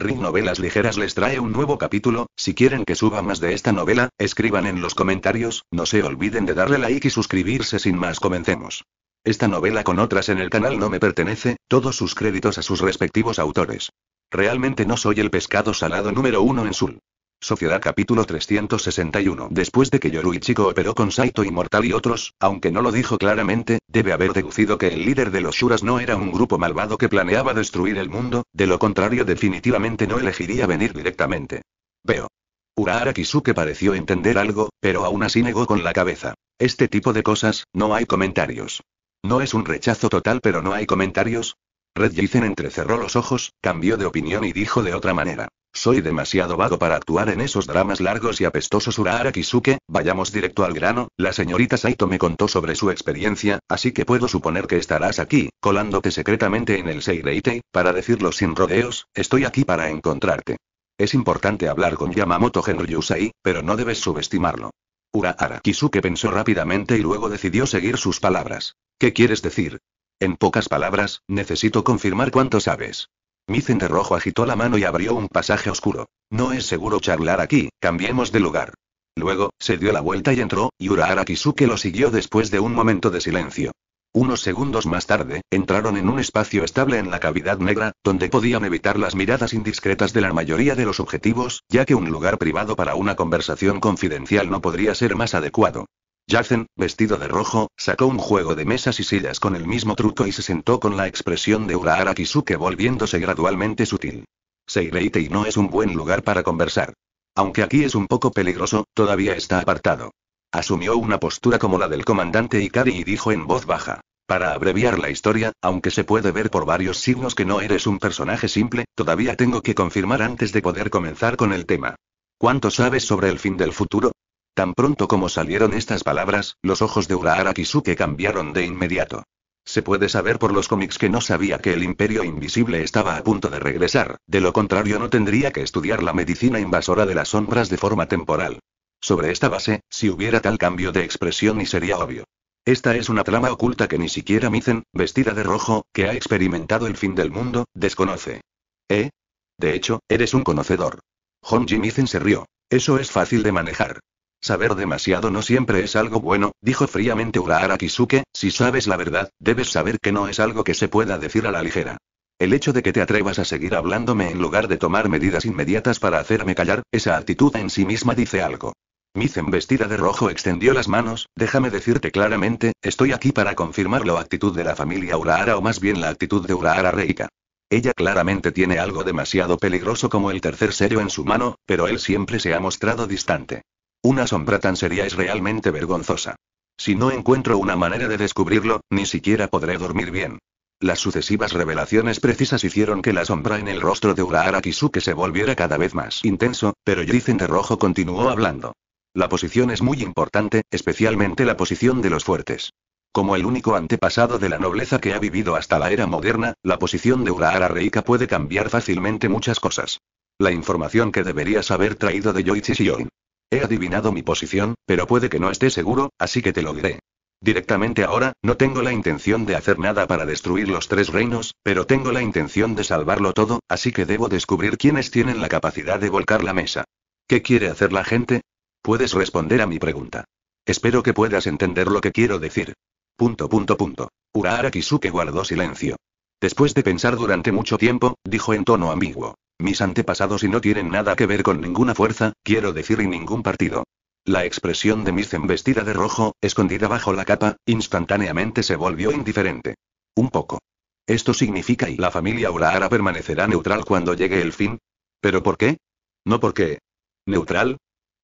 Ring Novelas Ligeras les trae un nuevo capítulo, si quieren que suba más de esta novela, escriban en los comentarios, no se olviden de darle like y suscribirse sin más comencemos. Esta novela con otras en el canal no me pertenece, todos sus créditos a sus respectivos autores. Realmente no soy el pescado salado número uno en Sul. Sociedad capítulo 361 Después de que Yoruichiko operó con Saito Inmortal y otros, aunque no lo dijo claramente, debe haber deducido que el líder de los Shuras no era un grupo malvado que planeaba destruir el mundo, de lo contrario definitivamente no elegiría venir directamente. Veo. Urahara Kisuke pareció entender algo, pero aún así negó con la cabeza. Este tipo de cosas, no hay comentarios. No es un rechazo total pero no hay comentarios. Red Jason entrecerró los ojos, cambió de opinión y dijo de otra manera. Soy demasiado vago para actuar en esos dramas largos y apestosos. Urahara Kisuke, vayamos directo al grano, la señorita Saito me contó sobre su experiencia, así que puedo suponer que estarás aquí, colándote secretamente en el Seireitei, para decirlo sin rodeos, estoy aquí para encontrarte. Es importante hablar con Yamamoto Genryusei, pero no debes subestimarlo. Ura Kisuke pensó rápidamente y luego decidió seguir sus palabras. ¿Qué quieres decir? En pocas palabras, necesito confirmar cuánto sabes. Mizen de rojo agitó la mano y abrió un pasaje oscuro. No es seguro charlar aquí, cambiemos de lugar. Luego, se dio la vuelta y entró, y Urahara Kisuke lo siguió después de un momento de silencio. Unos segundos más tarde, entraron en un espacio estable en la cavidad negra, donde podían evitar las miradas indiscretas de la mayoría de los objetivos, ya que un lugar privado para una conversación confidencial no podría ser más adecuado. Jacen, vestido de rojo, sacó un juego de mesas y sillas con el mismo truco y se sentó con la expresión de Urahara Kisuke volviéndose gradualmente sutil. Seireitei no es un buen lugar para conversar. Aunque aquí es un poco peligroso, todavía está apartado. Asumió una postura como la del comandante Ikari y dijo en voz baja. Para abreviar la historia, aunque se puede ver por varios signos que no eres un personaje simple, todavía tengo que confirmar antes de poder comenzar con el tema. ¿Cuánto sabes sobre el fin del futuro? Tan pronto como salieron estas palabras, los ojos de Urahara Kisuke cambiaron de inmediato. Se puede saber por los cómics que no sabía que el imperio invisible estaba a punto de regresar, de lo contrario no tendría que estudiar la medicina invasora de las sombras de forma temporal. Sobre esta base, si hubiera tal cambio de expresión y sería obvio. Esta es una trama oculta que ni siquiera Mizen, vestida de rojo, que ha experimentado el fin del mundo, desconoce. ¿Eh? De hecho, eres un conocedor. Honji Mizen se rió. Eso es fácil de manejar. Saber demasiado no siempre es algo bueno, dijo fríamente Urahara Kisuke, si sabes la verdad, debes saber que no es algo que se pueda decir a la ligera. El hecho de que te atrevas a seguir hablándome en lugar de tomar medidas inmediatas para hacerme callar, esa actitud en sí misma dice algo. Mizen vestida de rojo extendió las manos, déjame decirte claramente, estoy aquí para confirmar la actitud de la familia Urahara o más bien la actitud de Urahara Reika. Ella claramente tiene algo demasiado peligroso como el tercer serio en su mano, pero él siempre se ha mostrado distante. Una sombra tan seria es realmente vergonzosa. Si no encuentro una manera de descubrirlo, ni siquiera podré dormir bien. Las sucesivas revelaciones precisas hicieron que la sombra en el rostro de Urahara Kisuke se volviera cada vez más intenso, pero Yrizin de Rojo continuó hablando. La posición es muy importante, especialmente la posición de los fuertes. Como el único antepasado de la nobleza que ha vivido hasta la era moderna, la posición de Urahara Reika puede cambiar fácilmente muchas cosas. La información que deberías haber traído de Yoichi Shion. He adivinado mi posición, pero puede que no esté seguro, así que te lo diré. Directamente ahora, no tengo la intención de hacer nada para destruir los tres reinos, pero tengo la intención de salvarlo todo, así que debo descubrir quiénes tienen la capacidad de volcar la mesa. ¿Qué quiere hacer la gente? Puedes responder a mi pregunta. Espero que puedas entender lo que quiero decir. Punto punto punto. Urahara Kisuke guardó silencio. Después de pensar durante mucho tiempo, dijo en tono ambiguo. Mis antepasados y no tienen nada que ver con ninguna fuerza, quiero decir y ningún partido. La expresión de Mizen vestida de rojo, escondida bajo la capa, instantáneamente se volvió indiferente. Un poco. Esto significa y la familia Urahara permanecerá neutral cuando llegue el fin. ¿Pero por qué? No porque. ¿Neutral?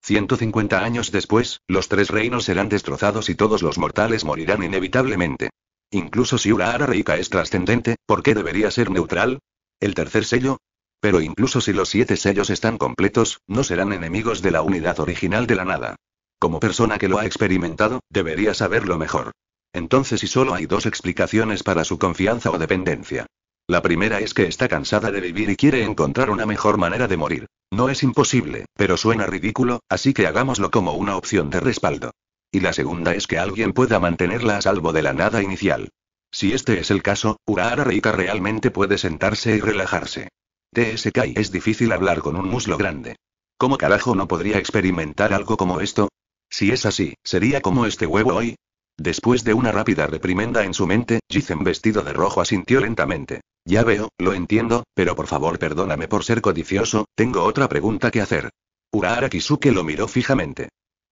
150 años después, los tres reinos serán destrozados y todos los mortales morirán inevitablemente. Incluso si Urahara Reika es trascendente, ¿por qué debería ser neutral? ¿El tercer sello? Pero incluso si los siete sellos están completos, no serán enemigos de la unidad original de la nada. Como persona que lo ha experimentado, debería saberlo mejor. Entonces si solo hay dos explicaciones para su confianza o dependencia. La primera es que está cansada de vivir y quiere encontrar una mejor manera de morir. No es imposible, pero suena ridículo, así que hagámoslo como una opción de respaldo. Y la segunda es que alguien pueda mantenerla a salvo de la nada inicial. Si este es el caso, Urahara Reika realmente puede sentarse y relajarse es difícil hablar con un muslo grande. ¿Cómo carajo no podría experimentar algo como esto? Si es así, ¿sería como este huevo hoy? Después de una rápida reprimenda en su mente, Jizen vestido de rojo asintió lentamente. Ya veo, lo entiendo, pero por favor perdóname por ser codicioso, tengo otra pregunta que hacer. Urahara Kisuke lo miró fijamente.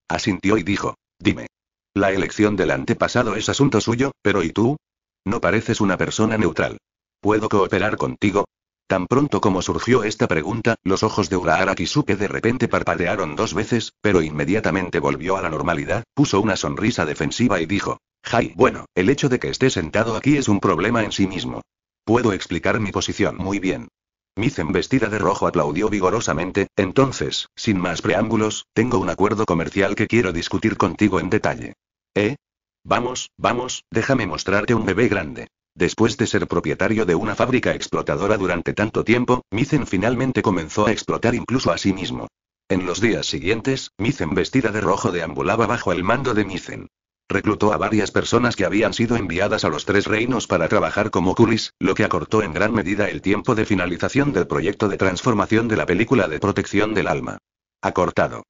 Asintió y dijo, dime. La elección del antepasado es asunto suyo, pero ¿y tú? No pareces una persona neutral. ¿Puedo cooperar contigo? Tan pronto como surgió esta pregunta, los ojos de Urahara Kisuke de repente parpadearon dos veces, pero inmediatamente volvió a la normalidad, puso una sonrisa defensiva y dijo: Jai, bueno, el hecho de que esté sentado aquí es un problema en sí mismo. Puedo explicar mi posición muy bien. Mizen vestida de rojo aplaudió vigorosamente, entonces, sin más preámbulos, tengo un acuerdo comercial que quiero discutir contigo en detalle. ¿Eh? Vamos, vamos, déjame mostrarte un bebé grande. Después de ser propietario de una fábrica explotadora durante tanto tiempo, Mizen finalmente comenzó a explotar incluso a sí mismo. En los días siguientes, Mizen vestida de rojo deambulaba bajo el mando de Mizen. Reclutó a varias personas que habían sido enviadas a los tres reinos para trabajar como Kulis, lo que acortó en gran medida el tiempo de finalización del proyecto de transformación de la película de protección del alma. Acortado.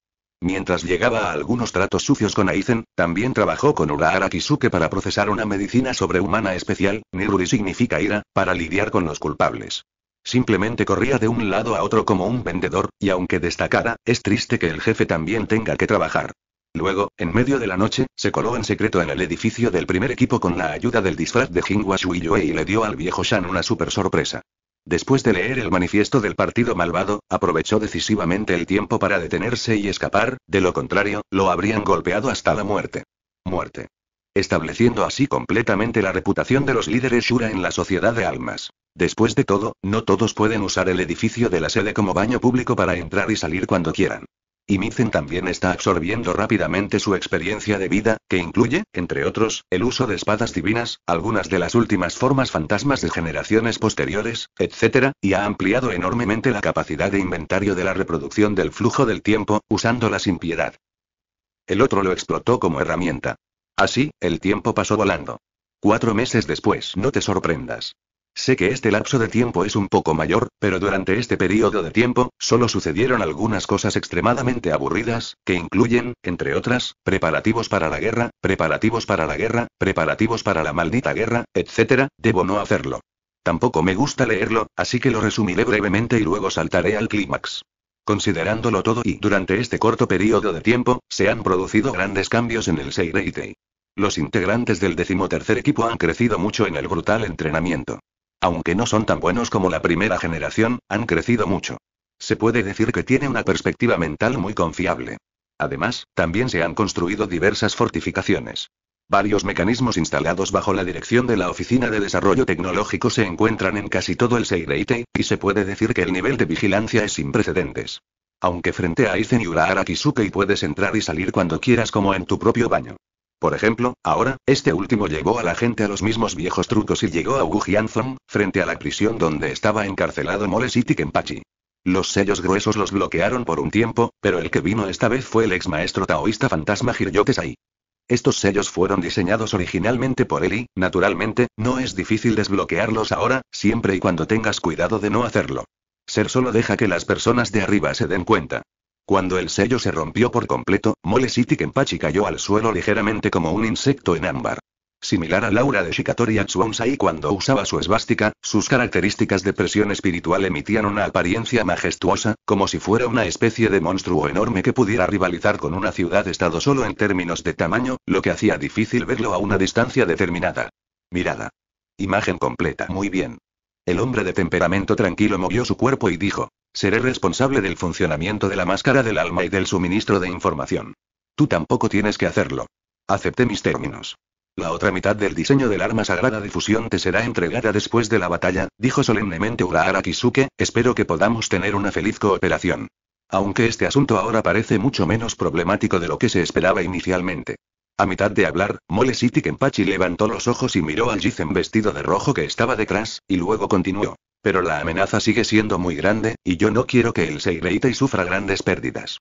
Mientras llegaba a algunos tratos sucios con Aizen, también trabajó con Urahara Kisuke para procesar una medicina sobrehumana especial, Niruri significa ira, para lidiar con los culpables. Simplemente corría de un lado a otro como un vendedor, y aunque destacara, es triste que el jefe también tenga que trabajar. Luego, en medio de la noche, se coló en secreto en el edificio del primer equipo con la ayuda del disfraz de King Shuiyue y le dio al viejo Shan una super sorpresa. Después de leer el manifiesto del Partido Malvado, aprovechó decisivamente el tiempo para detenerse y escapar, de lo contrario, lo habrían golpeado hasta la muerte. Muerte. Estableciendo así completamente la reputación de los líderes Shura en la sociedad de almas. Después de todo, no todos pueden usar el edificio de la sede como baño público para entrar y salir cuando quieran. Y Mizen también está absorbiendo rápidamente su experiencia de vida, que incluye, entre otros, el uso de espadas divinas, algunas de las últimas formas fantasmas de generaciones posteriores, etc., y ha ampliado enormemente la capacidad de inventario de la reproducción del flujo del tiempo, usándola sin piedad. El otro lo explotó como herramienta. Así, el tiempo pasó volando. Cuatro meses después, no te sorprendas. Sé que este lapso de tiempo es un poco mayor, pero durante este periodo de tiempo, solo sucedieron algunas cosas extremadamente aburridas, que incluyen, entre otras, preparativos para la guerra, preparativos para la guerra, preparativos para la maldita guerra, etc. Debo no hacerlo. Tampoco me gusta leerlo, así que lo resumiré brevemente y luego saltaré al clímax. Considerándolo todo y durante este corto periodo de tiempo, se han producido grandes cambios en el Seireitei. Los integrantes del decimotercer equipo han crecido mucho en el brutal entrenamiento. Aunque no son tan buenos como la primera generación, han crecido mucho. Se puede decir que tiene una perspectiva mental muy confiable. Además, también se han construido diversas fortificaciones. Varios mecanismos instalados bajo la dirección de la Oficina de Desarrollo Tecnológico se encuentran en casi todo el Seireite, y se puede decir que el nivel de vigilancia es sin precedentes. Aunque frente a Aizen y puedes entrar y salir cuando quieras como en tu propio baño. Por ejemplo, ahora, este último llevó a la gente a los mismos viejos trucos y llegó a Wujianzong, frente a la prisión donde estaba encarcelado Mole City pachi Los sellos gruesos los bloquearon por un tiempo, pero el que vino esta vez fue el ex maestro taoísta fantasma Hiryokesai. Estos sellos fueron diseñados originalmente por él y, naturalmente, no es difícil desbloquearlos ahora, siempre y cuando tengas cuidado de no hacerlo. Ser solo deja que las personas de arriba se den cuenta. Cuando el sello se rompió por completo, Mole City Kenpachi cayó al suelo ligeramente como un insecto en ámbar. Similar a Laura de Shikatori Atsuonsai cuando usaba su esvástica, sus características de presión espiritual emitían una apariencia majestuosa, como si fuera una especie de monstruo enorme que pudiera rivalizar con una ciudad-estado solo en términos de tamaño, lo que hacía difícil verlo a una distancia determinada. Mirada. Imagen completa. Muy bien. El hombre de temperamento tranquilo movió su cuerpo y dijo, Seré responsable del funcionamiento de la máscara del alma y del suministro de información. Tú tampoco tienes que hacerlo. Acepté mis términos. La otra mitad del diseño del arma sagrada de fusión te será entregada después de la batalla, dijo solemnemente Urahara Kisuke, espero que podamos tener una feliz cooperación. Aunque este asunto ahora parece mucho menos problemático de lo que se esperaba inicialmente. A mitad de hablar, Mole City Kenpachi levantó los ojos y miró al Jizen vestido de rojo que estaba detrás, y luego continuó. Pero la amenaza sigue siendo muy grande, y yo no quiero que él se el y sufra grandes pérdidas.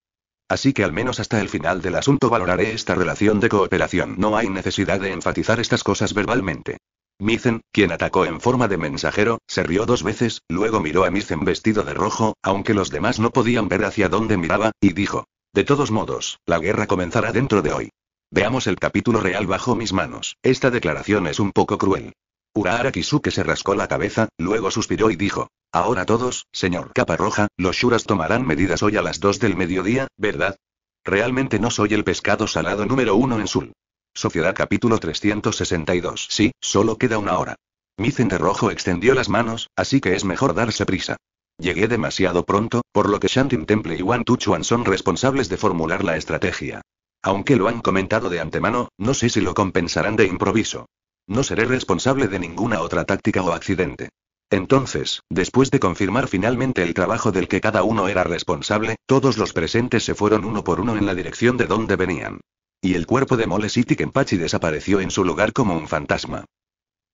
Así que al menos hasta el final del asunto valoraré esta relación de cooperación. No hay necesidad de enfatizar estas cosas verbalmente. Mizen, quien atacó en forma de mensajero, se rió dos veces, luego miró a Mizen vestido de rojo, aunque los demás no podían ver hacia dónde miraba, y dijo, de todos modos, la guerra comenzará dentro de hoy. Veamos el capítulo real bajo mis manos, esta declaración es un poco cruel. Urahara Kisuke se rascó la cabeza, luego suspiró y dijo. Ahora todos, señor capa roja, los shuras tomarán medidas hoy a las 2 del mediodía, ¿verdad? Realmente no soy el pescado salado número uno en Sul. Sociedad capítulo 362. Sí, solo queda una hora. mi de Rojo extendió las manos, así que es mejor darse prisa. Llegué demasiado pronto, por lo que Shantin Temple y Wan Tuchuan son responsables de formular la estrategia. Aunque lo han comentado de antemano, no sé si lo compensarán de improviso. No seré responsable de ninguna otra táctica o accidente. Entonces, después de confirmar finalmente el trabajo del que cada uno era responsable, todos los presentes se fueron uno por uno en la dirección de donde venían. Y el cuerpo de Mole City Kenpachi desapareció en su lugar como un fantasma.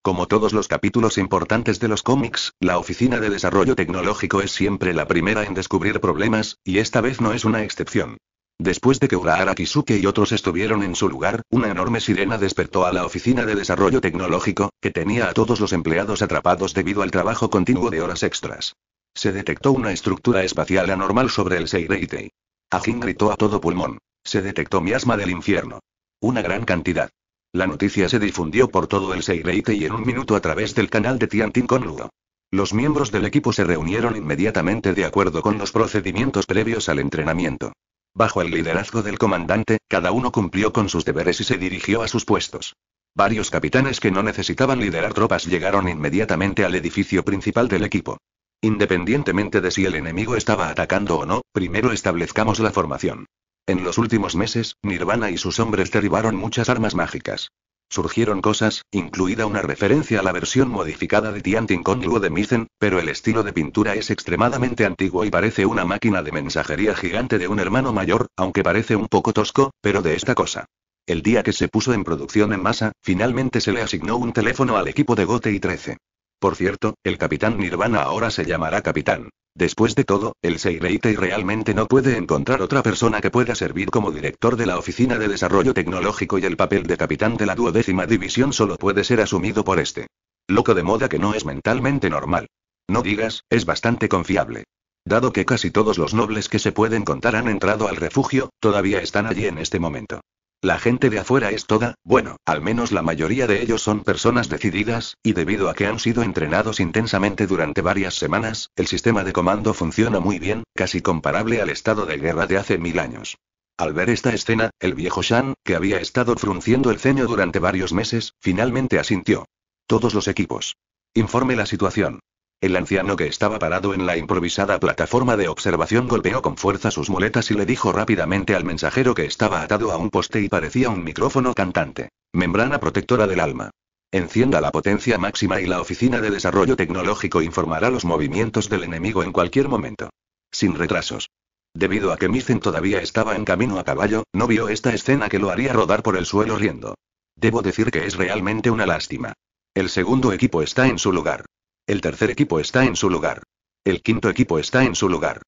Como todos los capítulos importantes de los cómics, la Oficina de Desarrollo Tecnológico es siempre la primera en descubrir problemas, y esta vez no es una excepción. Después de que Urahara Kisuke y otros estuvieron en su lugar, una enorme sirena despertó a la Oficina de Desarrollo Tecnológico, que tenía a todos los empleados atrapados debido al trabajo continuo de horas extras. Se detectó una estructura espacial anormal sobre el Seireitei. Ajin gritó a todo pulmón. Se detectó miasma del infierno. Una gran cantidad. La noticia se difundió por todo el Seireitei en un minuto a través del canal de Tiantin Ludo. Los miembros del equipo se reunieron inmediatamente de acuerdo con los procedimientos previos al entrenamiento. Bajo el liderazgo del comandante, cada uno cumplió con sus deberes y se dirigió a sus puestos. Varios capitanes que no necesitaban liderar tropas llegaron inmediatamente al edificio principal del equipo. Independientemente de si el enemigo estaba atacando o no, primero establezcamos la formación. En los últimos meses, Nirvana y sus hombres derribaron muchas armas mágicas. Surgieron cosas, incluida una referencia a la versión modificada de Tiantin Kongluo de Mizen, pero el estilo de pintura es extremadamente antiguo y parece una máquina de mensajería gigante de un hermano mayor, aunque parece un poco tosco, pero de esta cosa. El día que se puso en producción en masa, finalmente se le asignó un teléfono al equipo de Gote y 13. Por cierto, el capitán Nirvana ahora se llamará capitán. Después de todo, el Seireitei realmente no puede encontrar otra persona que pueda servir como director de la Oficina de Desarrollo Tecnológico y el papel de capitán de la duodécima división solo puede ser asumido por este. Loco de moda que no es mentalmente normal. No digas, es bastante confiable. Dado que casi todos los nobles que se pueden contar han entrado al refugio, todavía están allí en este momento. La gente de afuera es toda, bueno, al menos la mayoría de ellos son personas decididas, y debido a que han sido entrenados intensamente durante varias semanas, el sistema de comando funciona muy bien, casi comparable al estado de guerra de hace mil años. Al ver esta escena, el viejo Shan, que había estado frunciendo el ceño durante varios meses, finalmente asintió. Todos los equipos. Informe la situación. El anciano que estaba parado en la improvisada plataforma de observación golpeó con fuerza sus muletas y le dijo rápidamente al mensajero que estaba atado a un poste y parecía un micrófono cantante. Membrana protectora del alma. Encienda la potencia máxima y la Oficina de Desarrollo Tecnológico informará los movimientos del enemigo en cualquier momento. Sin retrasos. Debido a que Mizen todavía estaba en camino a caballo, no vio esta escena que lo haría rodar por el suelo riendo. Debo decir que es realmente una lástima. El segundo equipo está en su lugar. El tercer equipo está en su lugar. El quinto equipo está en su lugar.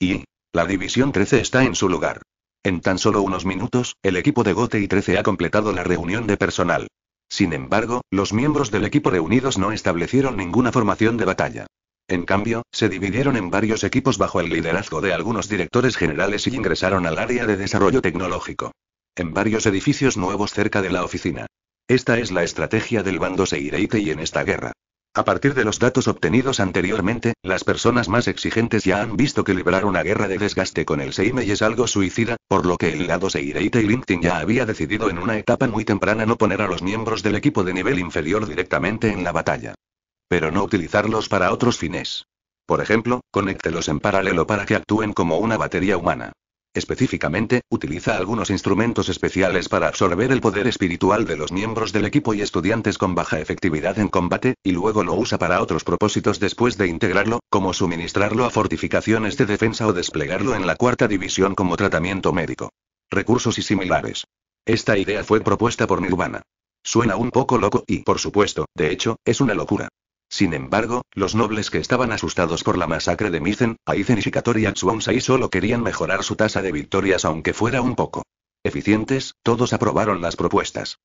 Y la División 13 está en su lugar. En tan solo unos minutos, el equipo de Gote y 13 ha completado la reunión de personal. Sin embargo, los miembros del equipo reunidos no establecieron ninguna formación de batalla. En cambio, se dividieron en varios equipos bajo el liderazgo de algunos directores generales y ingresaron al área de desarrollo tecnológico. En varios edificios nuevos cerca de la oficina. Esta es la estrategia del bando Seireite y en esta guerra. A partir de los datos obtenidos anteriormente, las personas más exigentes ya han visto que librar una guerra de desgaste con el Seime es algo suicida, por lo que el lado Seireite y LinkedIn ya había decidido en una etapa muy temprana no poner a los miembros del equipo de nivel inferior directamente en la batalla. Pero no utilizarlos para otros fines. Por ejemplo, conéctelos en paralelo para que actúen como una batería humana. Específicamente, utiliza algunos instrumentos especiales para absorber el poder espiritual de los miembros del equipo y estudiantes con baja efectividad en combate, y luego lo usa para otros propósitos después de integrarlo, como suministrarlo a fortificaciones de defensa o desplegarlo en la cuarta división como tratamiento médico. Recursos y similares. Esta idea fue propuesta por Nirvana. Suena un poco loco y, por supuesto, de hecho, es una locura. Sin embargo, los nobles que estaban asustados por la masacre de Mizen, Aizen y y Atsuonsai solo querían mejorar su tasa de victorias aunque fuera un poco. Eficientes, todos aprobaron las propuestas.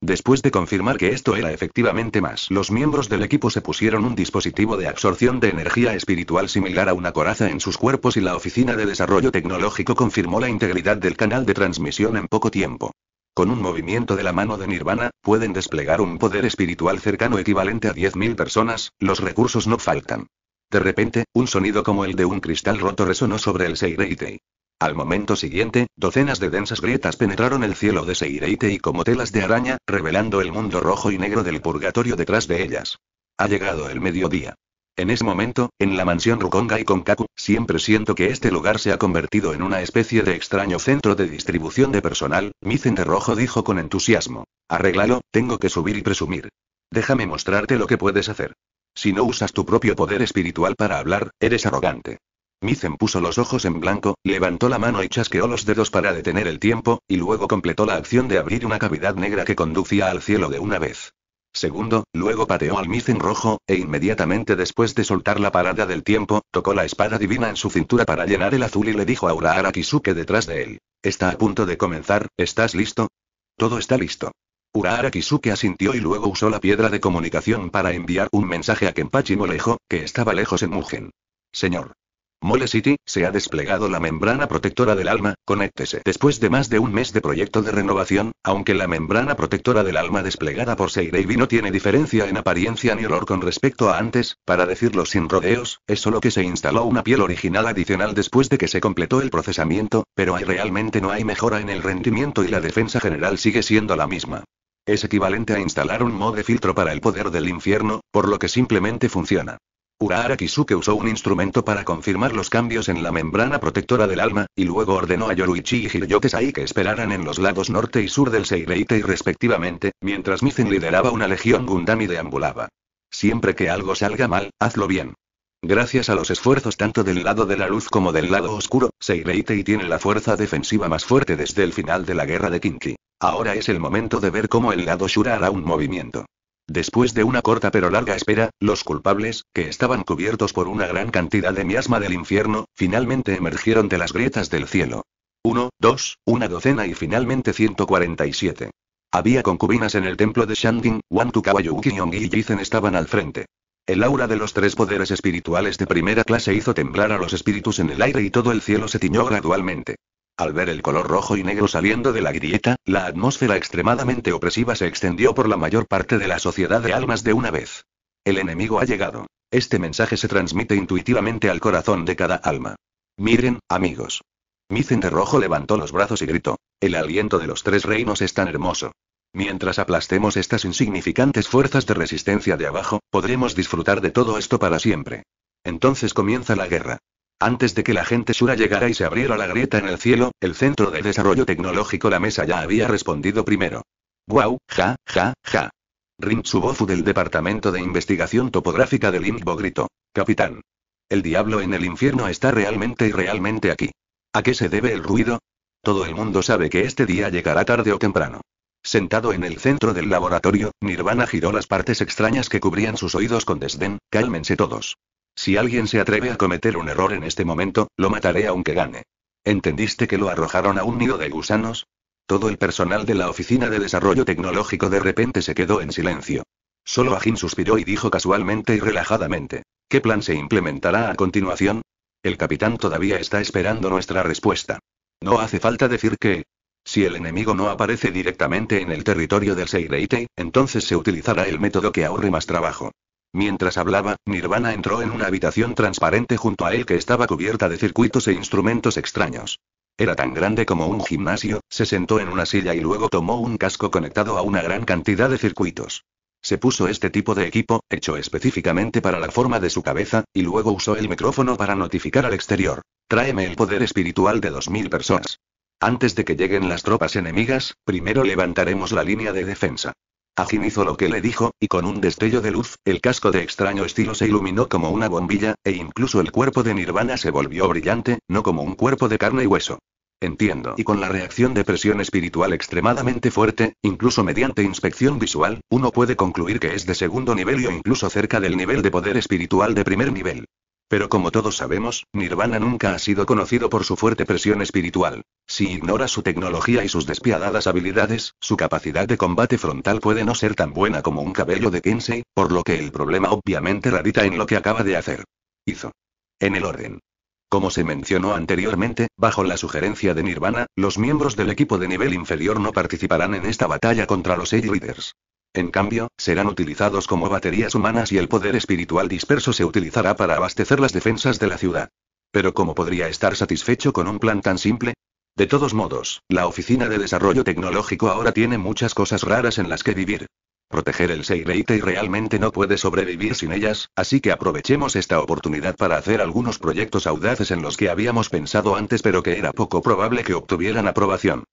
Después de confirmar que esto era efectivamente más, los miembros del equipo se pusieron un dispositivo de absorción de energía espiritual similar a una coraza en sus cuerpos y la Oficina de Desarrollo Tecnológico confirmó la integridad del canal de transmisión en poco tiempo. Con un movimiento de la mano de Nirvana, pueden desplegar un poder espiritual cercano equivalente a 10.000 personas, los recursos no faltan. De repente, un sonido como el de un cristal roto resonó sobre el Seireitei. Al momento siguiente, docenas de densas grietas penetraron el cielo de Seireitei como telas de araña, revelando el mundo rojo y negro del purgatorio detrás de ellas. Ha llegado el mediodía. En ese momento, en la mansión Rukonga y Konkaku, siempre siento que este lugar se ha convertido en una especie de extraño centro de distribución de personal, Mizen de Rojo dijo con entusiasmo. Arreglalo, tengo que subir y presumir. Déjame mostrarte lo que puedes hacer. Si no usas tu propio poder espiritual para hablar, eres arrogante. Mizen puso los ojos en blanco, levantó la mano y chasqueó los dedos para detener el tiempo, y luego completó la acción de abrir una cavidad negra que conducía al cielo de una vez. Segundo, luego pateó al micen rojo, e inmediatamente después de soltar la parada del tiempo, tocó la espada divina en su cintura para llenar el azul y le dijo a Urahara Kisuke detrás de él. Está a punto de comenzar, ¿estás listo? Todo está listo. Urahara Kisuke asintió y luego usó la piedra de comunicación para enviar un mensaje a Kenpachi Molejo, que estaba lejos en Mugen. Señor. Mole City, se ha desplegado la membrana protectora del alma, conéctese. Después de más de un mes de proyecto de renovación, aunque la membrana protectora del alma desplegada por Seireibi no tiene diferencia en apariencia ni olor con respecto a antes, para decirlo sin rodeos, es solo que se instaló una piel original adicional después de que se completó el procesamiento, pero hay realmente no hay mejora en el rendimiento y la defensa general sigue siendo la misma. Es equivalente a instalar un mod de filtro para el poder del infierno, por lo que simplemente funciona. Urahara Kisuke usó un instrumento para confirmar los cambios en la membrana protectora del alma, y luego ordenó a Yoruichi y que esperaran en los lados norte y sur del Seireitei respectivamente, mientras Mizen lideraba una legión Gundami deambulaba. Siempre que algo salga mal, hazlo bien. Gracias a los esfuerzos tanto del lado de la luz como del lado oscuro, Seireitei tiene la fuerza defensiva más fuerte desde el final de la guerra de Kinki. Ahora es el momento de ver cómo el lado Shura hará un movimiento. Después de una corta pero larga espera, los culpables, que estaban cubiertos por una gran cantidad de miasma del infierno, finalmente emergieron de las grietas del cielo. Uno, dos, una docena y finalmente 147. Había concubinas en el templo de Shanding, Wantu Kawayuki Yong y Jizen estaban al frente. El aura de los tres poderes espirituales de primera clase hizo temblar a los espíritus en el aire y todo el cielo se tiñó gradualmente. Al ver el color rojo y negro saliendo de la grieta, la atmósfera extremadamente opresiva se extendió por la mayor parte de la sociedad de almas de una vez. El enemigo ha llegado. Este mensaje se transmite intuitivamente al corazón de cada alma. Miren, amigos. Micen de rojo levantó los brazos y gritó. El aliento de los tres reinos es tan hermoso. Mientras aplastemos estas insignificantes fuerzas de resistencia de abajo, podremos disfrutar de todo esto para siempre. Entonces comienza la guerra. Antes de que la gente Shura llegara y se abriera la grieta en el cielo, el Centro de Desarrollo Tecnológico La Mesa ya había respondido primero. ¡Guau, ja, ja, ja! Rin Tsubofu del Departamento de Investigación Topográfica del Limbo gritó. Capitán. El diablo en el infierno está realmente y realmente aquí. ¿A qué se debe el ruido? Todo el mundo sabe que este día llegará tarde o temprano. Sentado en el centro del laboratorio, Nirvana giró las partes extrañas que cubrían sus oídos con desdén, cálmense todos. Si alguien se atreve a cometer un error en este momento, lo mataré aunque gane. ¿Entendiste que lo arrojaron a un nido de gusanos? Todo el personal de la Oficina de Desarrollo Tecnológico de repente se quedó en silencio. Solo Ajin suspiró y dijo casualmente y relajadamente. ¿Qué plan se implementará a continuación? El capitán todavía está esperando nuestra respuesta. No hace falta decir que, si el enemigo no aparece directamente en el territorio del Seireite, entonces se utilizará el método que ahorre más trabajo. Mientras hablaba, Nirvana entró en una habitación transparente junto a él que estaba cubierta de circuitos e instrumentos extraños. Era tan grande como un gimnasio, se sentó en una silla y luego tomó un casco conectado a una gran cantidad de circuitos. Se puso este tipo de equipo, hecho específicamente para la forma de su cabeza, y luego usó el micrófono para notificar al exterior. Tráeme el poder espiritual de dos mil personas. Antes de que lleguen las tropas enemigas, primero levantaremos la línea de defensa. Ajin hizo lo que le dijo, y con un destello de luz, el casco de extraño estilo se iluminó como una bombilla, e incluso el cuerpo de Nirvana se volvió brillante, no como un cuerpo de carne y hueso. Entiendo. Y con la reacción de presión espiritual extremadamente fuerte, incluso mediante inspección visual, uno puede concluir que es de segundo nivel o incluso cerca del nivel de poder espiritual de primer nivel. Pero como todos sabemos, Nirvana nunca ha sido conocido por su fuerte presión espiritual. Si ignora su tecnología y sus despiadadas habilidades, su capacidad de combate frontal puede no ser tan buena como un cabello de Kensei, por lo que el problema obviamente radica en lo que acaba de hacer. Hizo. En el orden. Como se mencionó anteriormente, bajo la sugerencia de Nirvana, los miembros del equipo de nivel inferior no participarán en esta batalla contra los Edge Leaders. En cambio, serán utilizados como baterías humanas y el poder espiritual disperso se utilizará para abastecer las defensas de la ciudad. Pero ¿cómo podría estar satisfecho con un plan tan simple? De todos modos, la Oficina de Desarrollo Tecnológico ahora tiene muchas cosas raras en las que vivir. Proteger el Seireite realmente no puede sobrevivir sin ellas, así que aprovechemos esta oportunidad para hacer algunos proyectos audaces en los que habíamos pensado antes pero que era poco probable que obtuvieran aprobación.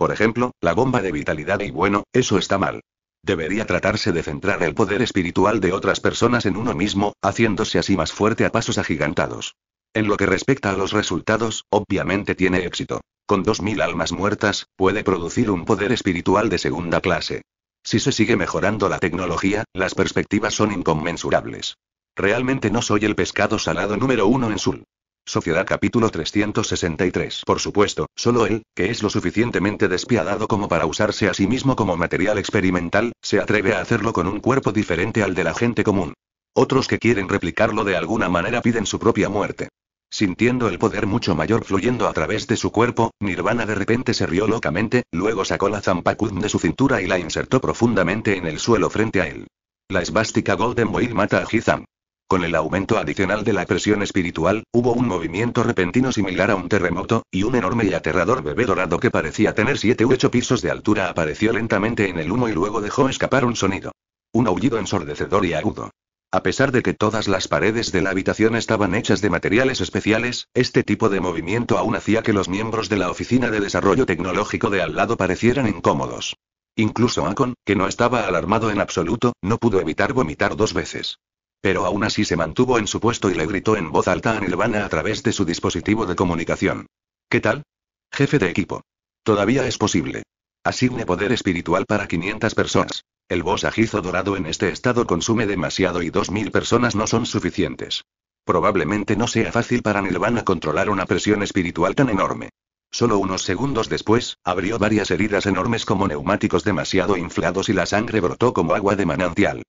Por ejemplo, la bomba de vitalidad y bueno, eso está mal. Debería tratarse de centrar el poder espiritual de otras personas en uno mismo, haciéndose así más fuerte a pasos agigantados. En lo que respecta a los resultados, obviamente tiene éxito. Con 2.000 almas muertas, puede producir un poder espiritual de segunda clase. Si se sigue mejorando la tecnología, las perspectivas son inconmensurables. Realmente no soy el pescado salado número uno en Sul. Sociedad capítulo 363. Por supuesto, solo él, que es lo suficientemente despiadado como para usarse a sí mismo como material experimental, se atreve a hacerlo con un cuerpo diferente al de la gente común. Otros que quieren replicarlo de alguna manera piden su propia muerte. Sintiendo el poder mucho mayor fluyendo a través de su cuerpo, Nirvana de repente se rió locamente, luego sacó la zampacud de su cintura y la insertó profundamente en el suelo frente a él. La esbástica Golden Boy mata a Hizam. Con el aumento adicional de la presión espiritual, hubo un movimiento repentino similar a un terremoto, y un enorme y aterrador bebé dorado que parecía tener siete u ocho pisos de altura apareció lentamente en el humo y luego dejó escapar un sonido. Un aullido ensordecedor y agudo. A pesar de que todas las paredes de la habitación estaban hechas de materiales especiales, este tipo de movimiento aún hacía que los miembros de la Oficina de Desarrollo Tecnológico de al lado parecieran incómodos. Incluso Akon, que no estaba alarmado en absoluto, no pudo evitar vomitar dos veces. Pero aún así se mantuvo en su puesto y le gritó en voz alta a Nirvana a través de su dispositivo de comunicación. ¿Qué tal? Jefe de equipo. Todavía es posible. Asigne poder espiritual para 500 personas. El bosajizo dorado en este estado consume demasiado y 2.000 personas no son suficientes. Probablemente no sea fácil para Nirvana controlar una presión espiritual tan enorme. Solo unos segundos después, abrió varias heridas enormes como neumáticos demasiado inflados y la sangre brotó como agua de manantial.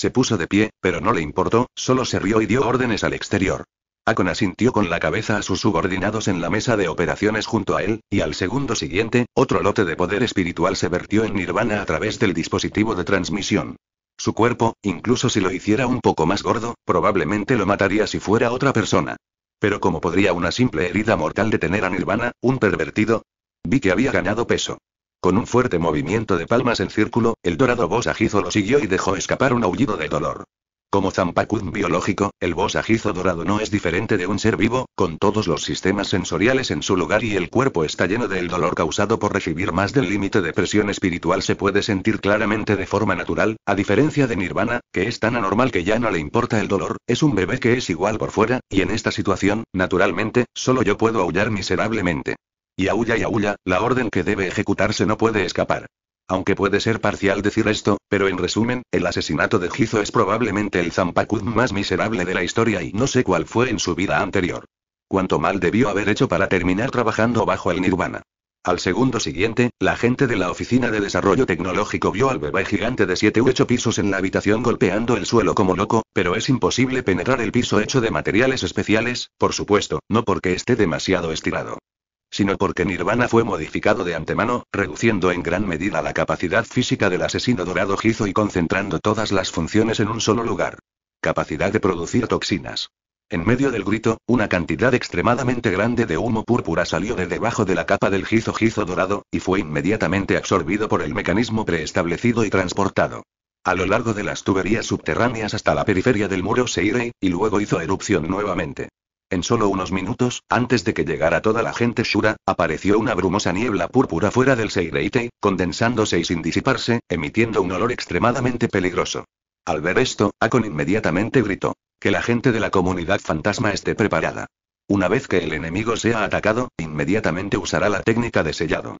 Se puso de pie, pero no le importó, solo se rió y dio órdenes al exterior. Akon asintió con la cabeza a sus subordinados en la mesa de operaciones junto a él, y al segundo siguiente, otro lote de poder espiritual se vertió en nirvana a través del dispositivo de transmisión. Su cuerpo, incluso si lo hiciera un poco más gordo, probablemente lo mataría si fuera otra persona. Pero ¿cómo podría una simple herida mortal detener a Nirvana, un pervertido? Vi que había ganado peso. Con un fuerte movimiento de palmas en círculo, el dorado bosajizo lo siguió y dejó escapar un aullido de dolor. Como zampacún biológico, el bosajizo dorado no es diferente de un ser vivo, con todos los sistemas sensoriales en su lugar y el cuerpo está lleno del dolor causado por recibir más del límite de presión espiritual se puede sentir claramente de forma natural, a diferencia de Nirvana, que es tan anormal que ya no le importa el dolor, es un bebé que es igual por fuera, y en esta situación, naturalmente, solo yo puedo aullar miserablemente. Y aulla y aulla, la orden que debe ejecutarse no puede escapar. Aunque puede ser parcial decir esto, pero en resumen, el asesinato de Gizo es probablemente el zampacud más miserable de la historia y no sé cuál fue en su vida anterior. Cuánto mal debió haber hecho para terminar trabajando bajo el nirvana. Al segundo siguiente, la gente de la Oficina de Desarrollo Tecnológico vio al bebé gigante de 7 u 8 pisos en la habitación golpeando el suelo como loco, pero es imposible penetrar el piso hecho de materiales especiales, por supuesto, no porque esté demasiado estirado sino porque Nirvana fue modificado de antemano, reduciendo en gran medida la capacidad física del asesino dorado Gizo y concentrando todas las funciones en un solo lugar. Capacidad de producir toxinas. En medio del grito, una cantidad extremadamente grande de humo púrpura salió de debajo de la capa del Gizo Gizo dorado, y fue inmediatamente absorbido por el mecanismo preestablecido y transportado. A lo largo de las tuberías subterráneas hasta la periferia del muro Seirei, y luego hizo erupción nuevamente. En solo unos minutos, antes de que llegara toda la gente Shura, apareció una brumosa niebla púrpura fuera del Seireite, condensándose y sin disiparse, emitiendo un olor extremadamente peligroso. Al ver esto, Akon inmediatamente gritó. Que la gente de la comunidad fantasma esté preparada. Una vez que el enemigo sea atacado, inmediatamente usará la técnica de sellado.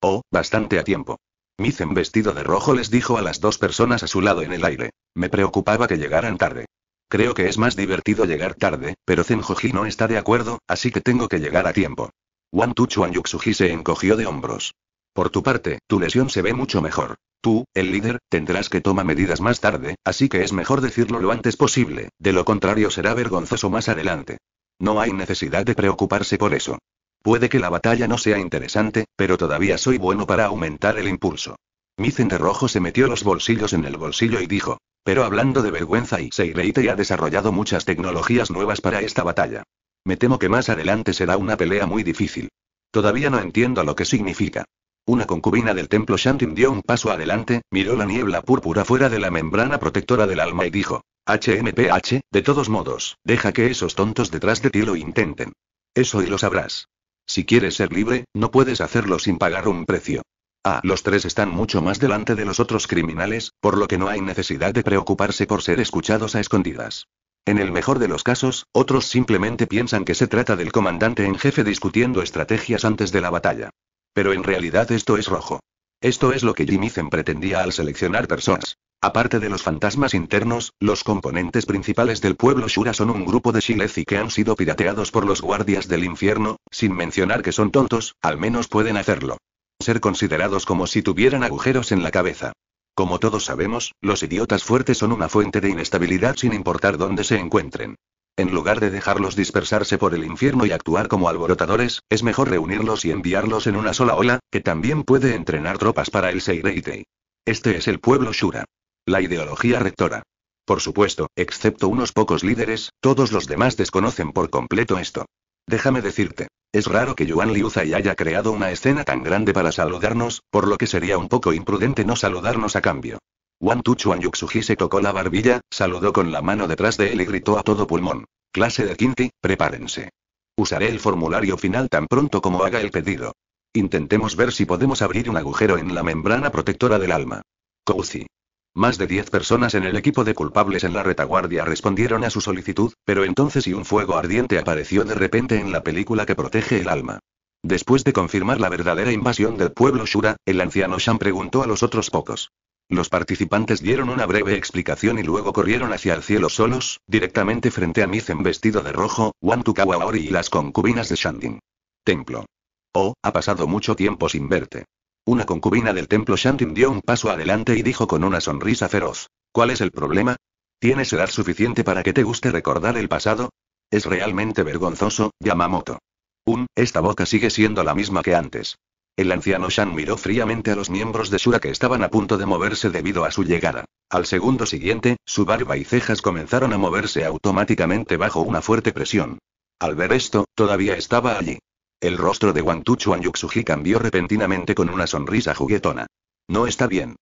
Oh, bastante a tiempo. Mizen vestido de rojo les dijo a las dos personas a su lado en el aire. Me preocupaba que llegaran tarde. Creo que es más divertido llegar tarde, pero Zenjoji no está de acuerdo, así que tengo que llegar a tiempo. Wan Tuchuan Yuxuji se encogió de hombros. Por tu parte, tu lesión se ve mucho mejor. Tú, el líder, tendrás que tomar medidas más tarde, así que es mejor decirlo lo antes posible, de lo contrario será vergonzoso más adelante. No hay necesidad de preocuparse por eso. Puede que la batalla no sea interesante, pero todavía soy bueno para aumentar el impulso. Mizen de rojo se metió los bolsillos en el bolsillo y dijo. Pero hablando de vergüenza y Seireite ha desarrollado muchas tecnologías nuevas para esta batalla. Me temo que más adelante será una pelea muy difícil. Todavía no entiendo lo que significa. Una concubina del templo Shantin dio un paso adelante, miró la niebla púrpura fuera de la membrana protectora del alma y dijo, HMPH, de todos modos, deja que esos tontos detrás de ti lo intenten. Eso y lo sabrás. Si quieres ser libre, no puedes hacerlo sin pagar un precio. Ah, los tres están mucho más delante de los otros criminales, por lo que no hay necesidad de preocuparse por ser escuchados a escondidas. En el mejor de los casos, otros simplemente piensan que se trata del comandante en jefe discutiendo estrategias antes de la batalla. Pero en realidad esto es rojo. Esto es lo que Jimmy Zen pretendía al seleccionar personas. Aparte de los fantasmas internos, los componentes principales del pueblo Shura son un grupo de y que han sido pirateados por los guardias del infierno, sin mencionar que son tontos, al menos pueden hacerlo ser considerados como si tuvieran agujeros en la cabeza. Como todos sabemos, los idiotas fuertes son una fuente de inestabilidad sin importar dónde se encuentren. En lugar de dejarlos dispersarse por el infierno y actuar como alborotadores, es mejor reunirlos y enviarlos en una sola ola, que también puede entrenar tropas para el Seireitei. Este es el pueblo Shura. La ideología rectora. Por supuesto, excepto unos pocos líderes, todos los demás desconocen por completo esto. Déjame decirte. Es raro que Yuan Liuzai haya creado una escena tan grande para saludarnos, por lo que sería un poco imprudente no saludarnos a cambio. Wan Tuchuan Yuxuji se tocó la barbilla, saludó con la mano detrás de él y gritó a todo pulmón. Clase de Kinti, prepárense. Usaré el formulario final tan pronto como haga el pedido. Intentemos ver si podemos abrir un agujero en la membrana protectora del alma. Kouzi. Más de 10 personas en el equipo de culpables en la retaguardia respondieron a su solicitud, pero entonces y un fuego ardiente apareció de repente en la película que protege el alma. Después de confirmar la verdadera invasión del pueblo Shura, el anciano Shan preguntó a los otros pocos. Los participantes dieron una breve explicación y luego corrieron hacia el cielo solos, directamente frente a Mizen vestido de rojo, Wan Tukawaori y las concubinas de Shandin. Templo. Oh, ha pasado mucho tiempo sin verte. Una concubina del templo Shantin dio un paso adelante y dijo con una sonrisa feroz. ¿Cuál es el problema? ¿Tienes edad suficiente para que te guste recordar el pasado? Es realmente vergonzoso, Yamamoto. Un, esta boca sigue siendo la misma que antes. El anciano Shan miró fríamente a los miembros de Shura que estaban a punto de moverse debido a su llegada. Al segundo siguiente, su barba y cejas comenzaron a moverse automáticamente bajo una fuerte presión. Al ver esto, todavía estaba allí. El rostro de Wang Tuchuan Yuxuji cambió repentinamente con una sonrisa juguetona. No está bien.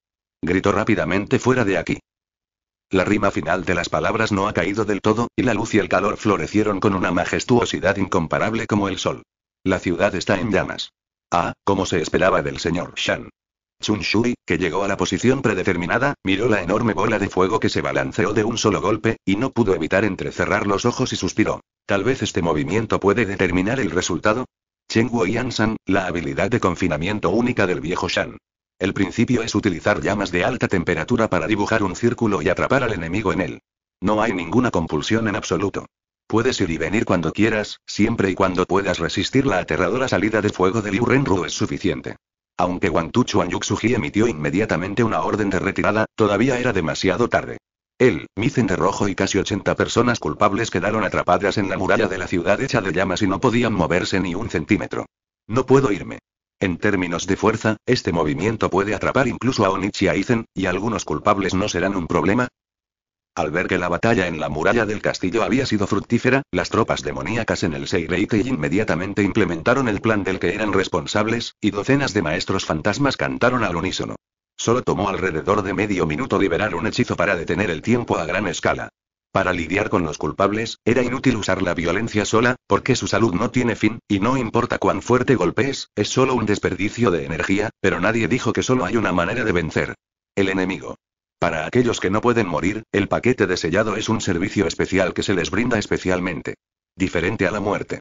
Gritó rápidamente fuera de aquí. La rima final de las palabras no ha caído del todo, y la luz y el calor florecieron con una majestuosidad incomparable como el sol. La ciudad está en llamas. Ah, como se esperaba del señor Shan. Chun Shui, que llegó a la posición predeterminada, miró la enorme bola de fuego que se balanceó de un solo golpe, y no pudo evitar entrecerrar los ojos y suspiró. Tal vez este movimiento puede determinar el resultado y San, la habilidad de confinamiento única del viejo Shan. El principio es utilizar llamas de alta temperatura para dibujar un círculo y atrapar al enemigo en él. No hay ninguna compulsión en absoluto. Puedes ir y venir cuando quieras, siempre y cuando puedas resistir la aterradora salida de fuego de Liu Renru es suficiente. Aunque Wang Chuan Yuxuji emitió inmediatamente una orden de retirada, todavía era demasiado tarde. Él, Micen de Rojo y casi 80 personas culpables quedaron atrapadas en la muralla de la ciudad hecha de llamas y no podían moverse ni un centímetro. No puedo irme. En términos de fuerza, este movimiento puede atrapar incluso a Onichi y a y algunos culpables no serán un problema, al ver que la batalla en la muralla del castillo había sido fructífera, las tropas demoníacas en el Seireite inmediatamente implementaron el plan del que eran responsables, y docenas de maestros fantasmas cantaron al unísono. Solo tomó alrededor de medio minuto liberar un hechizo para detener el tiempo a gran escala. Para lidiar con los culpables, era inútil usar la violencia sola, porque su salud no tiene fin, y no importa cuán fuerte golpees, es solo un desperdicio de energía, pero nadie dijo que solo hay una manera de vencer. El enemigo. Para aquellos que no pueden morir, el paquete de sellado es un servicio especial que se les brinda especialmente. Diferente a la muerte.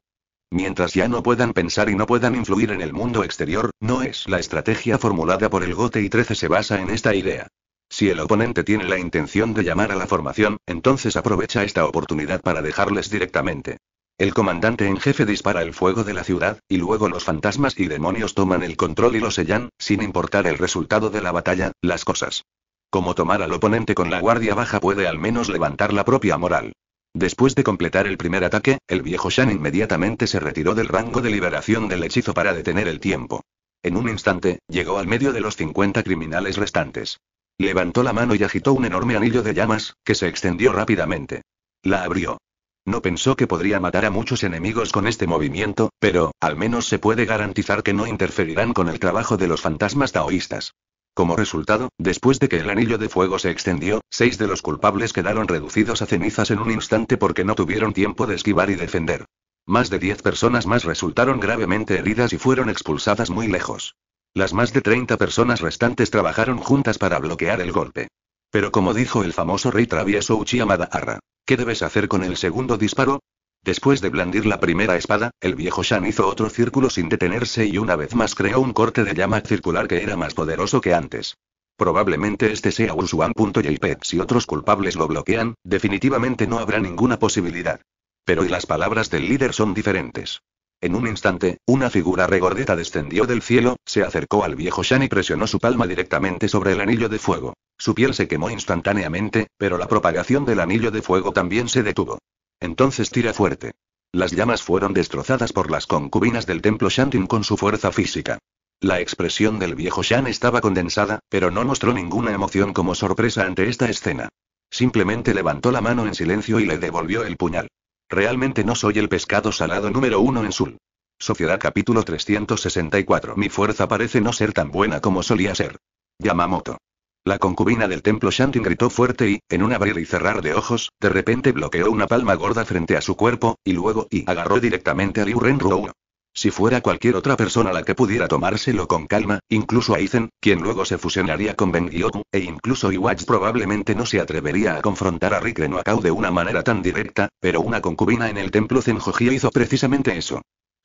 Mientras ya no puedan pensar y no puedan influir en el mundo exterior, no es la estrategia formulada por el Gote y 13 se basa en esta idea. Si el oponente tiene la intención de llamar a la formación, entonces aprovecha esta oportunidad para dejarles directamente. El comandante en jefe dispara el fuego de la ciudad, y luego los fantasmas y demonios toman el control y lo sellan, sin importar el resultado de la batalla, las cosas. Como tomar al oponente con la guardia baja puede al menos levantar la propia moral. Después de completar el primer ataque, el viejo Shan inmediatamente se retiró del rango de liberación del hechizo para detener el tiempo. En un instante, llegó al medio de los 50 criminales restantes. Levantó la mano y agitó un enorme anillo de llamas, que se extendió rápidamente. La abrió. No pensó que podría matar a muchos enemigos con este movimiento, pero, al menos se puede garantizar que no interferirán con el trabajo de los fantasmas taoístas. Como resultado, después de que el anillo de fuego se extendió, seis de los culpables quedaron reducidos a cenizas en un instante porque no tuvieron tiempo de esquivar y defender. Más de diez personas más resultaron gravemente heridas y fueron expulsadas muy lejos. Las más de 30 personas restantes trabajaron juntas para bloquear el golpe. Pero como dijo el famoso rey travieso Uchiha Madara, ¿qué debes hacer con el segundo disparo? Después de blandir la primera espada, el viejo Shan hizo otro círculo sin detenerse y una vez más creó un corte de llama circular que era más poderoso que antes. Probablemente este sea Usuan.jpg. Si otros culpables lo bloquean, definitivamente no habrá ninguna posibilidad. Pero y las palabras del líder son diferentes. En un instante, una figura regordeta descendió del cielo, se acercó al viejo Shan y presionó su palma directamente sobre el anillo de fuego. Su piel se quemó instantáneamente, pero la propagación del anillo de fuego también se detuvo. Entonces tira fuerte. Las llamas fueron destrozadas por las concubinas del templo Shantin con su fuerza física. La expresión del viejo Shan estaba condensada, pero no mostró ninguna emoción como sorpresa ante esta escena. Simplemente levantó la mano en silencio y le devolvió el puñal. Realmente no soy el pescado salado número uno en Sul. Sociedad capítulo 364. Mi fuerza parece no ser tan buena como solía ser. Yamamoto. La concubina del templo Shantin gritó fuerte y, en un abrir y cerrar de ojos, de repente bloqueó una palma gorda frente a su cuerpo, y luego y agarró directamente a Liu Rou. Si fuera cualquier otra persona la que pudiera tomárselo con calma, incluso a Aizen, quien luego se fusionaría con Ben Gyoku, e incluso Iwatch probablemente no se atrevería a confrontar a Rikrenuakau no de una manera tan directa, pero una concubina en el templo Zenjojia hizo precisamente eso.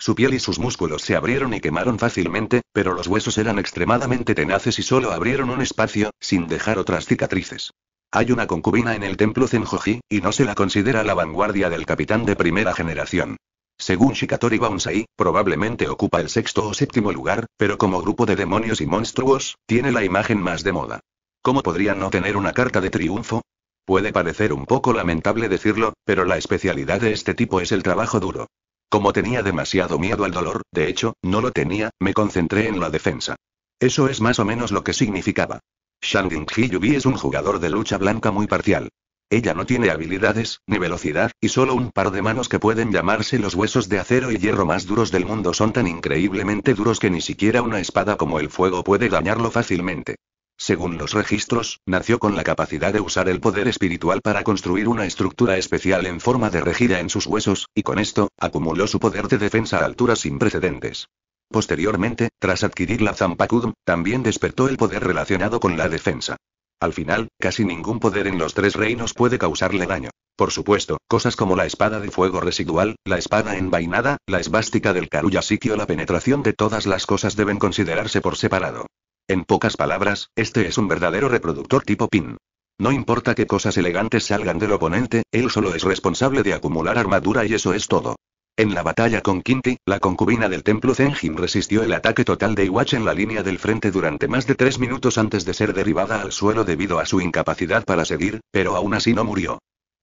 Su piel y sus músculos se abrieron y quemaron fácilmente, pero los huesos eran extremadamente tenaces y solo abrieron un espacio, sin dejar otras cicatrices. Hay una concubina en el templo Zenhoji, y no se la considera la vanguardia del capitán de primera generación. Según Shikatori Baunsai, probablemente ocupa el sexto o séptimo lugar, pero como grupo de demonios y monstruos, tiene la imagen más de moda. ¿Cómo podría no tener una carta de triunfo? Puede parecer un poco lamentable decirlo, pero la especialidad de este tipo es el trabajo duro. Como tenía demasiado miedo al dolor, de hecho, no lo tenía, me concentré en la defensa. Eso es más o menos lo que significaba. Shang ding es un jugador de lucha blanca muy parcial. Ella no tiene habilidades, ni velocidad, y solo un par de manos que pueden llamarse los huesos de acero y hierro más duros del mundo son tan increíblemente duros que ni siquiera una espada como el fuego puede dañarlo fácilmente. Según los registros, nació con la capacidad de usar el poder espiritual para construir una estructura especial en forma de regida en sus huesos, y con esto, acumuló su poder de defensa a alturas sin precedentes. Posteriormente, tras adquirir la Zampacudm, también despertó el poder relacionado con la defensa. Al final, casi ningún poder en los tres reinos puede causarle daño. Por supuesto, cosas como la espada de fuego residual, la espada envainada, la esvástica del Karuya o la penetración de todas las cosas deben considerarse por separado. En pocas palabras, este es un verdadero reproductor tipo pin. No importa qué cosas elegantes salgan del oponente, él solo es responsable de acumular armadura y eso es todo. En la batalla con Quinti, la concubina del templo Zenjin resistió el ataque total de Iwatch en la línea del frente durante más de tres minutos antes de ser derribada al suelo debido a su incapacidad para seguir, pero aún así no murió.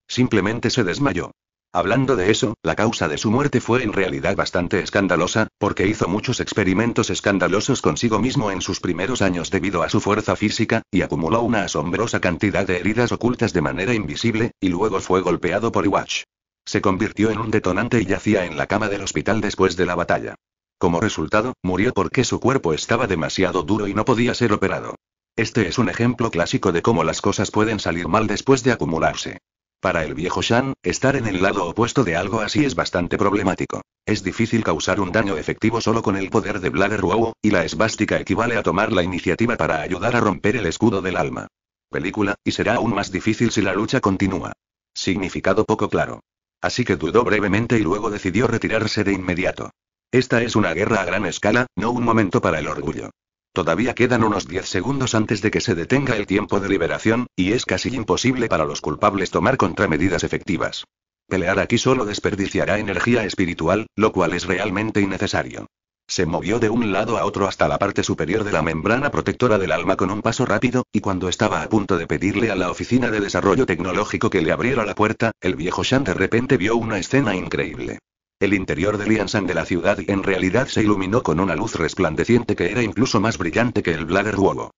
Simplemente se desmayó. Hablando de eso, la causa de su muerte fue en realidad bastante escandalosa, porque hizo muchos experimentos escandalosos consigo mismo en sus primeros años debido a su fuerza física, y acumuló una asombrosa cantidad de heridas ocultas de manera invisible, y luego fue golpeado por Iwatch. Se convirtió en un detonante y yacía en la cama del hospital después de la batalla. Como resultado, murió porque su cuerpo estaba demasiado duro y no podía ser operado. Este es un ejemplo clásico de cómo las cosas pueden salir mal después de acumularse. Para el viejo Shan, estar en el lado opuesto de algo así es bastante problemático. Es difícil causar un daño efectivo solo con el poder de Blader y la esbástica equivale a tomar la iniciativa para ayudar a romper el escudo del alma. Película, y será aún más difícil si la lucha continúa. Significado poco claro. Así que dudó brevemente y luego decidió retirarse de inmediato. Esta es una guerra a gran escala, no un momento para el orgullo. Todavía quedan unos 10 segundos antes de que se detenga el tiempo de liberación, y es casi imposible para los culpables tomar contramedidas efectivas. Pelear aquí solo desperdiciará energía espiritual, lo cual es realmente innecesario. Se movió de un lado a otro hasta la parte superior de la membrana protectora del alma con un paso rápido, y cuando estaba a punto de pedirle a la Oficina de Desarrollo Tecnológico que le abriera la puerta, el viejo Shan de repente vio una escena increíble. El interior de San de la ciudad en realidad se iluminó con una luz resplandeciente que era incluso más brillante que el Blader Huevo.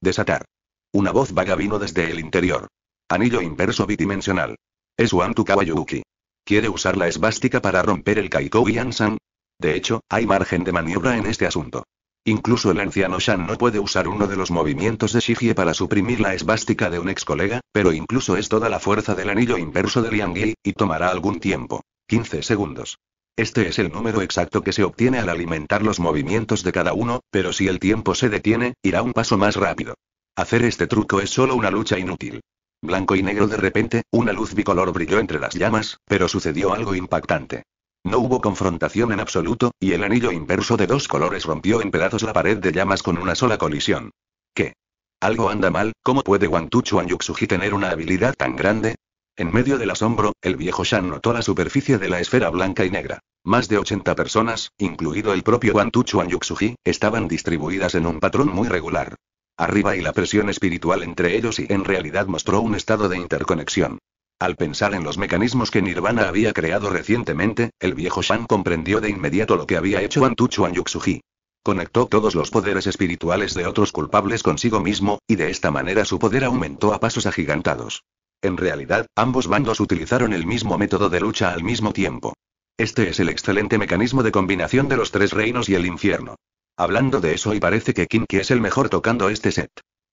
Desatar. Una voz vaga vino desde el interior. Anillo inverso bidimensional. Es Wantu Kawayuki. Quiere usar la esvástica para romper el Kaikou Liang-san? De hecho, hay margen de maniobra en este asunto. Incluso el anciano Shan no puede usar uno de los movimientos de Shihye para suprimir la esvástica de un ex colega, pero incluso es toda la fuerza del anillo inverso de Liang y tomará algún tiempo. 15 segundos. Este es el número exacto que se obtiene al alimentar los movimientos de cada uno, pero si el tiempo se detiene, irá un paso más rápido. Hacer este truco es solo una lucha inútil. Blanco y negro de repente, una luz bicolor brilló entre las llamas, pero sucedió algo impactante. No hubo confrontación en absoluto, y el anillo inverso de dos colores rompió en pedazos la pared de llamas con una sola colisión. ¿Qué? Algo anda mal, ¿cómo puede Wantuchu Chuan Yuxuji tener una habilidad tan grande? En medio del asombro, el viejo Shan notó la superficie de la esfera blanca y negra. Más de 80 personas, incluido el propio Wantuchuan Yuxuji, estaban distribuidas en un patrón muy regular. Arriba y la presión espiritual entre ellos y en realidad mostró un estado de interconexión. Al pensar en los mecanismos que Nirvana había creado recientemente, el viejo Shan comprendió de inmediato lo que había hecho Wantuchuan Yuxuji. Conectó todos los poderes espirituales de otros culpables consigo mismo, y de esta manera su poder aumentó a pasos agigantados. En realidad, ambos bandos utilizaron el mismo método de lucha al mismo tiempo. Este es el excelente mecanismo de combinación de los tres reinos y el infierno. Hablando de eso y parece que Kinky es el mejor tocando este set.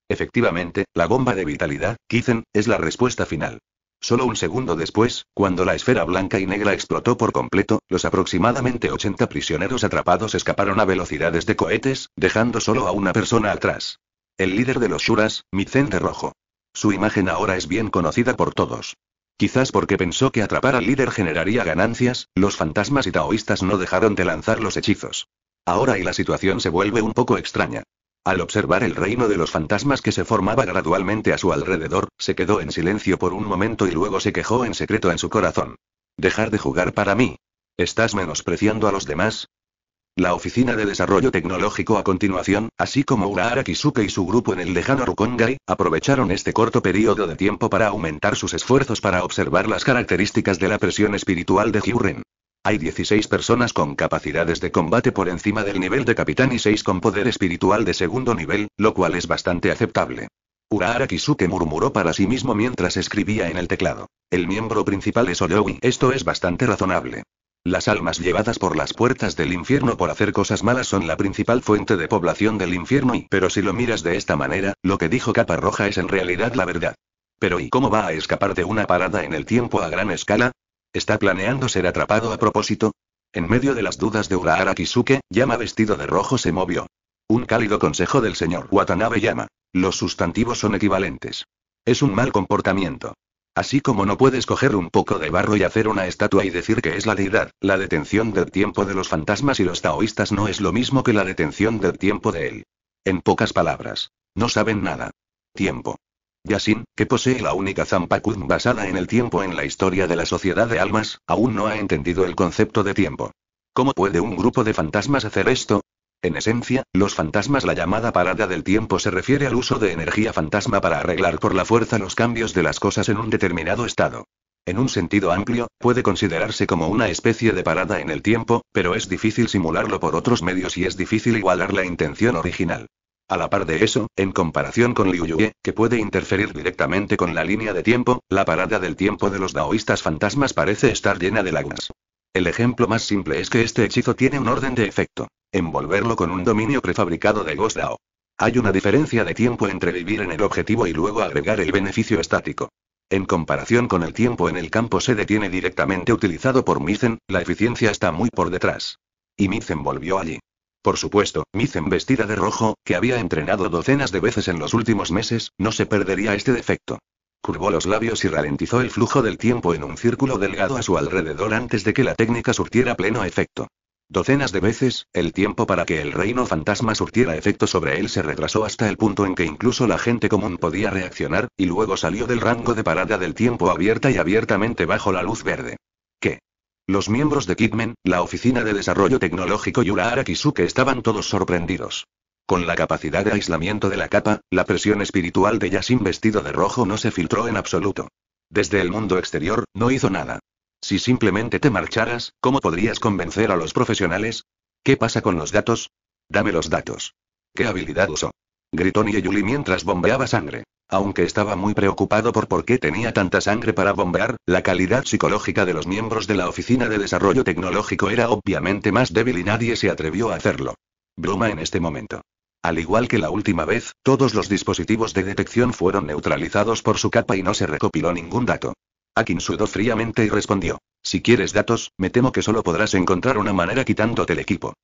Efectivamente, la bomba de vitalidad, Kizen, es la respuesta final. Solo un segundo después, cuando la esfera blanca y negra explotó por completo, los aproximadamente 80 prisioneros atrapados escaparon a velocidades de cohetes, dejando solo a una persona atrás. El líder de los Shuras, Micente Rojo. Su imagen ahora es bien conocida por todos. Quizás porque pensó que atrapar al líder generaría ganancias, los fantasmas y taoístas no dejaron de lanzar los hechizos. Ahora y la situación se vuelve un poco extraña. Al observar el reino de los fantasmas que se formaba gradualmente a su alrededor, se quedó en silencio por un momento y luego se quejó en secreto en su corazón. Dejar de jugar para mí. ¿Estás menospreciando a los demás? la Oficina de Desarrollo Tecnológico a continuación, así como Urahara Kisuke y su grupo en el lejano Rukongai, aprovecharon este corto periodo de tiempo para aumentar sus esfuerzos para observar las características de la presión espiritual de Hyuren. Hay 16 personas con capacidades de combate por encima del nivel de capitán y 6 con poder espiritual de segundo nivel, lo cual es bastante aceptable. Urahara Kisuke murmuró para sí mismo mientras escribía en el teclado. El miembro principal es Oyoi, esto es bastante razonable. Las almas llevadas por las puertas del infierno por hacer cosas malas son la principal fuente de población del infierno y... Pero si lo miras de esta manera, lo que dijo Capa Roja es en realidad la verdad. Pero ¿y cómo va a escapar de una parada en el tiempo a gran escala? ¿Está planeando ser atrapado a propósito? En medio de las dudas de Urahara Kisuke, Yama vestido de rojo se movió. Un cálido consejo del señor Watanabe Yama. Los sustantivos son equivalentes. Es un mal comportamiento. Así como no puedes coger un poco de barro y hacer una estatua y decir que es la deidad, la detención del tiempo de los fantasmas y los taoístas no es lo mismo que la detención del tiempo de él. En pocas palabras, no saben nada. Tiempo. Yasin, que posee la única Zampakun basada en el tiempo en la historia de la sociedad de almas, aún no ha entendido el concepto de tiempo. ¿Cómo puede un grupo de fantasmas hacer esto? En esencia, los fantasmas la llamada parada del tiempo se refiere al uso de energía fantasma para arreglar por la fuerza los cambios de las cosas en un determinado estado. En un sentido amplio, puede considerarse como una especie de parada en el tiempo, pero es difícil simularlo por otros medios y es difícil igualar la intención original. A la par de eso, en comparación con Liu Yue, que puede interferir directamente con la línea de tiempo, la parada del tiempo de los daoístas fantasmas parece estar llena de lagunas. El ejemplo más simple es que este hechizo tiene un orden de efecto envolverlo con un dominio prefabricado de Godao. Hay una diferencia de tiempo entre vivir en el objetivo y luego agregar el beneficio estático. En comparación con el tiempo en el campo se detiene directamente utilizado por Mizen, la eficiencia está muy por detrás. Y Mizen volvió allí. Por supuesto, Mizen vestida de rojo, que había entrenado docenas de veces en los últimos meses, no se perdería este defecto. Curvó los labios y ralentizó el flujo del tiempo en un círculo delgado a su alrededor antes de que la técnica surtiera pleno efecto. Docenas de veces, el tiempo para que el reino fantasma surtiera efecto sobre él se retrasó hasta el punto en que incluso la gente común podía reaccionar, y luego salió del rango de parada del tiempo abierta y abiertamente bajo la luz verde. ¿Qué? Los miembros de Kidman, la Oficina de Desarrollo Tecnológico y Urahara Kisuke estaban todos sorprendidos. Con la capacidad de aislamiento de la capa, la presión espiritual de Yasin vestido de rojo no se filtró en absoluto. Desde el mundo exterior, no hizo nada. Si simplemente te marcharas, ¿cómo podrías convencer a los profesionales? ¿Qué pasa con los datos? Dame los datos. ¿Qué habilidad uso? Gritó Yuli mientras bombeaba sangre. Aunque estaba muy preocupado por por qué tenía tanta sangre para bombear, la calidad psicológica de los miembros de la Oficina de Desarrollo Tecnológico era obviamente más débil y nadie se atrevió a hacerlo. Bruma en este momento. Al igual que la última vez, todos los dispositivos de detección fueron neutralizados por su capa y no se recopiló ningún dato. Akin sudó fríamente y respondió. Si quieres datos, me temo que solo podrás encontrar una manera quitándote el equipo.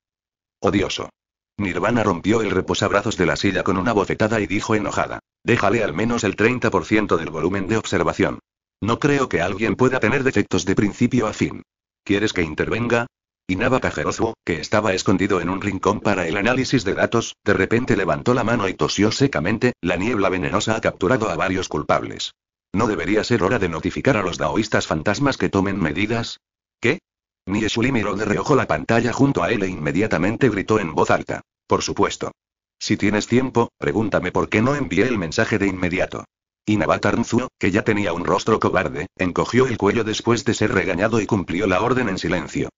Odioso. Nirvana rompió el reposabrazos de la silla con una bofetada y dijo enojada. Déjale al menos el 30% del volumen de observación. No creo que alguien pueda tener defectos de principio a fin. ¿Quieres que intervenga? Inaba Cajeroso, que estaba escondido en un rincón para el análisis de datos, de repente levantó la mano y tosió secamente, la niebla venenosa ha capturado a varios culpables. ¿No debería ser hora de notificar a los daoístas fantasmas que tomen medidas? ¿Qué? Nieshuli miró de reojo la pantalla junto a él e inmediatamente gritó en voz alta. Por supuesto. Si tienes tiempo, pregúntame por qué no envié el mensaje de inmediato. Navatar Nzuo, que ya tenía un rostro cobarde, encogió el cuello después de ser regañado y cumplió la orden en silencio.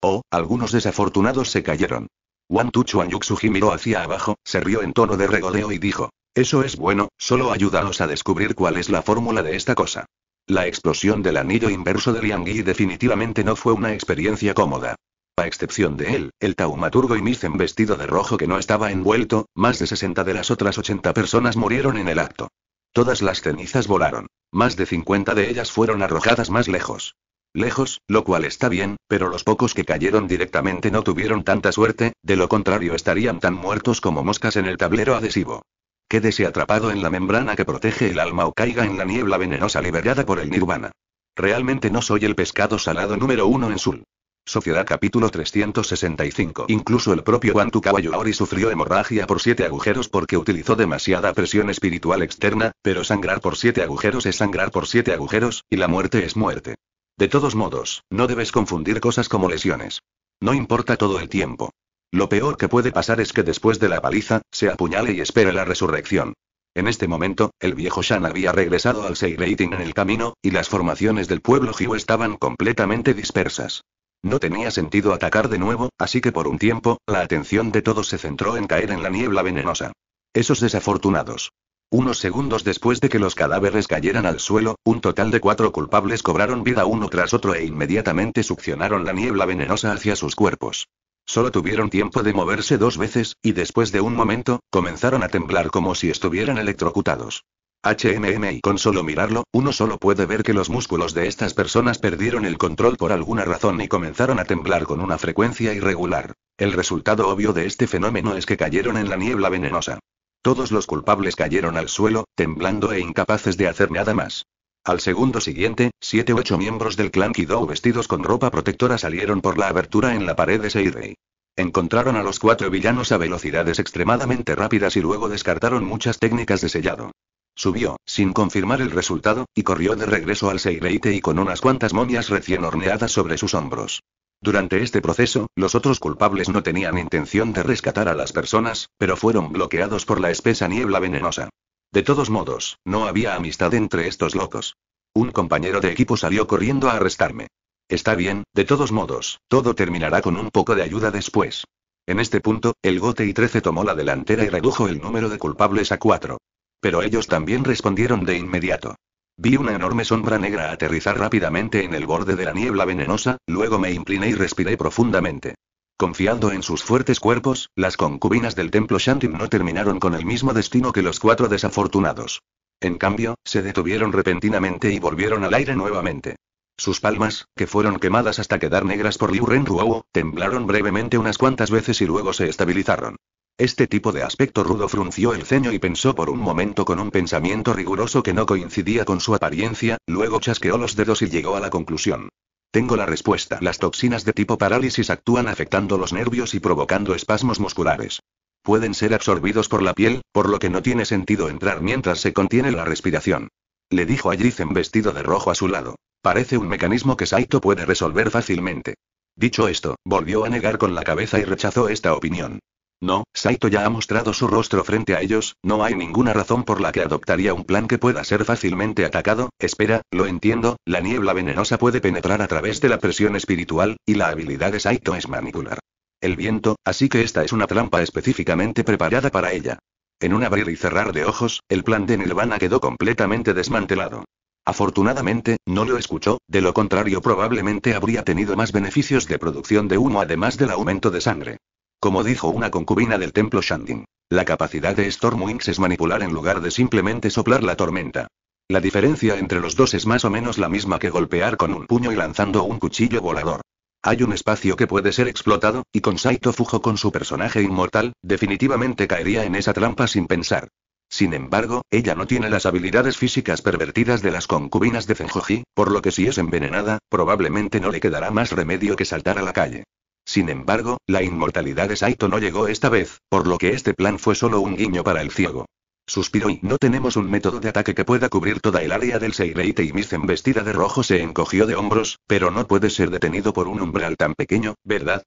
Oh, algunos desafortunados se cayeron. Tuchuan Yuxuji miró hacia abajo, se rió en tono de regodeo y dijo. Eso es bueno, solo ayúdanos a descubrir cuál es la fórmula de esta cosa. La explosión del anillo inverso de Yi definitivamente no fue una experiencia cómoda. A excepción de él, el taumaturgo y mizen vestido de rojo que no estaba envuelto, más de 60 de las otras 80 personas murieron en el acto. Todas las cenizas volaron. Más de 50 de ellas fueron arrojadas más lejos. Lejos, lo cual está bien, pero los pocos que cayeron directamente no tuvieron tanta suerte, de lo contrario estarían tan muertos como moscas en el tablero adhesivo. Quédese atrapado en la membrana que protege el alma o caiga en la niebla venenosa liberada por el nirvana. Realmente no soy el pescado salado número uno en Sul. Sociedad capítulo 365. Incluso el propio Wantu sufrió hemorragia por siete agujeros porque utilizó demasiada presión espiritual externa, pero sangrar por siete agujeros es sangrar por siete agujeros, y la muerte es muerte. De todos modos, no debes confundir cosas como lesiones. No importa todo el tiempo. Lo peor que puede pasar es que después de la paliza, se apuñale y espere la resurrección. En este momento, el viejo Shan había regresado al Seireiting en el camino, y las formaciones del pueblo Jiu estaban completamente dispersas. No tenía sentido atacar de nuevo, así que por un tiempo, la atención de todos se centró en caer en la niebla venenosa. Esos desafortunados. Unos segundos después de que los cadáveres cayeran al suelo, un total de cuatro culpables cobraron vida uno tras otro e inmediatamente succionaron la niebla venenosa hacia sus cuerpos. Solo tuvieron tiempo de moverse dos veces, y después de un momento, comenzaron a temblar como si estuvieran electrocutados. HMM y con solo mirarlo, uno solo puede ver que los músculos de estas personas perdieron el control por alguna razón y comenzaron a temblar con una frecuencia irregular. El resultado obvio de este fenómeno es que cayeron en la niebla venenosa. Todos los culpables cayeron al suelo, temblando e incapaces de hacer nada más. Al segundo siguiente, siete u ocho miembros del clan Kidou vestidos con ropa protectora salieron por la abertura en la pared de Seirei. Encontraron a los cuatro villanos a velocidades extremadamente rápidas y luego descartaron muchas técnicas de sellado. Subió, sin confirmar el resultado, y corrió de regreso al Seireite y con unas cuantas momias recién horneadas sobre sus hombros. Durante este proceso, los otros culpables no tenían intención de rescatar a las personas, pero fueron bloqueados por la espesa niebla venenosa. De todos modos, no había amistad entre estos locos. Un compañero de equipo salió corriendo a arrestarme. Está bien, de todos modos, todo terminará con un poco de ayuda después. En este punto, el Gote y 13 tomó la delantera y redujo el número de culpables a cuatro. Pero ellos también respondieron de inmediato. Vi una enorme sombra negra aterrizar rápidamente en el borde de la niebla venenosa, luego me incliné y respiré profundamente. Confiando en sus fuertes cuerpos, las concubinas del templo Shantin no terminaron con el mismo destino que los cuatro desafortunados. En cambio, se detuvieron repentinamente y volvieron al aire nuevamente. Sus palmas, que fueron quemadas hasta quedar negras por Liu Renruo, temblaron brevemente unas cuantas veces y luego se estabilizaron. Este tipo de aspecto rudo frunció el ceño y pensó por un momento con un pensamiento riguroso que no coincidía con su apariencia, luego chasqueó los dedos y llegó a la conclusión. Tengo la respuesta. Las toxinas de tipo parálisis actúan afectando los nervios y provocando espasmos musculares. Pueden ser absorbidos por la piel, por lo que no tiene sentido entrar mientras se contiene la respiración. Le dijo a Jizen vestido de rojo a su lado. Parece un mecanismo que Saito puede resolver fácilmente. Dicho esto, volvió a negar con la cabeza y rechazó esta opinión. No, Saito ya ha mostrado su rostro frente a ellos, no hay ninguna razón por la que adoptaría un plan que pueda ser fácilmente atacado, espera, lo entiendo, la niebla venenosa puede penetrar a través de la presión espiritual, y la habilidad de Saito es manipular. El viento, así que esta es una trampa específicamente preparada para ella. En un abrir y cerrar de ojos, el plan de Nirvana quedó completamente desmantelado. Afortunadamente, no lo escuchó, de lo contrario probablemente habría tenido más beneficios de producción de humo además del aumento de sangre. Como dijo una concubina del templo Shandin. La capacidad de Stormwings es manipular en lugar de simplemente soplar la tormenta. La diferencia entre los dos es más o menos la misma que golpear con un puño y lanzando un cuchillo volador. Hay un espacio que puede ser explotado, y con Saito Fujo con su personaje inmortal, definitivamente caería en esa trampa sin pensar. Sin embargo, ella no tiene las habilidades físicas pervertidas de las concubinas de Zenjoji, por lo que si es envenenada, probablemente no le quedará más remedio que saltar a la calle. Sin embargo, la inmortalidad de Saito no llegó esta vez, por lo que este plan fue solo un guiño para el ciego. Suspiró y no tenemos un método de ataque que pueda cubrir toda el área del Seireite y Mizen vestida de rojo se encogió de hombros, pero no puede ser detenido por un umbral tan pequeño, ¿verdad?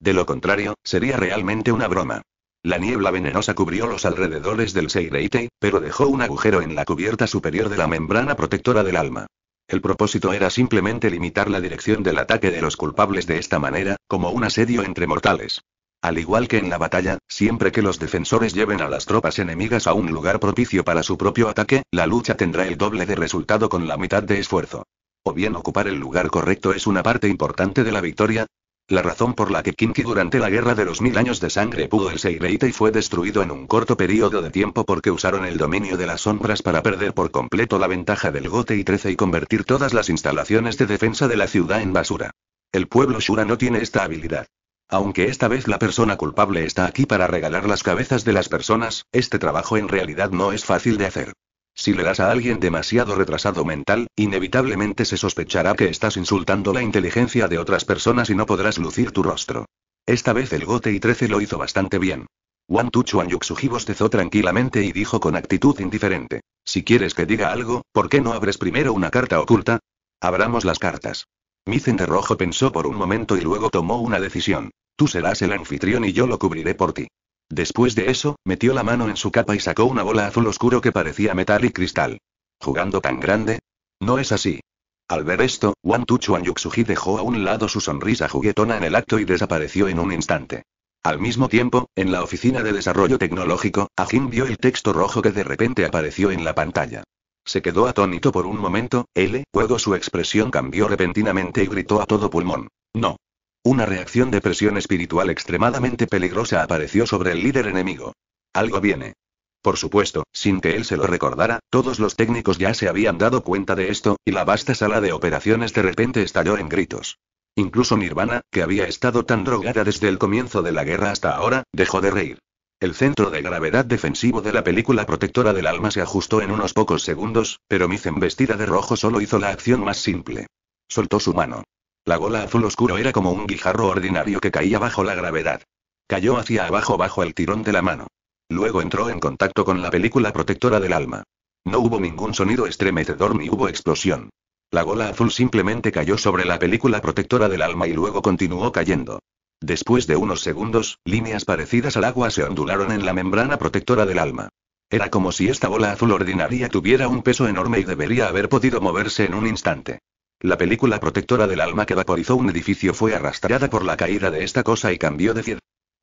De lo contrario, sería realmente una broma. La niebla venenosa cubrió los alrededores del Seireite, pero dejó un agujero en la cubierta superior de la membrana protectora del alma. El propósito era simplemente limitar la dirección del ataque de los culpables de esta manera, como un asedio entre mortales. Al igual que en la batalla, siempre que los defensores lleven a las tropas enemigas a un lugar propicio para su propio ataque, la lucha tendrá el doble de resultado con la mitad de esfuerzo. O bien ocupar el lugar correcto es una parte importante de la victoria, la razón por la que Kinki durante la Guerra de los Mil Años de Sangre pudo el Seireite y fue destruido en un corto periodo de tiempo porque usaron el dominio de las sombras para perder por completo la ventaja del Gote y 13 y convertir todas las instalaciones de defensa de la ciudad en basura. El pueblo Shura no tiene esta habilidad. Aunque esta vez la persona culpable está aquí para regalar las cabezas de las personas, este trabajo en realidad no es fácil de hacer. Si le das a alguien demasiado retrasado mental, inevitablemente se sospechará que estás insultando la inteligencia de otras personas y no podrás lucir tu rostro. Esta vez el Gote y 13 lo hizo bastante bien. Wan Tuchuan Yuxuji bostezó tranquilamente y dijo con actitud indiferente. Si quieres que diga algo, ¿por qué no abres primero una carta oculta? Abramos las cartas. mi de Rojo pensó por un momento y luego tomó una decisión. Tú serás el anfitrión y yo lo cubriré por ti. Después de eso, metió la mano en su capa y sacó una bola azul oscuro que parecía metal y cristal. ¿Jugando tan grande? No es así. Al ver esto, Wan Tuchuan Yuxuji dejó a un lado su sonrisa juguetona en el acto y desapareció en un instante. Al mismo tiempo, en la oficina de desarrollo tecnológico, Ajin vio el texto rojo que de repente apareció en la pantalla. Se quedó atónito por un momento, L, luego su expresión cambió repentinamente y gritó a todo pulmón. No. Una reacción de presión espiritual extremadamente peligrosa apareció sobre el líder enemigo. Algo viene. Por supuesto, sin que él se lo recordara, todos los técnicos ya se habían dado cuenta de esto, y la vasta sala de operaciones de repente estalló en gritos. Incluso Nirvana, que había estado tan drogada desde el comienzo de la guerra hasta ahora, dejó de reír. El centro de gravedad defensivo de la película protectora del alma se ajustó en unos pocos segundos, pero Mizen vestida de rojo solo hizo la acción más simple. Soltó su mano. La bola azul oscuro era como un guijarro ordinario que caía bajo la gravedad. Cayó hacia abajo bajo el tirón de la mano. Luego entró en contacto con la película protectora del alma. No hubo ningún sonido estremecedor ni hubo explosión. La bola azul simplemente cayó sobre la película protectora del alma y luego continuó cayendo. Después de unos segundos, líneas parecidas al agua se ondularon en la membrana protectora del alma. Era como si esta bola azul ordinaria tuviera un peso enorme y debería haber podido moverse en un instante. La película protectora del alma que vaporizó un edificio fue arrastrada por la caída de esta cosa y cambió de pie.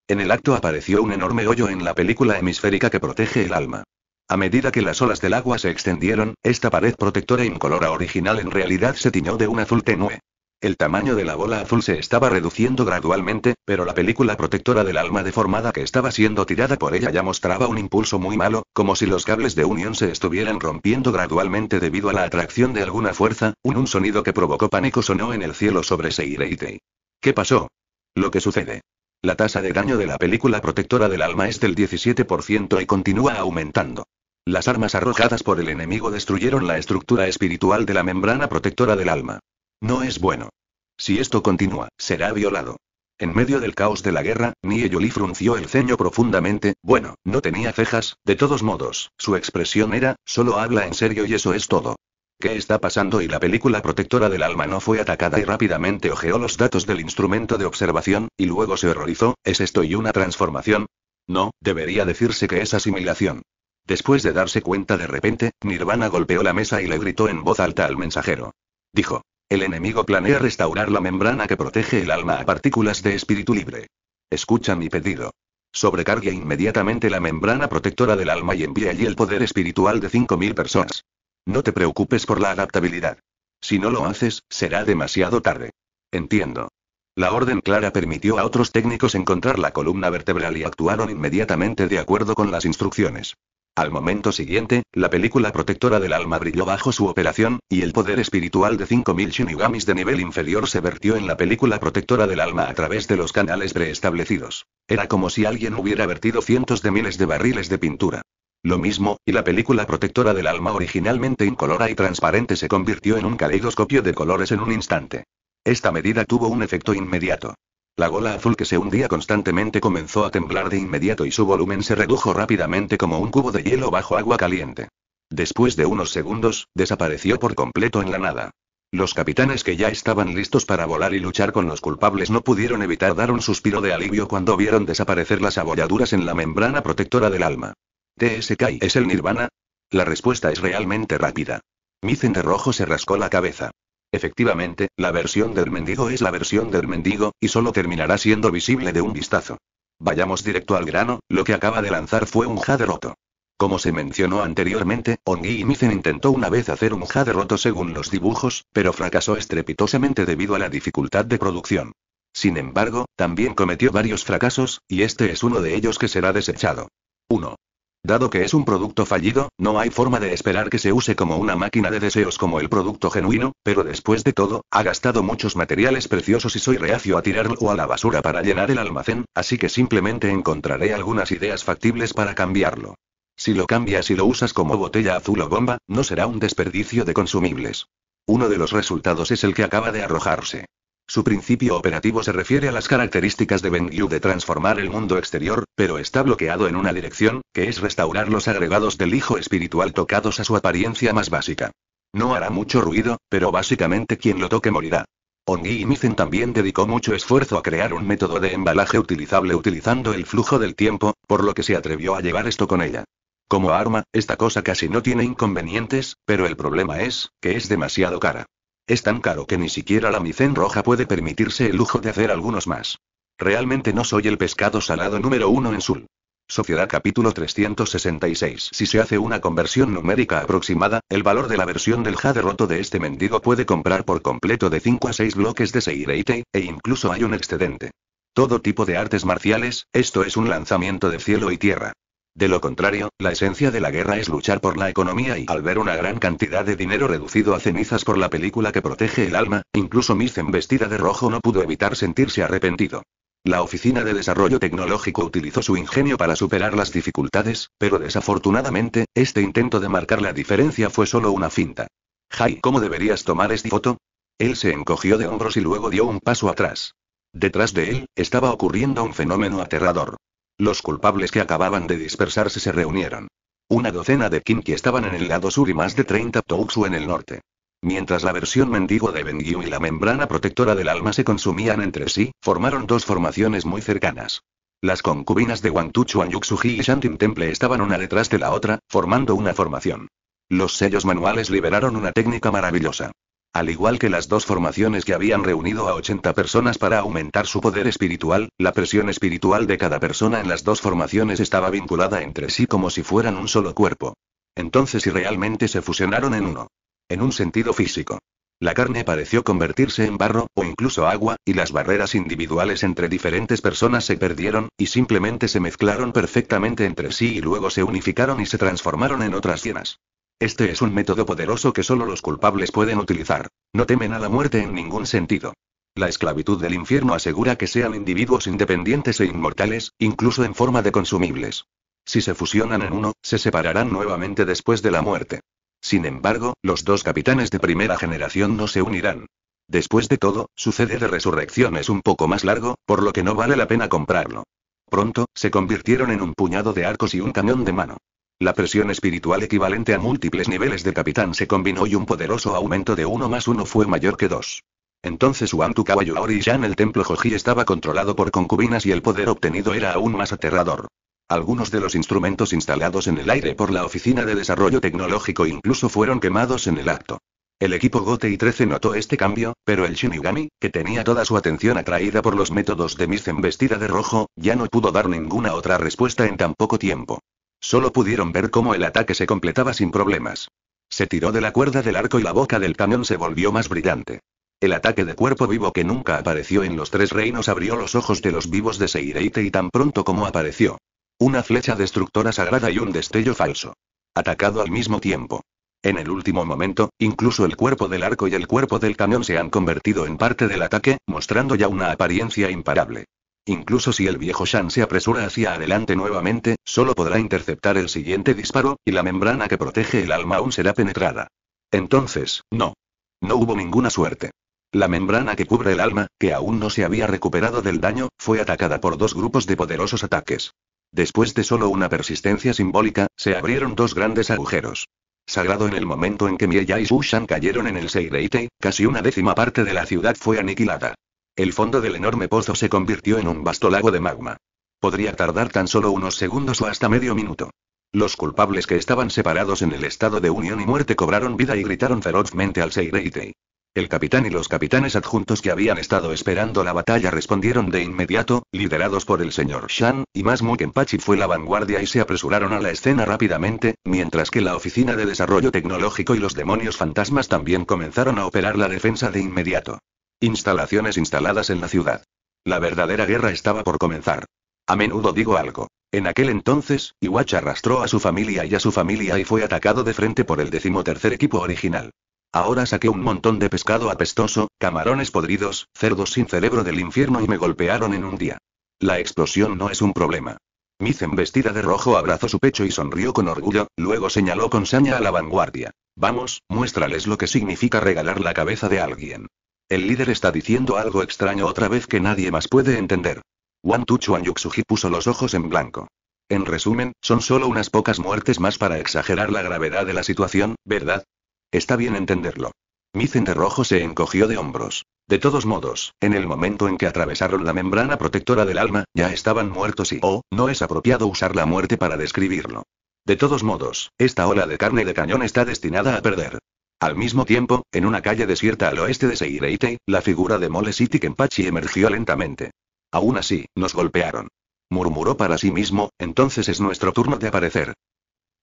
En el acto apareció un enorme hoyo en la película hemisférica que protege el alma. A medida que las olas del agua se extendieron, esta pared protectora incolora original en realidad se tiñó de un azul tenue. El tamaño de la bola azul se estaba reduciendo gradualmente, pero la película protectora del alma deformada que estaba siendo tirada por ella ya mostraba un impulso muy malo, como si los cables de unión se estuvieran rompiendo gradualmente debido a la atracción de alguna fuerza, un, sonido que provocó pánico sonó en el cielo sobre Seireitei. ¿Qué pasó? Lo que sucede. La tasa de daño de la película protectora del alma es del 17% y continúa aumentando. Las armas arrojadas por el enemigo destruyeron la estructura espiritual de la membrana protectora del alma. No es bueno. Si esto continúa, será violado. En medio del caos de la guerra, Nie Yuli frunció el ceño profundamente, bueno, no tenía cejas, de todos modos, su expresión era, solo habla en serio y eso es todo. ¿Qué está pasando? Y la película protectora del alma no fue atacada y rápidamente ojeó los datos del instrumento de observación, y luego se horrorizó, ¿es esto y una transformación? No, debería decirse que es asimilación. Después de darse cuenta de repente, Nirvana golpeó la mesa y le gritó en voz alta al mensajero. Dijo, el enemigo planea restaurar la membrana que protege el alma a partículas de espíritu libre. Escucha mi pedido. Sobrecargue inmediatamente la membrana protectora del alma y envía allí el poder espiritual de 5.000 personas. No te preocupes por la adaptabilidad. Si no lo haces, será demasiado tarde. Entiendo. La orden clara permitió a otros técnicos encontrar la columna vertebral y actuaron inmediatamente de acuerdo con las instrucciones. Al momento siguiente, la película protectora del alma brilló bajo su operación, y el poder espiritual de 5.000 shinigamis de nivel inferior se vertió en la película protectora del alma a través de los canales preestablecidos. Era como si alguien hubiera vertido cientos de miles de barriles de pintura. Lo mismo, y la película protectora del alma originalmente incolora y transparente se convirtió en un caleidoscopio de colores en un instante. Esta medida tuvo un efecto inmediato. La gola azul que se hundía constantemente comenzó a temblar de inmediato y su volumen se redujo rápidamente como un cubo de hielo bajo agua caliente. Después de unos segundos, desapareció por completo en la nada. Los capitanes que ya estaban listos para volar y luchar con los culpables no pudieron evitar dar un suspiro de alivio cuando vieron desaparecer las abolladuras en la membrana protectora del alma. ¿TSK es el nirvana? La respuesta es realmente rápida. Mizen de rojo se rascó la cabeza. Efectivamente, la versión del mendigo es la versión del mendigo, y solo terminará siendo visible de un vistazo. Vayamos directo al grano, lo que acaba de lanzar fue un jade roto. Como se mencionó anteriormente, Ongi Mizen intentó una vez hacer un jade roto según los dibujos, pero fracasó estrepitosamente debido a la dificultad de producción. Sin embargo, también cometió varios fracasos, y este es uno de ellos que será desechado. 1. Dado que es un producto fallido, no hay forma de esperar que se use como una máquina de deseos como el producto genuino, pero después de todo, ha gastado muchos materiales preciosos y soy reacio a tirarlo a la basura para llenar el almacén, así que simplemente encontraré algunas ideas factibles para cambiarlo. Si lo cambias y lo usas como botella azul o bomba, no será un desperdicio de consumibles. Uno de los resultados es el que acaba de arrojarse. Su principio operativo se refiere a las características de Bengyu de transformar el mundo exterior, pero está bloqueado en una dirección, que es restaurar los agregados del hijo espiritual tocados a su apariencia más básica. No hará mucho ruido, pero básicamente quien lo toque morirá. Ongi y Mizen también dedicó mucho esfuerzo a crear un método de embalaje utilizable utilizando el flujo del tiempo, por lo que se atrevió a llevar esto con ella. Como arma, esta cosa casi no tiene inconvenientes, pero el problema es, que es demasiado cara. Es tan caro que ni siquiera la micén roja puede permitirse el lujo de hacer algunos más. Realmente no soy el pescado salado número uno en Sul. Sociedad capítulo 366 Si se hace una conversión numérica aproximada, el valor de la versión del jade roto de este mendigo puede comprar por completo de 5 a 6 bloques de Seireite, e incluso hay un excedente. Todo tipo de artes marciales, esto es un lanzamiento de cielo y tierra. De lo contrario, la esencia de la guerra es luchar por la economía y al ver una gran cantidad de dinero reducido a cenizas por la película que protege el alma, incluso en vestida de rojo no pudo evitar sentirse arrepentido. La Oficina de Desarrollo Tecnológico utilizó su ingenio para superar las dificultades, pero desafortunadamente, este intento de marcar la diferencia fue solo una finta. Jai, ¿cómo deberías tomar esta foto? Él se encogió de hombros y luego dio un paso atrás. Detrás de él, estaba ocurriendo un fenómeno aterrador. Los culpables que acababan de dispersarse se reunieron. Una docena de Kinki estaban en el lado sur y más de 30 Touksu en el norte. Mientras la versión mendigo de Bengyu y la membrana protectora del alma se consumían entre sí, formaron dos formaciones muy cercanas. Las concubinas de Wantucho Yuxuji y Shantin Temple estaban una detrás de la otra, formando una formación. Los sellos manuales liberaron una técnica maravillosa. Al igual que las dos formaciones que habían reunido a 80 personas para aumentar su poder espiritual, la presión espiritual de cada persona en las dos formaciones estaba vinculada entre sí como si fueran un solo cuerpo. Entonces y realmente se fusionaron en uno. En un sentido físico. La carne pareció convertirse en barro, o incluso agua, y las barreras individuales entre diferentes personas se perdieron, y simplemente se mezclaron perfectamente entre sí y luego se unificaron y se transformaron en otras llenas. Este es un método poderoso que solo los culpables pueden utilizar. No temen a la muerte en ningún sentido. La esclavitud del infierno asegura que sean individuos independientes e inmortales, incluso en forma de consumibles. Si se fusionan en uno, se separarán nuevamente después de la muerte. Sin embargo, los dos capitanes de primera generación no se unirán. Después de todo, su de resurrección es un poco más largo, por lo que no vale la pena comprarlo. Pronto, se convirtieron en un puñado de arcos y un cañón de mano. La presión espiritual equivalente a múltiples niveles de capitán se combinó y un poderoso aumento de 1 más 1 fue mayor que 2. Entonces Wantu Kawayoori ya en el templo Hoji estaba controlado por concubinas y el poder obtenido era aún más aterrador. Algunos de los instrumentos instalados en el aire por la Oficina de Desarrollo Tecnológico incluso fueron quemados en el acto. El equipo Gote y 13 notó este cambio, pero el Shinigami, que tenía toda su atención atraída por los métodos de Misen vestida de rojo, ya no pudo dar ninguna otra respuesta en tan poco tiempo. Solo pudieron ver cómo el ataque se completaba sin problemas. Se tiró de la cuerda del arco y la boca del camión se volvió más brillante. El ataque de cuerpo vivo que nunca apareció en los tres reinos abrió los ojos de los vivos de Seireite y tan pronto como apareció. Una flecha destructora sagrada y un destello falso. Atacado al mismo tiempo. En el último momento, incluso el cuerpo del arco y el cuerpo del camión se han convertido en parte del ataque, mostrando ya una apariencia imparable. Incluso si el viejo Shan se apresura hacia adelante nuevamente, solo podrá interceptar el siguiente disparo, y la membrana que protege el alma aún será penetrada. Entonces, no. No hubo ninguna suerte. La membrana que cubre el alma, que aún no se había recuperado del daño, fue atacada por dos grupos de poderosos ataques. Después de solo una persistencia simbólica, se abrieron dos grandes agujeros. Sagrado en el momento en que Mieya y Shan cayeron en el Seireite, casi una décima parte de la ciudad fue aniquilada. El fondo del enorme pozo se convirtió en un vasto lago de magma. Podría tardar tan solo unos segundos o hasta medio minuto. Los culpables que estaban separados en el estado de unión y muerte cobraron vida y gritaron ferozmente al Seireitei. El capitán y los capitanes adjuntos que habían estado esperando la batalla respondieron de inmediato, liderados por el señor Shan, y más Mukenpachi fue la vanguardia y se apresuraron a la escena rápidamente, mientras que la Oficina de Desarrollo Tecnológico y los demonios fantasmas también comenzaron a operar la defensa de inmediato. Instalaciones instaladas en la ciudad. La verdadera guerra estaba por comenzar. A menudo digo algo. En aquel entonces, Iwach arrastró a su familia y a su familia y fue atacado de frente por el decimotercer equipo original. Ahora saqué un montón de pescado apestoso, camarones podridos, cerdos sin cerebro del infierno y me golpearon en un día. La explosión no es un problema. Mizen vestida de rojo abrazó su pecho y sonrió con orgullo, luego señaló con saña a la vanguardia. Vamos, muéstrales lo que significa regalar la cabeza de alguien. El líder está diciendo algo extraño otra vez que nadie más puede entender. Wan Tuchuan Yuxuji puso los ojos en blanco. En resumen, son solo unas pocas muertes más para exagerar la gravedad de la situación, ¿verdad? Está bien entenderlo. Mi rojo se encogió de hombros. De todos modos, en el momento en que atravesaron la membrana protectora del alma, ya estaban muertos y, oh, no es apropiado usar la muerte para describirlo. De todos modos, esta ola de carne de cañón está destinada a perder. Al mismo tiempo, en una calle desierta al oeste de Seireite, la figura de Mole City Kenpachi emergió lentamente. Aún así, nos golpearon. Murmuró para sí mismo, entonces es nuestro turno de aparecer.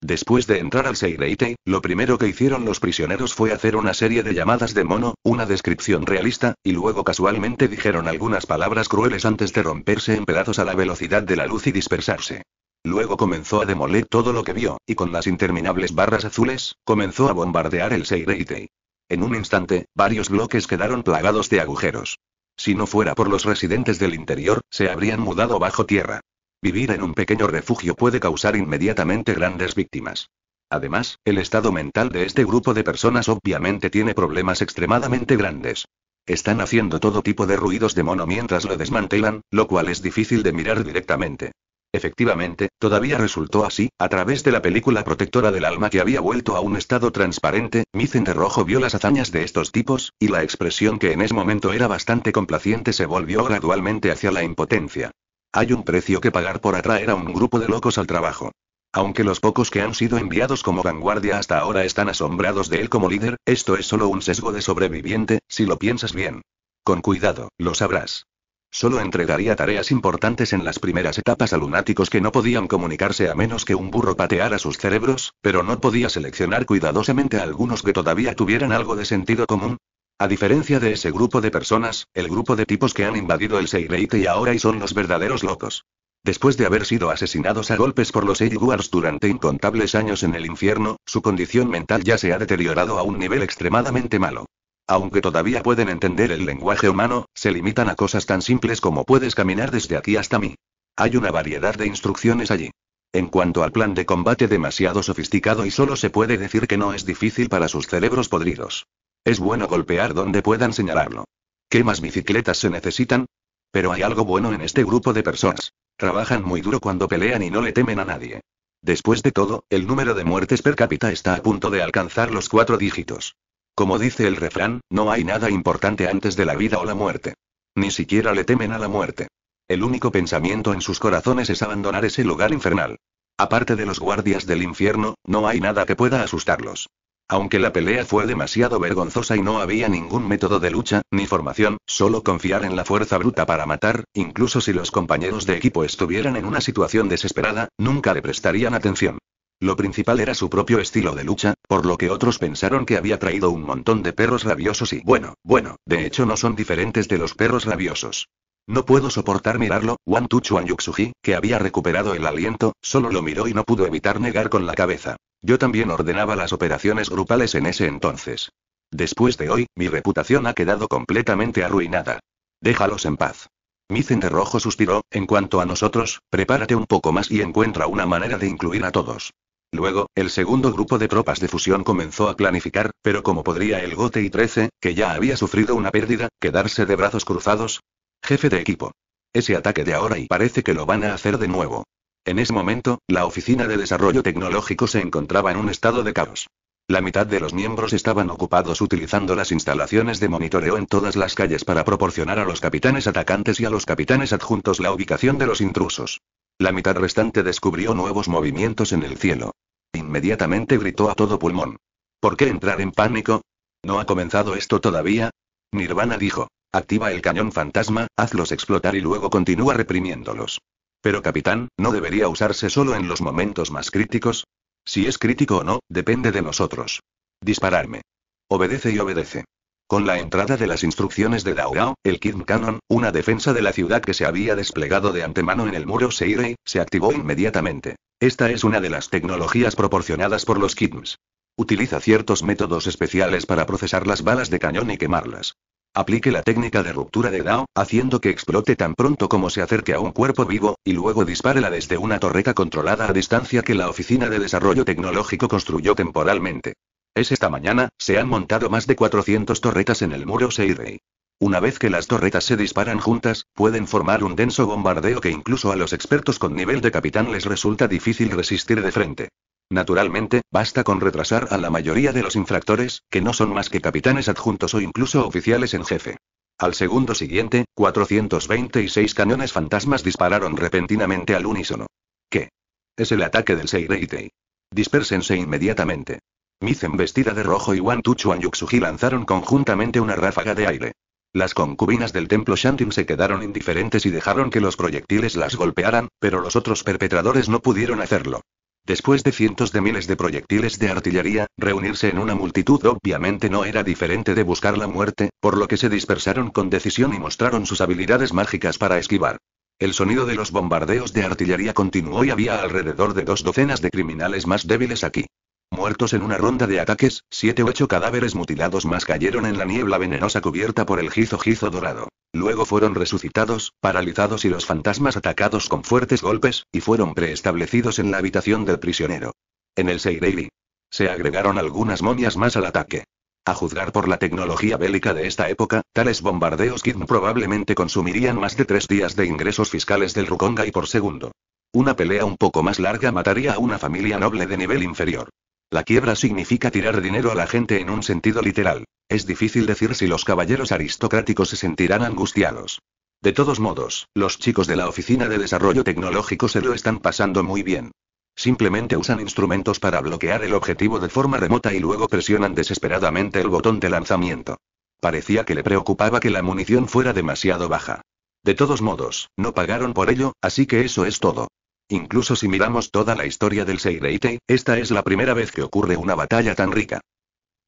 Después de entrar al Seireite, lo primero que hicieron los prisioneros fue hacer una serie de llamadas de mono, una descripción realista, y luego casualmente dijeron algunas palabras crueles antes de romperse en pedazos a la velocidad de la luz y dispersarse. Luego comenzó a demoler todo lo que vio, y con las interminables barras azules, comenzó a bombardear el Seireitei. En un instante, varios bloques quedaron plagados de agujeros. Si no fuera por los residentes del interior, se habrían mudado bajo tierra. Vivir en un pequeño refugio puede causar inmediatamente grandes víctimas. Además, el estado mental de este grupo de personas obviamente tiene problemas extremadamente grandes. Están haciendo todo tipo de ruidos de mono mientras lo desmantelan, lo cual es difícil de mirar directamente. Efectivamente, todavía resultó así, a través de la película protectora del alma que había vuelto a un estado transparente, Micen de Rojo vio las hazañas de estos tipos, y la expresión que en ese momento era bastante complaciente se volvió gradualmente hacia la impotencia. Hay un precio que pagar por atraer a un grupo de locos al trabajo. Aunque los pocos que han sido enviados como vanguardia hasta ahora están asombrados de él como líder, esto es solo un sesgo de sobreviviente, si lo piensas bien. Con cuidado, lo sabrás. Solo entregaría tareas importantes en las primeras etapas a lunáticos que no podían comunicarse a menos que un burro pateara sus cerebros, pero no podía seleccionar cuidadosamente a algunos que todavía tuvieran algo de sentido común. A diferencia de ese grupo de personas, el grupo de tipos que han invadido el Seireite y ahora y son los verdaderos locos. Después de haber sido asesinados a golpes por los Eiguars durante incontables años en el infierno, su condición mental ya se ha deteriorado a un nivel extremadamente malo aunque todavía pueden entender el lenguaje humano, se limitan a cosas tan simples como puedes caminar desde aquí hasta mí. Hay una variedad de instrucciones allí. En cuanto al plan de combate demasiado sofisticado y solo se puede decir que no es difícil para sus cerebros podridos. Es bueno golpear donde puedan señalarlo. ¿Qué más bicicletas se necesitan? Pero hay algo bueno en este grupo de personas. Trabajan muy duro cuando pelean y no le temen a nadie. Después de todo, el número de muertes per cápita está a punto de alcanzar los cuatro dígitos. Como dice el refrán, no hay nada importante antes de la vida o la muerte. Ni siquiera le temen a la muerte. El único pensamiento en sus corazones es abandonar ese lugar infernal. Aparte de los guardias del infierno, no hay nada que pueda asustarlos. Aunque la pelea fue demasiado vergonzosa y no había ningún método de lucha, ni formación, solo confiar en la fuerza bruta para matar, incluso si los compañeros de equipo estuvieran en una situación desesperada, nunca le prestarían atención. Lo principal era su propio estilo de lucha, por lo que otros pensaron que había traído un montón de perros rabiosos y bueno, bueno, de hecho no son diferentes de los perros rabiosos. No puedo soportar mirarlo, Wan Tuchuan Yuxuji, que había recuperado el aliento, solo lo miró y no pudo evitar negar con la cabeza. Yo también ordenaba las operaciones grupales en ese entonces. Después de hoy, mi reputación ha quedado completamente arruinada. Déjalos en paz. Mi de Rojo suspiró, en cuanto a nosotros, prepárate un poco más y encuentra una manera de incluir a todos. Luego, el segundo grupo de tropas de fusión comenzó a planificar, pero como podría el Gote y 13, que ya había sufrido una pérdida, quedarse de brazos cruzados? Jefe de equipo. Ese ataque de ahora y parece que lo van a hacer de nuevo. En ese momento, la Oficina de Desarrollo Tecnológico se encontraba en un estado de caos. La mitad de los miembros estaban ocupados utilizando las instalaciones de monitoreo en todas las calles para proporcionar a los capitanes atacantes y a los capitanes adjuntos la ubicación de los intrusos. La mitad restante descubrió nuevos movimientos en el cielo. Inmediatamente gritó a todo pulmón. ¿Por qué entrar en pánico? ¿No ha comenzado esto todavía? Nirvana dijo. Activa el cañón fantasma, hazlos explotar y luego continúa reprimiéndolos. Pero capitán, ¿no debería usarse solo en los momentos más críticos? Si es crítico o no, depende de nosotros. Dispararme. Obedece y obedece. Con la entrada de las instrucciones de Gao, el Kidm Cannon, una defensa de la ciudad que se había desplegado de antemano en el muro Seirei, se activó inmediatamente. Esta es una de las tecnologías proporcionadas por los Kidms. Utiliza ciertos métodos especiales para procesar las balas de cañón y quemarlas. Aplique la técnica de ruptura de Dao, haciendo que explote tan pronto como se acerque a un cuerpo vivo, y luego dispárela desde una torreta controlada a distancia que la Oficina de Desarrollo Tecnológico construyó temporalmente esta mañana, se han montado más de 400 torretas en el muro Seirei. Una vez que las torretas se disparan juntas, pueden formar un denso bombardeo que incluso a los expertos con nivel de capitán les resulta difícil resistir de frente. Naturalmente, basta con retrasar a la mayoría de los infractores, que no son más que capitanes adjuntos o incluso oficiales en jefe. Al segundo siguiente, 426 cañones fantasmas dispararon repentinamente al unísono. ¿Qué? Es el ataque del Seireitei. Dispérsense inmediatamente. Mizen vestida de rojo y Wan Tuchuan Yuxuji lanzaron conjuntamente una ráfaga de aire. Las concubinas del templo Shantin se quedaron indiferentes y dejaron que los proyectiles las golpearan, pero los otros perpetradores no pudieron hacerlo. Después de cientos de miles de proyectiles de artillería, reunirse en una multitud obviamente no era diferente de buscar la muerte, por lo que se dispersaron con decisión y mostraron sus habilidades mágicas para esquivar. El sonido de los bombardeos de artillería continuó y había alrededor de dos docenas de criminales más débiles aquí. Muertos en una ronda de ataques, siete u ocho cadáveres mutilados más cayeron en la niebla venenosa cubierta por el gizo-gizo dorado. Luego fueron resucitados, paralizados y los fantasmas atacados con fuertes golpes, y fueron preestablecidos en la habitación del prisionero. En el Seireili. Se agregaron algunas momias más al ataque. A juzgar por la tecnología bélica de esta época, tales bombardeos Kidn probablemente consumirían más de tres días de ingresos fiscales del y por segundo. Una pelea un poco más larga mataría a una familia noble de nivel inferior. La quiebra significa tirar dinero a la gente en un sentido literal. Es difícil decir si los caballeros aristocráticos se sentirán angustiados. De todos modos, los chicos de la Oficina de Desarrollo Tecnológico se lo están pasando muy bien. Simplemente usan instrumentos para bloquear el objetivo de forma remota y luego presionan desesperadamente el botón de lanzamiento. Parecía que le preocupaba que la munición fuera demasiado baja. De todos modos, no pagaron por ello, así que eso es todo. Incluso si miramos toda la historia del Seireitei, esta es la primera vez que ocurre una batalla tan rica.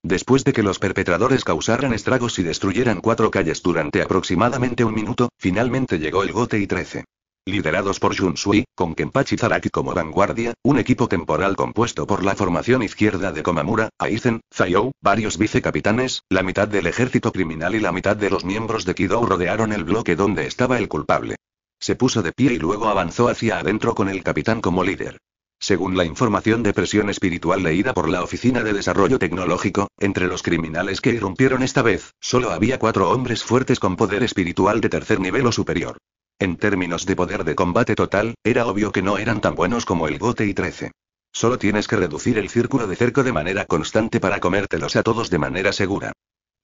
Después de que los perpetradores causaran estragos y destruyeran cuatro calles durante aproximadamente un minuto, finalmente llegó el Gotei 13. Liderados por Jun Sui, con Kenpachi Zaraki como vanguardia, un equipo temporal compuesto por la formación izquierda de Komamura, Aizen, Zayou, varios vicecapitanes, la mitad del ejército criminal y la mitad de los miembros de Kidou rodearon el bloque donde estaba el culpable. Se puso de pie y luego avanzó hacia adentro con el capitán como líder. Según la información de presión espiritual leída por la Oficina de Desarrollo Tecnológico, entre los criminales que irrumpieron esta vez, solo había cuatro hombres fuertes con poder espiritual de tercer nivel o superior. En términos de poder de combate total, era obvio que no eran tan buenos como el Gote y 13. Solo tienes que reducir el círculo de cerco de manera constante para comértelos a todos de manera segura.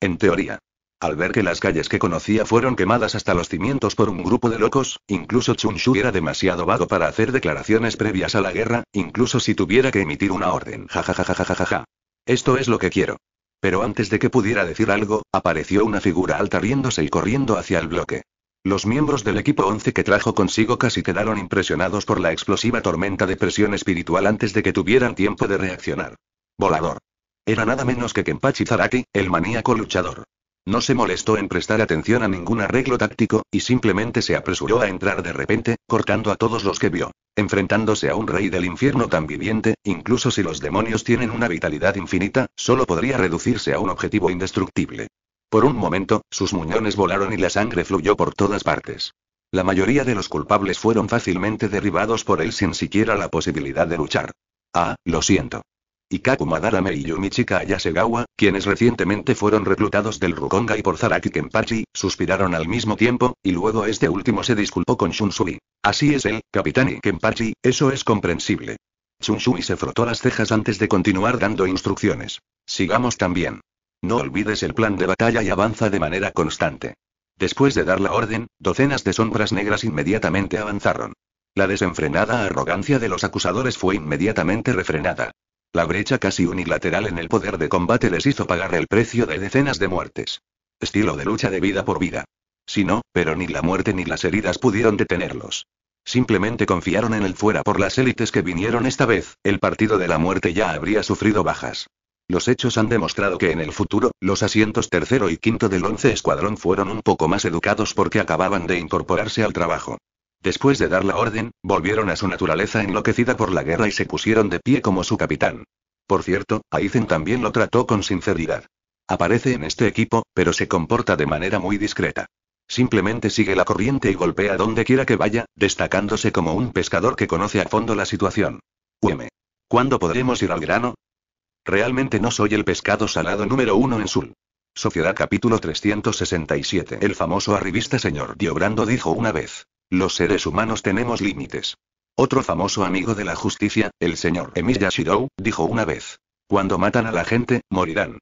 En teoría. Al ver que las calles que conocía fueron quemadas hasta los cimientos por un grupo de locos, incluso Chunshu era demasiado vago para hacer declaraciones previas a la guerra, incluso si tuviera que emitir una orden. Ja Esto es lo que quiero. Pero antes de que pudiera decir algo, apareció una figura alta riéndose y corriendo hacia el bloque. Los miembros del equipo 11 que trajo consigo casi quedaron impresionados por la explosiva tormenta de presión espiritual antes de que tuvieran tiempo de reaccionar. Volador. Era nada menos que Kenpachi Zaraki, el maníaco luchador. No se molestó en prestar atención a ningún arreglo táctico, y simplemente se apresuró a entrar de repente, cortando a todos los que vio, enfrentándose a un rey del infierno tan viviente, incluso si los demonios tienen una vitalidad infinita, solo podría reducirse a un objetivo indestructible. Por un momento, sus muñones volaron y la sangre fluyó por todas partes. La mayoría de los culpables fueron fácilmente derribados por él sin siquiera la posibilidad de luchar. Ah, lo siento. Ikaku Madarame y Yumichika Ayasegawa, quienes recientemente fueron reclutados del Rukonga y por Zaraki Kenpachi, suspiraron al mismo tiempo, y luego este último se disculpó con Shunsui. Así es él, Capitán y eso es comprensible. Shunsui se frotó las cejas antes de continuar dando instrucciones. Sigamos también. No olvides el plan de batalla y avanza de manera constante. Después de dar la orden, docenas de sombras negras inmediatamente avanzaron. La desenfrenada arrogancia de los acusadores fue inmediatamente refrenada. La brecha casi unilateral en el poder de combate les hizo pagar el precio de decenas de muertes. Estilo de lucha de vida por vida. Si no, pero ni la muerte ni las heridas pudieron detenerlos. Simplemente confiaron en el fuera por las élites que vinieron esta vez, el partido de la muerte ya habría sufrido bajas. Los hechos han demostrado que en el futuro, los asientos tercero y quinto del 11 escuadrón fueron un poco más educados porque acababan de incorporarse al trabajo. Después de dar la orden, volvieron a su naturaleza enloquecida por la guerra y se pusieron de pie como su capitán. Por cierto, Aizen también lo trató con sinceridad. Aparece en este equipo, pero se comporta de manera muy discreta. Simplemente sigue la corriente y golpea donde quiera que vaya, destacándose como un pescador que conoce a fondo la situación. UM. ¿Cuándo podremos ir al grano? Realmente no soy el pescado salado número uno en Sul. Sociedad capítulo 367 El famoso arribista señor Diobrando dijo una vez. Los seres humanos tenemos límites. Otro famoso amigo de la justicia, el señor Emiya Shirou, dijo una vez. Cuando matan a la gente, morirán.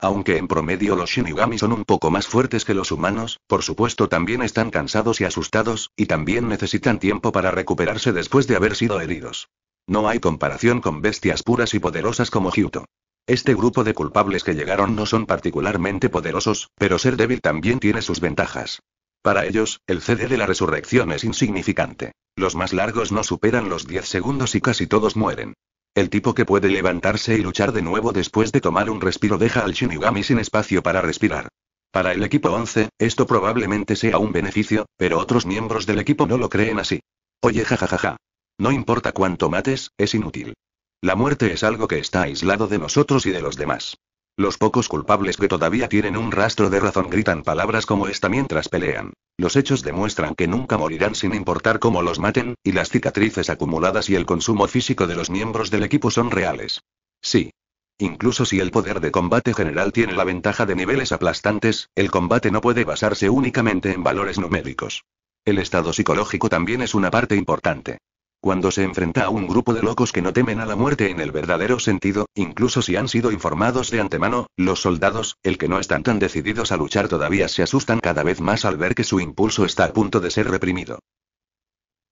Aunque en promedio los Shinigami son un poco más fuertes que los humanos, por supuesto también están cansados y asustados, y también necesitan tiempo para recuperarse después de haber sido heridos. No hay comparación con bestias puras y poderosas como Hyuto. Este grupo de culpables que llegaron no son particularmente poderosos, pero ser débil también tiene sus ventajas. Para ellos, el CD de la resurrección es insignificante. Los más largos no superan los 10 segundos y casi todos mueren. El tipo que puede levantarse y luchar de nuevo después de tomar un respiro deja al Shinigami sin espacio para respirar. Para el equipo 11, esto probablemente sea un beneficio, pero otros miembros del equipo no lo creen así. Oye, jajajaja. No importa cuánto mates, es inútil. La muerte es algo que está aislado de nosotros y de los demás. Los pocos culpables que todavía tienen un rastro de razón gritan palabras como esta mientras pelean. Los hechos demuestran que nunca morirán sin importar cómo los maten, y las cicatrices acumuladas y el consumo físico de los miembros del equipo son reales. Sí. Incluso si el poder de combate general tiene la ventaja de niveles aplastantes, el combate no puede basarse únicamente en valores numéricos. El estado psicológico también es una parte importante. Cuando se enfrenta a un grupo de locos que no temen a la muerte en el verdadero sentido, incluso si han sido informados de antemano, los soldados, el que no están tan decididos a luchar todavía se asustan cada vez más al ver que su impulso está a punto de ser reprimido.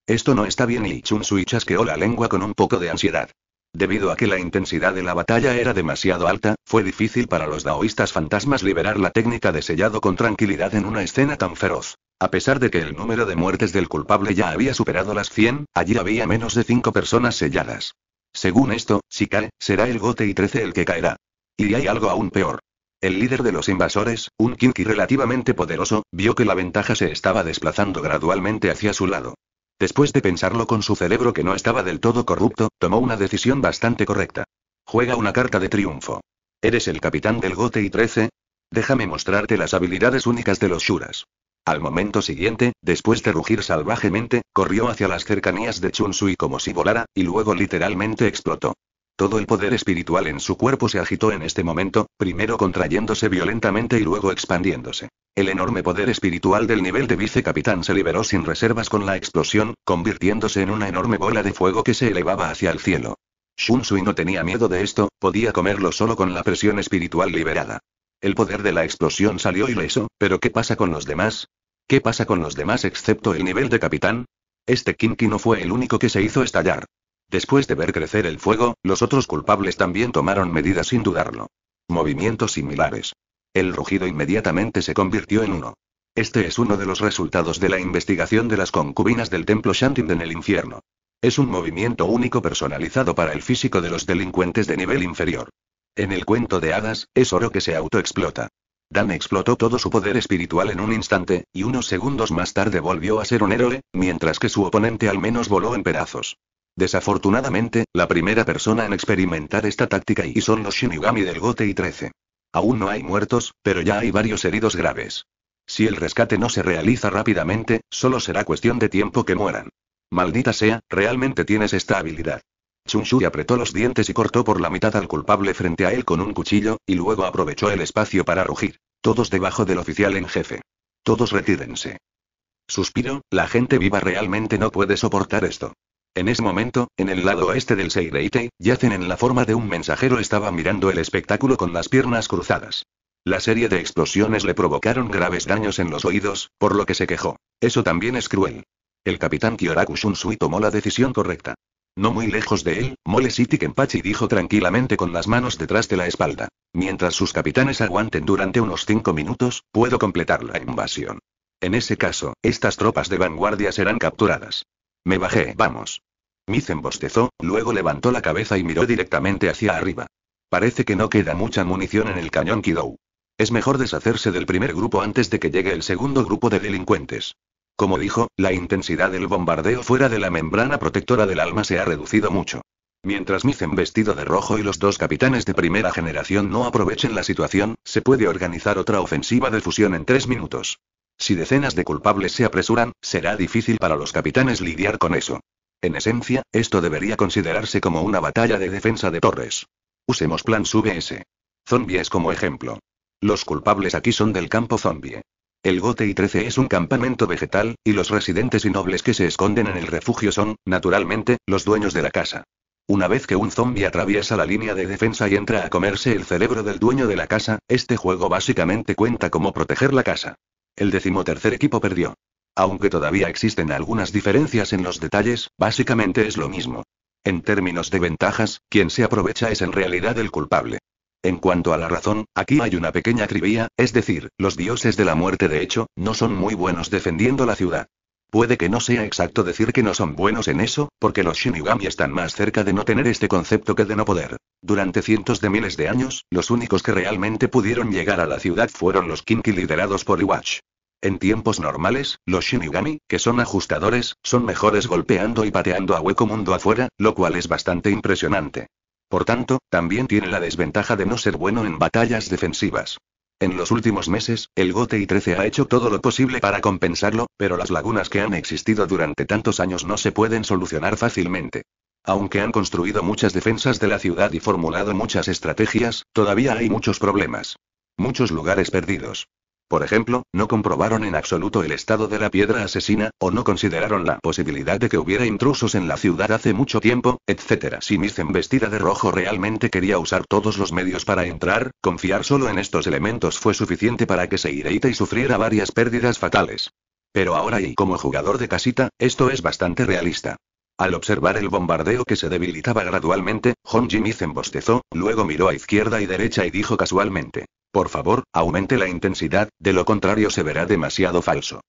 Esto no está bien y Chun Sui chasqueó la lengua con un poco de ansiedad. Debido a que la intensidad de la batalla era demasiado alta, fue difícil para los daoístas fantasmas liberar la técnica de sellado con tranquilidad en una escena tan feroz. A pesar de que el número de muertes del culpable ya había superado las 100, allí había menos de 5 personas selladas. Según esto, si cae, será el Gote y 13 el que caerá. Y hay algo aún peor. El líder de los invasores, un Kinki relativamente poderoso, vio que la ventaja se estaba desplazando gradualmente hacia su lado. Después de pensarlo con su cerebro que no estaba del todo corrupto, tomó una decisión bastante correcta. Juega una carta de triunfo. ¿Eres el capitán del Gote y 13? Déjame mostrarte las habilidades únicas de los Shuras. Al momento siguiente, después de rugir salvajemente, corrió hacia las cercanías de Chunsui como si volara, y luego literalmente explotó. Todo el poder espiritual en su cuerpo se agitó en este momento, primero contrayéndose violentamente y luego expandiéndose. El enorme poder espiritual del nivel de vicecapitán se liberó sin reservas con la explosión, convirtiéndose en una enorme bola de fuego que se elevaba hacia el cielo. Shunsui no tenía miedo de esto, podía comerlo solo con la presión espiritual liberada. El poder de la explosión salió ileso, pero ¿qué pasa con los demás? ¿Qué pasa con los demás excepto el nivel de capitán? Este Kinky no fue el único que se hizo estallar. Después de ver crecer el fuego, los otros culpables también tomaron medidas sin dudarlo. Movimientos similares. El rugido inmediatamente se convirtió en uno. Este es uno de los resultados de la investigación de las concubinas del templo Shantin en el infierno. Es un movimiento único personalizado para el físico de los delincuentes de nivel inferior. En el cuento de hadas, es oro que se autoexplota. Dan explotó todo su poder espiritual en un instante, y unos segundos más tarde volvió a ser un héroe, mientras que su oponente al menos voló en pedazos. Desafortunadamente, la primera persona en experimentar esta táctica y son los Shinigami del y 13. Aún no hay muertos, pero ya hay varios heridos graves. Si el rescate no se realiza rápidamente, solo será cuestión de tiempo que mueran. Maldita sea, realmente tienes esta habilidad chun apretó los dientes y cortó por la mitad al culpable frente a él con un cuchillo, y luego aprovechó el espacio para rugir. Todos debajo del oficial en jefe. Todos retírense. Suspiro, la gente viva realmente no puede soportar esto. En ese momento, en el lado oeste del Seireite, Yacen en la forma de un mensajero estaba mirando el espectáculo con las piernas cruzadas. La serie de explosiones le provocaron graves daños en los oídos, por lo que se quejó. Eso también es cruel. El capitán Kyoraku Shunsui tomó la decisión correcta. No muy lejos de él, Mole City Kenpachi dijo tranquilamente con las manos detrás de la espalda. Mientras sus capitanes aguanten durante unos cinco minutos, puedo completar la invasión. En ese caso, estas tropas de vanguardia serán capturadas. Me bajé, vamos. Mizen bostezó, luego levantó la cabeza y miró directamente hacia arriba. Parece que no queda mucha munición en el cañón Kidou. Es mejor deshacerse del primer grupo antes de que llegue el segundo grupo de delincuentes. Como dijo, la intensidad del bombardeo fuera de la membrana protectora del alma se ha reducido mucho. Mientras Mizen vestido de rojo y los dos capitanes de primera generación no aprovechen la situación, se puede organizar otra ofensiva de fusión en tres minutos. Si decenas de culpables se apresuran, será difícil para los capitanes lidiar con eso. En esencia, esto debería considerarse como una batalla de defensa de torres. Usemos plan subs. Zombies como ejemplo. Los culpables aquí son del campo zombie. El Gote y 13 es un campamento vegetal, y los residentes y nobles que se esconden en el refugio son, naturalmente, los dueños de la casa. Una vez que un zombie atraviesa la línea de defensa y entra a comerse el cerebro del dueño de la casa, este juego básicamente cuenta como proteger la casa. El decimotercer equipo perdió. Aunque todavía existen algunas diferencias en los detalles, básicamente es lo mismo. En términos de ventajas, quien se aprovecha es en realidad el culpable. En cuanto a la razón, aquí hay una pequeña cribía, es decir, los dioses de la muerte de hecho, no son muy buenos defendiendo la ciudad. Puede que no sea exacto decir que no son buenos en eso, porque los Shinigami están más cerca de no tener este concepto que de no poder. Durante cientos de miles de años, los únicos que realmente pudieron llegar a la ciudad fueron los Kinki liderados por Iwatch. En tiempos normales, los Shinigami, que son ajustadores, son mejores golpeando y pateando a hueco mundo afuera, lo cual es bastante impresionante. Por tanto, también tiene la desventaja de no ser bueno en batallas defensivas. En los últimos meses, el Gotei 13 ha hecho todo lo posible para compensarlo, pero las lagunas que han existido durante tantos años no se pueden solucionar fácilmente. Aunque han construido muchas defensas de la ciudad y formulado muchas estrategias, todavía hay muchos problemas. Muchos lugares perdidos. Por ejemplo, no comprobaron en absoluto el estado de la piedra asesina, o no consideraron la posibilidad de que hubiera intrusos en la ciudad hace mucho tiempo, etc. Si Mizen vestida de rojo realmente quería usar todos los medios para entrar, confiar solo en estos elementos fue suficiente para que se irrite y sufriera varias pérdidas fatales. Pero ahora y como jugador de casita, esto es bastante realista. Al observar el bombardeo que se debilitaba gradualmente, Hong Jimmy bostezó, luego miró a izquierda y derecha y dijo casualmente. Por favor, aumente la intensidad, de lo contrario se verá demasiado falso.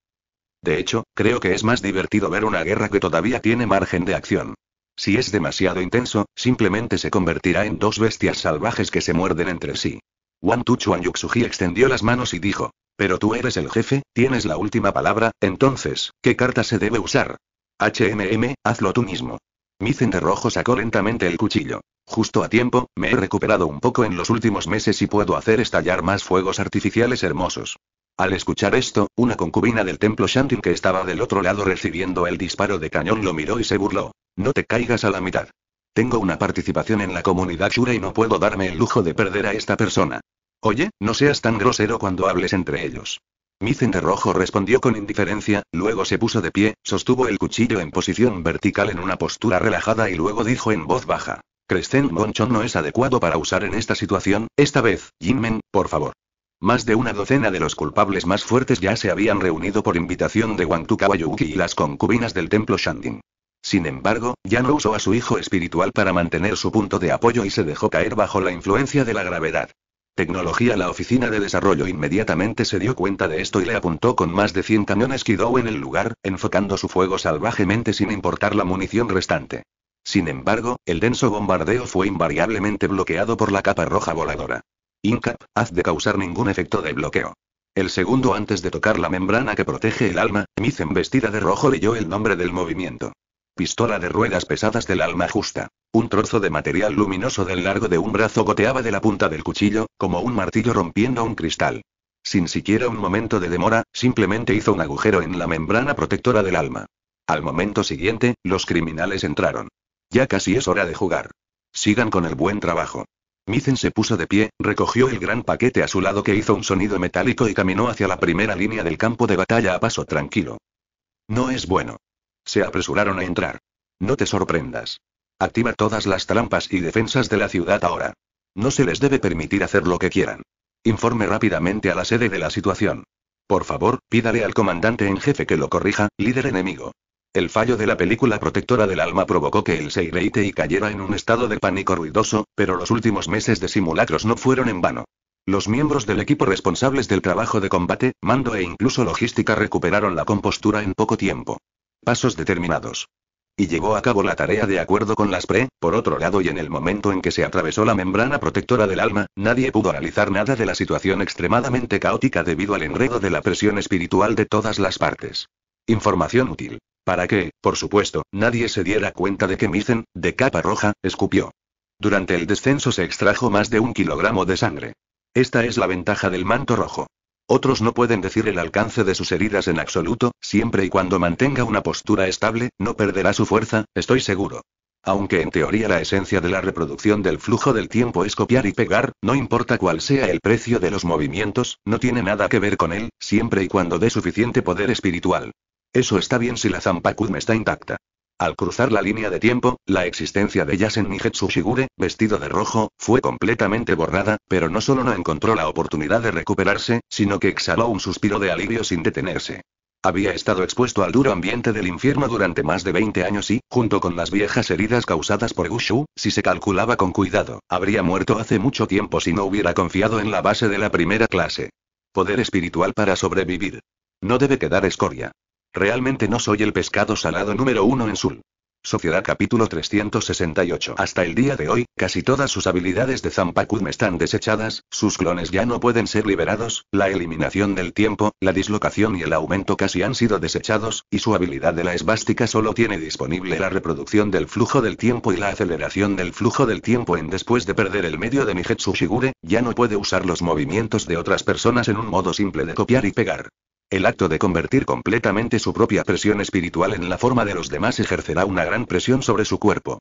De hecho, creo que es más divertido ver una guerra que todavía tiene margen de acción. Si es demasiado intenso, simplemente se convertirá en dos bestias salvajes que se muerden entre sí. Wan Tuchuan Yuxuji extendió las manos y dijo: Pero tú eres el jefe, tienes la última palabra, entonces, ¿qué carta se debe usar? HMM, hazlo tú mismo. Mi centerrojo sacó lentamente el cuchillo. Justo a tiempo, me he recuperado un poco en los últimos meses y puedo hacer estallar más fuegos artificiales hermosos. Al escuchar esto, una concubina del templo Shantin que estaba del otro lado recibiendo el disparo de cañón lo miró y se burló. No te caigas a la mitad. Tengo una participación en la comunidad Shura y no puedo darme el lujo de perder a esta persona. Oye, no seas tan grosero cuando hables entre ellos. Micente Rojo respondió con indiferencia, luego se puso de pie, sostuvo el cuchillo en posición vertical en una postura relajada y luego dijo en voz baja. Crescent Monchon no es adecuado para usar en esta situación, esta vez, Jinmen, por favor. Más de una docena de los culpables más fuertes ya se habían reunido por invitación de Wangtu Kawayuki y las concubinas del templo Shandin. Sin embargo, ya no usó a su hijo espiritual para mantener su punto de apoyo y se dejó caer bajo la influencia de la gravedad. Tecnología La oficina de desarrollo inmediatamente se dio cuenta de esto y le apuntó con más de 100 cañones Kidou en el lugar, enfocando su fuego salvajemente sin importar la munición restante. Sin embargo, el denso bombardeo fue invariablemente bloqueado por la capa roja voladora. Incap, haz de causar ningún efecto de bloqueo. El segundo antes de tocar la membrana que protege el alma, Mizen vestida de rojo leyó el nombre del movimiento pistola de ruedas pesadas del alma justa. Un trozo de material luminoso del largo de un brazo goteaba de la punta del cuchillo, como un martillo rompiendo un cristal. Sin siquiera un momento de demora, simplemente hizo un agujero en la membrana protectora del alma. Al momento siguiente, los criminales entraron. Ya casi es hora de jugar. Sigan con el buen trabajo. Mizen se puso de pie, recogió el gran paquete a su lado que hizo un sonido metálico y caminó hacia la primera línea del campo de batalla a paso tranquilo. No es bueno. Se apresuraron a entrar. No te sorprendas. Activa todas las trampas y defensas de la ciudad ahora. No se les debe permitir hacer lo que quieran. Informe rápidamente a la sede de la situación. Por favor, pídale al comandante en jefe que lo corrija, líder enemigo. El fallo de la película protectora del alma provocó que el y cayera en un estado de pánico ruidoso, pero los últimos meses de simulacros no fueron en vano. Los miembros del equipo responsables del trabajo de combate, mando e incluso logística recuperaron la compostura en poco tiempo pasos determinados. Y llevó a cabo la tarea de acuerdo con las pre, por otro lado y en el momento en que se atravesó la membrana protectora del alma, nadie pudo analizar nada de la situación extremadamente caótica debido al enredo de la presión espiritual de todas las partes. Información útil. Para que, por supuesto, nadie se diera cuenta de que Micen, de capa roja, escupió. Durante el descenso se extrajo más de un kilogramo de sangre. Esta es la ventaja del manto rojo. Otros no pueden decir el alcance de sus heridas en absoluto, siempre y cuando mantenga una postura estable, no perderá su fuerza, estoy seguro. Aunque en teoría la esencia de la reproducción del flujo del tiempo es copiar y pegar, no importa cuál sea el precio de los movimientos, no tiene nada que ver con él, siempre y cuando dé suficiente poder espiritual. Eso está bien si la zampa está intacta. Al cruzar la línea de tiempo, la existencia de Yasen Nijetsu Shigure, vestido de rojo, fue completamente borrada, pero no solo no encontró la oportunidad de recuperarse, sino que exhaló un suspiro de alivio sin detenerse. Había estado expuesto al duro ambiente del infierno durante más de 20 años y, junto con las viejas heridas causadas por Gushu, si se calculaba con cuidado, habría muerto hace mucho tiempo si no hubiera confiado en la base de la primera clase. Poder espiritual para sobrevivir. No debe quedar escoria. Realmente no soy el pescado salado número uno en Sul. Sociedad capítulo 368 Hasta el día de hoy, casi todas sus habilidades de me están desechadas, sus clones ya no pueden ser liberados, la eliminación del tiempo, la dislocación y el aumento casi han sido desechados, y su habilidad de la esbástica solo tiene disponible la reproducción del flujo del tiempo y la aceleración del flujo del tiempo en después de perder el medio de Nihetsu Shigure, ya no puede usar los movimientos de otras personas en un modo simple de copiar y pegar. El acto de convertir completamente su propia presión espiritual en la forma de los demás ejercerá una gran presión sobre su cuerpo.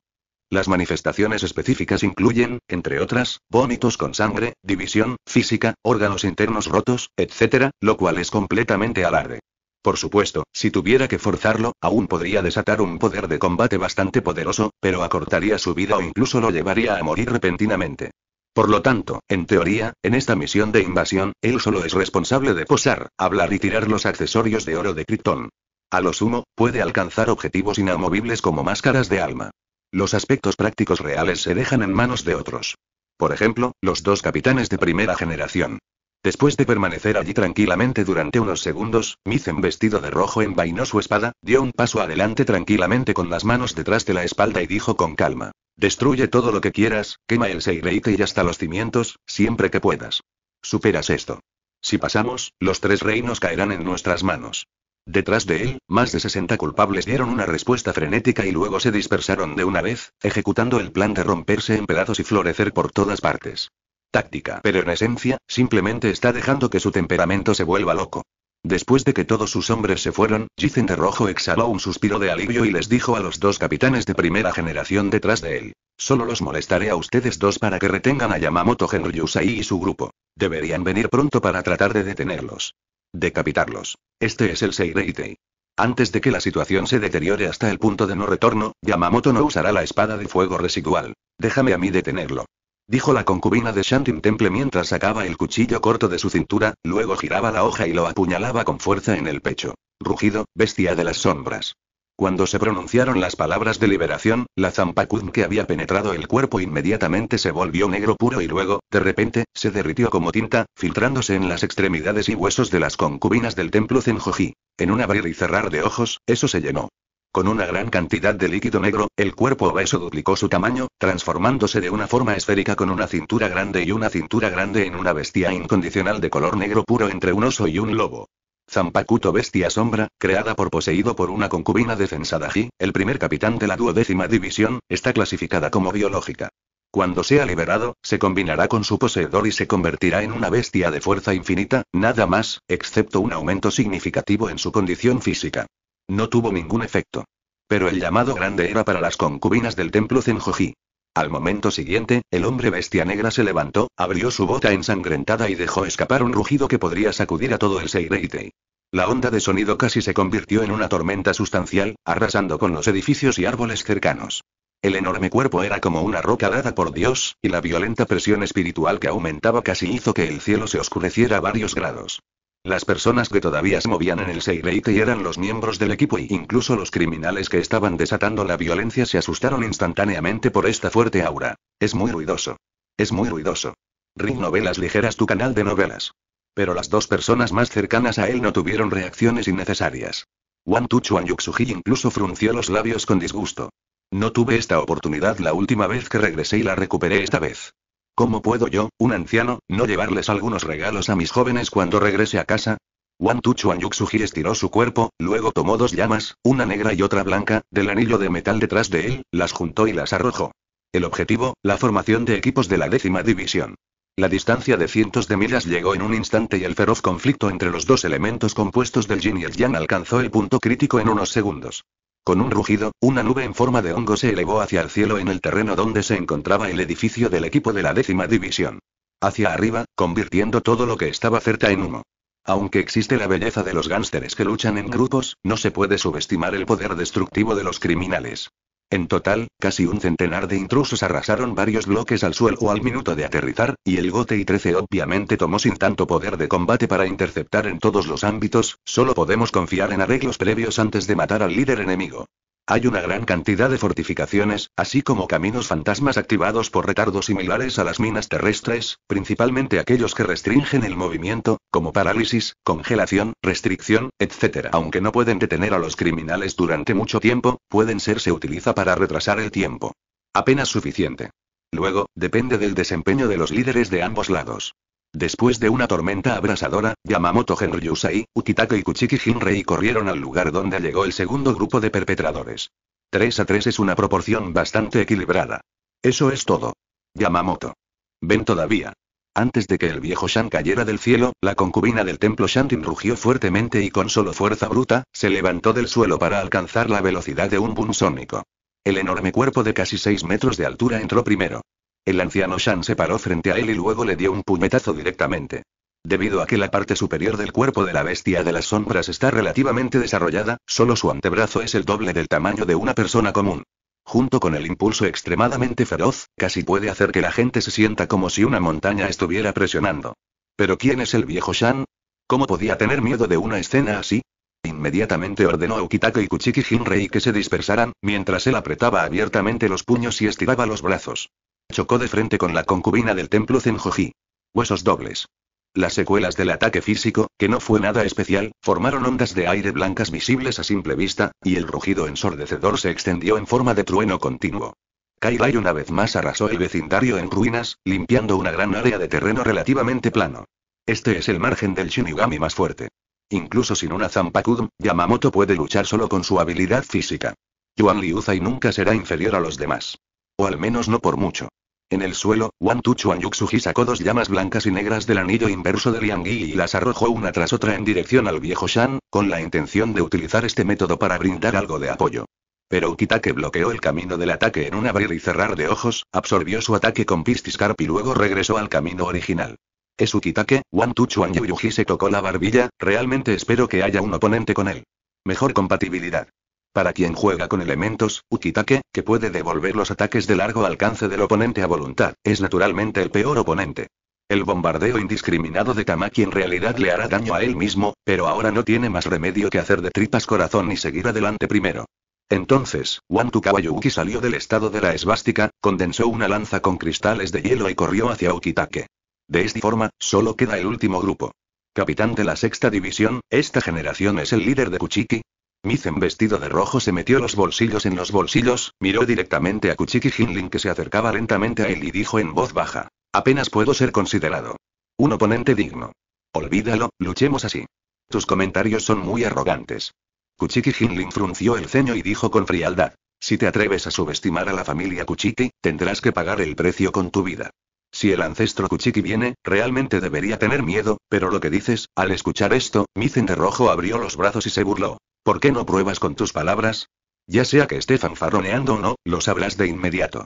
Las manifestaciones específicas incluyen, entre otras, vómitos con sangre, división, física, órganos internos rotos, etc., lo cual es completamente alarde. Por supuesto, si tuviera que forzarlo, aún podría desatar un poder de combate bastante poderoso, pero acortaría su vida o incluso lo llevaría a morir repentinamente. Por lo tanto, en teoría, en esta misión de invasión, él solo es responsable de posar, hablar y tirar los accesorios de oro de Krypton. A lo sumo, puede alcanzar objetivos inamovibles como máscaras de alma. Los aspectos prácticos reales se dejan en manos de otros. Por ejemplo, los dos capitanes de primera generación. Después de permanecer allí tranquilamente durante unos segundos, Mizen vestido de rojo envainó su espada, dio un paso adelante tranquilamente con las manos detrás de la espalda y dijo con calma. Destruye todo lo que quieras, quema el Seireite y hasta los cimientos, siempre que puedas. Superas esto. Si pasamos, los tres reinos caerán en nuestras manos. Detrás de él, más de 60 culpables dieron una respuesta frenética y luego se dispersaron de una vez, ejecutando el plan de romperse en pedazos y florecer por todas partes. Táctica, pero en esencia, simplemente está dejando que su temperamento se vuelva loco. Después de que todos sus hombres se fueron, Jizen de Rojo exhaló un suspiro de alivio y les dijo a los dos capitanes de primera generación detrás de él. Solo los molestaré a ustedes dos para que retengan a Yamamoto Genryusai y su grupo. Deberían venir pronto para tratar de detenerlos. Decapitarlos. Este es el Seireitei. Antes de que la situación se deteriore hasta el punto de no retorno, Yamamoto no usará la espada de fuego residual. Déjame a mí detenerlo dijo la concubina de Shantin Temple mientras sacaba el cuchillo corto de su cintura, luego giraba la hoja y lo apuñalaba con fuerza en el pecho. Rugido, bestia de las sombras. Cuando se pronunciaron las palabras de liberación, la zampacud que había penetrado el cuerpo inmediatamente se volvió negro puro y luego, de repente, se derritió como tinta, filtrándose en las extremidades y huesos de las concubinas del templo Zenjoji. En un abrir y cerrar de ojos, eso se llenó. Con una gran cantidad de líquido negro, el cuerpo obeso duplicó su tamaño, transformándose de una forma esférica con una cintura grande y una cintura grande en una bestia incondicional de color negro puro entre un oso y un lobo. Zampacuto Bestia Sombra, creada por poseído por una concubina de Fensadaji, el primer capitán de la duodécima división, está clasificada como biológica. Cuando sea liberado, se combinará con su poseedor y se convertirá en una bestia de fuerza infinita, nada más, excepto un aumento significativo en su condición física. No tuvo ningún efecto. Pero el llamado grande era para las concubinas del templo Zenjoji. Al momento siguiente, el hombre bestia negra se levantó, abrió su bota ensangrentada y dejó escapar un rugido que podría sacudir a todo el Seireitei. La onda de sonido casi se convirtió en una tormenta sustancial, arrasando con los edificios y árboles cercanos. El enorme cuerpo era como una roca dada por Dios, y la violenta presión espiritual que aumentaba casi hizo que el cielo se oscureciera a varios grados. Las personas que todavía se movían en el Seireite eran los miembros del equipo e incluso los criminales que estaban desatando la violencia se asustaron instantáneamente por esta fuerte aura. Es muy ruidoso. Es muy ruidoso. Ring Novelas Ligeras tu canal de novelas. Pero las dos personas más cercanas a él no tuvieron reacciones innecesarias. Wan Tuchuan Yuxuji incluso frunció los labios con disgusto. No tuve esta oportunidad la última vez que regresé y la recuperé esta vez. ¿Cómo puedo yo, un anciano, no llevarles algunos regalos a mis jóvenes cuando regrese a casa? Wan y Suji estiró su cuerpo, luego tomó dos llamas, una negra y otra blanca, del anillo de metal detrás de él, las juntó y las arrojó. El objetivo, la formación de equipos de la décima división. La distancia de cientos de millas llegó en un instante y el feroz conflicto entre los dos elementos compuestos del yin y el yang alcanzó el punto crítico en unos segundos. Con un rugido, una nube en forma de hongo se elevó hacia el cielo en el terreno donde se encontraba el edificio del equipo de la décima división. Hacia arriba, convirtiendo todo lo que estaba cerca en humo. Aunque existe la belleza de los gánsteres que luchan en grupos, no se puede subestimar el poder destructivo de los criminales. En total, casi un centenar de intrusos arrasaron varios bloques al suelo al minuto de aterrizar, y el Gote 13 obviamente tomó sin tanto poder de combate para interceptar en todos los ámbitos, solo podemos confiar en arreglos previos antes de matar al líder enemigo. Hay una gran cantidad de fortificaciones, así como caminos fantasmas activados por retardos similares a las minas terrestres, principalmente aquellos que restringen el movimiento, como parálisis, congelación, restricción, etc. Aunque no pueden detener a los criminales durante mucho tiempo, pueden ser se utiliza para retrasar el tiempo. Apenas suficiente. Luego, depende del desempeño de los líderes de ambos lados. Después de una tormenta abrasadora, Yamamoto Genryusai, Ukitake y Kuchiki Jinrei corrieron al lugar donde llegó el segundo grupo de perpetradores. 3 a 3 es una proporción bastante equilibrada. Eso es todo. Yamamoto. Ven todavía. Antes de que el viejo Shan cayera del cielo, la concubina del templo Shantin rugió fuertemente y con solo fuerza bruta, se levantó del suelo para alcanzar la velocidad de un boom sónico. El enorme cuerpo de casi 6 metros de altura entró primero. El anciano Shan se paró frente a él y luego le dio un puñetazo directamente. Debido a que la parte superior del cuerpo de la bestia de las sombras está relativamente desarrollada, solo su antebrazo es el doble del tamaño de una persona común. Junto con el impulso extremadamente feroz, casi puede hacer que la gente se sienta como si una montaña estuviera presionando. ¿Pero quién es el viejo Shan? ¿Cómo podía tener miedo de una escena así? Inmediatamente ordenó a Ukitake y Kuchiki Jinrei que se dispersaran, mientras él apretaba abiertamente los puños y estiraba los brazos. Chocó de frente con la concubina del templo Zenjoji. Huesos dobles. Las secuelas del ataque físico, que no fue nada especial, formaron ondas de aire blancas visibles a simple vista, y el rugido ensordecedor se extendió en forma de trueno continuo. Kairai una vez más arrasó el vecindario en ruinas, limpiando una gran área de terreno relativamente plano. Este es el margen del Shinigami más fuerte. Incluso sin una Zampakudum, Yamamoto puede luchar solo con su habilidad física. Yuan Liuzai nunca será inferior a los demás. O al menos no por mucho. En el suelo, Wan Tuchuan Yuxuji sacó dos llamas blancas y negras del anillo inverso de Liang Yi y las arrojó una tras otra en dirección al viejo Shan, con la intención de utilizar este método para brindar algo de apoyo. Pero Ukitake bloqueó el camino del ataque en un abrir y cerrar de ojos, absorbió su ataque con Pistiscarp y luego regresó al camino original. Es Ukitake, Wan Tuchuan Yuxuji se tocó la barbilla, realmente espero que haya un oponente con él. Mejor compatibilidad. Para quien juega con elementos, Ukitake, que puede devolver los ataques de largo alcance del oponente a voluntad, es naturalmente el peor oponente. El bombardeo indiscriminado de Tamaki en realidad le hará daño a él mismo, pero ahora no tiene más remedio que hacer de tripas corazón y seguir adelante primero. Entonces, Wantu Kawayuki salió del estado de la esvástica, condensó una lanza con cristales de hielo y corrió hacia Ukitake. De esta forma, solo queda el último grupo. Capitán de la sexta división, esta generación es el líder de Kuchiki, Mizen vestido de rojo se metió los bolsillos en los bolsillos, miró directamente a Kuchiki Hinlin que se acercaba lentamente a él y dijo en voz baja. Apenas puedo ser considerado. Un oponente digno. Olvídalo, luchemos así. Tus comentarios son muy arrogantes. Kuchiki Hinlin frunció el ceño y dijo con frialdad. Si te atreves a subestimar a la familia Kuchiki, tendrás que pagar el precio con tu vida. Si el ancestro Kuchiki viene, realmente debería tener miedo, pero lo que dices, al escuchar esto, Mizen de Rojo abrió los brazos y se burló. ¿Por qué no pruebas con tus palabras? Ya sea que esté fanfarroneando o no, lo sabrás de inmediato.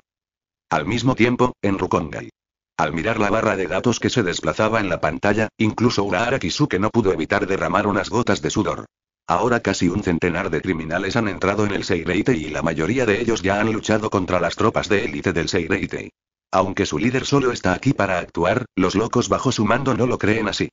Al mismo tiempo, en Rukongai. Al mirar la barra de datos que se desplazaba en la pantalla, incluso Urahara Kisuke no pudo evitar derramar unas gotas de sudor. Ahora casi un centenar de criminales han entrado en el Seireite y la mayoría de ellos ya han luchado contra las tropas de élite del Seireite. Aunque su líder solo está aquí para actuar, los locos bajo su mando no lo creen así.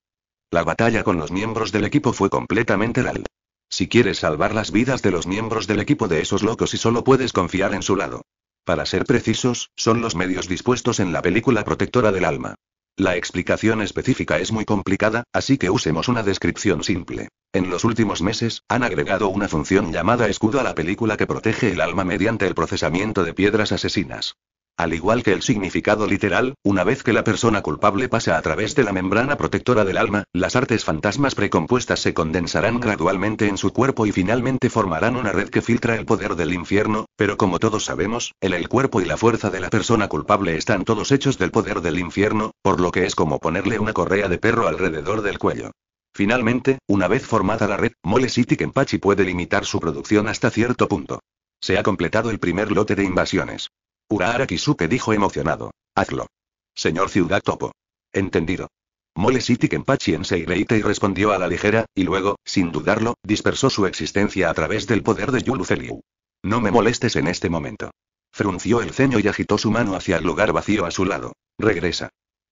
La batalla con los miembros del equipo fue completamente real. Si quieres salvar las vidas de los miembros del equipo de esos locos y solo puedes confiar en su lado. Para ser precisos, son los medios dispuestos en la película protectora del alma. La explicación específica es muy complicada, así que usemos una descripción simple. En los últimos meses, han agregado una función llamada escudo a la película que protege el alma mediante el procesamiento de piedras asesinas. Al igual que el significado literal, una vez que la persona culpable pasa a través de la membrana protectora del alma, las artes fantasmas precompuestas se condensarán gradualmente en su cuerpo y finalmente formarán una red que filtra el poder del infierno, pero como todos sabemos, el, el cuerpo y la fuerza de la persona culpable están todos hechos del poder del infierno, por lo que es como ponerle una correa de perro alrededor del cuello. Finalmente, una vez formada la red, Mole City Kenpachi puede limitar su producción hasta cierto punto. Se ha completado el primer lote de invasiones. Urahara Kisuke dijo emocionado. Hazlo. Señor Ciudad Topo. Entendido. Mole City Kenpachi en y respondió a la ligera, y luego, sin dudarlo, dispersó su existencia a través del poder de Yuluceliu. No me molestes en este momento. Frunció el ceño y agitó su mano hacia el lugar vacío a su lado. Regresa.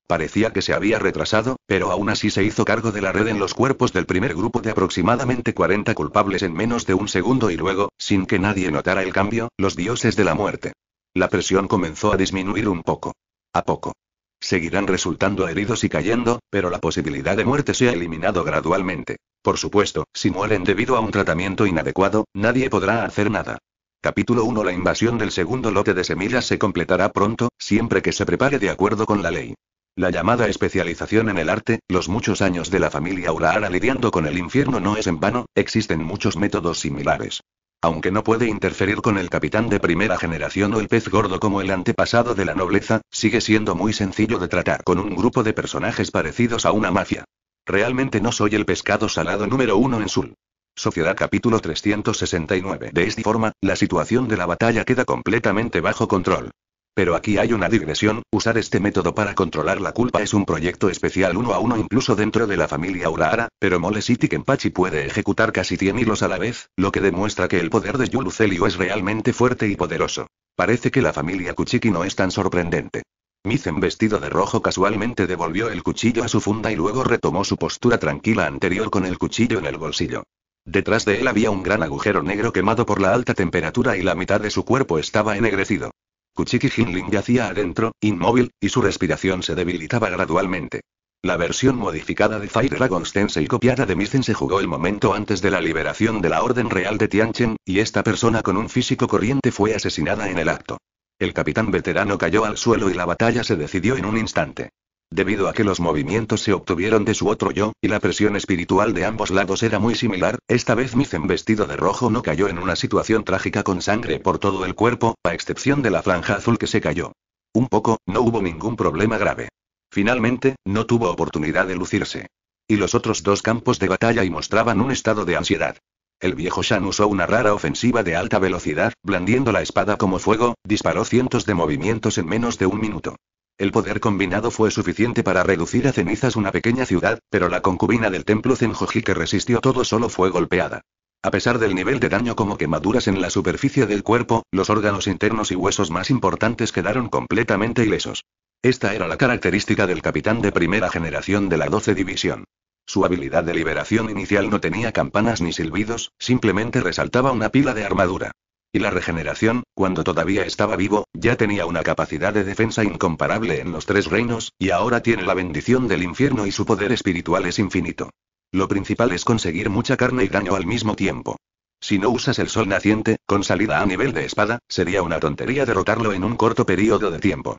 Parecía que se había retrasado, pero aún así se hizo cargo de la red en los cuerpos del primer grupo de aproximadamente 40 culpables en menos de un segundo y luego, sin que nadie notara el cambio, los dioses de la muerte. La presión comenzó a disminuir un poco. A poco. Seguirán resultando heridos y cayendo, pero la posibilidad de muerte se ha eliminado gradualmente. Por supuesto, si mueren debido a un tratamiento inadecuado, nadie podrá hacer nada. Capítulo 1 La invasión del segundo lote de semillas se completará pronto, siempre que se prepare de acuerdo con la ley. La llamada especialización en el arte, los muchos años de la familia Urahara lidiando con el infierno no es en vano, existen muchos métodos similares. Aunque no puede interferir con el capitán de primera generación o el pez gordo como el antepasado de la nobleza, sigue siendo muy sencillo de tratar con un grupo de personajes parecidos a una mafia. Realmente no soy el pescado salado número uno en Sul. Sociedad capítulo 369. De esta forma, la situación de la batalla queda completamente bajo control. Pero aquí hay una digresión, usar este método para controlar la culpa es un proyecto especial uno a uno incluso dentro de la familia Urahara, pero Mole City Kenpachi puede ejecutar casi 100 hilos a la vez, lo que demuestra que el poder de Yulucelio es realmente fuerte y poderoso. Parece que la familia Kuchiki no es tan sorprendente. Mizen vestido de rojo casualmente devolvió el cuchillo a su funda y luego retomó su postura tranquila anterior con el cuchillo en el bolsillo. Detrás de él había un gran agujero negro quemado por la alta temperatura y la mitad de su cuerpo estaba ennegrecido. Kuchiki Jinling yacía adentro, inmóvil, y su respiración se debilitaba gradualmente. La versión modificada de Fire Dragon's y copiada de Misen se jugó el momento antes de la liberación de la Orden Real de Tianchen, y esta persona con un físico corriente fue asesinada en el acto. El capitán veterano cayó al suelo y la batalla se decidió en un instante. Debido a que los movimientos se obtuvieron de su otro yo, y la presión espiritual de ambos lados era muy similar, esta vez Mizen vestido de rojo no cayó en una situación trágica con sangre por todo el cuerpo, a excepción de la franja azul que se cayó. Un poco, no hubo ningún problema grave. Finalmente, no tuvo oportunidad de lucirse. Y los otros dos campos de batalla y mostraban un estado de ansiedad. El viejo Shan usó una rara ofensiva de alta velocidad, blandiendo la espada como fuego, disparó cientos de movimientos en menos de un minuto. El poder combinado fue suficiente para reducir a cenizas una pequeña ciudad, pero la concubina del templo Zenjoji que resistió todo solo fue golpeada. A pesar del nivel de daño como quemaduras en la superficie del cuerpo, los órganos internos y huesos más importantes quedaron completamente ilesos. Esta era la característica del capitán de primera generación de la 12 División. Su habilidad de liberación inicial no tenía campanas ni silbidos, simplemente resaltaba una pila de armadura. Y la regeneración, cuando todavía estaba vivo, ya tenía una capacidad de defensa incomparable en los tres reinos, y ahora tiene la bendición del infierno y su poder espiritual es infinito. Lo principal es conseguir mucha carne y daño al mismo tiempo. Si no usas el sol naciente, con salida a nivel de espada, sería una tontería derrotarlo en un corto periodo de tiempo.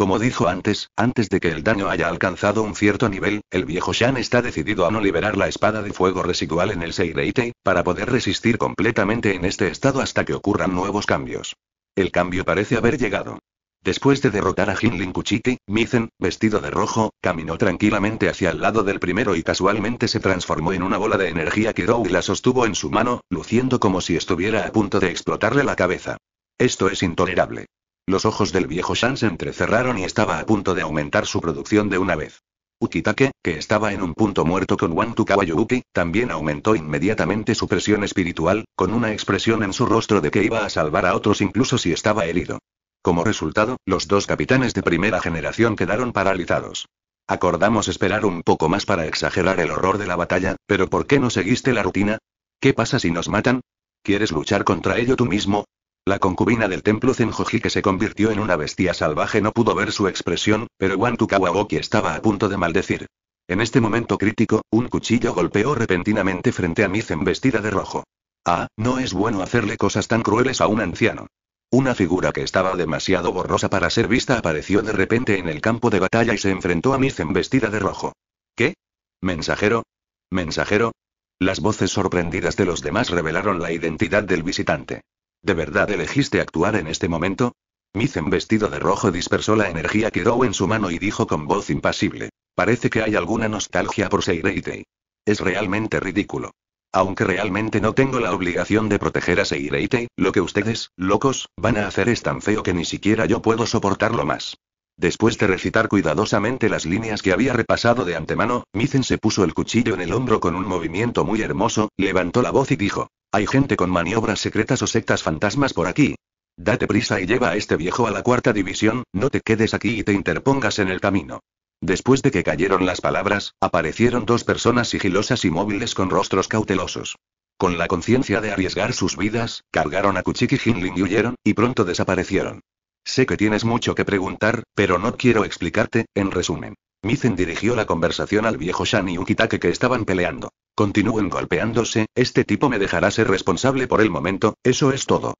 Como dijo antes, antes de que el daño haya alcanzado un cierto nivel, el viejo Shan está decidido a no liberar la espada de fuego residual en el Seireite, para poder resistir completamente en este estado hasta que ocurran nuevos cambios. El cambio parece haber llegado. Después de derrotar a Jinlin Kuchiki, Mizen, vestido de rojo, caminó tranquilamente hacia el lado del primero y casualmente se transformó en una bola de energía que Dou la sostuvo en su mano, luciendo como si estuviera a punto de explotarle la cabeza. Esto es intolerable. Los ojos del viejo Shan se entrecerraron y estaba a punto de aumentar su producción de una vez. Ukitake, que estaba en un punto muerto con Wantu Kawayuki, también aumentó inmediatamente su presión espiritual, con una expresión en su rostro de que iba a salvar a otros incluso si estaba herido. Como resultado, los dos capitanes de primera generación quedaron paralizados. Acordamos esperar un poco más para exagerar el horror de la batalla, pero ¿por qué no seguiste la rutina? ¿Qué pasa si nos matan? ¿Quieres luchar contra ello tú mismo? La concubina del templo Zenjoji que se convirtió en una bestia salvaje no pudo ver su expresión, pero Wantu Kawagoki estaba a punto de maldecir. En este momento crítico, un cuchillo golpeó repentinamente frente a Mizen vestida de rojo. Ah, no es bueno hacerle cosas tan crueles a un anciano. Una figura que estaba demasiado borrosa para ser vista apareció de repente en el campo de batalla y se enfrentó a Mizen vestida de rojo. ¿Qué? ¿Mensajero? ¿Mensajero? Las voces sorprendidas de los demás revelaron la identidad del visitante. ¿De verdad elegiste actuar en este momento? Mizen vestido de rojo dispersó la energía que dou en su mano y dijo con voz impasible. Parece que hay alguna nostalgia por Seireitei. Es realmente ridículo. Aunque realmente no tengo la obligación de proteger a Seireitei, lo que ustedes, locos, van a hacer es tan feo que ni siquiera yo puedo soportarlo más. Después de recitar cuidadosamente las líneas que había repasado de antemano, Mizen se puso el cuchillo en el hombro con un movimiento muy hermoso, levantó la voz y dijo, hay gente con maniobras secretas o sectas fantasmas por aquí. Date prisa y lleva a este viejo a la cuarta división, no te quedes aquí y te interpongas en el camino. Después de que cayeron las palabras, aparecieron dos personas sigilosas y móviles con rostros cautelosos. Con la conciencia de arriesgar sus vidas, cargaron a Kuchiki Hinling y huyeron, y pronto desaparecieron. Sé que tienes mucho que preguntar, pero no quiero explicarte, en resumen. Mizen dirigió la conversación al viejo Shan y un que estaban peleando. Continúen golpeándose, este tipo me dejará ser responsable por el momento, eso es todo.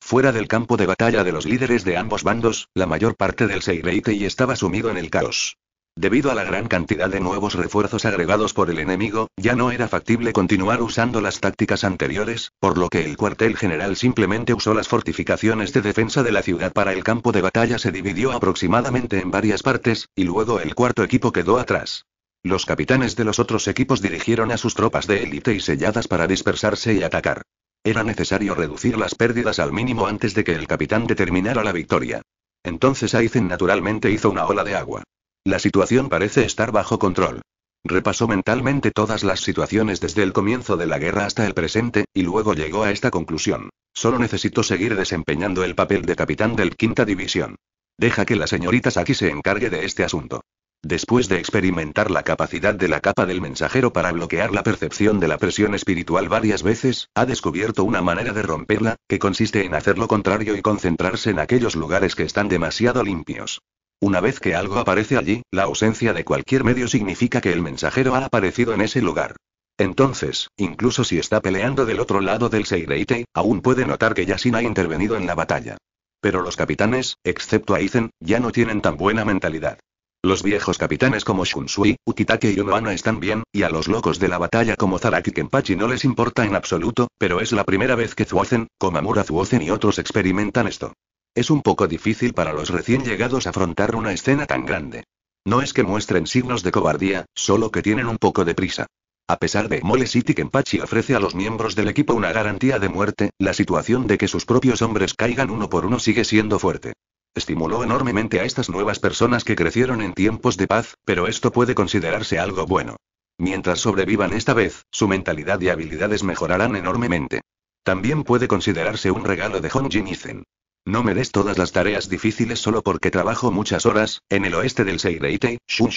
Fuera del campo de batalla de los líderes de ambos bandos, la mayor parte del Seireitei estaba sumido en el caos. Debido a la gran cantidad de nuevos refuerzos agregados por el enemigo, ya no era factible continuar usando las tácticas anteriores, por lo que el cuartel general simplemente usó las fortificaciones de defensa de la ciudad para el campo de batalla se dividió aproximadamente en varias partes, y luego el cuarto equipo quedó atrás. Los capitanes de los otros equipos dirigieron a sus tropas de élite y selladas para dispersarse y atacar. Era necesario reducir las pérdidas al mínimo antes de que el capitán determinara la victoria. Entonces Aizen naturalmente hizo una ola de agua. La situación parece estar bajo control. Repasó mentalmente todas las situaciones desde el comienzo de la guerra hasta el presente, y luego llegó a esta conclusión. Solo necesito seguir desempeñando el papel de capitán del Quinta División. Deja que la señorita Saki se encargue de este asunto. Después de experimentar la capacidad de la capa del mensajero para bloquear la percepción de la presión espiritual varias veces, ha descubierto una manera de romperla, que consiste en hacer lo contrario y concentrarse en aquellos lugares que están demasiado limpios. Una vez que algo aparece allí, la ausencia de cualquier medio significa que el mensajero ha aparecido en ese lugar. Entonces, incluso si está peleando del otro lado del Seireite, aún puede notar que Yasin ha intervenido en la batalla. Pero los capitanes, excepto Aizen, ya no tienen tan buena mentalidad. Los viejos capitanes como Shunsui, Ukitake y Onoana están bien, y a los locos de la batalla como Zaraki Kenpachi no les importa en absoluto, pero es la primera vez que Zuozen, Komamura Zuozen y otros experimentan esto. Es un poco difícil para los recién llegados afrontar una escena tan grande. No es que muestren signos de cobardía, solo que tienen un poco de prisa. A pesar de Mole City que ofrece a los miembros del equipo una garantía de muerte, la situación de que sus propios hombres caigan uno por uno sigue siendo fuerte. Estimuló enormemente a estas nuevas personas que crecieron en tiempos de paz, pero esto puede considerarse algo bueno. Mientras sobrevivan esta vez, su mentalidad y habilidades mejorarán enormemente. También puede considerarse un regalo de Honjin Izen. No me des todas las tareas difíciles solo porque trabajo muchas horas, en el oeste del Seireite, Shun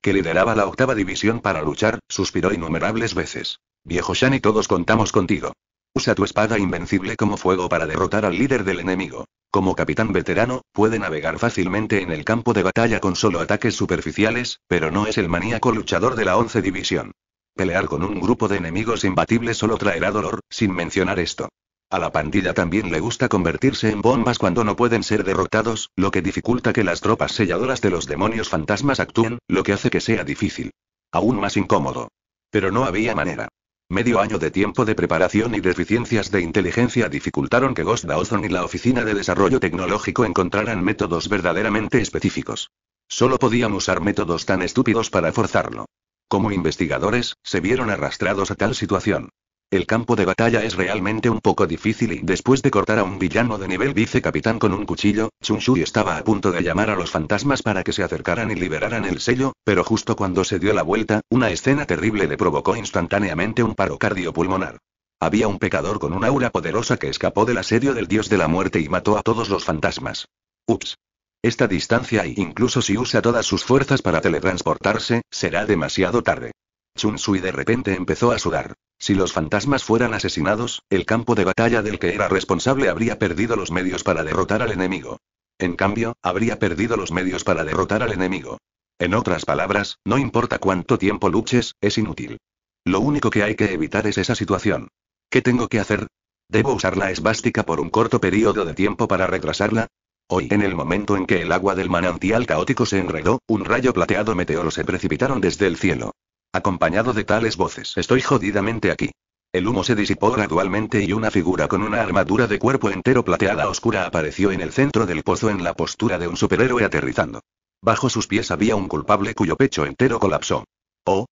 que lideraba la octava división para luchar, suspiró innumerables veces. Viejo Shani todos contamos contigo. Usa tu espada invencible como fuego para derrotar al líder del enemigo. Como capitán veterano, puede navegar fácilmente en el campo de batalla con solo ataques superficiales, pero no es el maníaco luchador de la once división. Pelear con un grupo de enemigos imbatibles solo traerá dolor, sin mencionar esto. A la pandilla también le gusta convertirse en bombas cuando no pueden ser derrotados, lo que dificulta que las tropas selladoras de los demonios fantasmas actúen, lo que hace que sea difícil. Aún más incómodo. Pero no había manera. Medio año de tiempo de preparación y deficiencias de inteligencia dificultaron que Ghost Dawson y la Oficina de Desarrollo Tecnológico encontraran métodos verdaderamente específicos. Solo podían usar métodos tan estúpidos para forzarlo. Como investigadores, se vieron arrastrados a tal situación. El campo de batalla es realmente un poco difícil y después de cortar a un villano de nivel vicecapitán con un cuchillo, Chun Shui estaba a punto de llamar a los fantasmas para que se acercaran y liberaran el sello, pero justo cuando se dio la vuelta, una escena terrible le provocó instantáneamente un paro cardiopulmonar. Había un pecador con una aura poderosa que escapó del asedio del dios de la muerte y mató a todos los fantasmas. Ups. Esta distancia y incluso si usa todas sus fuerzas para teletransportarse, será demasiado tarde. Chun Shui de repente empezó a sudar. Si los fantasmas fueran asesinados, el campo de batalla del que era responsable habría perdido los medios para derrotar al enemigo. En cambio, habría perdido los medios para derrotar al enemigo. En otras palabras, no importa cuánto tiempo luches, es inútil. Lo único que hay que evitar es esa situación. ¿Qué tengo que hacer? ¿Debo usar la esvástica por un corto periodo de tiempo para retrasarla? Hoy, en el momento en que el agua del manantial caótico se enredó, un rayo plateado meteoro se precipitaron desde el cielo acompañado de tales voces. Estoy jodidamente aquí. El humo se disipó gradualmente y una figura con una armadura de cuerpo entero plateada oscura apareció en el centro del pozo en la postura de un superhéroe aterrizando. Bajo sus pies había un culpable cuyo pecho entero colapsó. Oh.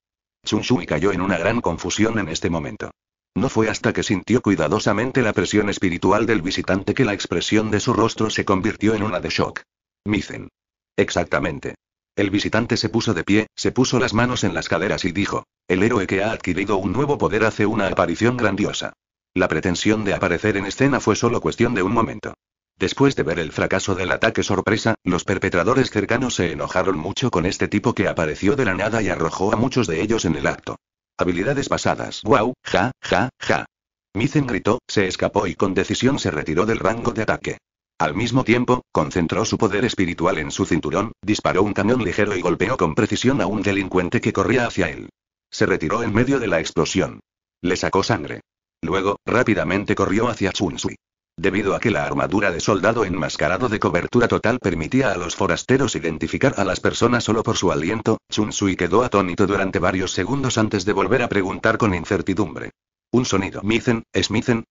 Chun cayó en una gran confusión en este momento. No fue hasta que sintió cuidadosamente la presión espiritual del visitante que la expresión de su rostro se convirtió en una de shock. Mizen. Exactamente. El visitante se puso de pie, se puso las manos en las caderas y dijo, el héroe que ha adquirido un nuevo poder hace una aparición grandiosa. La pretensión de aparecer en escena fue solo cuestión de un momento. Después de ver el fracaso del ataque sorpresa, los perpetradores cercanos se enojaron mucho con este tipo que apareció de la nada y arrojó a muchos de ellos en el acto. Habilidades pasadas. ¡Guau! ¡Ja, ja, ja! Mizen gritó, se escapó y con decisión se retiró del rango de ataque. Al mismo tiempo, concentró su poder espiritual en su cinturón, disparó un cañón ligero y golpeó con precisión a un delincuente que corría hacia él. Se retiró en medio de la explosión. Le sacó sangre. Luego, rápidamente corrió hacia Chun-Sui. Debido a que la armadura de soldado enmascarado de cobertura total permitía a los forasteros identificar a las personas solo por su aliento, Chun Sui quedó atónito durante varios segundos antes de volver a preguntar con incertidumbre. Un sonido. Mizen, Smithen.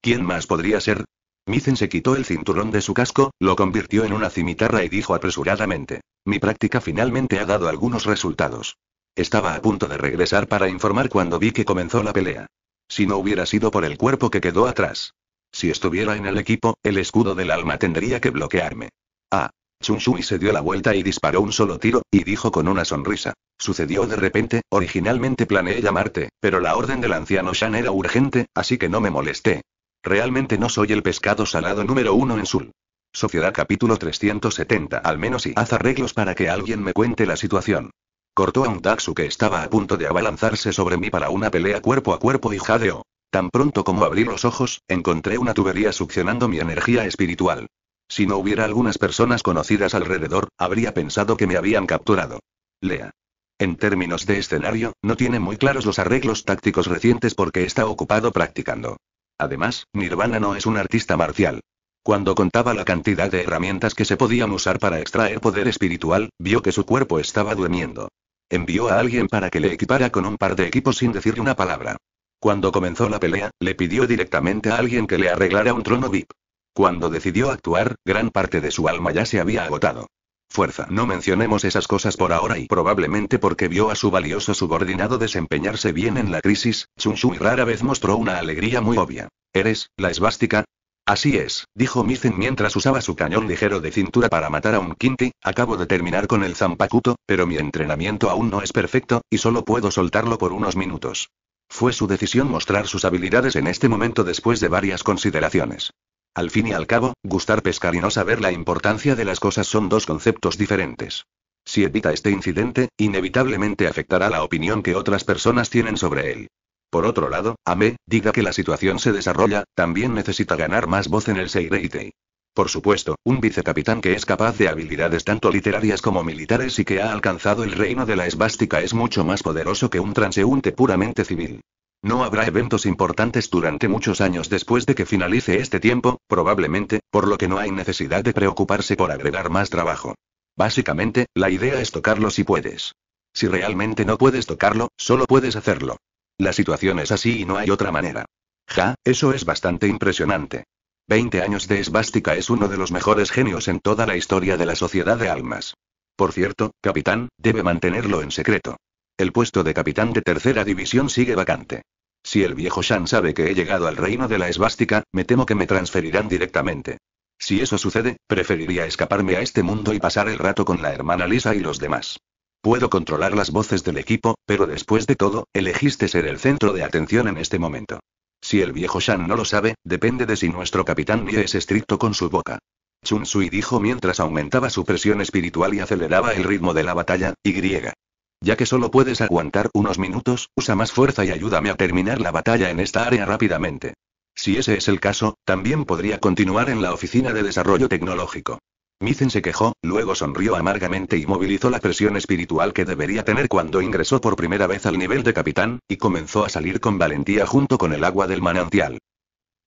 ¿Quién más podría ser? Mizen se quitó el cinturón de su casco, lo convirtió en una cimitarra y dijo apresuradamente. Mi práctica finalmente ha dado algunos resultados. Estaba a punto de regresar para informar cuando vi que comenzó la pelea. Si no hubiera sido por el cuerpo que quedó atrás. Si estuviera en el equipo, el escudo del alma tendría que bloquearme. Ah. Chunshui se dio la vuelta y disparó un solo tiro, y dijo con una sonrisa. Sucedió de repente, originalmente planeé llamarte, pero la orden del anciano Shan era urgente, así que no me molesté. Realmente no soy el pescado salado número uno en Sul. Sociedad capítulo 370 al menos y haz arreglos para que alguien me cuente la situación. Cortó a un Daxu que estaba a punto de abalanzarse sobre mí para una pelea cuerpo a cuerpo y jadeó. Tan pronto como abrí los ojos, encontré una tubería succionando mi energía espiritual. Si no hubiera algunas personas conocidas alrededor, habría pensado que me habían capturado. Lea. En términos de escenario, no tiene muy claros los arreglos tácticos recientes porque está ocupado practicando. Además, Nirvana no es un artista marcial. Cuando contaba la cantidad de herramientas que se podían usar para extraer poder espiritual, vio que su cuerpo estaba durmiendo. Envió a alguien para que le equipara con un par de equipos sin decirle una palabra. Cuando comenzó la pelea, le pidió directamente a alguien que le arreglara un trono VIP. Cuando decidió actuar, gran parte de su alma ya se había agotado. Fuerza, no mencionemos esas cosas por ahora y probablemente porque vio a su valioso subordinado desempeñarse bien en la crisis, Chun rara vez mostró una alegría muy obvia. ¿Eres, la esbástica. Así es, dijo Mizen mientras usaba su cañón ligero de cintura para matar a un Kinti, acabo de terminar con el Zampacuto, pero mi entrenamiento aún no es perfecto, y solo puedo soltarlo por unos minutos. Fue su decisión mostrar sus habilidades en este momento después de varias consideraciones. Al fin y al cabo, gustar pescar y no saber la importancia de las cosas son dos conceptos diferentes. Si evita este incidente, inevitablemente afectará la opinión que otras personas tienen sobre él. Por otro lado, Ame, diga que la situación se desarrolla, también necesita ganar más voz en el Seireitei. Por supuesto, un vicecapitán que es capaz de habilidades tanto literarias como militares y que ha alcanzado el reino de la esbástica es mucho más poderoso que un transeúnte puramente civil. No habrá eventos importantes durante muchos años después de que finalice este tiempo, probablemente, por lo que no hay necesidad de preocuparse por agregar más trabajo. Básicamente, la idea es tocarlo si puedes. Si realmente no puedes tocarlo, solo puedes hacerlo. La situación es así y no hay otra manera. Ja, eso es bastante impresionante. 20 años de Esbástica es uno de los mejores genios en toda la historia de la sociedad de almas. Por cierto, capitán, debe mantenerlo en secreto. El puesto de capitán de tercera división sigue vacante. Si el viejo Shan sabe que he llegado al reino de la esvástica, me temo que me transferirán directamente. Si eso sucede, preferiría escaparme a este mundo y pasar el rato con la hermana Lisa y los demás. Puedo controlar las voces del equipo, pero después de todo, elegiste ser el centro de atención en este momento. Si el viejo Shan no lo sabe, depende de si nuestro capitán Mie es estricto con su boca. Chun Sui dijo mientras aumentaba su presión espiritual y aceleraba el ritmo de la batalla, y ya que solo puedes aguantar unos minutos, usa más fuerza y ayúdame a terminar la batalla en esta área rápidamente. Si ese es el caso, también podría continuar en la oficina de desarrollo tecnológico. Mizen se quejó, luego sonrió amargamente y movilizó la presión espiritual que debería tener cuando ingresó por primera vez al nivel de capitán, y comenzó a salir con valentía junto con el agua del manantial.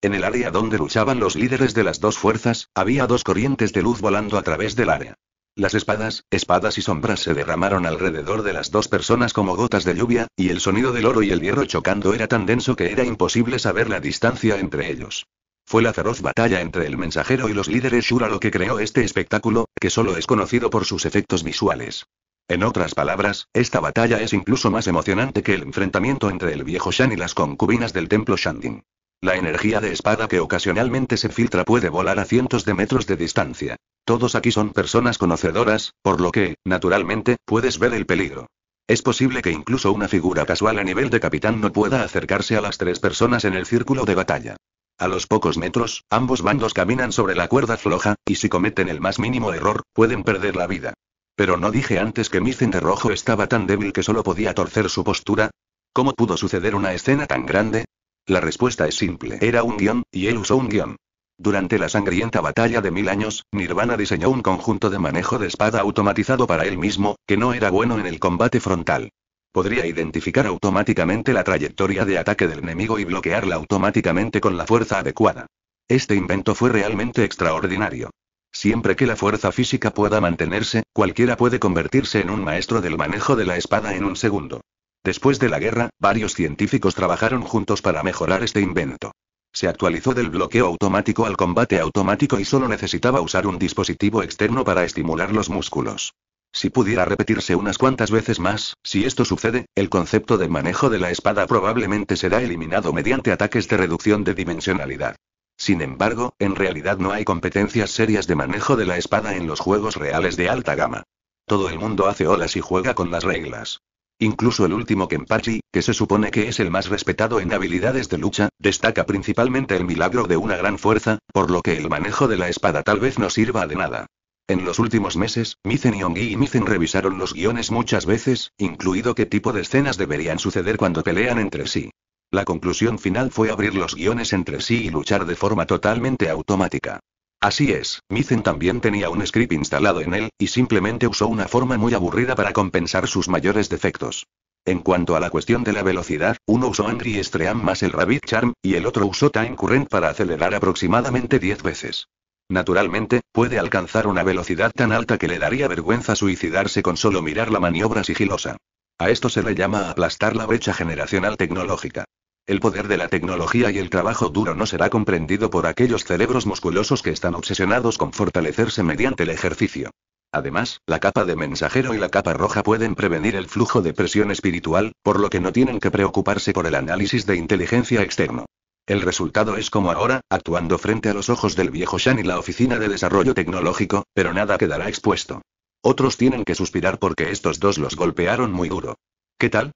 En el área donde luchaban los líderes de las dos fuerzas, había dos corrientes de luz volando a través del área. Las espadas, espadas y sombras se derramaron alrededor de las dos personas como gotas de lluvia, y el sonido del oro y el hierro chocando era tan denso que era imposible saber la distancia entre ellos. Fue la feroz batalla entre el mensajero y los líderes Shura lo que creó este espectáculo, que solo es conocido por sus efectos visuales. En otras palabras, esta batalla es incluso más emocionante que el enfrentamiento entre el viejo Shan y las concubinas del templo Shandin. La energía de espada que ocasionalmente se filtra puede volar a cientos de metros de distancia. Todos aquí son personas conocedoras, por lo que, naturalmente, puedes ver el peligro. Es posible que incluso una figura casual a nivel de capitán no pueda acercarse a las tres personas en el círculo de batalla. A los pocos metros, ambos bandos caminan sobre la cuerda floja, y si cometen el más mínimo error, pueden perder la vida. Pero no dije antes que mi rojo estaba tan débil que solo podía torcer su postura. ¿Cómo pudo suceder una escena tan grande? La respuesta es simple. Era un guión, y él usó un guión. Durante la sangrienta batalla de mil años, Nirvana diseñó un conjunto de manejo de espada automatizado para él mismo, que no era bueno en el combate frontal. Podría identificar automáticamente la trayectoria de ataque del enemigo y bloquearla automáticamente con la fuerza adecuada. Este invento fue realmente extraordinario. Siempre que la fuerza física pueda mantenerse, cualquiera puede convertirse en un maestro del manejo de la espada en un segundo. Después de la guerra, varios científicos trabajaron juntos para mejorar este invento. Se actualizó del bloqueo automático al combate automático y solo necesitaba usar un dispositivo externo para estimular los músculos. Si pudiera repetirse unas cuantas veces más, si esto sucede, el concepto de manejo de la espada probablemente será eliminado mediante ataques de reducción de dimensionalidad. Sin embargo, en realidad no hay competencias serias de manejo de la espada en los juegos reales de alta gama. Todo el mundo hace olas y juega con las reglas. Incluso el último Kenpachi, que se supone que es el más respetado en habilidades de lucha, destaca principalmente el milagro de una gran fuerza, por lo que el manejo de la espada tal vez no sirva de nada. En los últimos meses, Mizen y Ongi y Mizen revisaron los guiones muchas veces, incluido qué tipo de escenas deberían suceder cuando pelean entre sí. La conclusión final fue abrir los guiones entre sí y luchar de forma totalmente automática. Así es, Mizen también tenía un script instalado en él, y simplemente usó una forma muy aburrida para compensar sus mayores defectos. En cuanto a la cuestión de la velocidad, uno usó Angry Stream más el Rabbit Charm, y el otro usó Time Current para acelerar aproximadamente 10 veces. Naturalmente, puede alcanzar una velocidad tan alta que le daría vergüenza suicidarse con solo mirar la maniobra sigilosa. A esto se le llama aplastar la brecha generacional tecnológica. El poder de la tecnología y el trabajo duro no será comprendido por aquellos cerebros musculosos que están obsesionados con fortalecerse mediante el ejercicio. Además, la capa de mensajero y la capa roja pueden prevenir el flujo de presión espiritual, por lo que no tienen que preocuparse por el análisis de inteligencia externo. El resultado es como ahora, actuando frente a los ojos del viejo Shan y la Oficina de Desarrollo Tecnológico, pero nada quedará expuesto. Otros tienen que suspirar porque estos dos los golpearon muy duro. ¿Qué tal?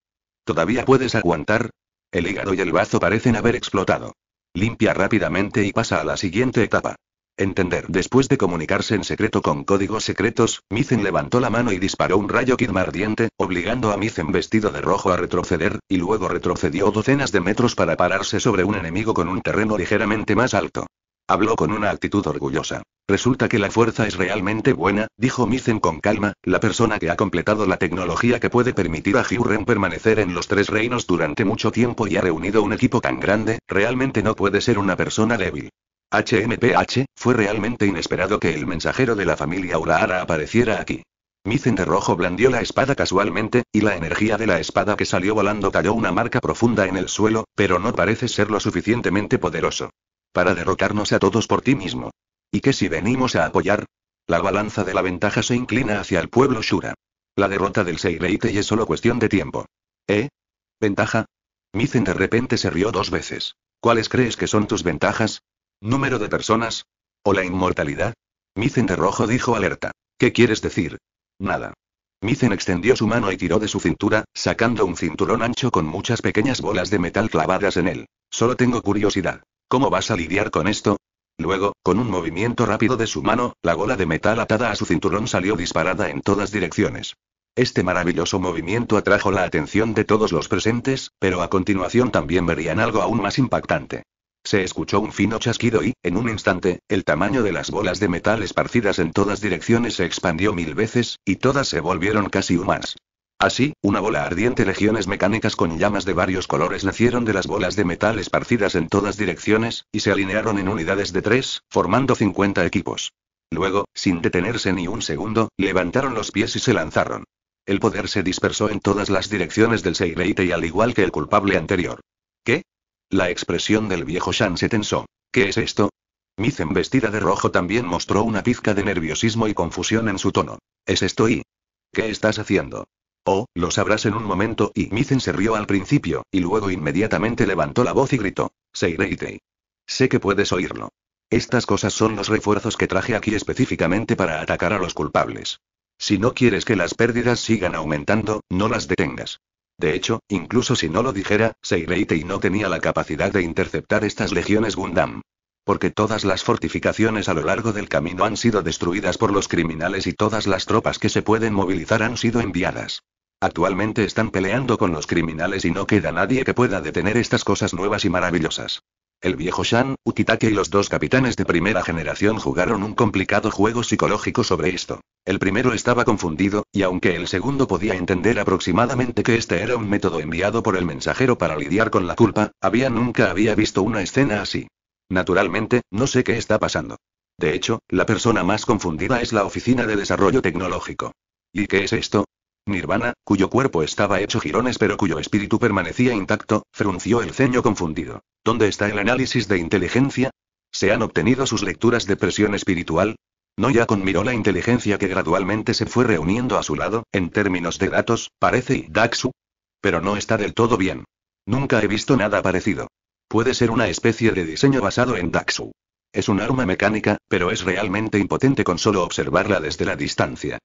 ¿Todavía puedes aguantar? El hígado y el bazo parecen haber explotado. Limpia rápidamente y pasa a la siguiente etapa. Entender. Después de comunicarse en secreto con códigos secretos, Mizen levantó la mano y disparó un rayo Kidma ardiente, obligando a Mizen vestido de rojo a retroceder, y luego retrocedió docenas de metros para pararse sobre un enemigo con un terreno ligeramente más alto. Habló con una actitud orgullosa. Resulta que la fuerza es realmente buena, dijo Mizen con calma, la persona que ha completado la tecnología que puede permitir a Hyuren permanecer en los tres reinos durante mucho tiempo y ha reunido un equipo tan grande, realmente no puede ser una persona débil. HMPH, fue realmente inesperado que el mensajero de la familia Urahara apareciera aquí. Mizen de rojo blandió la espada casualmente, y la energía de la espada que salió volando cayó una marca profunda en el suelo, pero no parece ser lo suficientemente poderoso. Para derrotarnos a todos por ti mismo. ¿Y qué si venimos a apoyar? La balanza de la ventaja se inclina hacia el pueblo Shura. La derrota del Seireite es solo cuestión de tiempo. ¿Eh? ¿Ventaja? Mizen de repente se rió dos veces. ¿Cuáles crees que son tus ventajas? ¿Número de personas? ¿O la inmortalidad? Mizen de rojo dijo alerta. ¿Qué quieres decir? Nada. Mizen extendió su mano y tiró de su cintura, sacando un cinturón ancho con muchas pequeñas bolas de metal clavadas en él. Solo tengo curiosidad. ¿Cómo vas a lidiar con esto? Luego, con un movimiento rápido de su mano, la bola de metal atada a su cinturón salió disparada en todas direcciones. Este maravilloso movimiento atrajo la atención de todos los presentes, pero a continuación también verían algo aún más impactante. Se escuchó un fino chasquido y, en un instante, el tamaño de las bolas de metal esparcidas en todas direcciones se expandió mil veces, y todas se volvieron casi humanas. Así, una bola ardiente legiones mecánicas con llamas de varios colores nacieron de las bolas de metal esparcidas en todas direcciones, y se alinearon en unidades de tres, formando 50 equipos. Luego, sin detenerse ni un segundo, levantaron los pies y se lanzaron. El poder se dispersó en todas las direcciones del Seireite y al igual que el culpable anterior. ¿Qué? La expresión del viejo Shan se tensó. ¿Qué es esto? Mizen vestida de rojo también mostró una pizca de nerviosismo y confusión en su tono. ¿Es esto y? ¿Qué estás haciendo? Oh, lo sabrás en un momento, y Mizen se rió al principio, y luego inmediatamente levantó la voz y gritó. Seireitei. Sé que puedes oírlo. Estas cosas son los refuerzos que traje aquí específicamente para atacar a los culpables. Si no quieres que las pérdidas sigan aumentando, no las detengas. De hecho, incluso si no lo dijera, Seireitei no tenía la capacidad de interceptar estas legiones Gundam. Porque todas las fortificaciones a lo largo del camino han sido destruidas por los criminales y todas las tropas que se pueden movilizar han sido enviadas. Actualmente están peleando con los criminales y no queda nadie que pueda detener estas cosas nuevas y maravillosas. El viejo Shan, Ukitake y los dos capitanes de primera generación jugaron un complicado juego psicológico sobre esto. El primero estaba confundido, y aunque el segundo podía entender aproximadamente que este era un método enviado por el mensajero para lidiar con la culpa, había nunca había visto una escena así. Naturalmente, no sé qué está pasando. De hecho, la persona más confundida es la Oficina de Desarrollo Tecnológico. ¿Y qué es esto? Nirvana, cuyo cuerpo estaba hecho jirones pero cuyo espíritu permanecía intacto, frunció el ceño confundido. ¿Dónde está el análisis de inteligencia? ¿Se han obtenido sus lecturas de presión espiritual? ¿No ya miró la inteligencia que gradualmente se fue reuniendo a su lado, en términos de datos, parece Daxu. Pero no está del todo bien. Nunca he visto nada parecido. Puede ser una especie de diseño basado en Daxu. Es un arma mecánica, pero es realmente impotente con solo observarla desde la distancia.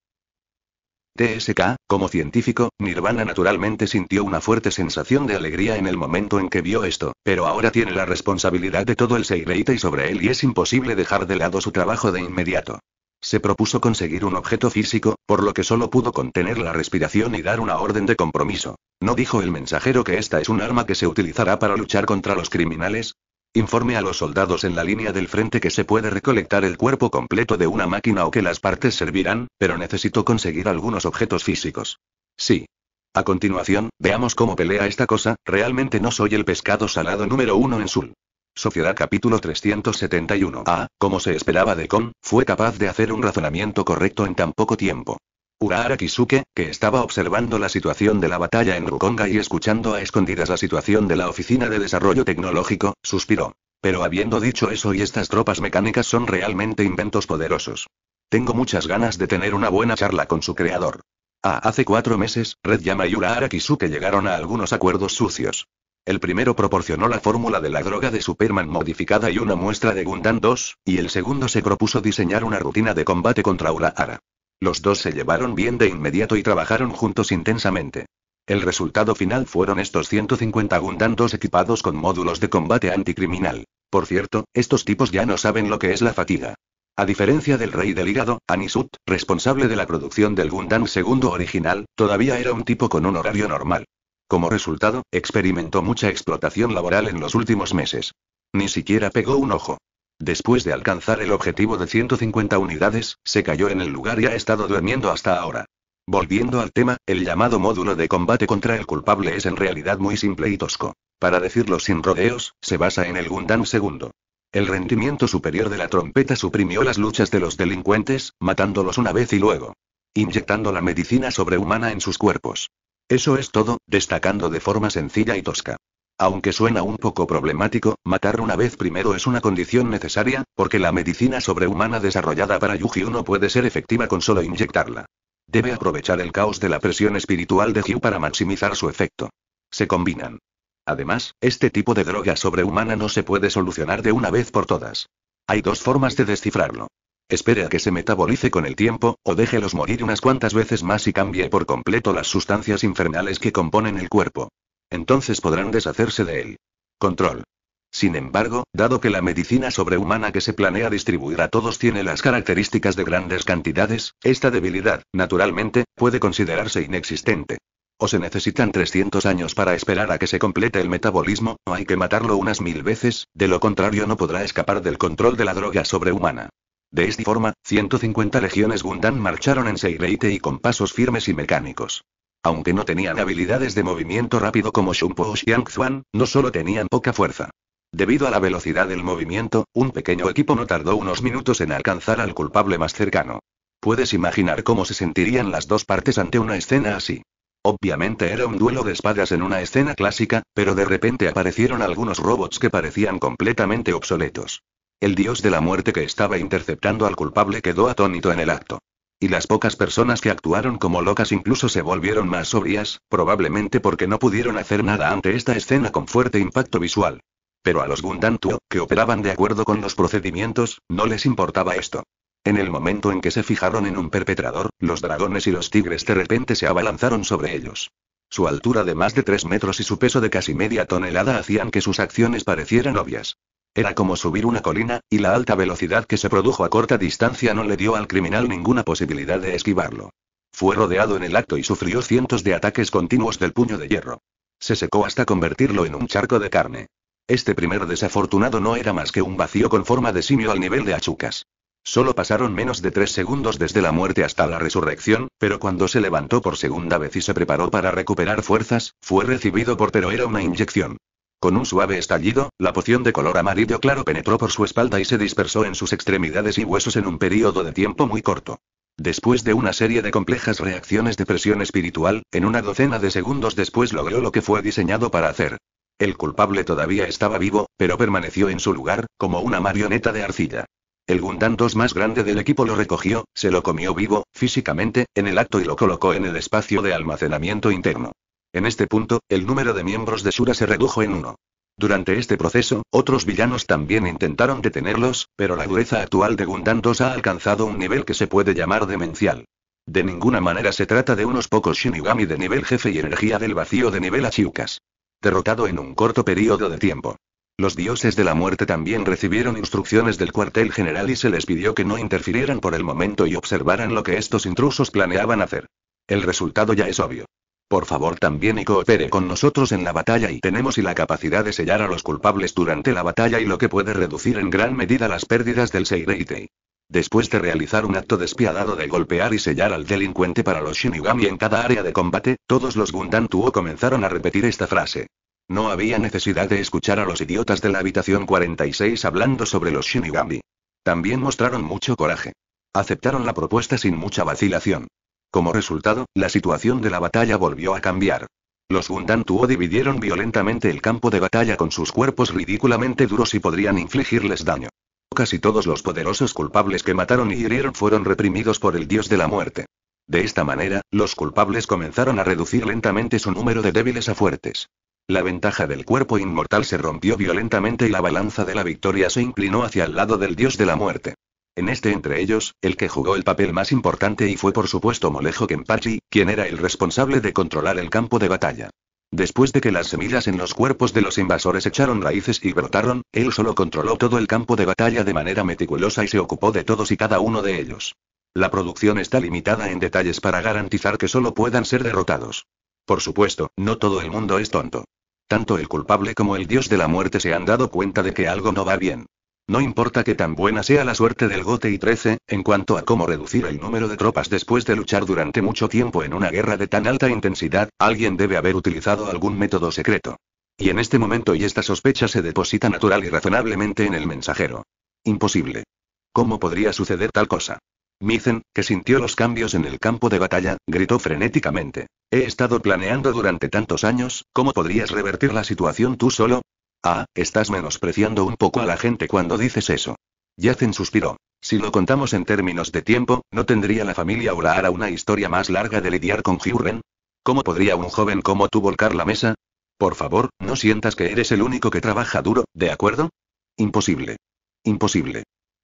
TSK, como científico, Nirvana naturalmente sintió una fuerte sensación de alegría en el momento en que vio esto, pero ahora tiene la responsabilidad de todo el y sobre él y es imposible dejar de lado su trabajo de inmediato. Se propuso conseguir un objeto físico, por lo que solo pudo contener la respiración y dar una orden de compromiso. ¿No dijo el mensajero que esta es un arma que se utilizará para luchar contra los criminales? Informe a los soldados en la línea del frente que se puede recolectar el cuerpo completo de una máquina o que las partes servirán, pero necesito conseguir algunos objetos físicos. Sí. A continuación, veamos cómo pelea esta cosa, realmente no soy el pescado salado número uno en Sul. Sociedad capítulo 371. A, ah, como se esperaba de Kong, fue capaz de hacer un razonamiento correcto en tan poco tiempo. Urahara Kisuke, que estaba observando la situación de la batalla en Rukonga y escuchando a escondidas la situación de la Oficina de Desarrollo Tecnológico, suspiró. Pero habiendo dicho eso y estas tropas mecánicas son realmente inventos poderosos. Tengo muchas ganas de tener una buena charla con su creador. Ah, hace cuatro meses, Red Yama y Urahara Kisuke llegaron a algunos acuerdos sucios. El primero proporcionó la fórmula de la droga de Superman modificada y una muestra de Gundam 2, y el segundo se propuso diseñar una rutina de combate contra Urahara. Los dos se llevaron bien de inmediato y trabajaron juntos intensamente. El resultado final fueron estos 150 Gundam II equipados con módulos de combate anticriminal. Por cierto, estos tipos ya no saben lo que es la fatiga. A diferencia del rey del hígado, Anisut, responsable de la producción del Gundam II original, todavía era un tipo con un horario normal. Como resultado, experimentó mucha explotación laboral en los últimos meses. Ni siquiera pegó un ojo. Después de alcanzar el objetivo de 150 unidades, se cayó en el lugar y ha estado durmiendo hasta ahora. Volviendo al tema, el llamado módulo de combate contra el culpable es en realidad muy simple y tosco. Para decirlo sin rodeos, se basa en el Gundam II. El rendimiento superior de la trompeta suprimió las luchas de los delincuentes, matándolos una vez y luego inyectando la medicina sobrehumana en sus cuerpos. Eso es todo, destacando de forma sencilla y tosca. Aunque suena un poco problemático, matar una vez primero es una condición necesaria, porque la medicina sobrehumana desarrollada para Yu-Gi-Oh! no puede ser efectiva con solo inyectarla. Debe aprovechar el caos de la presión espiritual de Yu para maximizar su efecto. Se combinan. Además, este tipo de droga sobrehumana no se puede solucionar de una vez por todas. Hay dos formas de descifrarlo. Espere a que se metabolice con el tiempo, o déjelos morir unas cuantas veces más y cambie por completo las sustancias infernales que componen el cuerpo. Entonces podrán deshacerse de él. Control. Sin embargo, dado que la medicina sobrehumana que se planea distribuir a todos tiene las características de grandes cantidades, esta debilidad, naturalmente, puede considerarse inexistente. O se necesitan 300 años para esperar a que se complete el metabolismo, o hay que matarlo unas mil veces, de lo contrario no podrá escapar del control de la droga sobrehumana. De esta forma, 150 legiones Gundam marcharon en Seireite y con pasos firmes y mecánicos. Aunque no tenían habilidades de movimiento rápido como Shunpo o Xiangzuan, no solo tenían poca fuerza. Debido a la velocidad del movimiento, un pequeño equipo no tardó unos minutos en alcanzar al culpable más cercano. Puedes imaginar cómo se sentirían las dos partes ante una escena así. Obviamente era un duelo de espadas en una escena clásica, pero de repente aparecieron algunos robots que parecían completamente obsoletos. El dios de la muerte que estaba interceptando al culpable quedó atónito en el acto. Y las pocas personas que actuaron como locas incluso se volvieron más sobrias, probablemente porque no pudieron hacer nada ante esta escena con fuerte impacto visual. Pero a los Gundantuo, que operaban de acuerdo con los procedimientos, no les importaba esto. En el momento en que se fijaron en un perpetrador, los dragones y los tigres de repente se abalanzaron sobre ellos. Su altura de más de 3 metros y su peso de casi media tonelada hacían que sus acciones parecieran obvias. Era como subir una colina, y la alta velocidad que se produjo a corta distancia no le dio al criminal ninguna posibilidad de esquivarlo. Fue rodeado en el acto y sufrió cientos de ataques continuos del puño de hierro. Se secó hasta convertirlo en un charco de carne. Este primer desafortunado no era más que un vacío con forma de simio al nivel de achucas. Solo pasaron menos de tres segundos desde la muerte hasta la resurrección, pero cuando se levantó por segunda vez y se preparó para recuperar fuerzas, fue recibido por pero era una inyección. Con un suave estallido, la poción de color amarillo claro penetró por su espalda y se dispersó en sus extremidades y huesos en un período de tiempo muy corto. Después de una serie de complejas reacciones de presión espiritual, en una docena de segundos después logró lo que fue diseñado para hacer. El culpable todavía estaba vivo, pero permaneció en su lugar, como una marioneta de arcilla. El Gundam 2 más grande del equipo lo recogió, se lo comió vivo, físicamente, en el acto y lo colocó en el espacio de almacenamiento interno. En este punto, el número de miembros de Shura se redujo en uno. Durante este proceso, otros villanos también intentaron detenerlos, pero la dureza actual de Gundam 2 ha alcanzado un nivel que se puede llamar demencial. De ninguna manera se trata de unos pocos Shinigami de nivel jefe y energía del vacío de nivel Achiukas. Derrotado en un corto periodo de tiempo. Los dioses de la muerte también recibieron instrucciones del cuartel general y se les pidió que no interfirieran por el momento y observaran lo que estos intrusos planeaban hacer. El resultado ya es obvio. Por favor también y coopere con nosotros en la batalla y tenemos y la capacidad de sellar a los culpables durante la batalla y lo que puede reducir en gran medida las pérdidas del Seireitei. Después de realizar un acto despiadado de golpear y sellar al delincuente para los Shinigami en cada área de combate, todos los Tuo comenzaron a repetir esta frase. No había necesidad de escuchar a los idiotas de la habitación 46 hablando sobre los Shinigami. También mostraron mucho coraje. Aceptaron la propuesta sin mucha vacilación. Como resultado, la situación de la batalla volvió a cambiar. Los Tuo dividieron violentamente el campo de batalla con sus cuerpos ridículamente duros y podrían infligirles daño. Casi todos los poderosos culpables que mataron y hirieron fueron reprimidos por el dios de la muerte. De esta manera, los culpables comenzaron a reducir lentamente su número de débiles a fuertes. La ventaja del cuerpo inmortal se rompió violentamente y la balanza de la victoria se inclinó hacia el lado del dios de la muerte. En este entre ellos, el que jugó el papel más importante y fue por supuesto Molejo Kempachi, quien era el responsable de controlar el campo de batalla. Después de que las semillas en los cuerpos de los invasores echaron raíces y brotaron, él solo controló todo el campo de batalla de manera meticulosa y se ocupó de todos y cada uno de ellos. La producción está limitada en detalles para garantizar que solo puedan ser derrotados. Por supuesto, no todo el mundo es tonto. Tanto el culpable como el dios de la muerte se han dado cuenta de que algo no va bien. No importa que tan buena sea la suerte del Gote y 13, en cuanto a cómo reducir el número de tropas después de luchar durante mucho tiempo en una guerra de tan alta intensidad, alguien debe haber utilizado algún método secreto. Y en este momento y esta sospecha se deposita natural y razonablemente en el mensajero. Imposible. ¿Cómo podría suceder tal cosa? Mizen, que sintió los cambios en el campo de batalla, gritó frenéticamente. He estado planeando durante tantos años, ¿cómo podrías revertir la situación tú solo? Ah, estás menospreciando un poco a la gente cuando dices eso. Yacen suspiró. Si lo contamos en términos de tiempo, ¿no tendría la familia Urahara una historia más larga de lidiar con Jürgen? ¿Cómo podría un joven como tú volcar la mesa? Por favor, no sientas que eres el único que trabaja duro, ¿de acuerdo? Imposible. Imposible.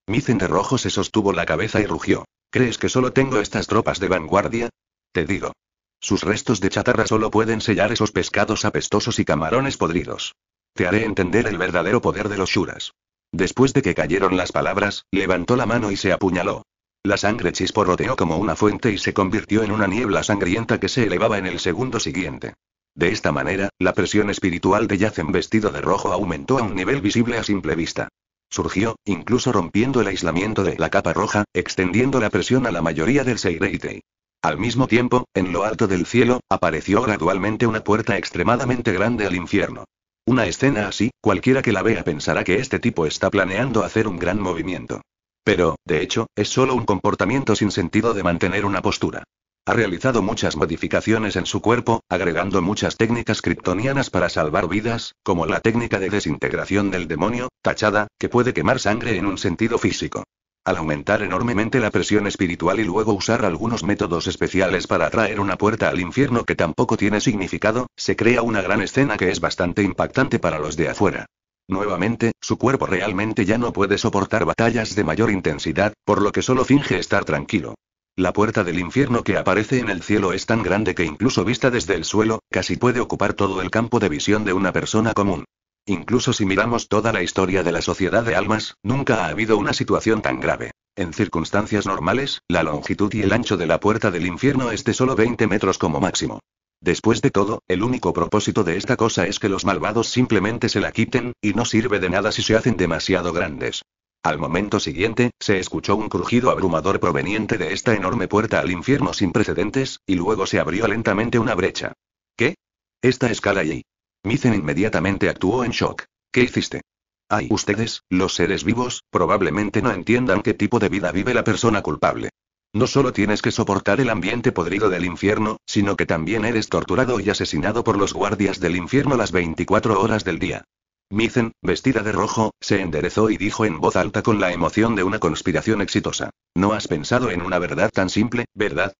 Mi de rojo se sostuvo la cabeza y rugió. ¿Crees que solo tengo estas tropas de vanguardia? Te digo. Sus restos de chatarra solo pueden sellar esos pescados apestosos y camarones podridos haré entender el verdadero poder de los Shuras. Después de que cayeron las palabras, levantó la mano y se apuñaló. La sangre chisporroteó como una fuente y se convirtió en una niebla sangrienta que se elevaba en el segundo siguiente. De esta manera, la presión espiritual de Yacen vestido de rojo aumentó a un nivel visible a simple vista. Surgió, incluso rompiendo el aislamiento de la capa roja, extendiendo la presión a la mayoría del Seireitei. Al mismo tiempo, en lo alto del cielo, apareció gradualmente una puerta extremadamente grande al infierno. Una escena así, cualquiera que la vea pensará que este tipo está planeando hacer un gran movimiento. Pero, de hecho, es solo un comportamiento sin sentido de mantener una postura. Ha realizado muchas modificaciones en su cuerpo, agregando muchas técnicas kryptonianas para salvar vidas, como la técnica de desintegración del demonio, tachada, que puede quemar sangre en un sentido físico. Al aumentar enormemente la presión espiritual y luego usar algunos métodos especiales para atraer una puerta al infierno que tampoco tiene significado, se crea una gran escena que es bastante impactante para los de afuera. Nuevamente, su cuerpo realmente ya no puede soportar batallas de mayor intensidad, por lo que solo finge estar tranquilo. La puerta del infierno que aparece en el cielo es tan grande que incluso vista desde el suelo, casi puede ocupar todo el campo de visión de una persona común. Incluso si miramos toda la historia de la sociedad de almas, nunca ha habido una situación tan grave. En circunstancias normales, la longitud y el ancho de la puerta del infierno es de solo 20 metros como máximo. Después de todo, el único propósito de esta cosa es que los malvados simplemente se la quiten, y no sirve de nada si se hacen demasiado grandes. Al momento siguiente, se escuchó un crujido abrumador proveniente de esta enorme puerta al infierno sin precedentes, y luego se abrió lentamente una brecha. ¿Qué? Esta escala y Mizen inmediatamente actuó en shock. ¿Qué hiciste? Ay, ustedes, los seres vivos, probablemente no entiendan qué tipo de vida vive la persona culpable. No solo tienes que soportar el ambiente podrido del infierno, sino que también eres torturado y asesinado por los guardias del infierno las 24 horas del día. Mizen, vestida de rojo, se enderezó y dijo en voz alta con la emoción de una conspiración exitosa. No has pensado en una verdad tan simple, ¿verdad?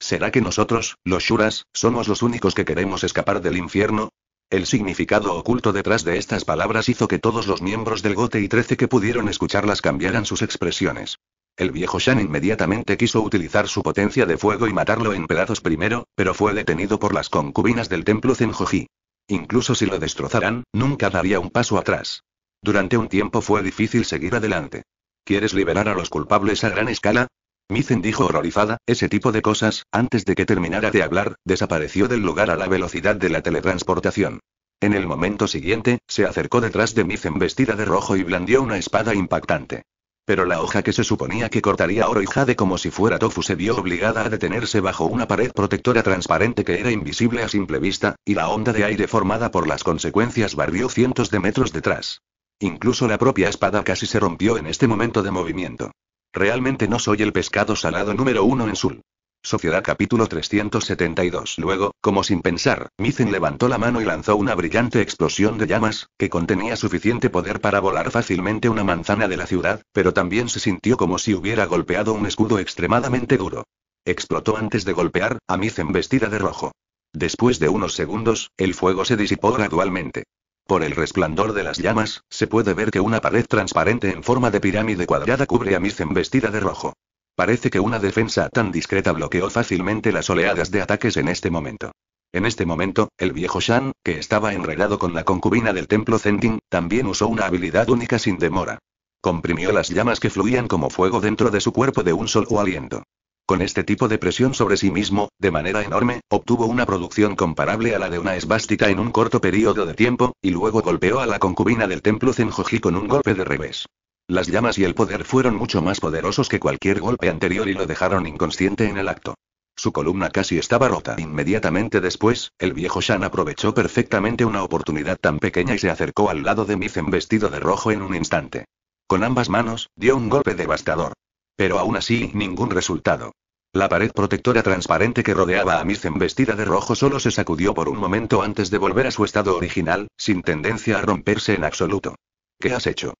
¿Será que nosotros, los Shuras, somos los únicos que queremos escapar del infierno? El significado oculto detrás de estas palabras hizo que todos los miembros del Gote y Trece que pudieron escucharlas cambiaran sus expresiones. El viejo Shan inmediatamente quiso utilizar su potencia de fuego y matarlo en pedazos primero, pero fue detenido por las concubinas del templo Zenjoji. Incluso si lo destrozaran, nunca daría un paso atrás. Durante un tiempo fue difícil seguir adelante. ¿Quieres liberar a los culpables a gran escala? Mizen dijo horrorizada, ese tipo de cosas, antes de que terminara de hablar, desapareció del lugar a la velocidad de la teletransportación. En el momento siguiente, se acercó detrás de Mizen vestida de rojo y blandió una espada impactante. Pero la hoja que se suponía que cortaría oro y jade como si fuera tofu se vio obligada a detenerse bajo una pared protectora transparente que era invisible a simple vista, y la onda de aire formada por las consecuencias barrió cientos de metros detrás. Incluso la propia espada casi se rompió en este momento de movimiento. Realmente no soy el pescado salado número uno en Sul. Sociedad capítulo 372 Luego, como sin pensar, Mizen levantó la mano y lanzó una brillante explosión de llamas, que contenía suficiente poder para volar fácilmente una manzana de la ciudad, pero también se sintió como si hubiera golpeado un escudo extremadamente duro. Explotó antes de golpear, a Mizen vestida de rojo. Después de unos segundos, el fuego se disipó gradualmente. Por el resplandor de las llamas, se puede ver que una pared transparente en forma de pirámide cuadrada cubre a en vestida de rojo. Parece que una defensa tan discreta bloqueó fácilmente las oleadas de ataques en este momento. En este momento, el viejo Shan, que estaba enredado con la concubina del templo Zentin, también usó una habilidad única sin demora. Comprimió las llamas que fluían como fuego dentro de su cuerpo de un solo aliento. Con este tipo de presión sobre sí mismo, de manera enorme, obtuvo una producción comparable a la de una esvástica en un corto periodo de tiempo, y luego golpeó a la concubina del templo Zenjoji con un golpe de revés. Las llamas y el poder fueron mucho más poderosos que cualquier golpe anterior y lo dejaron inconsciente en el acto. Su columna casi estaba rota. Inmediatamente después, el viejo Shan aprovechó perfectamente una oportunidad tan pequeña y se acercó al lado de Mizen vestido de rojo en un instante. Con ambas manos, dio un golpe devastador. Pero aún así, ningún resultado. La pared protectora transparente que rodeaba a Mizen vestida de rojo solo se sacudió por un momento antes de volver a su estado original, sin tendencia a romperse en absoluto. ¿Qué has hecho?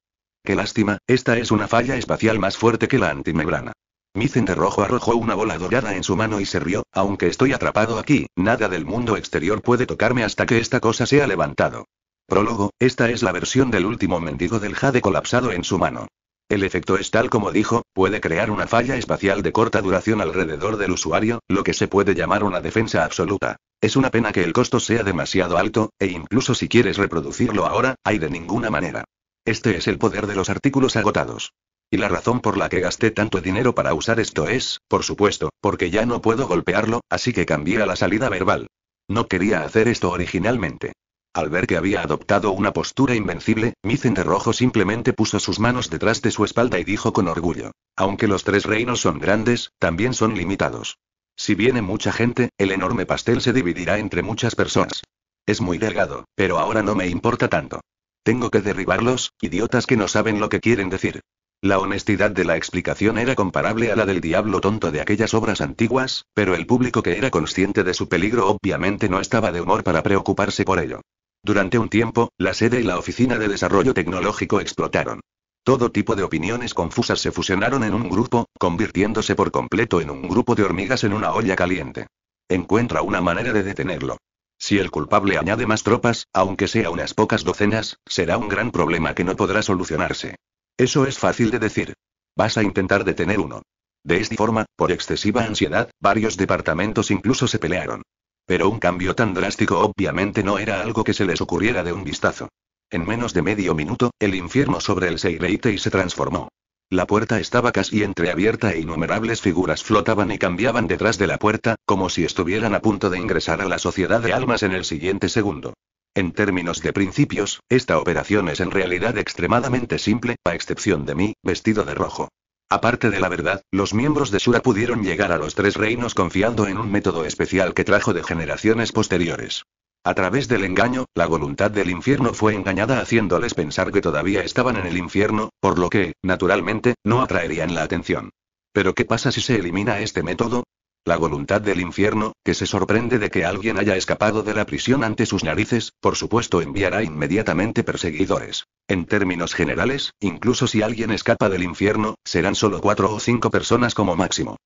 Qué lástima, esta es una falla espacial más fuerte que la antimembrana. Mizen de rojo arrojó una bola dorada en su mano y se rió, aunque estoy atrapado aquí, nada del mundo exterior puede tocarme hasta que esta cosa sea levantado. Prólogo, esta es la versión del último mendigo del jade colapsado en su mano. El efecto es tal como dijo, puede crear una falla espacial de corta duración alrededor del usuario, lo que se puede llamar una defensa absoluta. Es una pena que el costo sea demasiado alto, e incluso si quieres reproducirlo ahora, hay de ninguna manera. Este es el poder de los artículos agotados. Y la razón por la que gasté tanto dinero para usar esto es, por supuesto, porque ya no puedo golpearlo, así que cambié a la salida verbal. No quería hacer esto originalmente. Al ver que había adoptado una postura invencible, Micen de Rojo simplemente puso sus manos detrás de su espalda y dijo con orgullo: Aunque los tres reinos son grandes, también son limitados. Si viene mucha gente, el enorme pastel se dividirá entre muchas personas. Es muy delgado, pero ahora no me importa tanto. Tengo que derribarlos, idiotas que no saben lo que quieren decir. La honestidad de la explicación era comparable a la del diablo tonto de aquellas obras antiguas, pero el público que era consciente de su peligro obviamente no estaba de humor para preocuparse por ello. Durante un tiempo, la sede y la oficina de desarrollo tecnológico explotaron. Todo tipo de opiniones confusas se fusionaron en un grupo, convirtiéndose por completo en un grupo de hormigas en una olla caliente. Encuentra una manera de detenerlo. Si el culpable añade más tropas, aunque sea unas pocas docenas, será un gran problema que no podrá solucionarse. Eso es fácil de decir. Vas a intentar detener uno. De esta forma, por excesiva ansiedad, varios departamentos incluso se pelearon. Pero un cambio tan drástico obviamente no era algo que se les ocurriera de un vistazo. En menos de medio minuto, el infierno sobre el y se transformó. La puerta estaba casi entreabierta e innumerables figuras flotaban y cambiaban detrás de la puerta, como si estuvieran a punto de ingresar a la sociedad de almas en el siguiente segundo. En términos de principios, esta operación es en realidad extremadamente simple, a excepción de mí, vestido de rojo. Aparte de la verdad, los miembros de Shura pudieron llegar a los tres reinos confiando en un método especial que trajo de generaciones posteriores. A través del engaño, la voluntad del infierno fue engañada haciéndoles pensar que todavía estaban en el infierno, por lo que, naturalmente, no atraerían la atención. Pero ¿qué pasa si se elimina este método? La voluntad del infierno, que se sorprende de que alguien haya escapado de la prisión ante sus narices, por supuesto enviará inmediatamente perseguidores. En términos generales, incluso si alguien escapa del infierno, serán solo cuatro o cinco personas como máximo.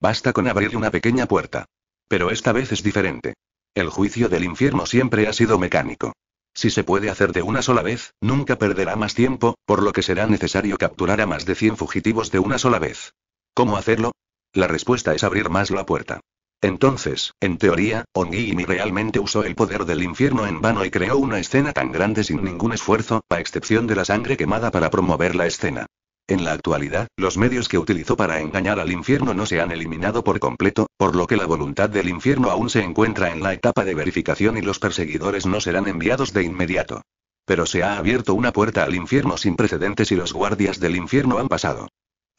Basta con abrir una pequeña puerta. Pero esta vez es diferente. El juicio del infierno siempre ha sido mecánico. Si se puede hacer de una sola vez, nunca perderá más tiempo, por lo que será necesario capturar a más de 100 fugitivos de una sola vez. ¿Cómo hacerlo? La respuesta es abrir más la puerta. Entonces, en teoría, Yi realmente usó el poder del infierno en vano y creó una escena tan grande sin ningún esfuerzo, a excepción de la sangre quemada para promover la escena. En la actualidad, los medios que utilizó para engañar al infierno no se han eliminado por completo, por lo que la voluntad del infierno aún se encuentra en la etapa de verificación y los perseguidores no serán enviados de inmediato. Pero se ha abierto una puerta al infierno sin precedentes y los guardias del infierno han pasado.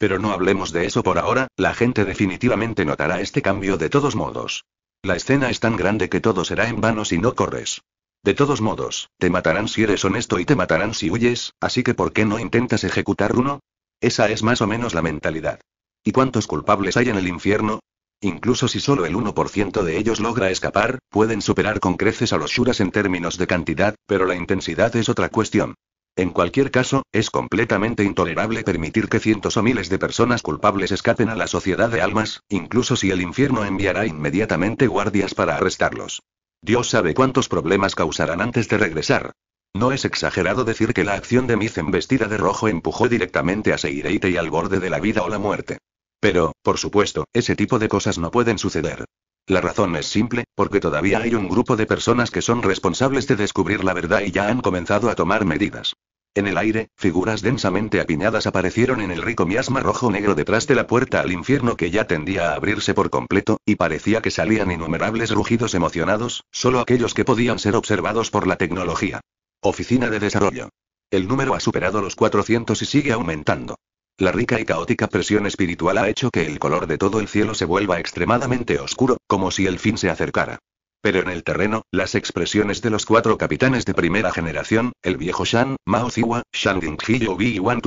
Pero no hablemos de eso por ahora, la gente definitivamente notará este cambio de todos modos. La escena es tan grande que todo será en vano si no corres. De todos modos, te matarán si eres honesto y te matarán si huyes, así que ¿por qué no intentas ejecutar uno? Esa es más o menos la mentalidad. ¿Y cuántos culpables hay en el infierno? Incluso si solo el 1% de ellos logra escapar, pueden superar con creces a los Shuras en términos de cantidad, pero la intensidad es otra cuestión. En cualquier caso, es completamente intolerable permitir que cientos o miles de personas culpables escapen a la sociedad de almas, incluso si el infierno enviará inmediatamente guardias para arrestarlos. Dios sabe cuántos problemas causarán antes de regresar. No es exagerado decir que la acción de Mizen vestida de rojo empujó directamente a Seireite y al borde de la vida o la muerte. Pero, por supuesto, ese tipo de cosas no pueden suceder. La razón es simple, porque todavía hay un grupo de personas que son responsables de descubrir la verdad y ya han comenzado a tomar medidas. En el aire, figuras densamente apiñadas aparecieron en el rico miasma rojo-negro detrás de la puerta al infierno que ya tendía a abrirse por completo, y parecía que salían innumerables rugidos emocionados, solo aquellos que podían ser observados por la tecnología. Oficina de Desarrollo. El número ha superado los 400 y sigue aumentando. La rica y caótica presión espiritual ha hecho que el color de todo el cielo se vuelva extremadamente oscuro, como si el fin se acercara. Pero en el terreno, las expresiones de los cuatro capitanes de primera generación, el viejo Shan, Mao Ziwa, Shan Dingji Yubi y Wan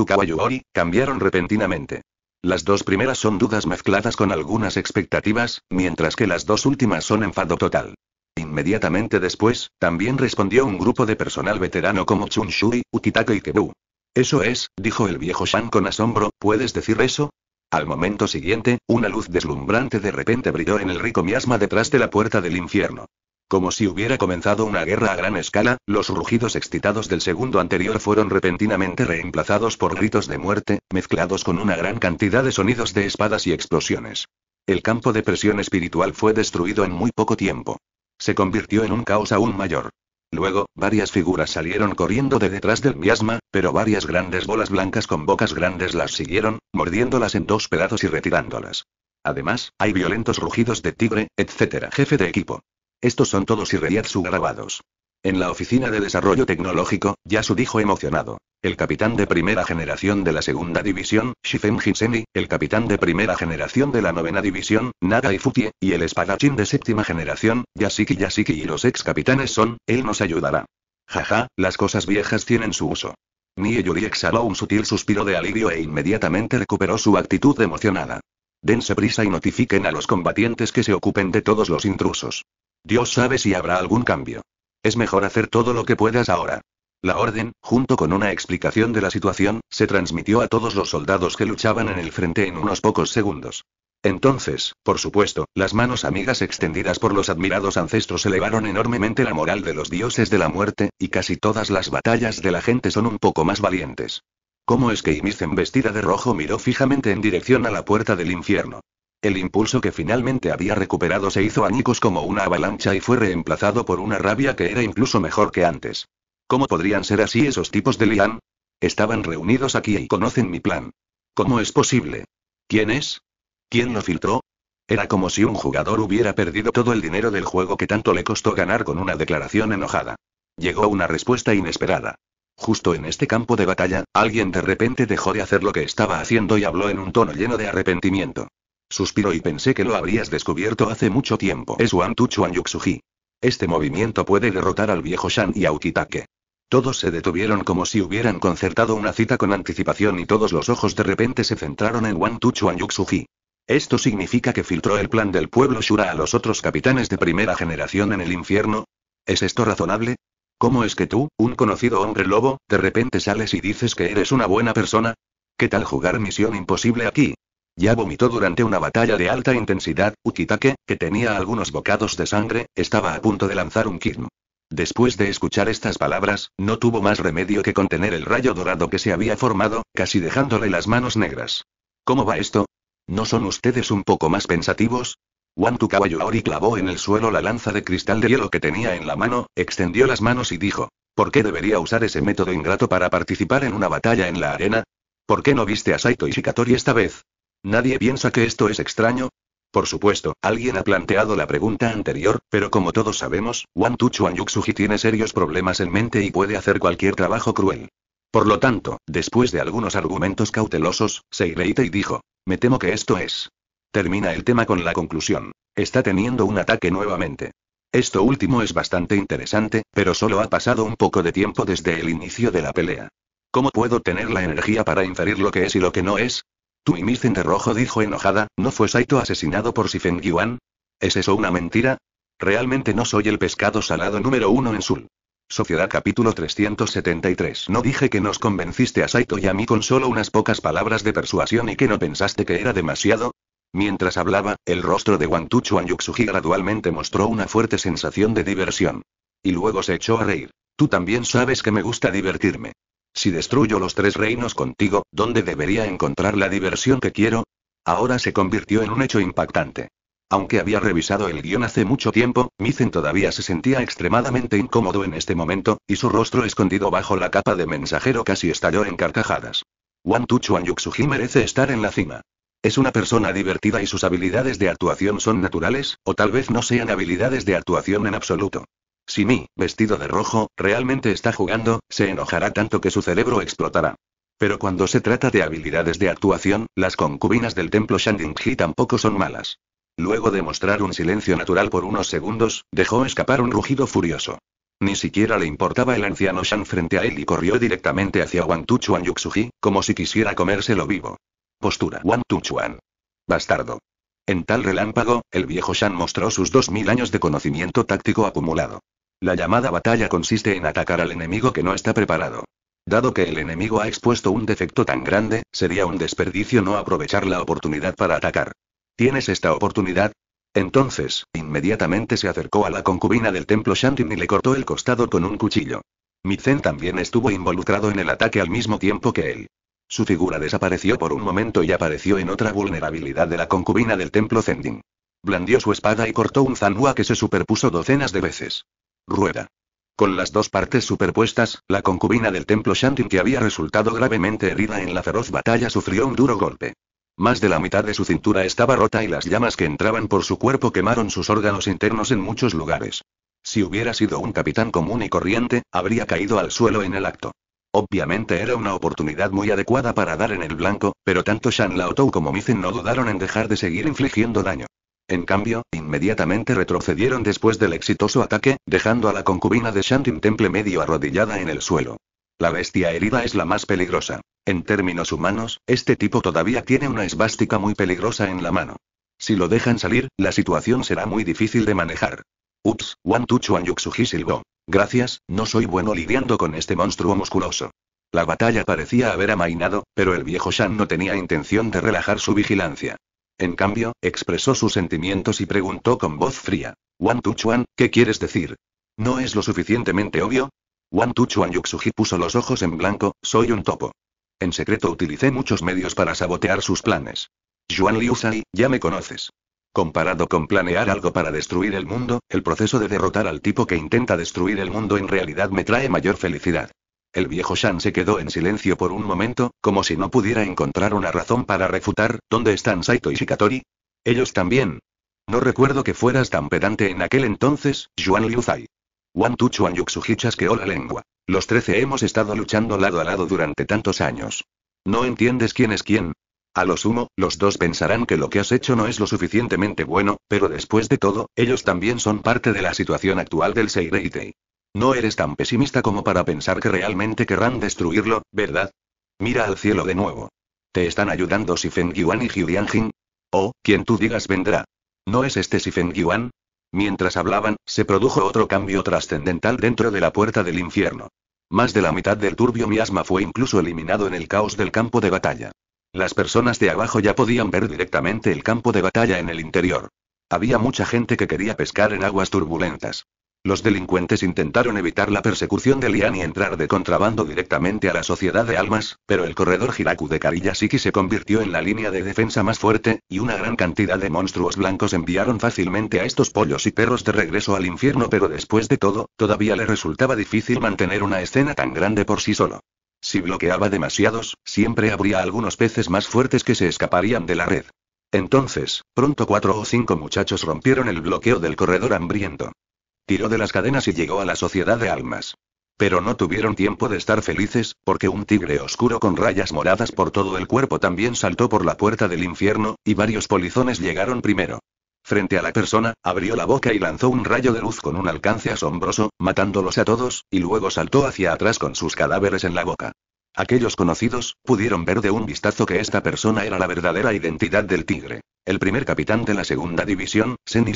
cambiaron repentinamente. Las dos primeras son dudas mezcladas con algunas expectativas, mientras que las dos últimas son enfado total. Inmediatamente después, también respondió un grupo de personal veterano como Chun Shui, Ukitake y Kebu. Eso es, dijo el viejo Shan con asombro, ¿puedes decir eso? Al momento siguiente, una luz deslumbrante de repente brilló en el rico miasma detrás de la puerta del infierno. Como si hubiera comenzado una guerra a gran escala, los rugidos excitados del segundo anterior fueron repentinamente reemplazados por gritos de muerte, mezclados con una gran cantidad de sonidos de espadas y explosiones. El campo de presión espiritual fue destruido en muy poco tiempo. Se convirtió en un caos aún mayor. Luego, varias figuras salieron corriendo de detrás del miasma, pero varias grandes bolas blancas con bocas grandes las siguieron, mordiéndolas en dos pedazos y retirándolas. Además, hay violentos rugidos de tigre, etc. Jefe de equipo. Estos son todos y grabados. En la oficina de desarrollo tecnológico, Yasu dijo emocionado el capitán de primera generación de la segunda división, Shifen Hinseni, el capitán de primera generación de la novena división, Naga Futie, y el espadachín de séptima generación, Yasiki Yasiki y los ex capitanes son, él nos ayudará. Jaja, las cosas viejas tienen su uso. Nie Yuri exhaló un sutil suspiro de alivio e inmediatamente recuperó su actitud emocionada. Dense prisa y notifiquen a los combatientes que se ocupen de todos los intrusos. Dios sabe si habrá algún cambio. Es mejor hacer todo lo que puedas ahora. La orden, junto con una explicación de la situación, se transmitió a todos los soldados que luchaban en el frente en unos pocos segundos. Entonces, por supuesto, las manos amigas extendidas por los admirados ancestros elevaron enormemente la moral de los dioses de la muerte, y casi todas las batallas de la gente son un poco más valientes. ¿Cómo es que en vestida de rojo miró fijamente en dirección a la puerta del infierno? El impulso que finalmente había recuperado se hizo a añicos como una avalancha y fue reemplazado por una rabia que era incluso mejor que antes. ¿Cómo podrían ser así esos tipos de Lian? Estaban reunidos aquí y conocen mi plan. ¿Cómo es posible? ¿Quién es? ¿Quién lo filtró? Era como si un jugador hubiera perdido todo el dinero del juego que tanto le costó ganar con una declaración enojada. Llegó una respuesta inesperada. Justo en este campo de batalla, alguien de repente dejó de hacer lo que estaba haciendo y habló en un tono lleno de arrepentimiento. Suspiró y pensé que lo habrías descubierto hace mucho tiempo. Es Wan Tu Yuxuji. Este movimiento puede derrotar al viejo Shan y Aukitake. Todos se detuvieron como si hubieran concertado una cita con anticipación y todos los ojos de repente se centraron en Wang Tuchuan Yuxuji. ¿Esto significa que filtró el plan del pueblo Shura a los otros capitanes de primera generación en el infierno? ¿Es esto razonable? ¿Cómo es que tú, un conocido hombre lobo, de repente sales y dices que eres una buena persona? ¿Qué tal jugar misión imposible aquí? Ya vomitó durante una batalla de alta intensidad, Ukitake, que tenía algunos bocados de sangre, estaba a punto de lanzar un Después de escuchar estas palabras, no tuvo más remedio que contener el rayo dorado que se había formado, casi dejándole las manos negras. ¿Cómo va esto? ¿No son ustedes un poco más pensativos? Wantu y clavó en el suelo la lanza de cristal de hielo que tenía en la mano, extendió las manos y dijo: ¿Por qué debería usar ese método ingrato para participar en una batalla en la arena? ¿Por qué no viste a Saito y Shikatori esta vez? ¿Nadie piensa que esto es extraño? Por supuesto, alguien ha planteado la pregunta anterior, pero como todos sabemos, Wan Tuchuan Yuxuji tiene serios problemas en mente y puede hacer cualquier trabajo cruel. Por lo tanto, después de algunos argumentos cautelosos, se y dijo, me temo que esto es. Termina el tema con la conclusión. Está teniendo un ataque nuevamente. Esto último es bastante interesante, pero solo ha pasado un poco de tiempo desde el inicio de la pelea. ¿Cómo puedo tener la energía para inferir lo que es y lo que no es? Tú y Rojo dijo enojada, ¿no fue Saito asesinado por Sifen Yuan? ¿Es eso una mentira? Realmente no soy el pescado salado número uno en Sul. Sociedad capítulo 373 No dije que nos convenciste a Saito y a mí con solo unas pocas palabras de persuasión y que no pensaste que era demasiado. Mientras hablaba, el rostro de Wang Tuchuan Yuxuji gradualmente mostró una fuerte sensación de diversión. Y luego se echó a reír. Tú también sabes que me gusta divertirme. Si destruyo los tres reinos contigo, ¿dónde debería encontrar la diversión que quiero? Ahora se convirtió en un hecho impactante. Aunque había revisado el guión hace mucho tiempo, Mizen todavía se sentía extremadamente incómodo en este momento, y su rostro escondido bajo la capa de mensajero casi estalló en carcajadas. Wan Tuchuan Yuxuji merece estar en la cima. Es una persona divertida y sus habilidades de actuación son naturales, o tal vez no sean habilidades de actuación en absoluto. Si mi, vestido de rojo, realmente está jugando, se enojará tanto que su cerebro explotará. Pero cuando se trata de habilidades de actuación, las concubinas del templo Shandingji tampoco son malas. Luego de mostrar un silencio natural por unos segundos, dejó escapar un rugido furioso. Ni siquiera le importaba el anciano Shan frente a él y corrió directamente hacia Wang Tuchuan Yuxuji, como si quisiera comérselo vivo. Postura Wang Tuchuan. Bastardo. En tal relámpago, el viejo Shan mostró sus dos mil años de conocimiento táctico acumulado. La llamada batalla consiste en atacar al enemigo que no está preparado. Dado que el enemigo ha expuesto un defecto tan grande, sería un desperdicio no aprovechar la oportunidad para atacar. ¿Tienes esta oportunidad? Entonces, inmediatamente se acercó a la concubina del templo Shandin y le cortó el costado con un cuchillo. Mitzen también estuvo involucrado en el ataque al mismo tiempo que él. Su figura desapareció por un momento y apareció en otra vulnerabilidad de la concubina del templo Zendin. Blandió su espada y cortó un zanhua que se superpuso docenas de veces rueda. Con las dos partes superpuestas, la concubina del templo Shantin que había resultado gravemente herida en la feroz batalla sufrió un duro golpe. Más de la mitad de su cintura estaba rota y las llamas que entraban por su cuerpo quemaron sus órganos internos en muchos lugares. Si hubiera sido un capitán común y corriente, habría caído al suelo en el acto. Obviamente era una oportunidad muy adecuada para dar en el blanco, pero tanto Shan Lao Tou como Mizen no dudaron en dejar de seguir infligiendo daño. En cambio, inmediatamente retrocedieron después del exitoso ataque, dejando a la concubina de Shantin Temple medio arrodillada en el suelo. La bestia herida es la más peligrosa. En términos humanos, este tipo todavía tiene una esvástica muy peligrosa en la mano. Si lo dejan salir, la situación será muy difícil de manejar. Ups, Wan Tuchuan silbó. Gracias, no soy bueno lidiando con este monstruo musculoso. La batalla parecía haber amainado, pero el viejo Shan no tenía intención de relajar su vigilancia. En cambio, expresó sus sentimientos y preguntó con voz fría. Tu Tuchuan, ¿qué quieres decir? ¿No es lo suficientemente obvio? Wang Tuchuan Yuxuji puso los ojos en blanco, soy un topo. En secreto utilicé muchos medios para sabotear sus planes. Yuan Sai, ya me conoces. Comparado con planear algo para destruir el mundo, el proceso de derrotar al tipo que intenta destruir el mundo en realidad me trae mayor felicidad. El viejo Shan se quedó en silencio por un momento, como si no pudiera encontrar una razón para refutar, ¿dónde están Saito y Shikatori? Ellos también. No recuerdo que fueras tan pedante en aquel entonces, Yuan Liuzai. Wan Tu Chuan que chasqueó la lengua. Los trece hemos estado luchando lado a lado durante tantos años. ¿No entiendes quién es quién? A lo sumo, los dos pensarán que lo que has hecho no es lo suficientemente bueno, pero después de todo, ellos también son parte de la situación actual del Seireitei. No eres tan pesimista como para pensar que realmente querrán destruirlo, ¿verdad? Mira al cielo de nuevo. ¿Te están ayudando Sifen Yuan y Jin. O, quien tú digas vendrá. ¿No es este Sifen Yuan? Mientras hablaban, se produjo otro cambio trascendental dentro de la puerta del infierno. Más de la mitad del turbio miasma fue incluso eliminado en el caos del campo de batalla. Las personas de abajo ya podían ver directamente el campo de batalla en el interior. Había mucha gente que quería pescar en aguas turbulentas. Los delincuentes intentaron evitar la persecución de Lian y entrar de contrabando directamente a la Sociedad de Almas, pero el corredor Hiraku de Kariyashiki se convirtió en la línea de defensa más fuerte, y una gran cantidad de monstruos blancos enviaron fácilmente a estos pollos y perros de regreso al infierno, pero después de todo, todavía le resultaba difícil mantener una escena tan grande por sí solo. Si bloqueaba demasiados, siempre habría algunos peces más fuertes que se escaparían de la red. Entonces, pronto cuatro o cinco muchachos rompieron el bloqueo del corredor hambriento. Tiró de las cadenas y llegó a la sociedad de almas. Pero no tuvieron tiempo de estar felices, porque un tigre oscuro con rayas moradas por todo el cuerpo también saltó por la puerta del infierno, y varios polizones llegaron primero. Frente a la persona, abrió la boca y lanzó un rayo de luz con un alcance asombroso, matándolos a todos, y luego saltó hacia atrás con sus cadáveres en la boca. Aquellos conocidos, pudieron ver de un vistazo que esta persona era la verdadera identidad del tigre. El primer capitán de la segunda división, Sen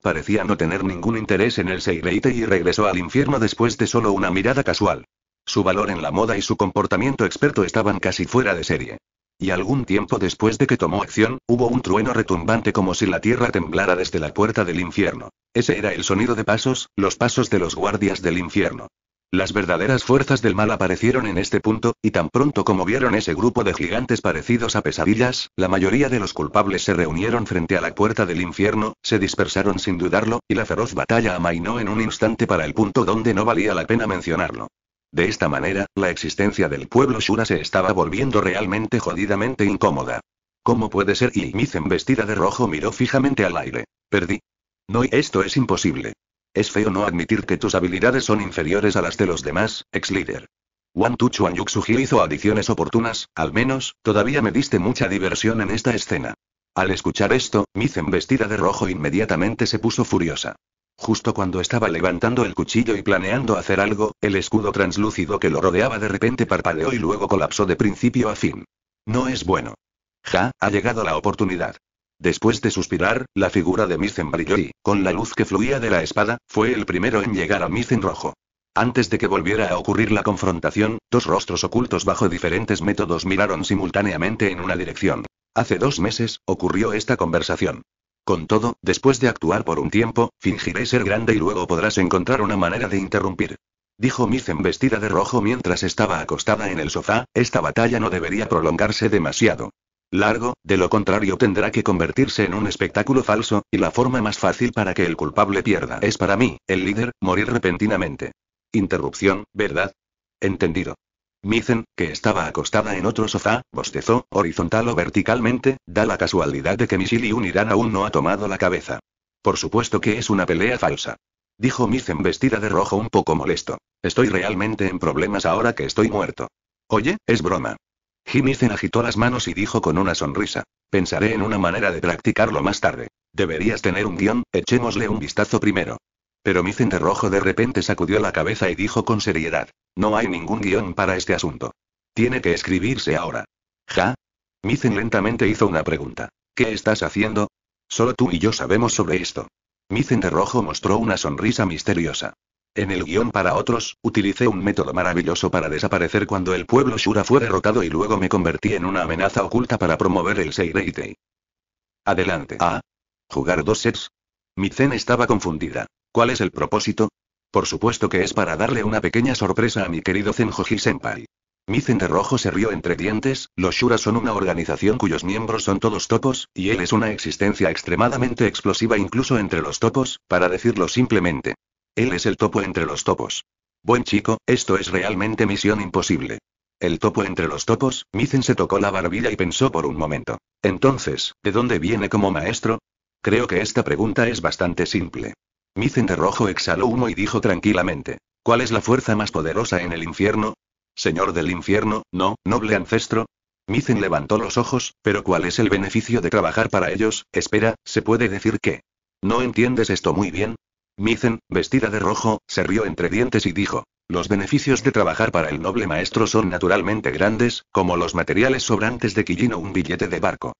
Parecía no tener ningún interés en el Seireite y regresó al infierno después de solo una mirada casual. Su valor en la moda y su comportamiento experto estaban casi fuera de serie. Y algún tiempo después de que tomó acción, hubo un trueno retumbante como si la tierra temblara desde la puerta del infierno. Ese era el sonido de pasos, los pasos de los guardias del infierno. Las verdaderas fuerzas del mal aparecieron en este punto, y tan pronto como vieron ese grupo de gigantes parecidos a pesadillas, la mayoría de los culpables se reunieron frente a la puerta del infierno, se dispersaron sin dudarlo, y la feroz batalla amainó en un instante para el punto donde no valía la pena mencionarlo. De esta manera, la existencia del pueblo Shura se estaba volviendo realmente jodidamente incómoda. ¿Cómo puede ser? Y Mizen vestida de rojo miró fijamente al aire. Perdí. No, esto es imposible. Es feo no admitir que tus habilidades son inferiores a las de los demás, ex líder. Wan Tuchuan Yuxuji hizo adiciones oportunas, al menos, todavía me diste mucha diversión en esta escena. Al escuchar esto, Mizen vestida de rojo inmediatamente se puso furiosa. Justo cuando estaba levantando el cuchillo y planeando hacer algo, el escudo translúcido que lo rodeaba de repente parpadeó y luego colapsó de principio a fin. No es bueno. Ja, ha llegado la oportunidad. Después de suspirar, la figura de Mizen brilló y, con la luz que fluía de la espada, fue el primero en llegar a Mizen rojo. Antes de que volviera a ocurrir la confrontación, dos rostros ocultos bajo diferentes métodos miraron simultáneamente en una dirección. Hace dos meses, ocurrió esta conversación. Con todo, después de actuar por un tiempo, fingiré ser grande y luego podrás encontrar una manera de interrumpir. Dijo Mizen vestida de rojo mientras estaba acostada en el sofá, esta batalla no debería prolongarse demasiado largo, de lo contrario tendrá que convertirse en un espectáculo falso, y la forma más fácil para que el culpable pierda es para mí, el líder, morir repentinamente. Interrupción, ¿verdad? Entendido. Mizen, que estaba acostada en otro sofá, bostezó, horizontal o verticalmente, da la casualidad de que Misili y Irán aún no ha tomado la cabeza. Por supuesto que es una pelea falsa. Dijo Mizen vestida de rojo un poco molesto. Estoy realmente en problemas ahora que estoy muerto. Oye, es broma. Jimicen agitó las manos y dijo con una sonrisa. Pensaré en una manera de practicarlo más tarde. Deberías tener un guión, echémosle un vistazo primero. Pero Mizen de Rojo de repente sacudió la cabeza y dijo con seriedad. No hay ningún guión para este asunto. Tiene que escribirse ahora. ¿Ja? Mizen lentamente hizo una pregunta. ¿Qué estás haciendo? Solo tú y yo sabemos sobre esto. Mizen de Rojo mostró una sonrisa misteriosa. En el guión para otros, utilicé un método maravilloso para desaparecer cuando el pueblo Shura fue derrotado y luego me convertí en una amenaza oculta para promover el Seireitei. Adelante. Ah. ¿Jugar dos sets? Mi estaba confundida. ¿Cuál es el propósito? Por supuesto que es para darle una pequeña sorpresa a mi querido Zenjoji Senpai. Mizen de Rojo se rió entre dientes, los Shura son una organización cuyos miembros son todos topos, y él es una existencia extremadamente explosiva incluso entre los topos, para decirlo simplemente. Él es el topo entre los topos. Buen chico, esto es realmente misión imposible. El topo entre los topos, Mizen se tocó la barbilla y pensó por un momento. Entonces, ¿de dónde viene como maestro? Creo que esta pregunta es bastante simple. Mizen de rojo exhaló humo y dijo tranquilamente. ¿Cuál es la fuerza más poderosa en el infierno? Señor del infierno, no, noble ancestro. Mizen levantó los ojos, pero ¿cuál es el beneficio de trabajar para ellos? Espera, ¿se puede decir que? ¿No entiendes esto muy bien? Mizen, vestida de rojo, se rió entre dientes y dijo, los beneficios de trabajar para el noble maestro son naturalmente grandes, como los materiales sobrantes de Quillino un billete de barco.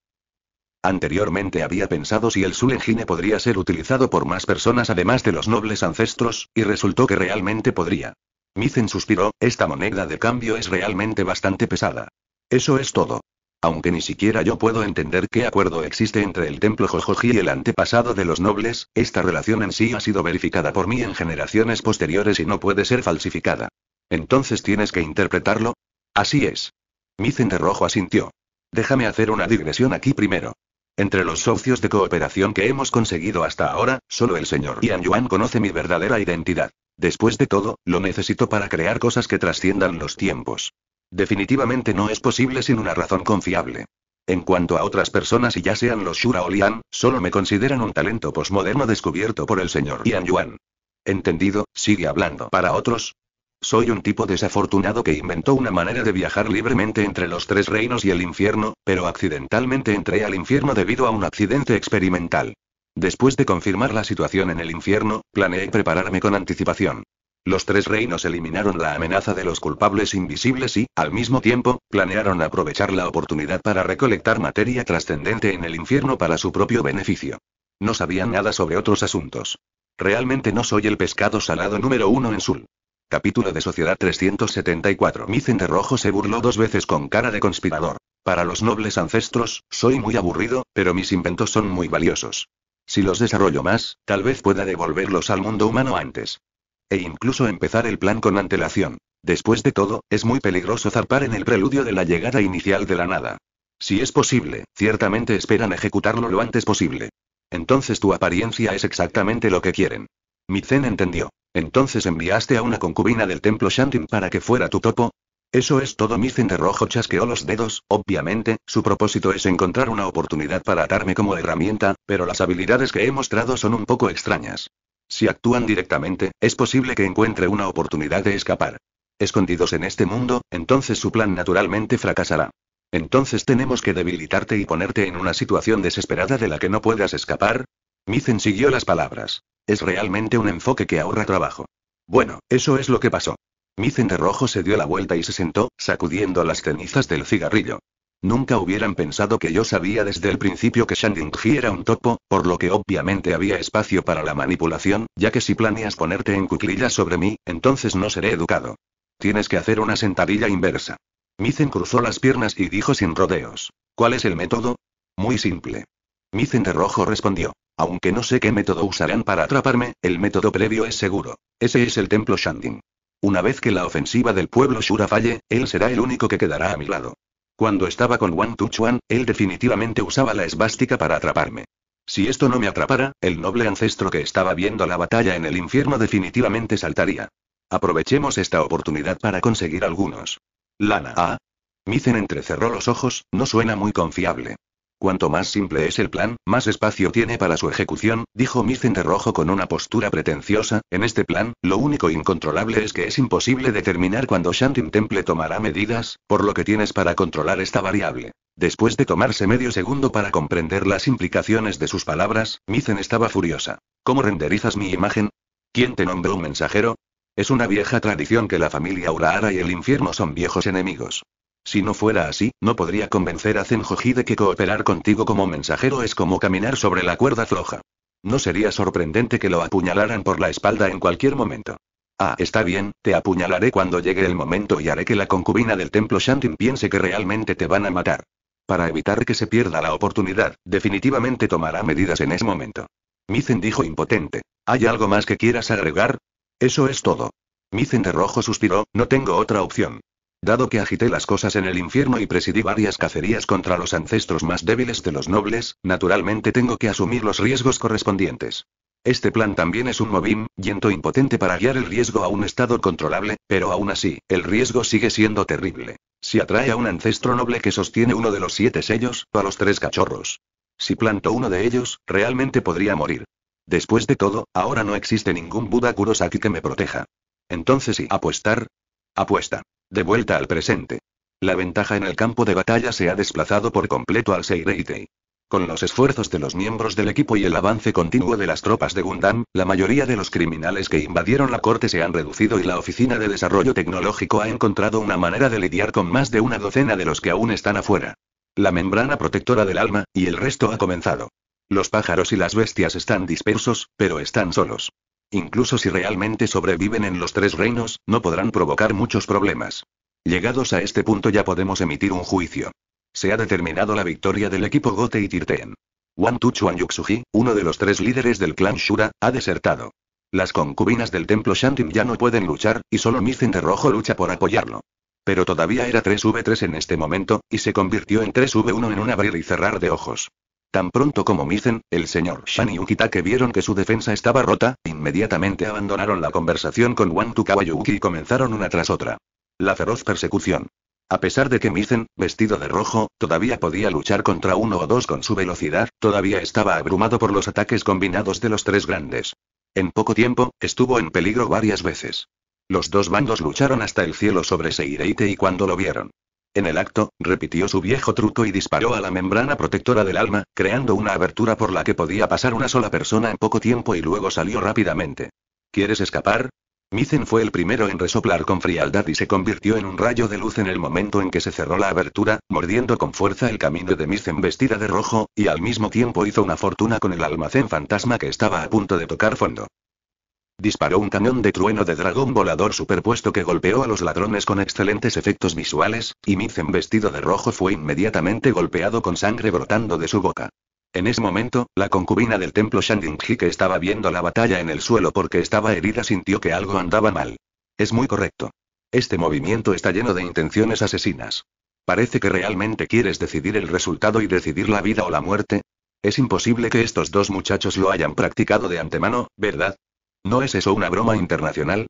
Anteriormente había pensado si el Sulengine podría ser utilizado por más personas además de los nobles ancestros, y resultó que realmente podría. Mizen suspiró, esta moneda de cambio es realmente bastante pesada. Eso es todo. Aunque ni siquiera yo puedo entender qué acuerdo existe entre el templo Jojoji y el antepasado de los nobles, esta relación en sí ha sido verificada por mí en generaciones posteriores y no puede ser falsificada. Entonces tienes que interpretarlo. Así es. Mi de asintió. Déjame hacer una digresión aquí primero. Entre los socios de cooperación que hemos conseguido hasta ahora, solo el señor Yan Yuan conoce mi verdadera identidad. Después de todo, lo necesito para crear cosas que trasciendan los tiempos. Definitivamente no es posible sin una razón confiable. En cuanto a otras personas y ya sean los Shura o Lian, solo me consideran un talento posmoderno descubierto por el señor Yan Yuan. Entendido, sigue hablando para otros. Soy un tipo desafortunado que inventó una manera de viajar libremente entre los tres reinos y el infierno, pero accidentalmente entré al infierno debido a un accidente experimental. Después de confirmar la situación en el infierno, planeé prepararme con anticipación. Los tres reinos eliminaron la amenaza de los culpables invisibles y, al mismo tiempo, planearon aprovechar la oportunidad para recolectar materia trascendente en el infierno para su propio beneficio. No sabían nada sobre otros asuntos. Realmente no soy el pescado salado número uno en Sul. Capítulo de Sociedad 374. Mi de Rojo se burló dos veces con cara de conspirador. Para los nobles ancestros, soy muy aburrido, pero mis inventos son muy valiosos. Si los desarrollo más, tal vez pueda devolverlos al mundo humano antes e incluso empezar el plan con antelación. Después de todo, es muy peligroso zarpar en el preludio de la llegada inicial de la nada. Si es posible, ciertamente esperan ejecutarlo lo antes posible. Entonces tu apariencia es exactamente lo que quieren. Mizen entendió. Entonces enviaste a una concubina del templo Shantin para que fuera tu topo. Eso es todo. Mizen de rojo chasqueó los dedos. Obviamente, su propósito es encontrar una oportunidad para atarme como herramienta, pero las habilidades que he mostrado son un poco extrañas. Si actúan directamente, es posible que encuentre una oportunidad de escapar. Escondidos en este mundo, entonces su plan naturalmente fracasará. Entonces tenemos que debilitarte y ponerte en una situación desesperada de la que no puedas escapar. Mizen siguió las palabras. Es realmente un enfoque que ahorra trabajo. Bueno, eso es lo que pasó. Mizen de rojo se dio la vuelta y se sentó, sacudiendo las cenizas del cigarrillo. Nunca hubieran pensado que yo sabía desde el principio que Shanding era un topo, por lo que obviamente había espacio para la manipulación, ya que si planeas ponerte en cuclillas sobre mí, entonces no seré educado. Tienes que hacer una sentadilla inversa. Mizen cruzó las piernas y dijo sin rodeos. ¿Cuál es el método? Muy simple. Mizen de rojo respondió. Aunque no sé qué método usarán para atraparme, el método previo es seguro. Ese es el templo Shanding. Una vez que la ofensiva del pueblo Shura falle, él será el único que quedará a mi lado. Cuando estaba con Wang Tuchuan, él definitivamente usaba la esvástica para atraparme. Si esto no me atrapara, el noble ancestro que estaba viendo la batalla en el infierno definitivamente saltaría. Aprovechemos esta oportunidad para conseguir algunos. Lana Ah. Mizen entrecerró los ojos, no suena muy confiable. Cuanto más simple es el plan, más espacio tiene para su ejecución, dijo Mizen de Rojo con una postura pretenciosa. En este plan, lo único incontrolable es que es imposible determinar cuándo Shantin Temple tomará medidas, por lo que tienes para controlar esta variable. Después de tomarse medio segundo para comprender las implicaciones de sus palabras, Mizen estaba furiosa. ¿Cómo renderizas mi imagen? ¿Quién te nombró un mensajero? Es una vieja tradición que la familia Urahara y el infierno son viejos enemigos. Si no fuera así, no podría convencer a Zenjoji de que cooperar contigo como mensajero es como caminar sobre la cuerda floja. No sería sorprendente que lo apuñalaran por la espalda en cualquier momento. Ah, está bien, te apuñalaré cuando llegue el momento y haré que la concubina del templo Shantin piense que realmente te van a matar. Para evitar que se pierda la oportunidad, definitivamente tomará medidas en ese momento. Mizen dijo impotente. ¿Hay algo más que quieras agregar? Eso es todo. Mizen de rojo suspiró, no tengo otra opción. Dado que agité las cosas en el infierno y presidí varias cacerías contra los ancestros más débiles de los nobles, naturalmente tengo que asumir los riesgos correspondientes. Este plan también es un movim, yento impotente para guiar el riesgo a un estado controlable, pero aún así, el riesgo sigue siendo terrible. Si atrae a un ancestro noble que sostiene uno de los siete sellos, o a los tres cachorros. Si planto uno de ellos, realmente podría morir. Después de todo, ahora no existe ningún Buda Kurosaki que me proteja. Entonces, ¿y apuestar, Apuesta. De vuelta al presente. La ventaja en el campo de batalla se ha desplazado por completo al Seireitei. Con los esfuerzos de los miembros del equipo y el avance continuo de las tropas de Gundam, la mayoría de los criminales que invadieron la corte se han reducido y la Oficina de Desarrollo Tecnológico ha encontrado una manera de lidiar con más de una docena de los que aún están afuera. La membrana protectora del alma, y el resto ha comenzado. Los pájaros y las bestias están dispersos, pero están solos. Incluso si realmente sobreviven en los tres reinos, no podrán provocar muchos problemas. Llegados a este punto ya podemos emitir un juicio. Se ha determinado la victoria del equipo Gote y Tirteen. Wan Tuchuan Yuxuji, uno de los tres líderes del clan Shura, ha desertado. Las concubinas del templo Shantin ya no pueden luchar, y solo Mizen de Rojo lucha por apoyarlo. Pero todavía era 3v3 en este momento, y se convirtió en 3v1 en un abrir y cerrar de ojos. Tan pronto como Mizen, el señor Shan y Ukitake vieron que su defensa estaba rota, inmediatamente abandonaron la conversación con Wang Tukawayuki y comenzaron una tras otra. La feroz persecución. A pesar de que Mizen, vestido de rojo, todavía podía luchar contra uno o dos con su velocidad, todavía estaba abrumado por los ataques combinados de los tres grandes. En poco tiempo, estuvo en peligro varias veces. Los dos bandos lucharon hasta el cielo sobre Seireite y cuando lo vieron, en el acto, repitió su viejo truco y disparó a la membrana protectora del alma, creando una abertura por la que podía pasar una sola persona en poco tiempo y luego salió rápidamente. ¿Quieres escapar? Mizen fue el primero en resoplar con frialdad y se convirtió en un rayo de luz en el momento en que se cerró la abertura, mordiendo con fuerza el camino de Mizen vestida de rojo, y al mismo tiempo hizo una fortuna con el almacén fantasma que estaba a punto de tocar fondo. Disparó un cañón de trueno de dragón volador superpuesto que golpeó a los ladrones con excelentes efectos visuales, y Mizen vestido de rojo fue inmediatamente golpeado con sangre brotando de su boca. En ese momento, la concubina del templo Shandingji que estaba viendo la batalla en el suelo porque estaba herida sintió que algo andaba mal. Es muy correcto. Este movimiento está lleno de intenciones asesinas. Parece que realmente quieres decidir el resultado y decidir la vida o la muerte. Es imposible que estos dos muchachos lo hayan practicado de antemano, ¿verdad? ¿No es eso una broma internacional?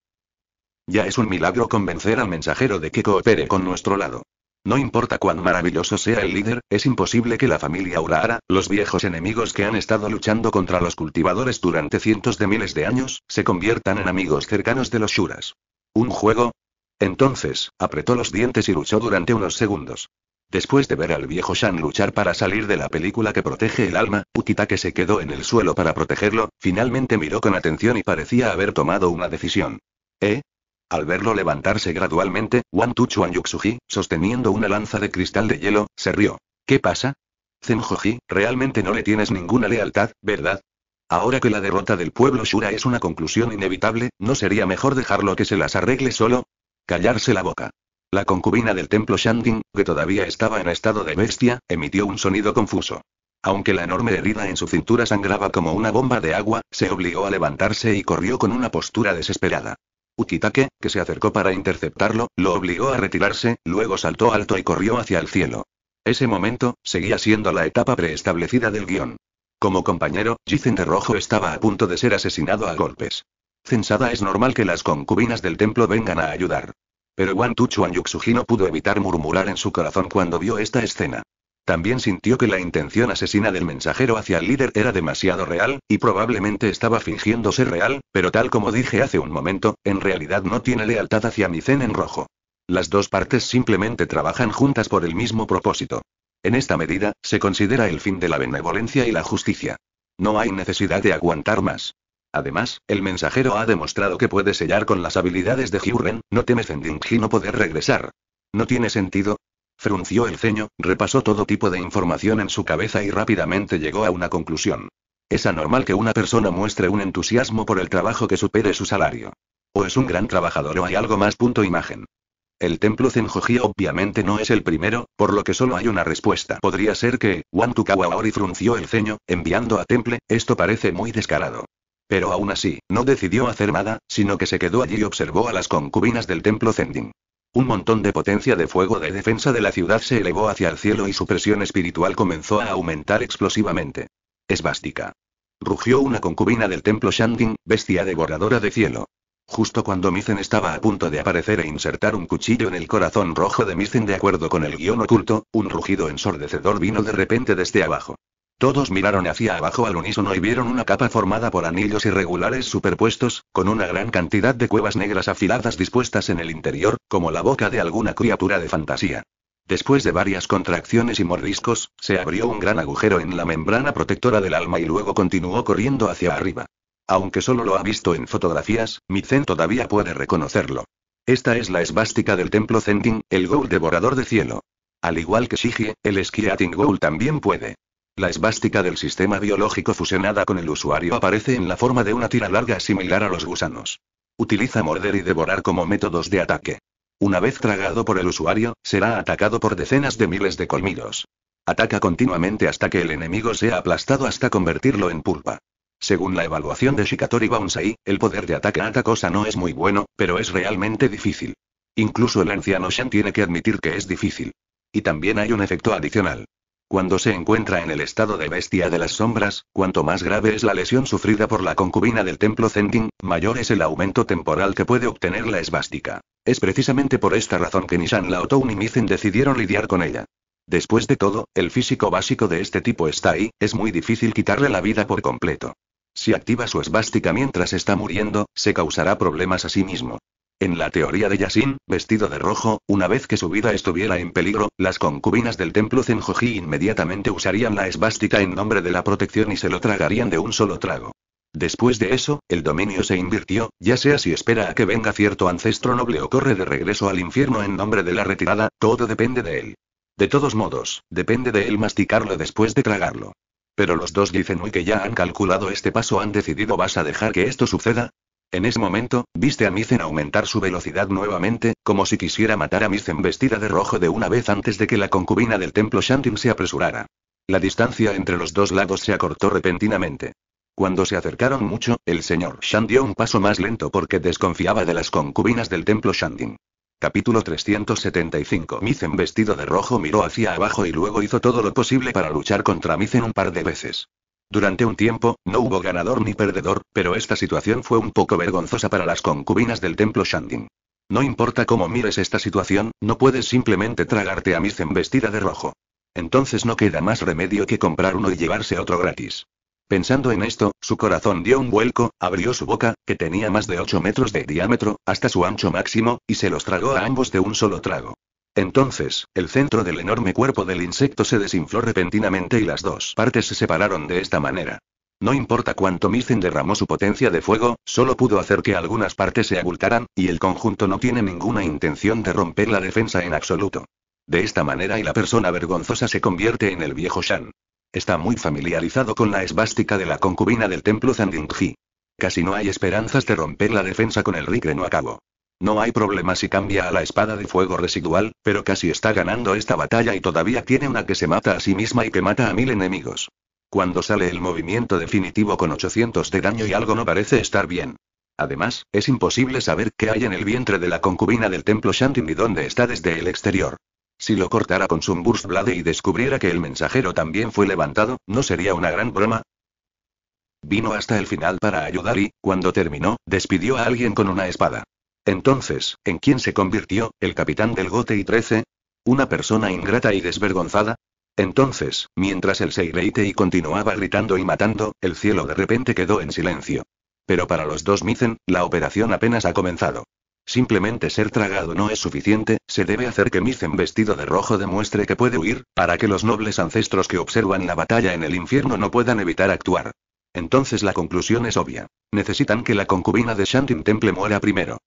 Ya es un milagro convencer al mensajero de que coopere con nuestro lado. No importa cuán maravilloso sea el líder, es imposible que la familia Urahara, los viejos enemigos que han estado luchando contra los cultivadores durante cientos de miles de años, se conviertan en amigos cercanos de los Shuras. ¿Un juego? Entonces, apretó los dientes y luchó durante unos segundos. Después de ver al viejo Shan luchar para salir de la película que protege el alma, Ukita que se quedó en el suelo para protegerlo, finalmente miró con atención y parecía haber tomado una decisión. ¿Eh? Al verlo levantarse gradualmente, Wan Tuchuan Yuxuji, sosteniendo una lanza de cristal de hielo, se rió. ¿Qué pasa? Zenjoji, realmente no le tienes ninguna lealtad, ¿verdad? Ahora que la derrota del pueblo Shura es una conclusión inevitable, ¿no sería mejor dejarlo que se las arregle solo? Callarse la boca. La concubina del templo Shanding, que todavía estaba en estado de bestia, emitió un sonido confuso. Aunque la enorme herida en su cintura sangraba como una bomba de agua, se obligó a levantarse y corrió con una postura desesperada. Ukitake, que se acercó para interceptarlo, lo obligó a retirarse, luego saltó alto y corrió hacia el cielo. Ese momento, seguía siendo la etapa preestablecida del guión. Como compañero, Jizen Rojo estaba a punto de ser asesinado a golpes. Censada es normal que las concubinas del templo vengan a ayudar. Pero Wan Tuchuan Yuxuji no pudo evitar murmurar en su corazón cuando vio esta escena. También sintió que la intención asesina del mensajero hacia el líder era demasiado real, y probablemente estaba fingiendo ser real, pero tal como dije hace un momento, en realidad no tiene lealtad hacia mi zen en rojo. Las dos partes simplemente trabajan juntas por el mismo propósito. En esta medida, se considera el fin de la benevolencia y la justicia. No hay necesidad de aguantar más. Además, el mensajero ha demostrado que puede sellar con las habilidades de Hyuren, no teme Ji no poder regresar. ¿No tiene sentido? Frunció el ceño, repasó todo tipo de información en su cabeza y rápidamente llegó a una conclusión. Es anormal que una persona muestre un entusiasmo por el trabajo que supere su salario. O es un gran trabajador o hay algo más. Punto imagen. El templo Zenjoji obviamente no es el primero, por lo que solo hay una respuesta. Podría ser que, Wan frunció el ceño, enviando a temple, esto parece muy descarado. Pero aún así, no decidió hacer nada, sino que se quedó allí y observó a las concubinas del templo Zendin. Un montón de potencia de fuego de defensa de la ciudad se elevó hacia el cielo y su presión espiritual comenzó a aumentar explosivamente. Esvástica. Rugió una concubina del templo Shandin, bestia devoradora de cielo. Justo cuando Mizen estaba a punto de aparecer e insertar un cuchillo en el corazón rojo de Mizen de acuerdo con el guión oculto, un rugido ensordecedor vino de repente desde abajo. Todos miraron hacia abajo al unísono y vieron una capa formada por anillos irregulares superpuestos, con una gran cantidad de cuevas negras afiladas dispuestas en el interior, como la boca de alguna criatura de fantasía. Después de varias contracciones y mordiscos, se abrió un gran agujero en la membrana protectora del alma y luego continuó corriendo hacia arriba. Aunque solo lo ha visto en fotografías, Mitzen todavía puede reconocerlo. Esta es la esvástica del templo Zentin, el Goul devorador de cielo. Al igual que Shigie, el Skiating Ghoul también puede. La esvástica del sistema biológico fusionada con el usuario aparece en la forma de una tira larga similar a los gusanos. Utiliza morder y devorar como métodos de ataque. Una vez tragado por el usuario, será atacado por decenas de miles de colmidos. Ataca continuamente hasta que el enemigo sea aplastado hasta convertirlo en pulpa. Según la evaluación de Shikatori Bonsai, el poder de ataque a Atacosa no es muy bueno, pero es realmente difícil. Incluso el anciano Shan tiene que admitir que es difícil. Y también hay un efecto adicional. Cuando se encuentra en el estado de bestia de las sombras, cuanto más grave es la lesión sufrida por la concubina del templo Zendin, mayor es el aumento temporal que puede obtener la esvástica. Es precisamente por esta razón que Nishan Laotou y Mizen decidieron lidiar con ella. Después de todo, el físico básico de este tipo está ahí, es muy difícil quitarle la vida por completo. Si activa su esvástica mientras está muriendo, se causará problemas a sí mismo. En la teoría de Yasin, vestido de rojo, una vez que su vida estuviera en peligro, las concubinas del templo Zenjoji inmediatamente usarían la esvástica en nombre de la protección y se lo tragarían de un solo trago. Después de eso, el dominio se invirtió, ya sea si espera a que venga cierto ancestro noble o corre de regreso al infierno en nombre de la retirada, todo depende de él. De todos modos, depende de él masticarlo después de tragarlo. Pero los dos dicen que ya han calculado este paso, han decidido vas a dejar que esto suceda, en ese momento, viste a Mizen aumentar su velocidad nuevamente, como si quisiera matar a Mizen vestida de rojo de una vez antes de que la concubina del templo Shandin se apresurara. La distancia entre los dos lados se acortó repentinamente. Cuando se acercaron mucho, el señor Shan dio un paso más lento porque desconfiaba de las concubinas del templo Shandin. Capítulo 375 Mizen vestido de rojo miró hacia abajo y luego hizo todo lo posible para luchar contra Mizen un par de veces. Durante un tiempo, no hubo ganador ni perdedor, pero esta situación fue un poco vergonzosa para las concubinas del templo Shandin. No importa cómo mires esta situación, no puedes simplemente tragarte a Mizen vestida de rojo. Entonces no queda más remedio que comprar uno y llevarse otro gratis. Pensando en esto, su corazón dio un vuelco, abrió su boca, que tenía más de 8 metros de diámetro, hasta su ancho máximo, y se los tragó a ambos de un solo trago. Entonces, el centro del enorme cuerpo del insecto se desinfló repentinamente y las dos partes se separaron de esta manera. No importa cuánto Mizen derramó su potencia de fuego, solo pudo hacer que algunas partes se abultaran, y el conjunto no tiene ninguna intención de romper la defensa en absoluto. De esta manera y la persona vergonzosa se convierte en el viejo Shan. Está muy familiarizado con la esvástica de la concubina del templo Zandingji. Casi no hay esperanzas de romper la defensa con el Rikrenuakabo. no acabo. No hay problema si cambia a la espada de fuego residual, pero casi está ganando esta batalla y todavía tiene una que se mata a sí misma y que mata a mil enemigos. Cuando sale el movimiento definitivo con 800 de daño y algo no parece estar bien. Además, es imposible saber qué hay en el vientre de la concubina del templo Shanti ni dónde está desde el exterior. Si lo cortara con Burst Blade y descubriera que el mensajero también fue levantado, ¿no sería una gran broma? Vino hasta el final para ayudar y, cuando terminó, despidió a alguien con una espada. Entonces, ¿en quién se convirtió, el capitán del Gote y 13? ¿Una persona ingrata y desvergonzada? Entonces, mientras el Seireitei continuaba gritando y matando, el cielo de repente quedó en silencio. Pero para los dos Mizen, la operación apenas ha comenzado. Simplemente ser tragado no es suficiente, se debe hacer que Mizen vestido de rojo demuestre que puede huir, para que los nobles ancestros que observan la batalla en el infierno no puedan evitar actuar. Entonces la conclusión es obvia. Necesitan que la concubina de Shantin Temple muera primero.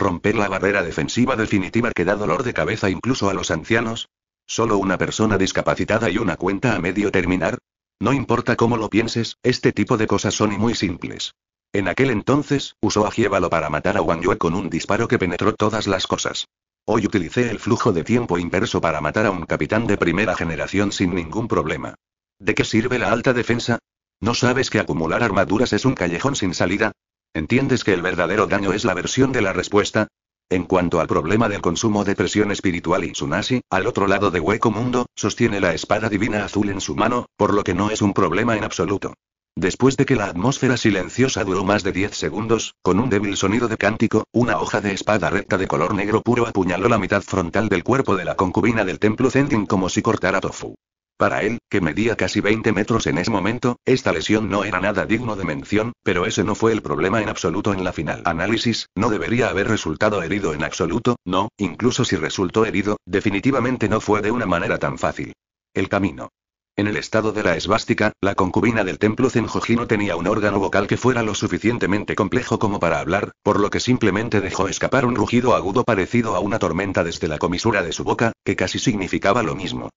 Romper la barrera defensiva definitiva que da dolor de cabeza incluso a los ancianos. Solo una persona discapacitada y una cuenta a medio terminar. No importa cómo lo pienses, este tipo de cosas son y muy simples. En aquel entonces, usó a Giévalo para matar a Wang Yue con un disparo que penetró todas las cosas. Hoy utilicé el flujo de tiempo inverso para matar a un capitán de primera generación sin ningún problema. ¿De qué sirve la alta defensa? ¿No sabes que acumular armaduras es un callejón sin salida? ¿Entiendes que el verdadero daño es la versión de la respuesta? En cuanto al problema del consumo de presión espiritual y Tsunasi, al otro lado de Hueco Mundo, sostiene la espada divina azul en su mano, por lo que no es un problema en absoluto. Después de que la atmósfera silenciosa duró más de 10 segundos, con un débil sonido de cántico, una hoja de espada recta de color negro puro apuñaló la mitad frontal del cuerpo de la concubina del templo Zendin como si cortara tofu. Para él, que medía casi 20 metros en ese momento, esta lesión no era nada digno de mención, pero ese no fue el problema en absoluto en la final. Análisis, no debería haber resultado herido en absoluto, no, incluso si resultó herido, definitivamente no fue de una manera tan fácil. El camino. En el estado de la esvástica, la concubina del templo Zenjoji tenía un órgano vocal que fuera lo suficientemente complejo como para hablar, por lo que simplemente dejó escapar un rugido agudo parecido a una tormenta desde la comisura de su boca, que casi significaba lo mismo.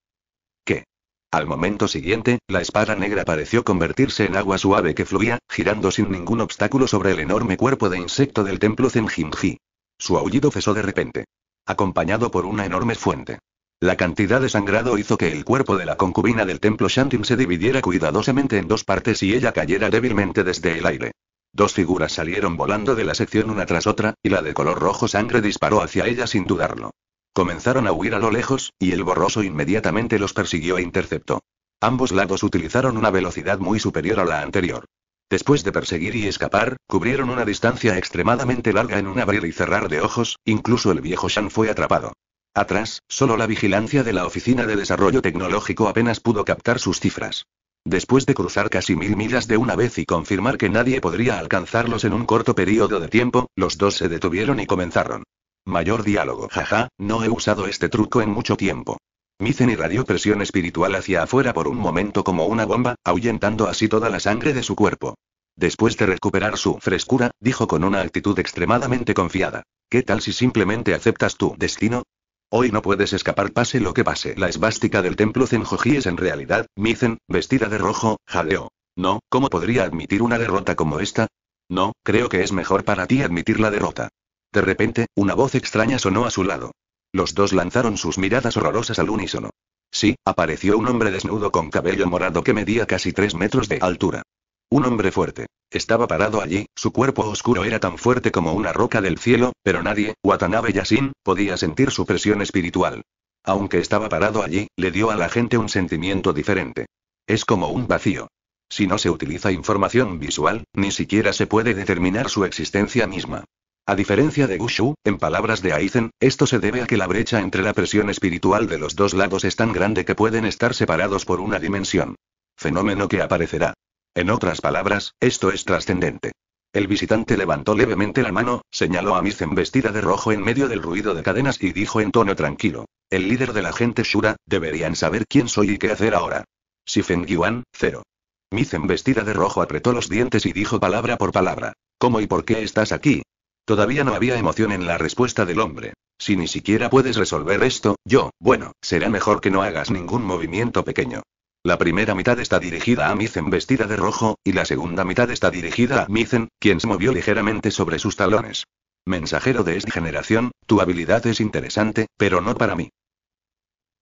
Al momento siguiente, la espada negra pareció convertirse en agua suave que fluía, girando sin ningún obstáculo sobre el enorme cuerpo de insecto del templo Zenjinji. Su aullido cesó de repente. Acompañado por una enorme fuente. La cantidad de sangrado hizo que el cuerpo de la concubina del templo Shantim se dividiera cuidadosamente en dos partes y ella cayera débilmente desde el aire. Dos figuras salieron volando de la sección una tras otra, y la de color rojo sangre disparó hacia ella sin dudarlo. Comenzaron a huir a lo lejos, y el borroso inmediatamente los persiguió e interceptó. Ambos lados utilizaron una velocidad muy superior a la anterior. Después de perseguir y escapar, cubrieron una distancia extremadamente larga en un abrir y cerrar de ojos, incluso el viejo Shan fue atrapado. Atrás, solo la vigilancia de la Oficina de Desarrollo Tecnológico apenas pudo captar sus cifras. Después de cruzar casi mil millas de una vez y confirmar que nadie podría alcanzarlos en un corto periodo de tiempo, los dos se detuvieron y comenzaron. Mayor diálogo. Jaja, no he usado este truco en mucho tiempo. Mizen irradió presión espiritual hacia afuera por un momento como una bomba, ahuyentando así toda la sangre de su cuerpo. Después de recuperar su frescura, dijo con una actitud extremadamente confiada. ¿Qué tal si simplemente aceptas tu destino? Hoy no puedes escapar pase lo que pase. La esvástica del templo Zenjoji es en realidad, Mizen, vestida de rojo, jadeó. No, ¿cómo podría admitir una derrota como esta? No, creo que es mejor para ti admitir la derrota. De repente, una voz extraña sonó a su lado. Los dos lanzaron sus miradas horrorosas al unísono. Sí, apareció un hombre desnudo con cabello morado que medía casi tres metros de altura. Un hombre fuerte. Estaba parado allí, su cuerpo oscuro era tan fuerte como una roca del cielo, pero nadie, Watanabe Yasin, podía sentir su presión espiritual. Aunque estaba parado allí, le dio a la gente un sentimiento diferente. Es como un vacío. Si no se utiliza información visual, ni siquiera se puede determinar su existencia misma. A diferencia de Gushu, en palabras de Aizen, esto se debe a que la brecha entre la presión espiritual de los dos lados es tan grande que pueden estar separados por una dimensión. Fenómeno que aparecerá. En otras palabras, esto es trascendente. El visitante levantó levemente la mano, señaló a Mizen vestida de rojo en medio del ruido de cadenas y dijo en tono tranquilo. El líder de la gente Shura, deberían saber quién soy y qué hacer ahora. Si Feng Yuan, cero. Mizen vestida de rojo apretó los dientes y dijo palabra por palabra. ¿Cómo y por qué estás aquí? Todavía no había emoción en la respuesta del hombre. Si ni siquiera puedes resolver esto, yo, bueno, será mejor que no hagas ningún movimiento pequeño. La primera mitad está dirigida a Mizen vestida de rojo, y la segunda mitad está dirigida a Mizen, quien se movió ligeramente sobre sus talones. Mensajero de esta generación, tu habilidad es interesante, pero no para mí.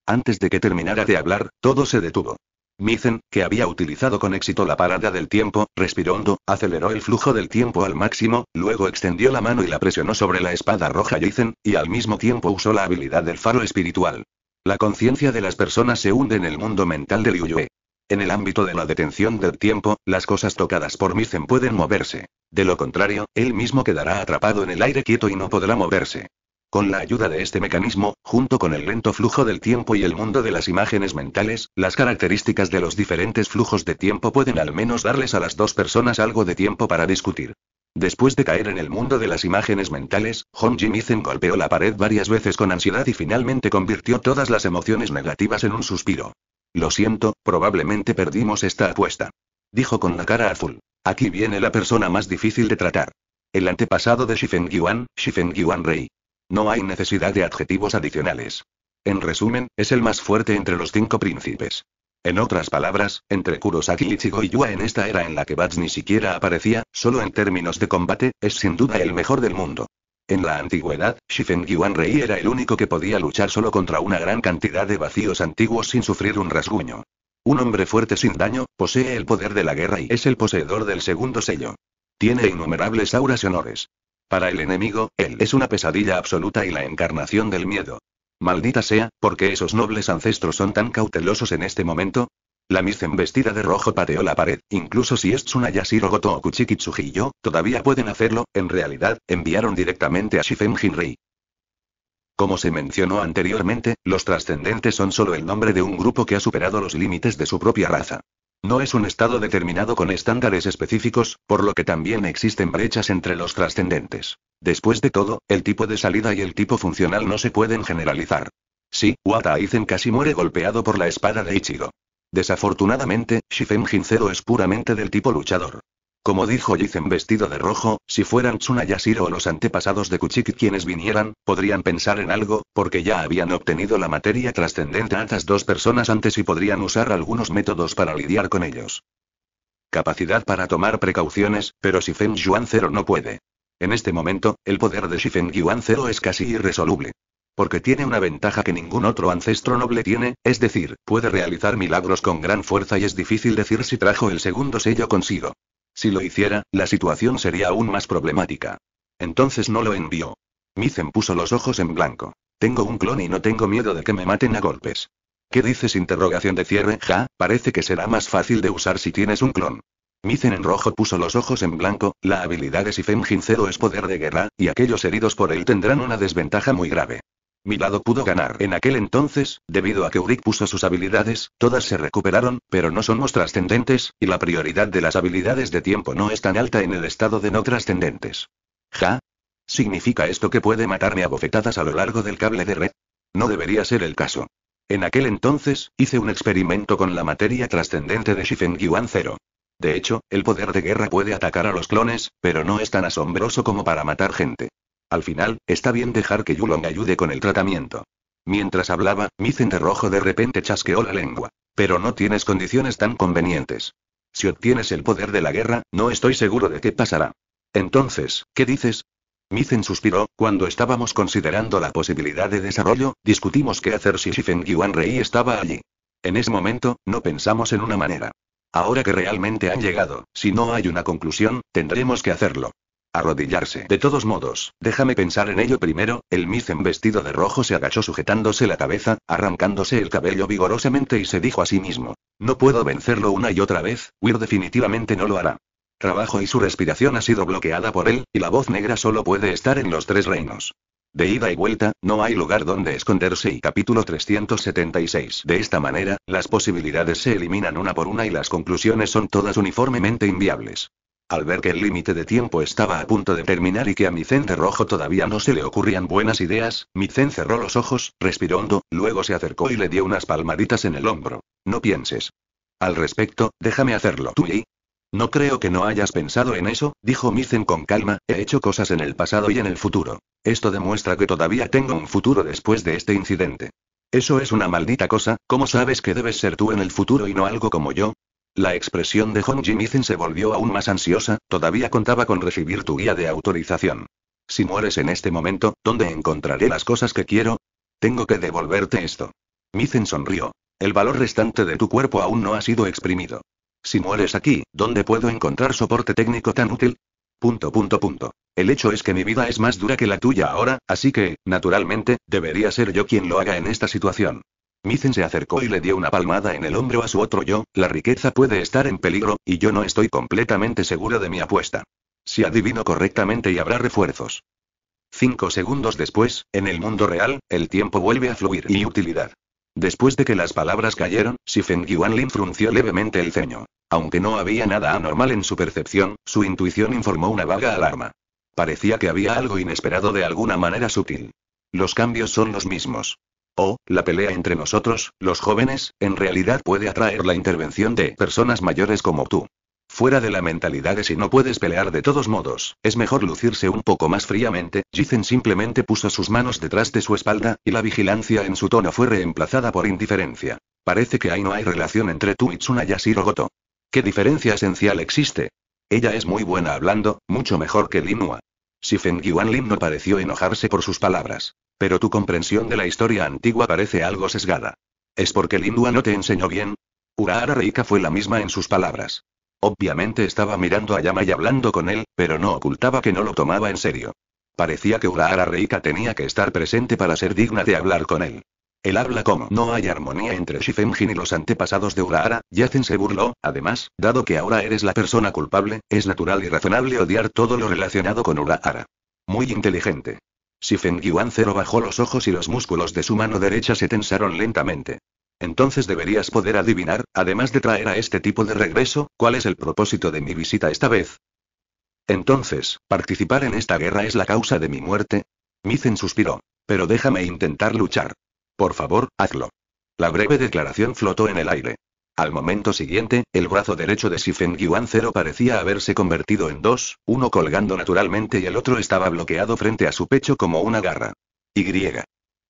Antes de que terminara de hablar, todo se detuvo. Mizen, que había utilizado con éxito la parada del tiempo, respiró hondo, aceleró el flujo del tiempo al máximo, luego extendió la mano y la presionó sobre la espada roja Yizen, y al mismo tiempo usó la habilidad del faro espiritual. La conciencia de las personas se hunde en el mundo mental de Yue. En el ámbito de la detención del tiempo, las cosas tocadas por Mizen pueden moverse. De lo contrario, él mismo quedará atrapado en el aire quieto y no podrá moverse. Con la ayuda de este mecanismo, junto con el lento flujo del tiempo y el mundo de las imágenes mentales, las características de los diferentes flujos de tiempo pueden al menos darles a las dos personas algo de tiempo para discutir. Después de caer en el mundo de las imágenes mentales, Hong Jimizen golpeó la pared varias veces con ansiedad y finalmente convirtió todas las emociones negativas en un suspiro. Lo siento, probablemente perdimos esta apuesta. Dijo con la cara azul. Aquí viene la persona más difícil de tratar. El antepasado de Shifeng Yuan, Shifeng Yuan Rey. No hay necesidad de adjetivos adicionales. En resumen, es el más fuerte entre los cinco príncipes. En otras palabras, entre Kurosaki y Yua en esta era en la que Bats ni siquiera aparecía, solo en términos de combate, es sin duda el mejor del mundo. En la antigüedad, shifen Yuanrei Rei era el único que podía luchar solo contra una gran cantidad de vacíos antiguos sin sufrir un rasguño. Un hombre fuerte sin daño, posee el poder de la guerra y es el poseedor del segundo sello. Tiene innumerables auras y honores. Para el enemigo, él es una pesadilla absoluta y la encarnación del miedo. Maldita sea, porque esos nobles ancestros son tan cautelosos en este momento? La misen vestida de rojo pateó la pared, incluso si es Tsunayashiro Goto o Kuchiki todavía pueden hacerlo, en realidad, enviaron directamente a Shifen Jinri. Como se mencionó anteriormente, los trascendentes son solo el nombre de un grupo que ha superado los límites de su propia raza. No es un estado determinado con estándares específicos, por lo que también existen brechas entre los trascendentes. Después de todo, el tipo de salida y el tipo funcional no se pueden generalizar. Sí, Wata Aizen casi muere golpeado por la espada de Ichigo. Desafortunadamente, Shifen Jincero es puramente del tipo luchador. Como dijo Yizen vestido de rojo, si fueran Tsunayashiro o los antepasados de Kuchiki quienes vinieran, podrían pensar en algo, porque ya habían obtenido la materia trascendente a estas dos personas antes y podrían usar algunos métodos para lidiar con ellos. Capacidad para tomar precauciones, pero si Feng Yuan Zero no puede. En este momento, el poder de Shifeng Yuan Zero es casi irresoluble. Porque tiene una ventaja que ningún otro ancestro noble tiene, es decir, puede realizar milagros con gran fuerza y es difícil decir si trajo el segundo sello consigo. Si lo hiciera, la situación sería aún más problemática. Entonces no lo envió. Mizen puso los ojos en blanco. Tengo un clon y no tengo miedo de que me maten a golpes. ¿Qué dices? Interrogación de cierre. Ja, parece que será más fácil de usar si tienes un clon. Mizen en rojo puso los ojos en blanco, la habilidad de Sifem Jinzero es poder de guerra, y aquellos heridos por él tendrán una desventaja muy grave. Mi lado pudo ganar en aquel entonces, debido a que Urik puso sus habilidades, todas se recuperaron, pero no somos trascendentes, y la prioridad de las habilidades de tiempo no es tan alta en el estado de no trascendentes. ¿Ja? ¿Significa esto que puede matarme a bofetadas a lo largo del cable de red? No debería ser el caso. En aquel entonces, hice un experimento con la materia trascendente de Shifengyuan Yuan 0. De hecho, el poder de guerra puede atacar a los clones, pero no es tan asombroso como para matar gente. Al final, está bien dejar que Yulong ayude con el tratamiento. Mientras hablaba, Mizen de Rojo de repente chasqueó la lengua. Pero no tienes condiciones tan convenientes. Si obtienes el poder de la guerra, no estoy seguro de qué pasará. Entonces, ¿qué dices? Mizen suspiró, cuando estábamos considerando la posibilidad de desarrollo, discutimos qué hacer si Shifeng Yuan Rei estaba allí. En ese momento, no pensamos en una manera. Ahora que realmente han llegado, si no hay una conclusión, tendremos que hacerlo. Arrodillarse. De todos modos, déjame pensar en ello primero. El mizen vestido de rojo se agachó sujetándose la cabeza, arrancándose el cabello vigorosamente y se dijo a sí mismo: No puedo vencerlo una y otra vez, Weir definitivamente no lo hará. Trabajo y su respiración ha sido bloqueada por él, y la voz negra solo puede estar en los tres reinos. De ida y vuelta, no hay lugar donde esconderse y capítulo 376. De esta manera, las posibilidades se eliminan una por una y las conclusiones son todas uniformemente inviables al ver que el límite de tiempo estaba a punto de terminar y que a de Rojo todavía no se le ocurrían buenas ideas, Mizen cerró los ojos, respiró hondo, luego se acercó y le dio unas palmaditas en el hombro. No pienses. Al respecto, déjame hacerlo tú y. No creo que no hayas pensado en eso, dijo Mizen con calma, he hecho cosas en el pasado y en el futuro. Esto demuestra que todavía tengo un futuro después de este incidente. Eso es una maldita cosa, ¿cómo sabes que debes ser tú en el futuro y no algo como yo? La expresión de Hong Mizen se volvió aún más ansiosa, todavía contaba con recibir tu guía de autorización. Si mueres en este momento, ¿dónde encontraré las cosas que quiero? Tengo que devolverte esto. Mizen sonrió. El valor restante de tu cuerpo aún no ha sido exprimido. Si mueres aquí, ¿dónde puedo encontrar soporte técnico tan útil? Punto, punto, punto. El hecho es que mi vida es más dura que la tuya ahora, así que, naturalmente, debería ser yo quien lo haga en esta situación. Mizen se acercó y le dio una palmada en el hombro a su otro yo, la riqueza puede estar en peligro, y yo no estoy completamente seguro de mi apuesta. Si adivino correctamente y habrá refuerzos. Cinco segundos después, en el mundo real, el tiempo vuelve a fluir y utilidad. Después de que las palabras cayeron, Sifeng Yuanlin frunció levemente el ceño. Aunque no había nada anormal en su percepción, su intuición informó una vaga alarma. Parecía que había algo inesperado de alguna manera sutil. Los cambios son los mismos. Oh, la pelea entre nosotros, los jóvenes, en realidad puede atraer la intervención de personas mayores como tú. Fuera de la mentalidad de si no puedes pelear de todos modos, es mejor lucirse un poco más fríamente, Jizen simplemente puso sus manos detrás de su espalda, y la vigilancia en su tono fue reemplazada por indiferencia. Parece que ahí no hay relación entre tú y Tsunayashiro Goto. ¿Qué diferencia esencial existe? Ella es muy buena hablando, mucho mejor que Linua. Si Feng Yuan Lin no pareció enojarse por sus palabras. Pero tu comprensión de la historia antigua parece algo sesgada. ¿Es porque Lindua no te enseñó bien? Urahara Reika fue la misma en sus palabras. Obviamente estaba mirando a Yama y hablando con él, pero no ocultaba que no lo tomaba en serio. Parecía que Urahara Reika tenía que estar presente para ser digna de hablar con él. Él habla como no hay armonía entre Shifenjin y los antepasados de Urahara, Yacen se burló, además, dado que ahora eres la persona culpable, es natural y razonable odiar todo lo relacionado con Urahara. Muy inteligente. Si Feng Yuan Zero bajó los ojos y los músculos de su mano derecha se tensaron lentamente. Entonces deberías poder adivinar, además de traer a este tipo de regreso, cuál es el propósito de mi visita esta vez. Entonces, participar en esta guerra es la causa de mi muerte. Mizen suspiró. Pero déjame intentar luchar. Por favor, hazlo. La breve declaración flotó en el aire. Al momento siguiente, el brazo derecho de Sifeng Yuan Zero parecía haberse convertido en dos, uno colgando naturalmente y el otro estaba bloqueado frente a su pecho como una garra. Y.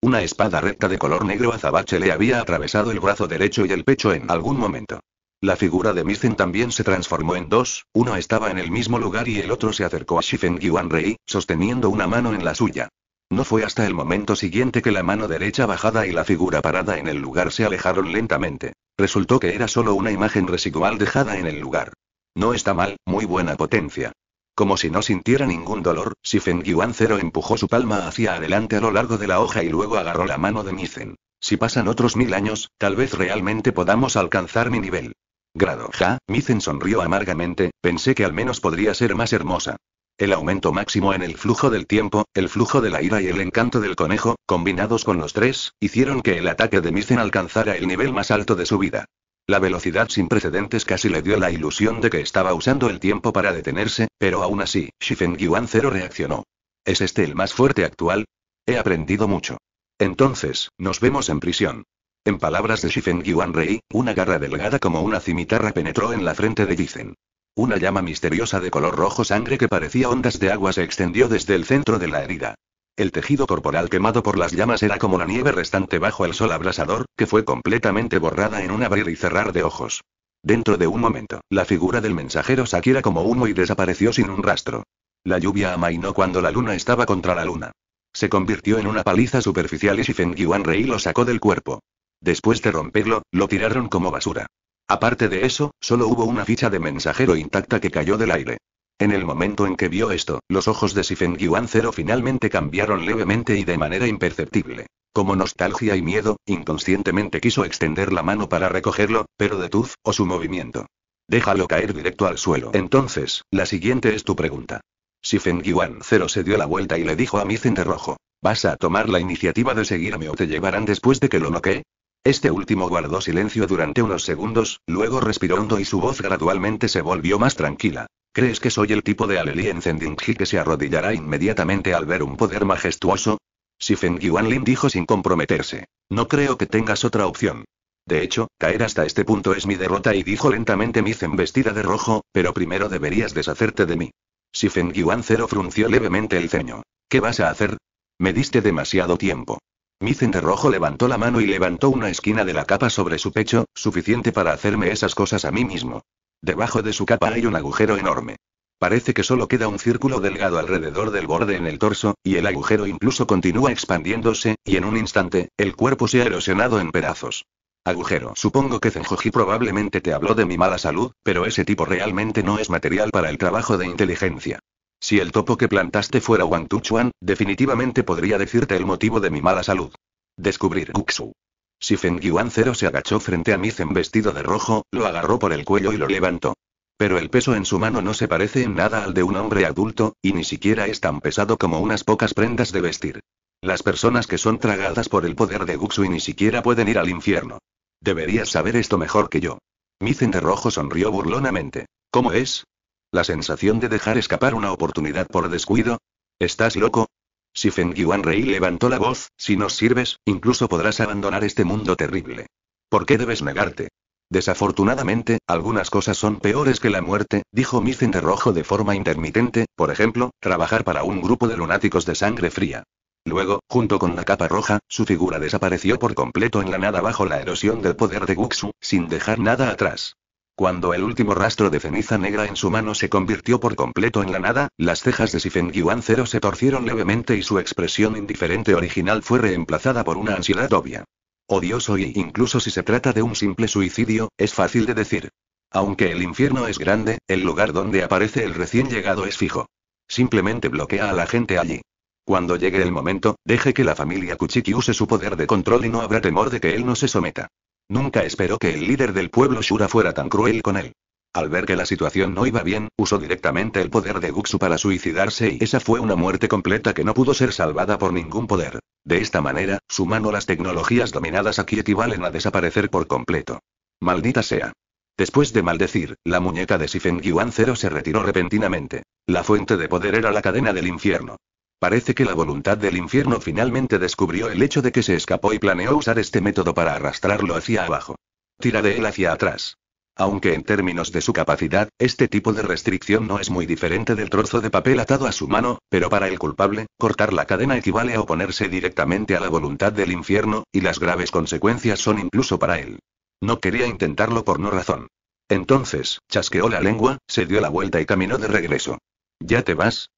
Una espada recta de color negro azabache le había atravesado el brazo derecho y el pecho en algún momento. La figura de Mizen también se transformó en dos, uno estaba en el mismo lugar y el otro se acercó a Shifeng Yuan Rei, sosteniendo una mano en la suya. No fue hasta el momento siguiente que la mano derecha bajada y la figura parada en el lugar se alejaron lentamente. Resultó que era solo una imagen residual dejada en el lugar. No está mal, muy buena potencia. Como si no sintiera ningún dolor, Sifen Yuan Zero empujó su palma hacia adelante a lo largo de la hoja y luego agarró la mano de Mizen. Si pasan otros mil años, tal vez realmente podamos alcanzar mi nivel. Grado. Ja, Mizen sonrió amargamente, pensé que al menos podría ser más hermosa el aumento máximo en el flujo del tiempo, el flujo de la ira y el encanto del conejo, combinados con los tres, hicieron que el ataque de Misen alcanzara el nivel más alto de su vida. La velocidad sin precedentes casi le dio la ilusión de que estaba usando el tiempo para detenerse, pero aún así, Shifeng Yuan Zero reaccionó. ¿Es este el más fuerte actual? He aprendido mucho. Entonces, nos vemos en prisión. En palabras de Shifeng Yuan Rei, una garra delgada como una cimitarra penetró en la frente de Yizen. Una llama misteriosa de color rojo sangre que parecía ondas de agua se extendió desde el centro de la herida. El tejido corporal quemado por las llamas era como la nieve restante bajo el sol abrasador, que fue completamente borrada en un abrir y cerrar de ojos. Dentro de un momento, la figura del mensajero saquiera como humo y desapareció sin un rastro. La lluvia amainó cuando la luna estaba contra la luna. Se convirtió en una paliza superficial y Shen Yuan Rei lo sacó del cuerpo. Después de romperlo, lo tiraron como basura. Aparte de eso, solo hubo una ficha de mensajero intacta que cayó del aire. En el momento en que vio esto, los ojos de Sifeng Yuan Zero finalmente cambiaron levemente y de manera imperceptible. Como nostalgia y miedo, inconscientemente quiso extender la mano para recogerlo, pero de tuz, o su movimiento. Déjalo caer directo al suelo. Entonces, la siguiente es tu pregunta. Sifeng Yuan Zero se dio la vuelta y le dijo a mi de Rojo. ¿Vas a tomar la iniciativa de seguirme o te llevarán después de que lo noquee? Este último guardó silencio durante unos segundos, luego respiró hondo y su voz gradualmente se volvió más tranquila. ¿Crees que soy el tipo de en Zendinji que se arrodillará inmediatamente al ver un poder majestuoso? Si Feng Yuanlin dijo sin comprometerse. No creo que tengas otra opción. De hecho, caer hasta este punto es mi derrota y dijo lentamente Mizen vestida de rojo, pero primero deberías deshacerte de mí. Si Yuan Cero frunció levemente el ceño. ¿Qué vas a hacer? Me diste demasiado tiempo. Mi Rojo levantó la mano y levantó una esquina de la capa sobre su pecho, suficiente para hacerme esas cosas a mí mismo. Debajo de su capa hay un agujero enorme. Parece que solo queda un círculo delgado alrededor del borde en el torso, y el agujero incluso continúa expandiéndose, y en un instante, el cuerpo se ha erosionado en pedazos. Agujero. Supongo que Zenjoji probablemente te habló de mi mala salud, pero ese tipo realmente no es material para el trabajo de inteligencia. Si el topo que plantaste fuera Tuchuan, definitivamente podría decirte el motivo de mi mala salud. Descubrir Guxu. Si Feng Yuan Zero se agachó frente a Mizen vestido de rojo, lo agarró por el cuello y lo levantó. Pero el peso en su mano no se parece en nada al de un hombre adulto, y ni siquiera es tan pesado como unas pocas prendas de vestir. Las personas que son tragadas por el poder de Guxu y ni siquiera pueden ir al infierno. Deberías saber esto mejor que yo. Mizen de rojo sonrió burlonamente. ¿Cómo es? La sensación de dejar escapar una oportunidad por descuido. ¿Estás loco? Si Feng Yuan Rey levantó la voz, si nos sirves, incluso podrás abandonar este mundo terrible. ¿Por qué debes negarte? Desafortunadamente, algunas cosas son peores que la muerte, dijo Mizen de rojo de forma intermitente, por ejemplo, trabajar para un grupo de lunáticos de sangre fría. Luego, junto con la capa roja, su figura desapareció por completo en la nada bajo la erosión del poder de Guxu, sin dejar nada atrás. Cuando el último rastro de ceniza negra en su mano se convirtió por completo en la nada, las cejas de Sifen Yuan Zero se torcieron levemente y su expresión indiferente original fue reemplazada por una ansiedad obvia. Odioso y incluso si se trata de un simple suicidio, es fácil de decir. Aunque el infierno es grande, el lugar donde aparece el recién llegado es fijo. Simplemente bloquea a la gente allí. Cuando llegue el momento, deje que la familia Kuchiki use su poder de control y no habrá temor de que él no se someta. Nunca esperó que el líder del pueblo Shura fuera tan cruel con él. Al ver que la situación no iba bien, usó directamente el poder de Guxu para suicidarse y esa fue una muerte completa que no pudo ser salvada por ningún poder. De esta manera, su mano las tecnologías dominadas aquí equivalen a desaparecer por completo. Maldita sea. Después de maldecir, la muñeca de Sifen Yuan Zero se retiró repentinamente. La fuente de poder era la cadena del infierno. Parece que la voluntad del infierno finalmente descubrió el hecho de que se escapó y planeó usar este método para arrastrarlo hacia abajo. Tira de él hacia atrás. Aunque en términos de su capacidad, este tipo de restricción no es muy diferente del trozo de papel atado a su mano, pero para el culpable, cortar la cadena equivale a oponerse directamente a la voluntad del infierno, y las graves consecuencias son incluso para él. No quería intentarlo por no razón. Entonces, chasqueó la lengua, se dio la vuelta y caminó de regreso. ¿Ya te vas?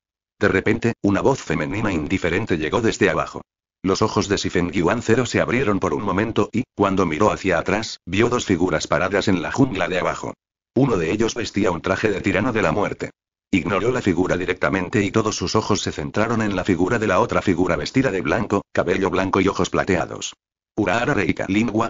De repente, una voz femenina indiferente llegó desde abajo. Los ojos de Sifeng Yuan se abrieron por un momento y, cuando miró hacia atrás, vio dos figuras paradas en la jungla de abajo. Uno de ellos vestía un traje de tirano de la muerte. Ignoró la figura directamente y todos sus ojos se centraron en la figura de la otra figura vestida de blanco, cabello blanco y ojos plateados. Urahara Reika Lingua.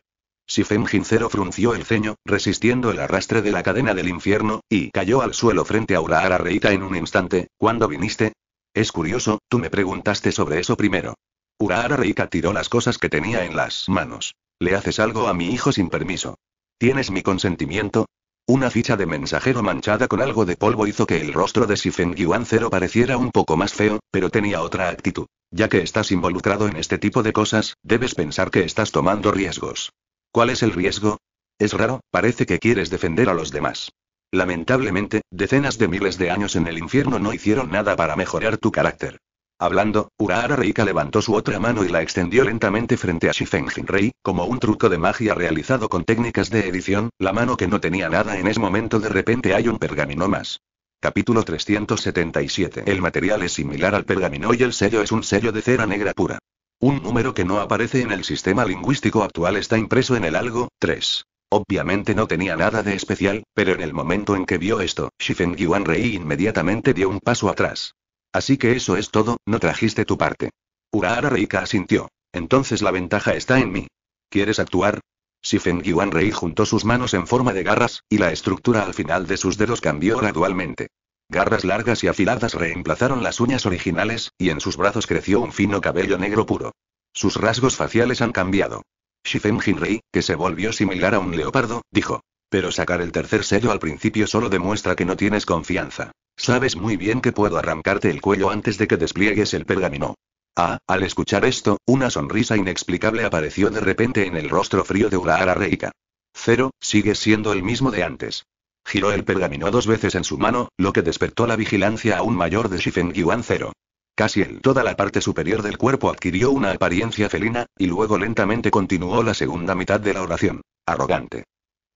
Sifen Zero frunció el ceño, resistiendo el arrastre de la cadena del infierno, y cayó al suelo frente a Urahara Reika en un instante. Cuando viniste? Es curioso, tú me preguntaste sobre eso primero. Urahara Reika tiró las cosas que tenía en las manos. Le haces algo a mi hijo sin permiso. ¿Tienes mi consentimiento? Una ficha de mensajero manchada con algo de polvo hizo que el rostro de Sifen Yuan Zero pareciera un poco más feo, pero tenía otra actitud. Ya que estás involucrado en este tipo de cosas, debes pensar que estás tomando riesgos. ¿Cuál es el riesgo? Es raro, parece que quieres defender a los demás. Lamentablemente, decenas de miles de años en el infierno no hicieron nada para mejorar tu carácter. Hablando, Urahara Reika levantó su otra mano y la extendió lentamente frente a Shifengjin Rei, como un truco de magia realizado con técnicas de edición, la mano que no tenía nada en ese momento de repente hay un pergamino más. Capítulo 377 El material es similar al pergamino y el sello es un sello de cera negra pura. Un número que no aparece en el sistema lingüístico actual está impreso en el algo, 3. Obviamente no tenía nada de especial, pero en el momento en que vio esto, Shifen Yuan Rei inmediatamente dio un paso atrás. Así que eso es todo, no trajiste tu parte. Urahara Reika asintió. Entonces la ventaja está en mí. ¿Quieres actuar? Shifen Yuan Rei juntó sus manos en forma de garras, y la estructura al final de sus dedos cambió gradualmente. Garras largas y afiladas reemplazaron las uñas originales, y en sus brazos creció un fino cabello negro puro. Sus rasgos faciales han cambiado. Shifen Jinrei, que se volvió similar a un leopardo, dijo. Pero sacar el tercer sello al principio solo demuestra que no tienes confianza. Sabes muy bien que puedo arrancarte el cuello antes de que despliegues el pergamino. Ah, al escuchar esto, una sonrisa inexplicable apareció de repente en el rostro frío de Urahara Reika. Cero, sigues siendo el mismo de antes. Giró el pergamino dos veces en su mano, lo que despertó la vigilancia aún mayor de Shifen Yuan Cero. Casi él, toda la parte superior del cuerpo adquirió una apariencia felina, y luego lentamente continuó la segunda mitad de la oración. Arrogante.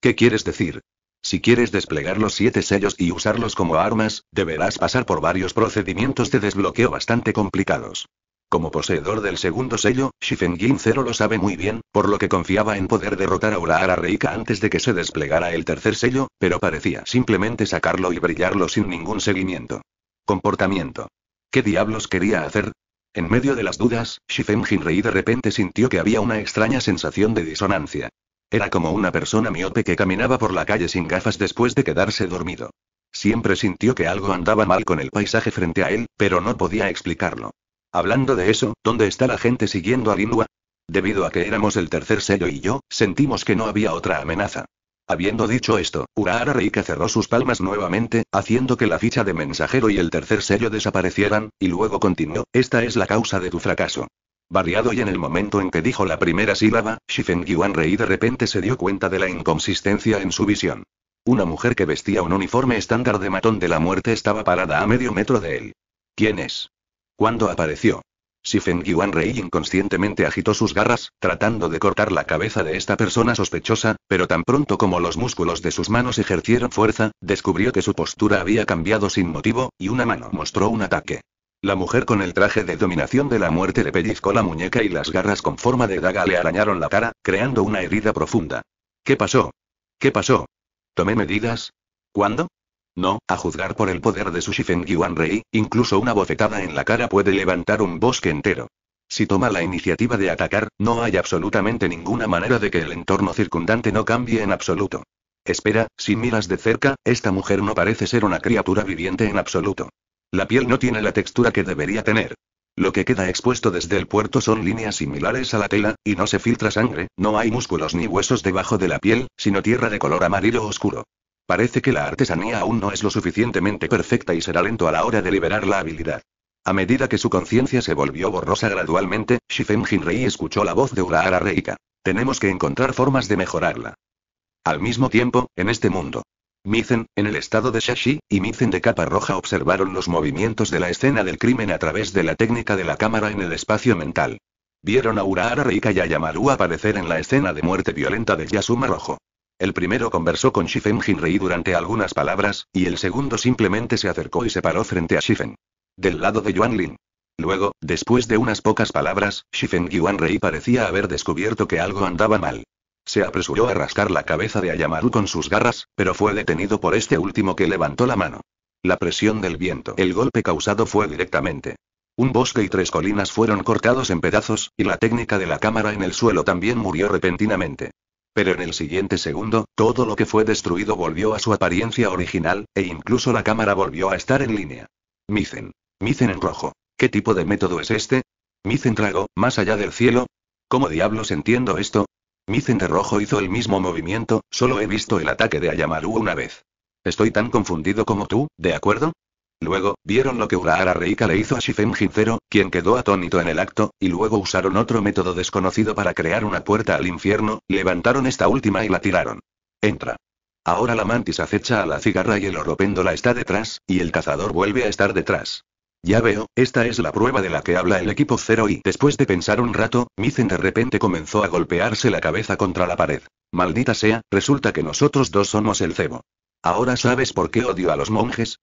¿Qué quieres decir? Si quieres desplegar los siete sellos y usarlos como armas, deberás pasar por varios procedimientos de desbloqueo bastante complicados. Como poseedor del segundo sello, Shifengin Zero lo sabe muy bien, por lo que confiaba en poder derrotar a Urahara Reika antes de que se desplegara el tercer sello, pero parecía simplemente sacarlo y brillarlo sin ningún seguimiento. Comportamiento. ¿Qué diablos quería hacer? En medio de las dudas, Shifen Jinrei de repente sintió que había una extraña sensación de disonancia. Era como una persona miope que caminaba por la calle sin gafas después de quedarse dormido. Siempre sintió que algo andaba mal con el paisaje frente a él, pero no podía explicarlo. Hablando de eso, ¿dónde está la gente siguiendo a Linhua? Debido a que éramos el tercer sello y yo, sentimos que no había otra amenaza. Habiendo dicho esto, Urahara Reika cerró sus palmas nuevamente, haciendo que la ficha de mensajero y el tercer sello desaparecieran, y luego continuó, esta es la causa de tu fracaso. Variado y en el momento en que dijo la primera sílaba, Shifengiwan Yuan Rei de repente se dio cuenta de la inconsistencia en su visión. Una mujer que vestía un uniforme estándar de matón de la muerte estaba parada a medio metro de él. ¿Quién es? ¿Cuándo apareció? Si Feng Yuan Rei inconscientemente agitó sus garras, tratando de cortar la cabeza de esta persona sospechosa, pero tan pronto como los músculos de sus manos ejercieron fuerza, descubrió que su postura había cambiado sin motivo, y una mano mostró un ataque. La mujer con el traje de dominación de la muerte le pellizcó la muñeca y las garras con forma de daga le arañaron la cara, creando una herida profunda. ¿Qué pasó? ¿Qué pasó? Tomé medidas. ¿Cuándo? No, a juzgar por el poder de su Shifen Yuan Rei, incluso una bofetada en la cara puede levantar un bosque entero. Si toma la iniciativa de atacar, no hay absolutamente ninguna manera de que el entorno circundante no cambie en absoluto. Espera, si miras de cerca, esta mujer no parece ser una criatura viviente en absoluto. La piel no tiene la textura que debería tener. Lo que queda expuesto desde el puerto son líneas similares a la tela, y no se filtra sangre, no hay músculos ni huesos debajo de la piel, sino tierra de color amarillo oscuro. Parece que la artesanía aún no es lo suficientemente perfecta y será lento a la hora de liberar la habilidad. A medida que su conciencia se volvió borrosa gradualmente, Shifen Jinrei escuchó la voz de Urahara Reika. Tenemos que encontrar formas de mejorarla. Al mismo tiempo, en este mundo. Mizen, en el estado de Shashi, y Mizen de capa roja observaron los movimientos de la escena del crimen a través de la técnica de la cámara en el espacio mental. Vieron a Urahara Reika y a Yamaru aparecer en la escena de muerte violenta de Yasuma Rojo. El primero conversó con Shifen Jinrei durante algunas palabras, y el segundo simplemente se acercó y se paró frente a Shifen. Del lado de Yuan Lin. Luego, después de unas pocas palabras, Shifen Rei parecía haber descubierto que algo andaba mal. Se apresuró a rascar la cabeza de Ayamaru con sus garras, pero fue detenido por este último que levantó la mano. La presión del viento. El golpe causado fue directamente. Un bosque y tres colinas fueron cortados en pedazos, y la técnica de la cámara en el suelo también murió repentinamente. Pero en el siguiente segundo, todo lo que fue destruido volvió a su apariencia original, e incluso la cámara volvió a estar en línea. Micen. Mizen en rojo. ¿Qué tipo de método es este? Micen trago, más allá del cielo. ¿Cómo diablos entiendo esto? Micen de rojo hizo el mismo movimiento, solo he visto el ataque de Ayamaru una vez. Estoy tan confundido como tú, ¿de acuerdo? Luego, vieron lo que Urahara Reika le hizo a Shifen Jincero, quien quedó atónito en el acto, y luego usaron otro método desconocido para crear una puerta al infierno, levantaron esta última y la tiraron. Entra. Ahora la mantis acecha a la cigarra y el oropéndola está detrás, y el cazador vuelve a estar detrás. Ya veo, esta es la prueba de la que habla el equipo cero y después de pensar un rato, Mizen de repente comenzó a golpearse la cabeza contra la pared. Maldita sea, resulta que nosotros dos somos el cebo. Ahora sabes por qué odio a los monjes,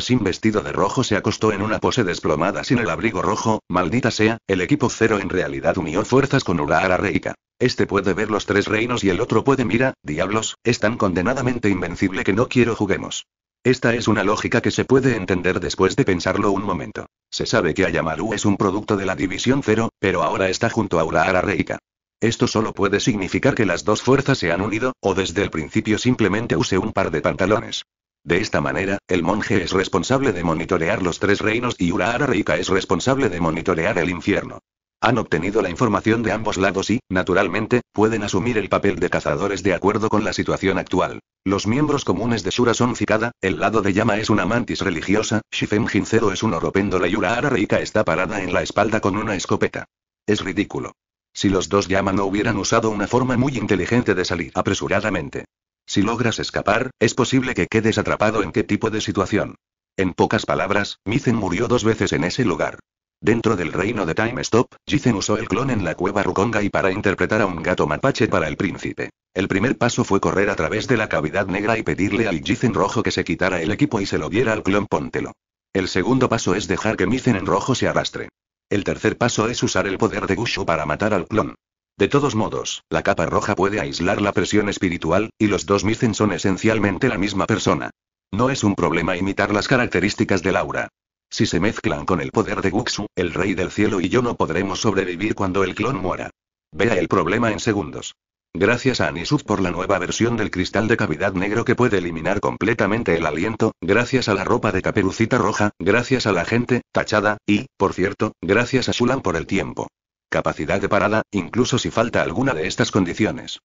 sin vestido de rojo se acostó en una pose desplomada sin el abrigo rojo, maldita sea, el equipo cero en realidad unió fuerzas con Urahara Reika. Este puede ver los tres reinos y el otro puede mira, diablos, es tan condenadamente invencible que no quiero juguemos. Esta es una lógica que se puede entender después de pensarlo un momento. Se sabe que Ayamaru es un producto de la División Cero, pero ahora está junto a Urahara Reika. Esto solo puede significar que las dos fuerzas se han unido, o desde el principio simplemente use un par de pantalones. De esta manera, el monje es responsable de monitorear los tres reinos y Urahara Reika es responsable de monitorear el infierno. Han obtenido la información de ambos lados y, naturalmente, pueden asumir el papel de cazadores de acuerdo con la situación actual. Los miembros comunes de Shura son Cicada, el lado de Yama es una mantis religiosa, Shifen Gincero es un oropéndola y Urahara Reika está parada en la espalda con una escopeta. Es ridículo. Si los dos Yama no hubieran usado una forma muy inteligente de salir apresuradamente. Si logras escapar, es posible que quedes atrapado en qué tipo de situación. En pocas palabras, Mizen murió dos veces en ese lugar. Dentro del reino de Time Stop, Jizen usó el clon en la cueva Rukonga y para interpretar a un gato mapache para el príncipe. El primer paso fue correr a través de la cavidad negra y pedirle al Jizen rojo que se quitara el equipo y se lo diera al clon Póntelo. El segundo paso es dejar que Mizen en rojo se arrastre. El tercer paso es usar el poder de Gushu para matar al clon. De todos modos, la capa roja puede aislar la presión espiritual, y los dos Misen son esencialmente la misma persona. No es un problema imitar las características de Laura. Si se mezclan con el poder de Guxu, el rey del cielo y yo no podremos sobrevivir cuando el clon muera. Vea el problema en segundos. Gracias a Anisud por la nueva versión del cristal de cavidad negro que puede eliminar completamente el aliento, gracias a la ropa de caperucita roja, gracias a la gente, tachada, y, por cierto, gracias a Shulan por el tiempo capacidad de parada, incluso si falta alguna de estas condiciones.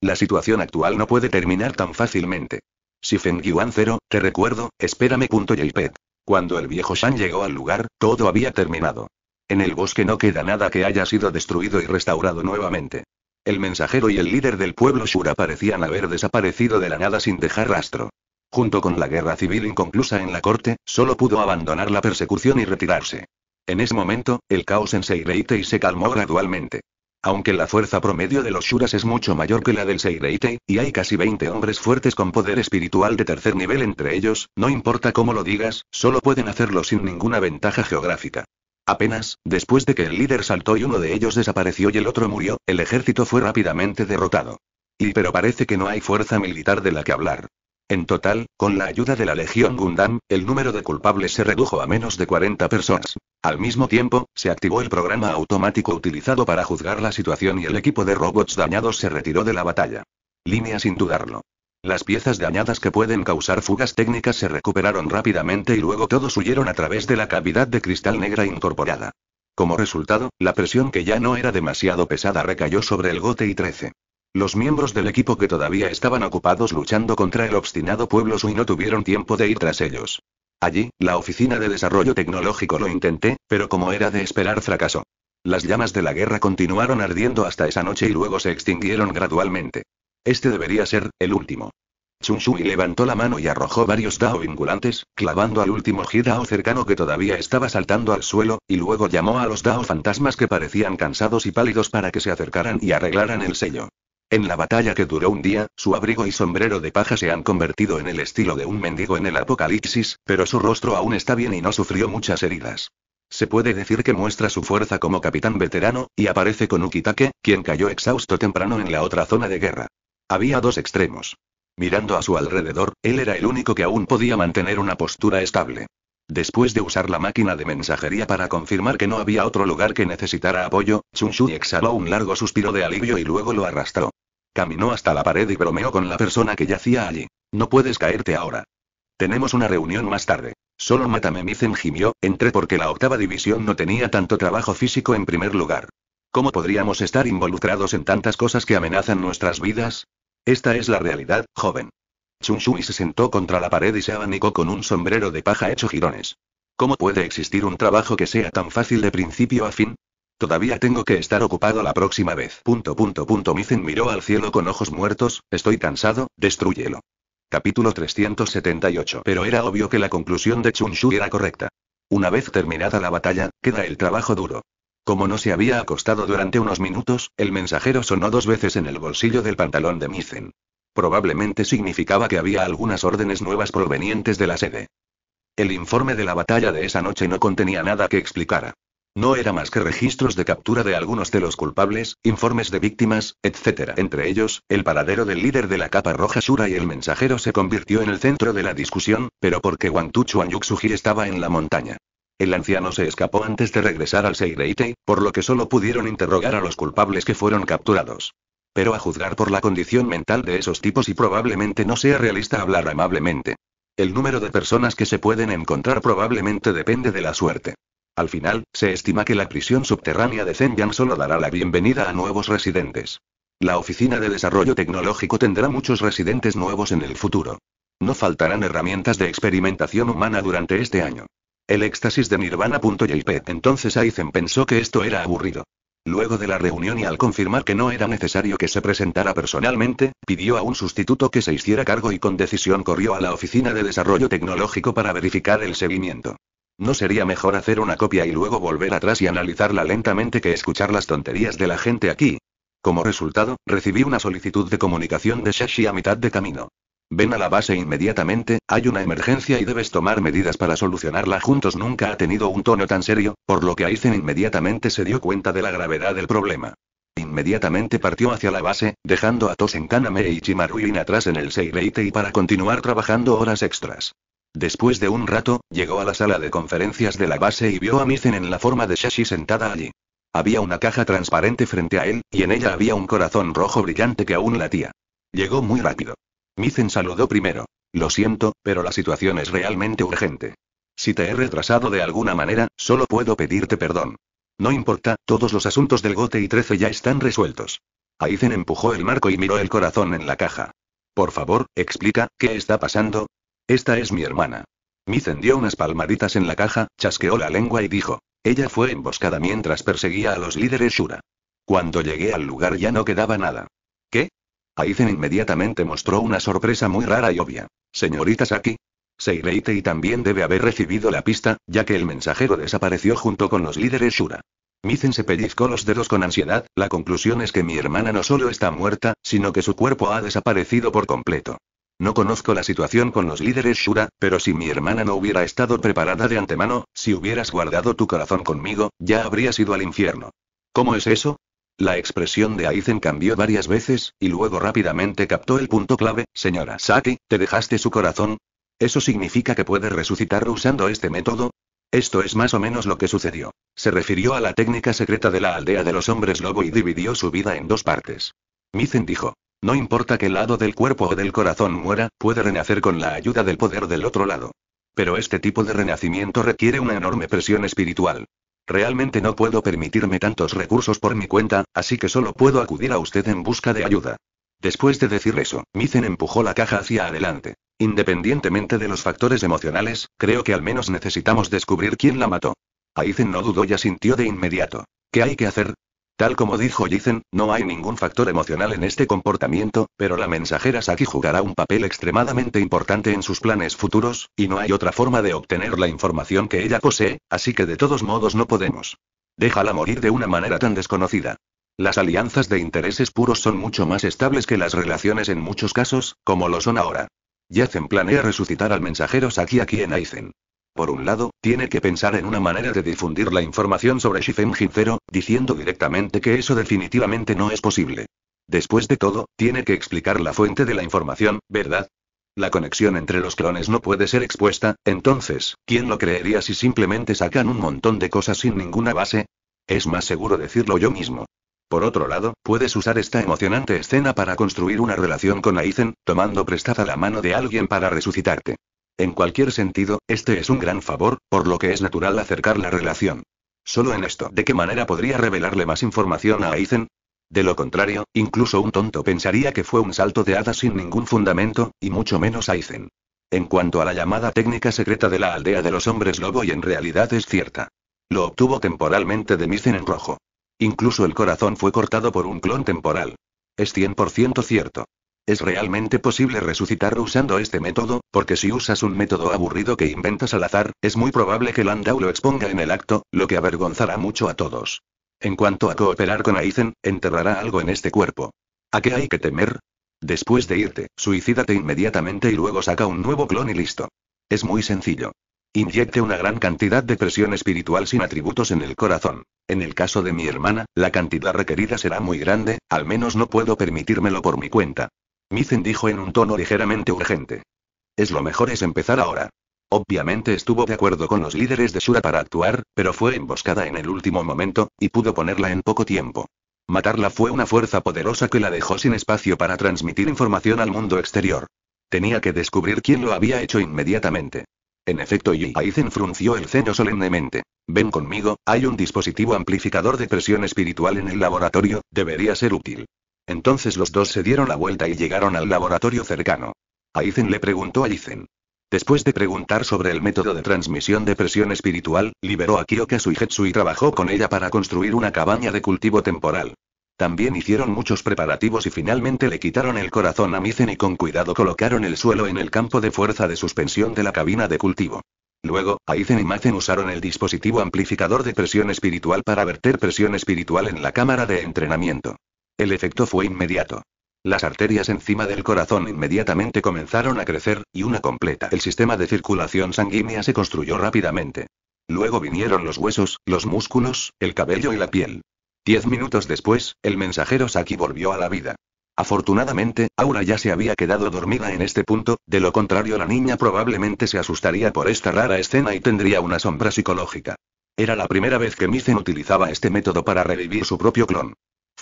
La situación actual no puede terminar tan fácilmente. Si Feng Yuan cero, te recuerdo, espérame. Cuando el viejo Shan llegó al lugar, todo había terminado. En el bosque no queda nada que haya sido destruido y restaurado nuevamente. El mensajero y el líder del pueblo Shura parecían haber desaparecido de la nada sin dejar rastro. Junto con la guerra civil inconclusa en la corte, solo pudo abandonar la persecución y retirarse. En ese momento, el caos en Seireitei se calmó gradualmente. Aunque la fuerza promedio de los Shuras es mucho mayor que la del Seireitei, y hay casi 20 hombres fuertes con poder espiritual de tercer nivel entre ellos, no importa cómo lo digas, solo pueden hacerlo sin ninguna ventaja geográfica. Apenas, después de que el líder saltó y uno de ellos desapareció y el otro murió, el ejército fue rápidamente derrotado. Y pero parece que no hay fuerza militar de la que hablar. En total, con la ayuda de la Legión Gundam, el número de culpables se redujo a menos de 40 personas. Al mismo tiempo, se activó el programa automático utilizado para juzgar la situación y el equipo de robots dañados se retiró de la batalla. Línea sin dudarlo. Las piezas dañadas que pueden causar fugas técnicas se recuperaron rápidamente y luego todos huyeron a través de la cavidad de cristal negra incorporada. Como resultado, la presión que ya no era demasiado pesada recayó sobre el Gote y 13. Los miembros del equipo que todavía estaban ocupados luchando contra el obstinado pueblo Sui no tuvieron tiempo de ir tras ellos. Allí, la Oficina de Desarrollo Tecnológico lo intenté, pero como era de esperar fracasó. Las llamas de la guerra continuaron ardiendo hasta esa noche y luego se extinguieron gradualmente. Este debería ser, el último. Chun Shui levantó la mano y arrojó varios Dao vinculantes, clavando al último Dao cercano que todavía estaba saltando al suelo, y luego llamó a los Dao fantasmas que parecían cansados y pálidos para que se acercaran y arreglaran el sello. En la batalla que duró un día, su abrigo y sombrero de paja se han convertido en el estilo de un mendigo en el apocalipsis, pero su rostro aún está bien y no sufrió muchas heridas. Se puede decir que muestra su fuerza como capitán veterano, y aparece con Ukitake, quien cayó exhausto temprano en la otra zona de guerra. Había dos extremos. Mirando a su alrededor, él era el único que aún podía mantener una postura estable. Después de usar la máquina de mensajería para confirmar que no había otro lugar que necesitara apoyo, Chun exhaló un largo suspiro de alivio y luego lo arrastró. Caminó hasta la pared y bromeó con la persona que yacía allí. No puedes caerte ahora. Tenemos una reunión más tarde. Solo Mátame Mizen gimió, entré porque la octava división no tenía tanto trabajo físico en primer lugar. ¿Cómo podríamos estar involucrados en tantas cosas que amenazan nuestras vidas? Esta es la realidad, joven. Chunshui se sentó contra la pared y se abanicó con un sombrero de paja hecho jirones. ¿Cómo puede existir un trabajo que sea tan fácil de principio a fin? Todavía tengo que estar ocupado la próxima vez. Punto Mizen miró al cielo con ojos muertos, estoy cansado, destruyelo. Capítulo 378 Pero era obvio que la conclusión de Chunshu era correcta. Una vez terminada la batalla, queda el trabajo duro. Como no se había acostado durante unos minutos, el mensajero sonó dos veces en el bolsillo del pantalón de Mizen. Probablemente significaba que había algunas órdenes nuevas provenientes de la sede. El informe de la batalla de esa noche no contenía nada que explicara. No era más que registros de captura de algunos de los culpables, informes de víctimas, etc. Entre ellos, el paradero del líder de la capa roja Shura y el mensajero se convirtió en el centro de la discusión, pero porque Wangtu Chuan Yuxuji estaba en la montaña. El anciano se escapó antes de regresar al Seireite, por lo que solo pudieron interrogar a los culpables que fueron capturados pero a juzgar por la condición mental de esos tipos y probablemente no sea realista hablar amablemente. El número de personas que se pueden encontrar probablemente depende de la suerte. Al final, se estima que la prisión subterránea de Zenyang solo dará la bienvenida a nuevos residentes. La Oficina de Desarrollo Tecnológico tendrá muchos residentes nuevos en el futuro. No faltarán herramientas de experimentación humana durante este año. El éxtasis de Nirvana.jp Entonces Aizen pensó que esto era aburrido. Luego de la reunión y al confirmar que no era necesario que se presentara personalmente, pidió a un sustituto que se hiciera cargo y con decisión corrió a la Oficina de Desarrollo Tecnológico para verificar el seguimiento. ¿No sería mejor hacer una copia y luego volver atrás y analizarla lentamente que escuchar las tonterías de la gente aquí? Como resultado, recibí una solicitud de comunicación de Shashi a mitad de camino. Ven a la base inmediatamente, hay una emergencia y debes tomar medidas para solucionarla juntos. Nunca ha tenido un tono tan serio, por lo que Aizen inmediatamente se dio cuenta de la gravedad del problema. Inmediatamente partió hacia la base, dejando a Tosen Kaname y Chimaruin atrás en el Seireitei para continuar trabajando horas extras. Después de un rato, llegó a la sala de conferencias de la base y vio a Mizen en la forma de Shashi sentada allí. Había una caja transparente frente a él, y en ella había un corazón rojo brillante que aún latía. Llegó muy rápido. Mizen saludó primero. Lo siento, pero la situación es realmente urgente. Si te he retrasado de alguna manera, solo puedo pedirte perdón. No importa, todos los asuntos del Gote y 13 ya están resueltos. Aizen empujó el marco y miró el corazón en la caja. Por favor, explica, ¿qué está pasando? Esta es mi hermana. Mizen dio unas palmaditas en la caja, chasqueó la lengua y dijo. Ella fue emboscada mientras perseguía a los líderes Shura. Cuando llegué al lugar ya no quedaba nada. ¿Qué? Aizen inmediatamente mostró una sorpresa muy rara y obvia. Señorita Saki. y también debe haber recibido la pista, ya que el mensajero desapareció junto con los líderes Shura. Mizen se pellizcó los dedos con ansiedad, la conclusión es que mi hermana no solo está muerta, sino que su cuerpo ha desaparecido por completo. No conozco la situación con los líderes Shura, pero si mi hermana no hubiera estado preparada de antemano, si hubieras guardado tu corazón conmigo, ya habría ido al infierno. ¿Cómo es eso? La expresión de Aizen cambió varias veces, y luego rápidamente captó el punto clave, señora Saki, ¿te dejaste su corazón? ¿Eso significa que puede resucitar usando este método? Esto es más o menos lo que sucedió. Se refirió a la técnica secreta de la aldea de los hombres lobo y dividió su vida en dos partes. Mizen dijo, no importa qué lado del cuerpo o del corazón muera, puede renacer con la ayuda del poder del otro lado. Pero este tipo de renacimiento requiere una enorme presión espiritual. Realmente no puedo permitirme tantos recursos por mi cuenta, así que solo puedo acudir a usted en busca de ayuda. Después de decir eso, Mizen empujó la caja hacia adelante. Independientemente de los factores emocionales, creo que al menos necesitamos descubrir quién la mató. Aizen no dudó y asintió de inmediato. ¿Qué hay que hacer? Tal como dijo Jizen, no hay ningún factor emocional en este comportamiento, pero la mensajera Saki jugará un papel extremadamente importante en sus planes futuros, y no hay otra forma de obtener la información que ella posee, así que de todos modos no podemos. Déjala morir de una manera tan desconocida. Las alianzas de intereses puros son mucho más estables que las relaciones en muchos casos, como lo son ahora. Yazen planea resucitar al mensajero Saki aquí en Aizen. Por un lado, tiene que pensar en una manera de difundir la información sobre Shifeng Jincero, diciendo directamente que eso definitivamente no es posible. Después de todo, tiene que explicar la fuente de la información, ¿verdad? La conexión entre los clones no puede ser expuesta, entonces, ¿quién lo creería si simplemente sacan un montón de cosas sin ninguna base? Es más seguro decirlo yo mismo. Por otro lado, puedes usar esta emocionante escena para construir una relación con Aizen, tomando prestada la mano de alguien para resucitarte. En cualquier sentido, este es un gran favor, por lo que es natural acercar la relación. Solo en esto, ¿de qué manera podría revelarle más información a Aizen? De lo contrario, incluso un tonto pensaría que fue un salto de hadas sin ningún fundamento, y mucho menos Aizen. En cuanto a la llamada técnica secreta de la aldea de los hombres lobo y en realidad es cierta. Lo obtuvo temporalmente de Mizen en rojo. Incluso el corazón fue cortado por un clon temporal. Es 100% cierto. Es realmente posible resucitar usando este método, porque si usas un método aburrido que inventas al azar, es muy probable que Landau lo exponga en el acto, lo que avergonzará mucho a todos. En cuanto a cooperar con Aizen, enterrará algo en este cuerpo. ¿A qué hay que temer? Después de irte, suicídate inmediatamente y luego saca un nuevo clon y listo. Es muy sencillo. Inyecte una gran cantidad de presión espiritual sin atributos en el corazón. En el caso de mi hermana, la cantidad requerida será muy grande, al menos no puedo permitírmelo por mi cuenta. Mizen dijo en un tono ligeramente urgente. Es lo mejor es empezar ahora. Obviamente estuvo de acuerdo con los líderes de Shura para actuar, pero fue emboscada en el último momento, y pudo ponerla en poco tiempo. Matarla fue una fuerza poderosa que la dejó sin espacio para transmitir información al mundo exterior. Tenía que descubrir quién lo había hecho inmediatamente. En efecto, Yi Aizen frunció el ceño solemnemente. Ven conmigo, hay un dispositivo amplificador de presión espiritual en el laboratorio, debería ser útil. Entonces los dos se dieron la vuelta y llegaron al laboratorio cercano. Aizen le preguntó a Aizen. Después de preguntar sobre el método de transmisión de presión espiritual, liberó a y Jetsu y trabajó con ella para construir una cabaña de cultivo temporal. También hicieron muchos preparativos y finalmente le quitaron el corazón a Mizen y con cuidado colocaron el suelo en el campo de fuerza de suspensión de la cabina de cultivo. Luego, Aizen y Mizen usaron el dispositivo amplificador de presión espiritual para verter presión espiritual en la cámara de entrenamiento. El efecto fue inmediato. Las arterias encima del corazón inmediatamente comenzaron a crecer, y una completa. El sistema de circulación sanguínea se construyó rápidamente. Luego vinieron los huesos, los músculos, el cabello y la piel. Diez minutos después, el mensajero Saki volvió a la vida. Afortunadamente, Aura ya se había quedado dormida en este punto, de lo contrario la niña probablemente se asustaría por esta rara escena y tendría una sombra psicológica. Era la primera vez que Mizen utilizaba este método para revivir su propio clon.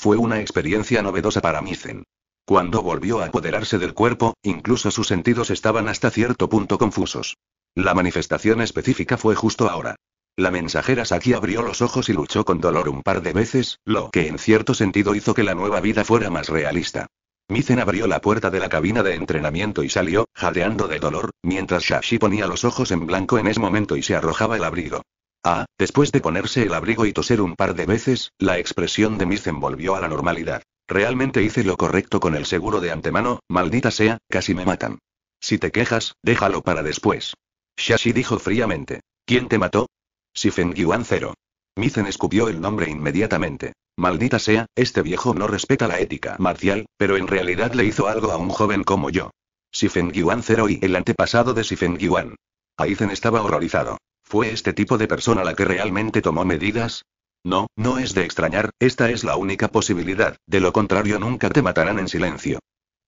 Fue una experiencia novedosa para Mizen. Cuando volvió a apoderarse del cuerpo, incluso sus sentidos estaban hasta cierto punto confusos. La manifestación específica fue justo ahora. La mensajera Saki abrió los ojos y luchó con dolor un par de veces, lo que en cierto sentido hizo que la nueva vida fuera más realista. Mizen abrió la puerta de la cabina de entrenamiento y salió, jadeando de dolor, mientras Shashi ponía los ojos en blanco en ese momento y se arrojaba el abrigo. Ah, después de ponerse el abrigo y toser un par de veces, la expresión de Mizen volvió a la normalidad. Realmente hice lo correcto con el seguro de antemano, maldita sea, casi me matan. Si te quejas, déjalo para después. Shashi dijo fríamente. ¿Quién te mató? Si Fengyuan cero. Mizen escupió el nombre inmediatamente. Maldita sea, este viejo no respeta la ética marcial, pero en realidad le hizo algo a un joven como yo. Sifen Yuan Zero y el antepasado de Sifen Yuan. Aizen estaba horrorizado. ¿Fue este tipo de persona la que realmente tomó medidas? No, no es de extrañar, esta es la única posibilidad, de lo contrario nunca te matarán en silencio.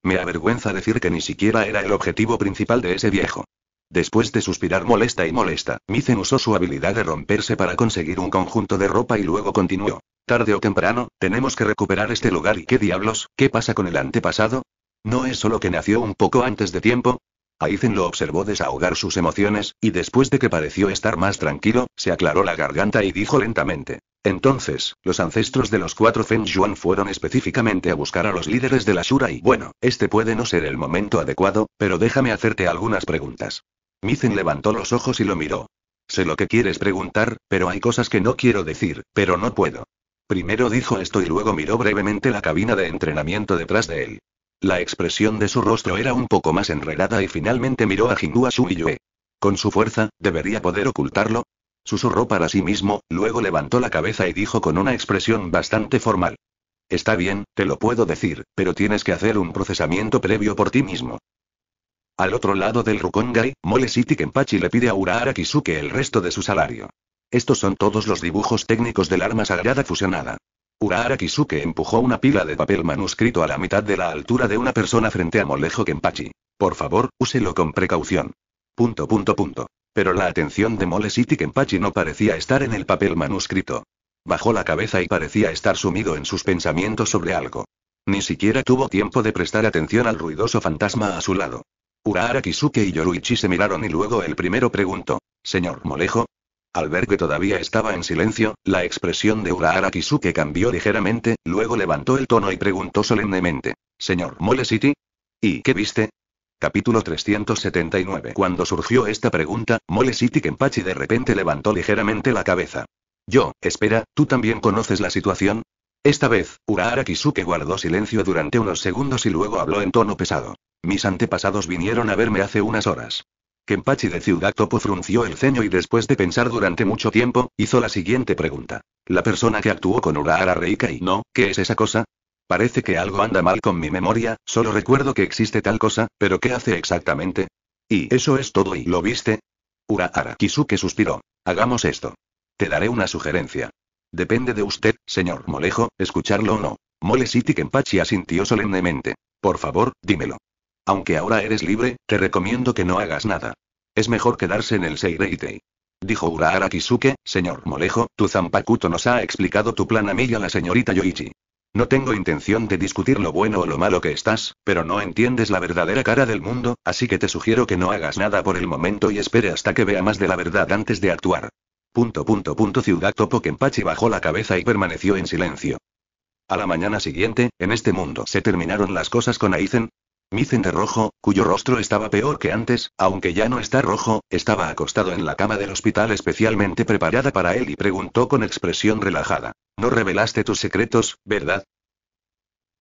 Me avergüenza decir que ni siquiera era el objetivo principal de ese viejo. Después de suspirar molesta y molesta, Mizen usó su habilidad de romperse para conseguir un conjunto de ropa y luego continuó. Tarde o temprano, tenemos que recuperar este lugar y qué diablos, ¿qué pasa con el antepasado? ¿No es solo que nació un poco antes de tiempo? Aizen lo observó desahogar sus emociones, y después de que pareció estar más tranquilo, se aclaró la garganta y dijo lentamente. Entonces, los ancestros de los cuatro Feng Yuan fueron específicamente a buscar a los líderes de la Shura y bueno, este puede no ser el momento adecuado, pero déjame hacerte algunas preguntas. Mizen levantó los ojos y lo miró. Sé lo que quieres preguntar, pero hay cosas que no quiero decir, pero no puedo. Primero dijo esto y luego miró brevemente la cabina de entrenamiento detrás de él. La expresión de su rostro era un poco más enredada y finalmente miró a Jingua Yue. Con su fuerza, ¿debería poder ocultarlo? Susurró para sí mismo, luego levantó la cabeza y dijo con una expresión bastante formal. Está bien, te lo puedo decir, pero tienes que hacer un procesamiento previo por ti mismo. Al otro lado del Rukongai, Mole City Kenpachi le pide a Urahara Kisuke el resto de su salario. Estos son todos los dibujos técnicos del arma sagrada fusionada. Urahara Kisuke empujó una pila de papel manuscrito a la mitad de la altura de una persona frente a Molejo Kempachi. Por favor, úselo con precaución. Punto punto punto. Pero la atención de Mole City Kenpachi no parecía estar en el papel manuscrito. Bajó la cabeza y parecía estar sumido en sus pensamientos sobre algo. Ni siquiera tuvo tiempo de prestar atención al ruidoso fantasma a su lado. Urahara Kisuke y Yoruichi se miraron y luego el primero preguntó. Señor Molejo, al ver que todavía estaba en silencio, la expresión de Urahara Kisuke cambió ligeramente, luego levantó el tono y preguntó solemnemente. Señor Mole City? ¿Y qué viste? Capítulo 379 Cuando surgió esta pregunta, Mole City Kenpachi de repente levantó ligeramente la cabeza. Yo, espera, ¿tú también conoces la situación? Esta vez, Urahara Kisuke guardó silencio durante unos segundos y luego habló en tono pesado. Mis antepasados vinieron a verme hace unas horas. Kenpachi de Ciudad Topo frunció el ceño y después de pensar durante mucho tiempo, hizo la siguiente pregunta. La persona que actuó con Urahara Reika y no, ¿qué es esa cosa? Parece que algo anda mal con mi memoria, solo recuerdo que existe tal cosa, pero ¿qué hace exactamente? Y eso es todo y lo viste. Urahara Kisuke suspiró. Hagamos esto. Te daré una sugerencia. Depende de usted, señor Molejo, escucharlo o no. Mole City Kenpachi asintió solemnemente. Por favor, dímelo. Aunque ahora eres libre, te recomiendo que no hagas nada. Es mejor quedarse en el Seireitei. Dijo Urahara Kisuke, señor Molejo, tu Zampakuto nos ha explicado tu plan a mí y a la señorita Yoichi. No tengo intención de discutir lo bueno o lo malo que estás, pero no entiendes la verdadera cara del mundo, así que te sugiero que no hagas nada por el momento y espere hasta que vea más de la verdad antes de actuar. Punto punto punto Ciudad Topo Kenpachi bajó la cabeza y permaneció en silencio. A la mañana siguiente, en este mundo se terminaron las cosas con Aizen, Micen rojo, cuyo rostro estaba peor que antes, aunque ya no está rojo, estaba acostado en la cama del hospital especialmente preparada para él y preguntó con expresión relajada. No revelaste tus secretos, ¿verdad?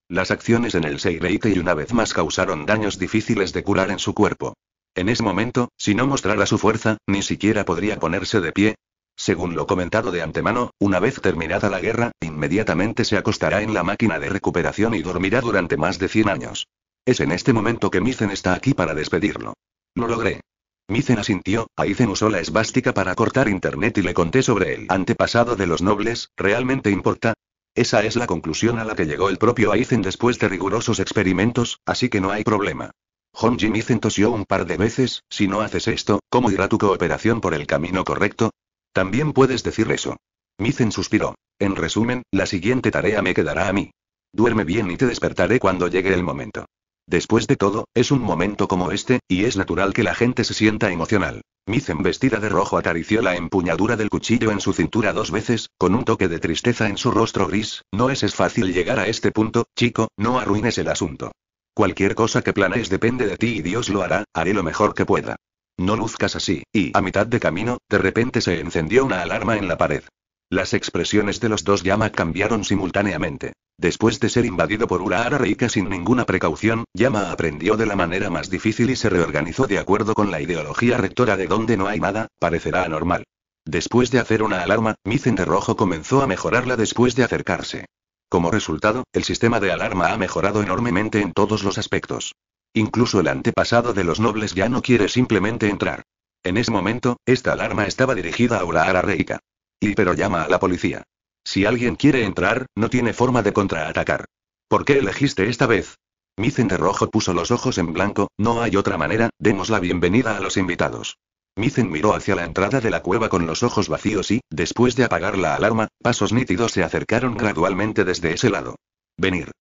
Las acciones en el Seireite y una vez más causaron daños difíciles de curar en su cuerpo. En ese momento, si no mostrara su fuerza, ni siquiera podría ponerse de pie. Según lo comentado de antemano, una vez terminada la guerra, inmediatamente se acostará en la máquina de recuperación y dormirá durante más de 100 años. Es en este momento que Mizen está aquí para despedirlo. Lo logré. Mizen asintió, Aizen usó la esbástica para cortar internet y le conté sobre el antepasado de los nobles, ¿realmente importa? Esa es la conclusión a la que llegó el propio Aizen después de rigurosos experimentos, así que no hay problema. Honji Mizen tosió un par de veces, si no haces esto, ¿cómo irá tu cooperación por el camino correcto? También puedes decir eso. Mizen suspiró. En resumen, la siguiente tarea me quedará a mí. Duerme bien y te despertaré cuando llegue el momento. Después de todo, es un momento como este, y es natural que la gente se sienta emocional. Mizen vestida de rojo acarició la empuñadura del cuchillo en su cintura dos veces, con un toque de tristeza en su rostro gris, no es, es fácil llegar a este punto, chico, no arruines el asunto. Cualquier cosa que planees depende de ti y Dios lo hará, haré lo mejor que pueda. No luzcas así, y a mitad de camino, de repente se encendió una alarma en la pared. Las expresiones de los dos Yama cambiaron simultáneamente. Después de ser invadido por Urahara Reika sin ninguna precaución, Yama aprendió de la manera más difícil y se reorganizó de acuerdo con la ideología rectora de donde no hay nada, parecerá anormal. Después de hacer una alarma, Mizen Rojo comenzó a mejorarla después de acercarse. Como resultado, el sistema de alarma ha mejorado enormemente en todos los aspectos. Incluso el antepasado de los nobles ya no quiere simplemente entrar. En ese momento, esta alarma estaba dirigida a Urahara Reika. Y pero llama a la policía. Si alguien quiere entrar, no tiene forma de contraatacar. ¿Por qué elegiste esta vez? Mizen de rojo puso los ojos en blanco, no hay otra manera, demos la bienvenida a los invitados. Mizen miró hacia la entrada de la cueva con los ojos vacíos y, después de apagar la alarma, pasos nítidos se acercaron gradualmente desde ese lado. Venir.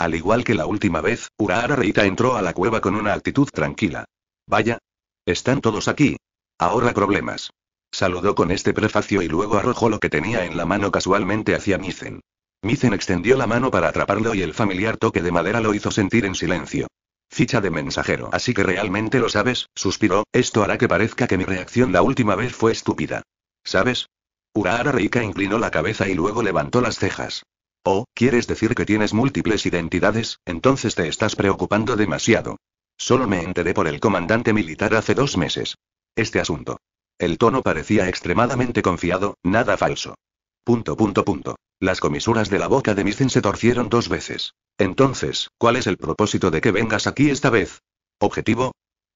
Al igual que la última vez, Urahara Reita entró a la cueva con una actitud tranquila. Vaya. Están todos aquí. Ahora problemas. Saludó con este prefacio y luego arrojó lo que tenía en la mano casualmente hacia Mizen. Mizen extendió la mano para atraparlo y el familiar toque de madera lo hizo sentir en silencio. Ficha de mensajero. Así que realmente lo sabes, suspiró, esto hará que parezca que mi reacción la última vez fue estúpida. ¿Sabes? Urahara Reika inclinó la cabeza y luego levantó las cejas. Oh, ¿quieres decir que tienes múltiples identidades? Entonces te estás preocupando demasiado. Solo me enteré por el comandante militar hace dos meses. Este asunto. El tono parecía extremadamente confiado, nada falso. Punto, punto, punto. Las comisuras de la boca de Micen se torcieron dos veces. Entonces, ¿cuál es el propósito de que vengas aquí esta vez? ¿Objetivo?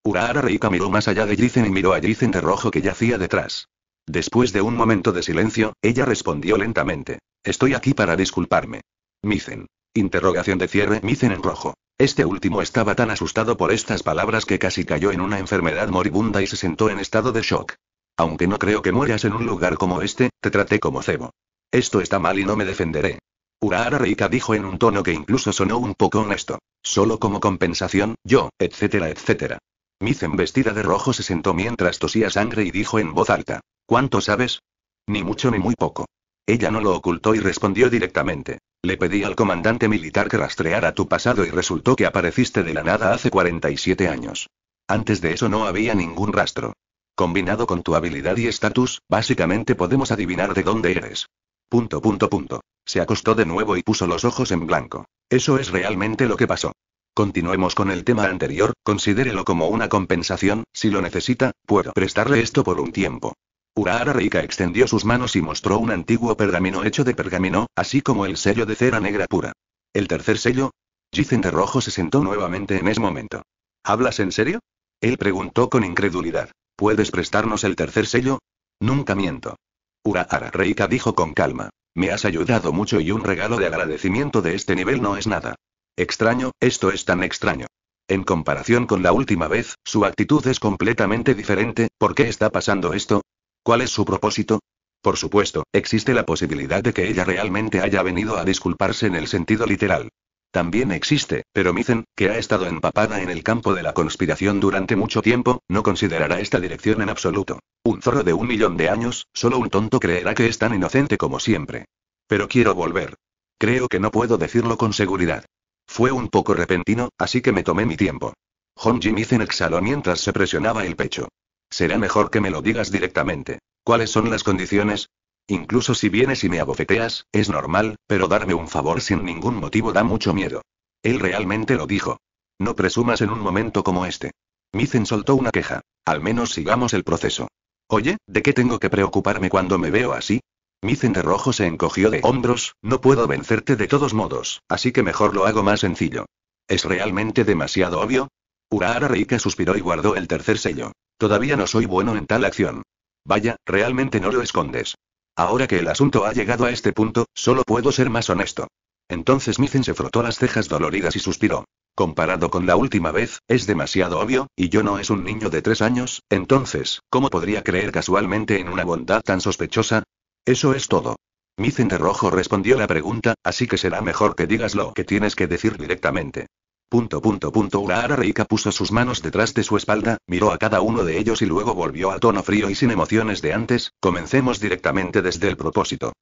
Urahara Reika miró más allá de Jizen y miró a Jizen de rojo que yacía detrás. Después de un momento de silencio, ella respondió lentamente. Estoy aquí para disculparme. Mizen. Interrogación de cierre Mizen en rojo. Este último estaba tan asustado por estas palabras que casi cayó en una enfermedad moribunda y se sentó en estado de shock. Aunque no creo que mueras en un lugar como este, te traté como cebo. Esto está mal y no me defenderé. Urahara Reika dijo en un tono que incluso sonó un poco honesto. Solo como compensación, yo, etcétera, etcétera. Mizen vestida de rojo se sentó mientras tosía sangre y dijo en voz alta. ¿Cuánto sabes? Ni mucho ni muy poco. Ella no lo ocultó y respondió directamente. Le pedí al comandante militar que rastreara tu pasado y resultó que apareciste de la nada hace 47 años. Antes de eso no había ningún rastro. Combinado con tu habilidad y estatus, básicamente podemos adivinar de dónde eres. Punto, punto, punto. Se acostó de nuevo y puso los ojos en blanco. Eso es realmente lo que pasó. Continuemos con el tema anterior, considérelo como una compensación, si lo necesita, puedo prestarle esto por un tiempo. Urahara Reika extendió sus manos y mostró un antiguo pergamino hecho de pergamino, así como el sello de cera negra pura. ¿El tercer sello? Jizen de Rojo se sentó nuevamente en ese momento. ¿Hablas en serio? Él preguntó con incredulidad. ¿Puedes prestarnos el tercer sello? Nunca miento. Urahara Reika dijo con calma. Me has ayudado mucho y un regalo de agradecimiento de este nivel no es nada. Extraño, esto es tan extraño. En comparación con la última vez, su actitud es completamente diferente, ¿por qué está pasando esto? ¿Cuál es su propósito? Por supuesto, existe la posibilidad de que ella realmente haya venido a disculparse en el sentido literal. También existe, pero Mizen, que ha estado empapada en el campo de la conspiración durante mucho tiempo, no considerará esta dirección en absoluto. Un zorro de un millón de años, solo un tonto creerá que es tan inocente como siempre. Pero quiero volver. Creo que no puedo decirlo con seguridad. Fue un poco repentino, así que me tomé mi tiempo. Honji Mizen exhaló mientras se presionaba el pecho. Será mejor que me lo digas directamente. ¿Cuáles son las condiciones? Incluso si vienes y me abofeteas, es normal, pero darme un favor sin ningún motivo da mucho miedo. Él realmente lo dijo. No presumas en un momento como este. Mizen soltó una queja. Al menos sigamos el proceso. Oye, ¿de qué tengo que preocuparme cuando me veo así? Mizen de rojo se encogió de hombros, no puedo vencerte de todos modos, así que mejor lo hago más sencillo. ¿Es realmente demasiado obvio? Urahara Reika suspiró y guardó el tercer sello. Todavía no soy bueno en tal acción. Vaya, realmente no lo escondes. Ahora que el asunto ha llegado a este punto, solo puedo ser más honesto. Entonces Mizen se frotó las cejas doloridas y suspiró. Comparado con la última vez, es demasiado obvio, y yo no es un niño de tres años, entonces, ¿cómo podría creer casualmente en una bondad tan sospechosa? Eso es todo. Micen de Rojo respondió la pregunta, así que será mejor que digas lo que tienes que decir directamente. Punto punto punto Reika puso sus manos detrás de su espalda, miró a cada uno de ellos y luego volvió a tono frío y sin emociones de antes, comencemos directamente desde el propósito.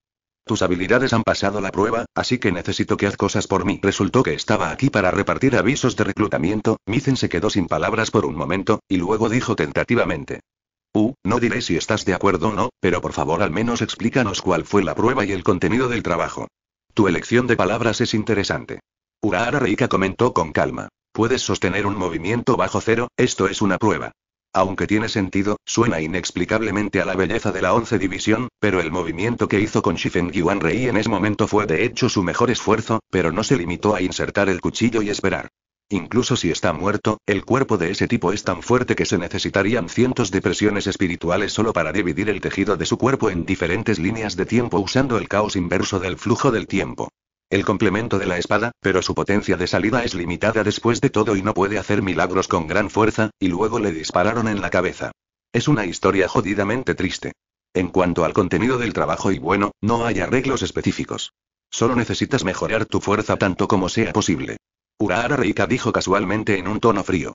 Tus habilidades han pasado la prueba, así que necesito que haz cosas por mí. Resultó que estaba aquí para repartir avisos de reclutamiento, Mizen se quedó sin palabras por un momento, y luego dijo tentativamente. Uh, no diré si estás de acuerdo o no, pero por favor al menos explícanos cuál fue la prueba y el contenido del trabajo. Tu elección de palabras es interesante. Urahara Reika comentó con calma. Puedes sostener un movimiento bajo cero, esto es una prueba. Aunque tiene sentido, suena inexplicablemente a la belleza de la once división, pero el movimiento que hizo con Shifeng Yuan Rei en ese momento fue de hecho su mejor esfuerzo, pero no se limitó a insertar el cuchillo y esperar. Incluso si está muerto, el cuerpo de ese tipo es tan fuerte que se necesitarían cientos de presiones espirituales solo para dividir el tejido de su cuerpo en diferentes líneas de tiempo usando el caos inverso del flujo del tiempo el complemento de la espada, pero su potencia de salida es limitada después de todo y no puede hacer milagros con gran fuerza, y luego le dispararon en la cabeza. Es una historia jodidamente triste. En cuanto al contenido del trabajo y bueno, no hay arreglos específicos. Solo necesitas mejorar tu fuerza tanto como sea posible. Urahara Reika dijo casualmente en un tono frío.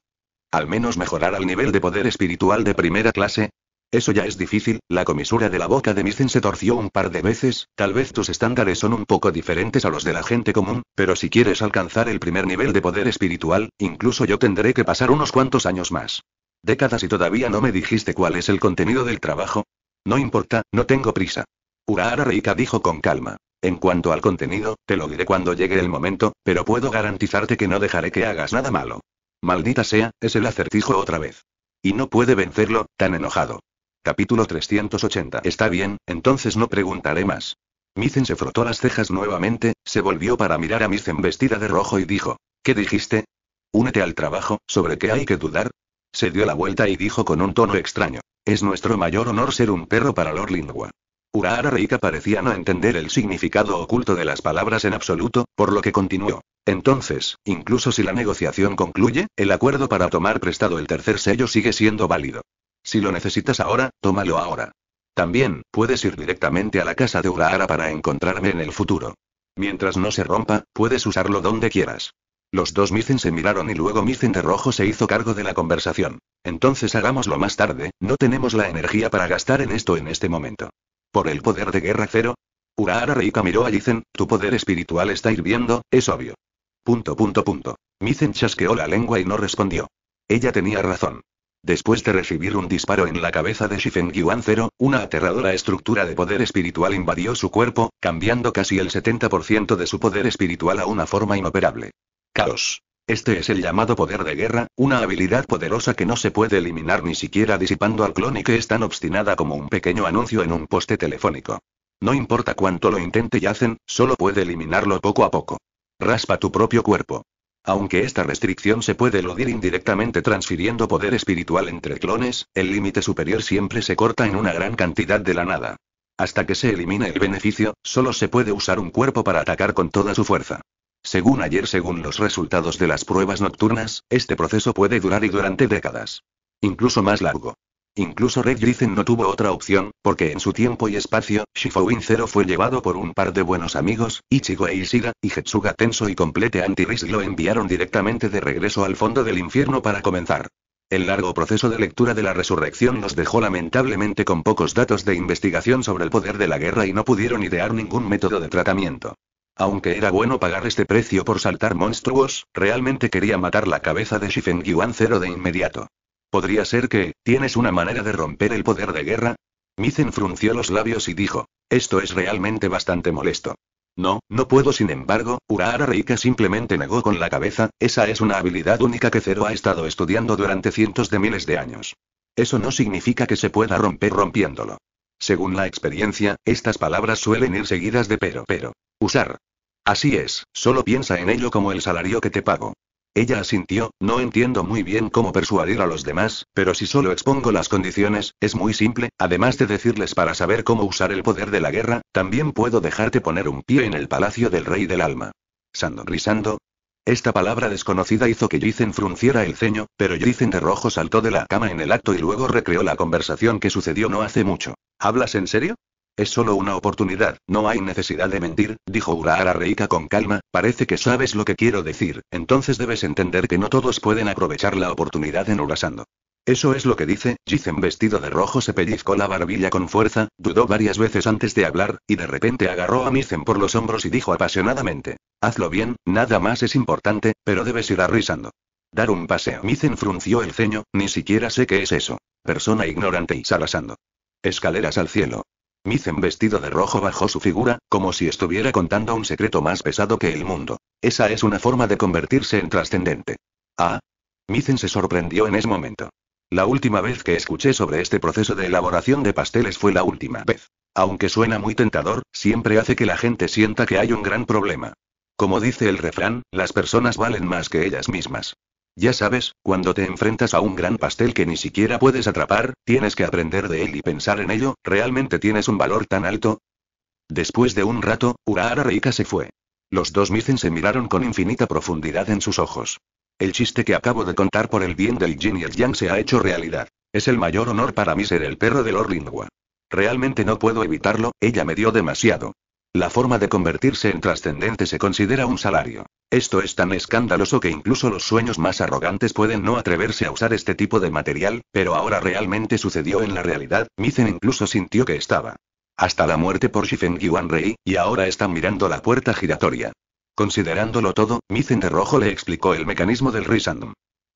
Al menos mejorar al nivel de poder espiritual de primera clase, eso ya es difícil, la comisura de la boca de Misen se torció un par de veces, tal vez tus estándares son un poco diferentes a los de la gente común, pero si quieres alcanzar el primer nivel de poder espiritual, incluso yo tendré que pasar unos cuantos años más. Décadas y todavía no me dijiste cuál es el contenido del trabajo. No importa, no tengo prisa. Urahara Reika dijo con calma. En cuanto al contenido, te lo diré cuando llegue el momento, pero puedo garantizarte que no dejaré que hagas nada malo. Maldita sea, es el acertijo otra vez. Y no puede vencerlo, tan enojado. Capítulo 380. Está bien, entonces no preguntaré más. Mizen se frotó las cejas nuevamente, se volvió para mirar a Mizen vestida de rojo y dijo, ¿qué dijiste? Únete al trabajo, ¿sobre qué hay que dudar? Se dio la vuelta y dijo con un tono extraño, es nuestro mayor honor ser un perro para Lord Lingua. Urahara Reika parecía no entender el significado oculto de las palabras en absoluto, por lo que continuó. Entonces, incluso si la negociación concluye, el acuerdo para tomar prestado el tercer sello sigue siendo válido. Si lo necesitas ahora, tómalo ahora. También, puedes ir directamente a la casa de Urahara para encontrarme en el futuro. Mientras no se rompa, puedes usarlo donde quieras. Los dos Mizen se miraron y luego Mizen de rojo se hizo cargo de la conversación. Entonces hagámoslo más tarde, no tenemos la energía para gastar en esto en este momento. Por el poder de Guerra Cero. Urahara Reika miró a Mizen, tu poder espiritual está hirviendo, es obvio. Punto punto punto. Mizen chasqueó la lengua y no respondió. Ella tenía razón. Después de recibir un disparo en la cabeza de Shifeng Yuan Zero, una aterradora estructura de poder espiritual invadió su cuerpo, cambiando casi el 70% de su poder espiritual a una forma inoperable. Caos. Este es el llamado poder de guerra, una habilidad poderosa que no se puede eliminar ni siquiera disipando al clon y que es tan obstinada como un pequeño anuncio en un poste telefónico. No importa cuánto lo intente y hacen, solo puede eliminarlo poco a poco. Raspa tu propio cuerpo. Aunque esta restricción se puede eludir indirectamente transfiriendo poder espiritual entre clones, el límite superior siempre se corta en una gran cantidad de la nada. Hasta que se elimine el beneficio, solo se puede usar un cuerpo para atacar con toda su fuerza. Según ayer, según los resultados de las pruebas nocturnas, este proceso puede durar y durante décadas. Incluso más largo. Incluso Red Griffin no tuvo otra opción, porque en su tiempo y espacio, Win Zero fue llevado por un par de buenos amigos, Ichigo e y Hetsuga Tenso y Complete anti Antiris lo enviaron directamente de regreso al fondo del infierno para comenzar. El largo proceso de lectura de la resurrección nos dejó lamentablemente con pocos datos de investigación sobre el poder de la guerra y no pudieron idear ningún método de tratamiento. Aunque era bueno pagar este precio por saltar monstruos, realmente quería matar la cabeza de Shifengyuan Yuan Zero de inmediato. Podría ser que, ¿tienes una manera de romper el poder de guerra? Mizen frunció los labios y dijo, esto es realmente bastante molesto. No, no puedo. Sin embargo, Urahara Reika simplemente negó con la cabeza, esa es una habilidad única que Zero ha estado estudiando durante cientos de miles de años. Eso no significa que se pueda romper rompiéndolo. Según la experiencia, estas palabras suelen ir seguidas de pero pero. Usar. Así es, solo piensa en ello como el salario que te pago. Ella asintió, no entiendo muy bien cómo persuadir a los demás, pero si solo expongo las condiciones, es muy simple, además de decirles para saber cómo usar el poder de la guerra, también puedo dejarte poner un pie en el palacio del rey del alma. risando, Esta palabra desconocida hizo que Jizen frunciera el ceño, pero Jizen de rojo saltó de la cama en el acto y luego recreó la conversación que sucedió no hace mucho. ¿Hablas en serio? Es solo una oportunidad, no hay necesidad de mentir, dijo Uraara Reika con calma, parece que sabes lo que quiero decir, entonces debes entender que no todos pueden aprovechar la oportunidad en Urasando. Eso es lo que dice, Jizen vestido de rojo se pellizcó la barbilla con fuerza, dudó varias veces antes de hablar, y de repente agarró a Mizen por los hombros y dijo apasionadamente, hazlo bien, nada más es importante, pero debes ir arrisando. Dar un paseo. Mizen frunció el ceño, ni siquiera sé qué es eso. Persona ignorante y salasando. Escaleras al cielo. Mizen vestido de rojo bajó su figura, como si estuviera contando un secreto más pesado que el mundo. Esa es una forma de convertirse en trascendente. Ah. Mizen se sorprendió en ese momento. La última vez que escuché sobre este proceso de elaboración de pasteles fue la última vez. Aunque suena muy tentador, siempre hace que la gente sienta que hay un gran problema. Como dice el refrán, las personas valen más que ellas mismas. Ya sabes, cuando te enfrentas a un gran pastel que ni siquiera puedes atrapar, tienes que aprender de él y pensar en ello, ¿realmente tienes un valor tan alto? Después de un rato, Urahara Reika se fue. Los dos Mizen se miraron con infinita profundidad en sus ojos. El chiste que acabo de contar por el bien del Jin y el Yang se ha hecho realidad. Es el mayor honor para mí ser el perro de Lorlingua. Realmente no puedo evitarlo, ella me dio demasiado. La forma de convertirse en trascendente se considera un salario. Esto es tan escandaloso que incluso los sueños más arrogantes pueden no atreverse a usar este tipo de material, pero ahora realmente sucedió en la realidad, Mizen incluso sintió que estaba. Hasta la muerte por Shifen Yuan Rei, y ahora están mirando la puerta giratoria. Considerándolo todo, Mizen de Rojo le explicó el mecanismo del Risandum.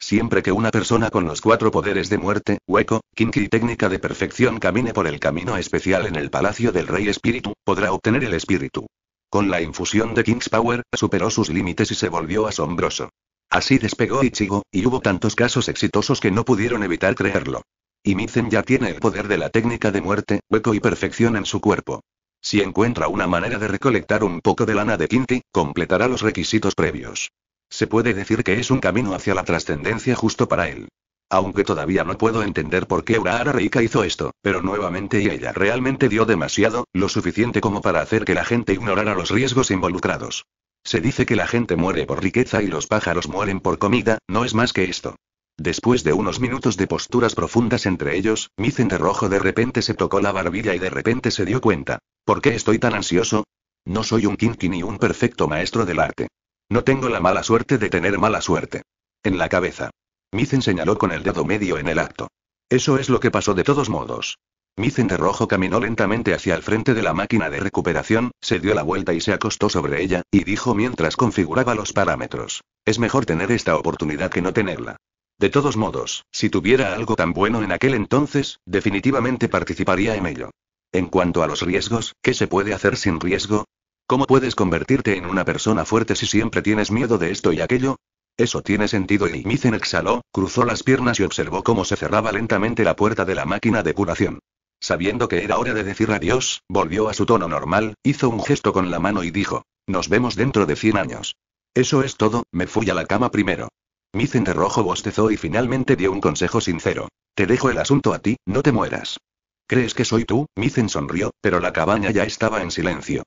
Siempre que una persona con los cuatro poderes de muerte, hueco, kinky y técnica de perfección camine por el camino especial en el Palacio del Rey Espíritu, podrá obtener el espíritu. Con la infusión de King's Power, superó sus límites y se volvió asombroso. Así despegó Ichigo, y hubo tantos casos exitosos que no pudieron evitar creerlo. Y Mizen ya tiene el poder de la técnica de muerte, hueco y perfección en su cuerpo. Si encuentra una manera de recolectar un poco de lana de Kinky, completará los requisitos previos. Se puede decir que es un camino hacia la trascendencia justo para él. Aunque todavía no puedo entender por qué Urahara Reika hizo esto, pero nuevamente y ella realmente dio demasiado, lo suficiente como para hacer que la gente ignorara los riesgos involucrados. Se dice que la gente muere por riqueza y los pájaros mueren por comida, no es más que esto. Después de unos minutos de posturas profundas entre ellos, mi de de repente se tocó la barbilla y de repente se dio cuenta. ¿Por qué estoy tan ansioso? No soy un kinky ni un perfecto maestro del arte. No tengo la mala suerte de tener mala suerte. En la cabeza. Mizen señaló con el dedo medio en el acto. Eso es lo que pasó de todos modos. Mizen de rojo caminó lentamente hacia el frente de la máquina de recuperación, se dio la vuelta y se acostó sobre ella, y dijo mientras configuraba los parámetros. Es mejor tener esta oportunidad que no tenerla. De todos modos, si tuviera algo tan bueno en aquel entonces, definitivamente participaría en ello. En cuanto a los riesgos, ¿qué se puede hacer sin riesgo? ¿Cómo puedes convertirte en una persona fuerte si siempre tienes miedo de esto y aquello? Eso tiene sentido y Mizen exhaló, cruzó las piernas y observó cómo se cerraba lentamente la puerta de la máquina de curación. Sabiendo que era hora de decir adiós, volvió a su tono normal, hizo un gesto con la mano y dijo, nos vemos dentro de 100 años. Eso es todo, me fui a la cama primero. Mizen de rojo bostezó y finalmente dio un consejo sincero. Te dejo el asunto a ti, no te mueras. ¿Crees que soy tú? Mizen sonrió, pero la cabaña ya estaba en silencio.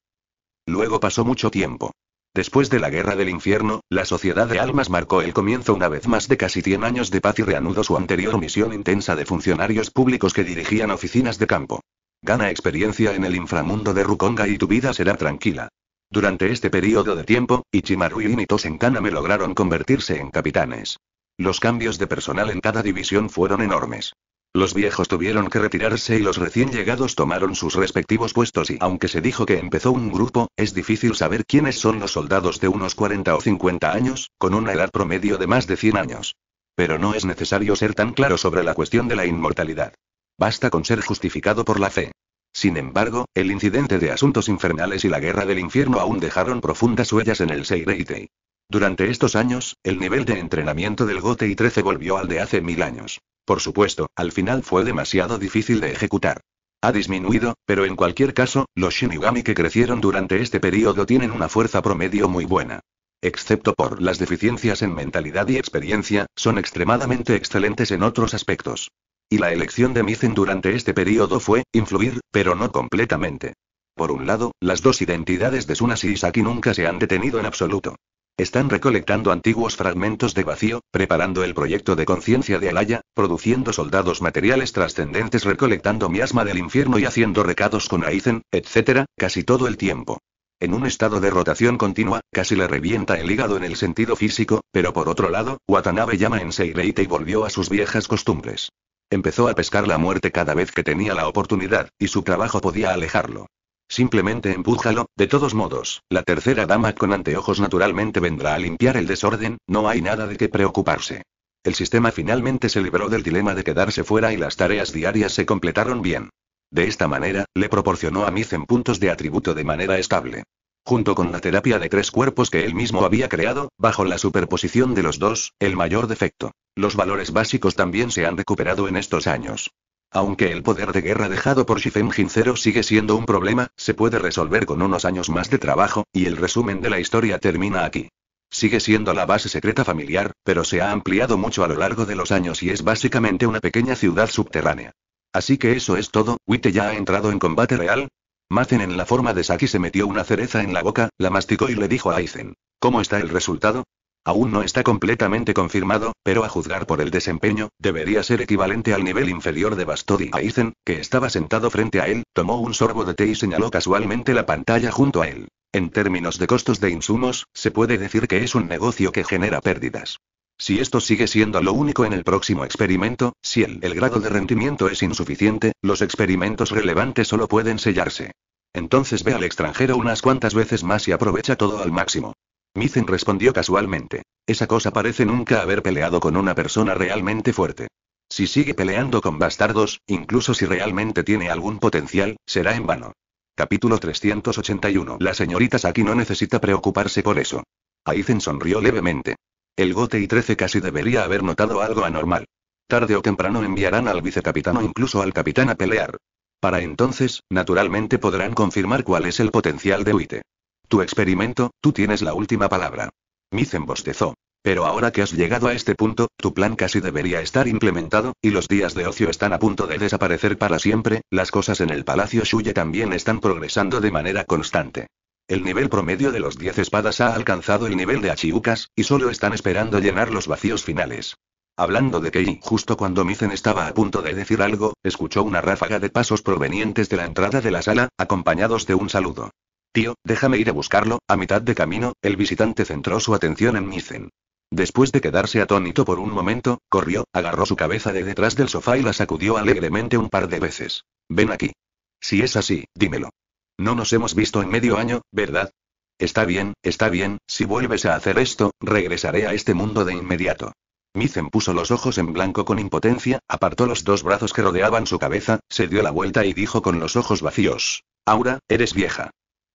Luego pasó mucho tiempo. Después de la Guerra del Infierno, la Sociedad de Almas marcó el comienzo una vez más de casi 100 años de paz y reanudó su anterior misión intensa de funcionarios públicos que dirigían oficinas de campo. Gana experiencia en el inframundo de Rukonga y tu vida será tranquila. Durante este periodo de tiempo, Ichimaru y en Kaname lograron convertirse en capitanes. Los cambios de personal en cada división fueron enormes. Los viejos tuvieron que retirarse y los recién llegados tomaron sus respectivos puestos y aunque se dijo que empezó un grupo, es difícil saber quiénes son los soldados de unos 40 o 50 años, con una edad promedio de más de 100 años. Pero no es necesario ser tan claro sobre la cuestión de la inmortalidad. Basta con ser justificado por la fe. Sin embargo, el incidente de asuntos infernales y la guerra del infierno aún dejaron profundas huellas en el Seireitei. Durante estos años, el nivel de entrenamiento del Gotei 13 volvió al de hace mil años. Por supuesto, al final fue demasiado difícil de ejecutar. Ha disminuido, pero en cualquier caso, los Shinigami que crecieron durante este periodo tienen una fuerza promedio muy buena. Excepto por las deficiencias en mentalidad y experiencia, son extremadamente excelentes en otros aspectos. Y la elección de Mizen durante este periodo fue, influir, pero no completamente. Por un lado, las dos identidades de Suna y nunca se han detenido en absoluto. Están recolectando antiguos fragmentos de vacío, preparando el proyecto de conciencia de Alaya, produciendo soldados materiales trascendentes, recolectando miasma del infierno y haciendo recados con Aizen, etc., casi todo el tiempo. En un estado de rotación continua, casi le revienta el hígado en el sentido físico, pero por otro lado, Watanabe llama en Seireite y volvió a sus viejas costumbres. Empezó a pescar la muerte cada vez que tenía la oportunidad, y su trabajo podía alejarlo. Simplemente empújalo, de todos modos, la tercera dama con anteojos naturalmente vendrá a limpiar el desorden, no hay nada de qué preocuparse. El sistema finalmente se liberó del dilema de quedarse fuera y las tareas diarias se completaron bien. De esta manera, le proporcionó a Mizen puntos de atributo de manera estable. Junto con la terapia de tres cuerpos que él mismo había creado, bajo la superposición de los dos, el mayor defecto. Los valores básicos también se han recuperado en estos años. Aunque el poder de guerra dejado por Shifen Gincero sigue siendo un problema, se puede resolver con unos años más de trabajo, y el resumen de la historia termina aquí. Sigue siendo la base secreta familiar, pero se ha ampliado mucho a lo largo de los años y es básicamente una pequeña ciudad subterránea. Así que eso es todo, ¿Witte ya ha entrado en combate real. Mazen en la forma de Saki se metió una cereza en la boca, la masticó y le dijo a Aizen. ¿Cómo está el resultado? Aún no está completamente confirmado, pero a juzgar por el desempeño, debería ser equivalente al nivel inferior de Bastodi Aizen, que estaba sentado frente a él, tomó un sorbo de té y señaló casualmente la pantalla junto a él. En términos de costos de insumos, se puede decir que es un negocio que genera pérdidas. Si esto sigue siendo lo único en el próximo experimento, si el, grado de rendimiento es insuficiente, los experimentos relevantes solo pueden sellarse. Entonces ve al extranjero unas cuantas veces más y aprovecha todo al máximo. Mizen respondió casualmente. Esa cosa parece nunca haber peleado con una persona realmente fuerte. Si sigue peleando con bastardos, incluso si realmente tiene algún potencial, será en vano. Capítulo 381. La señorita Saki no necesita preocuparse por eso. Aizen sonrió levemente. El Gote y 13 casi debería haber notado algo anormal. Tarde o temprano enviarán al vicecapitán o incluso al capitán a pelear. Para entonces, naturalmente podrán confirmar cuál es el potencial de Uite. Tu experimento, tú tienes la última palabra. Mizen bostezó. Pero ahora que has llegado a este punto, tu plan casi debería estar implementado, y los días de ocio están a punto de desaparecer para siempre, las cosas en el Palacio Shuye también están progresando de manera constante. El nivel promedio de los diez espadas ha alcanzado el nivel de Achiukas, y solo están esperando llenar los vacíos finales. Hablando de Kei, justo cuando Mizen estaba a punto de decir algo, escuchó una ráfaga de pasos provenientes de la entrada de la sala, acompañados de un saludo. Tío, déjame ir a buscarlo. A mitad de camino, el visitante centró su atención en Mizen. Después de quedarse atónito por un momento, corrió, agarró su cabeza de detrás del sofá y la sacudió alegremente un par de veces. Ven aquí. Si es así, dímelo. No nos hemos visto en medio año, ¿verdad? Está bien, está bien, si vuelves a hacer esto, regresaré a este mundo de inmediato. Mizen puso los ojos en blanco con impotencia, apartó los dos brazos que rodeaban su cabeza, se dio la vuelta y dijo con los ojos vacíos. Aura, eres vieja.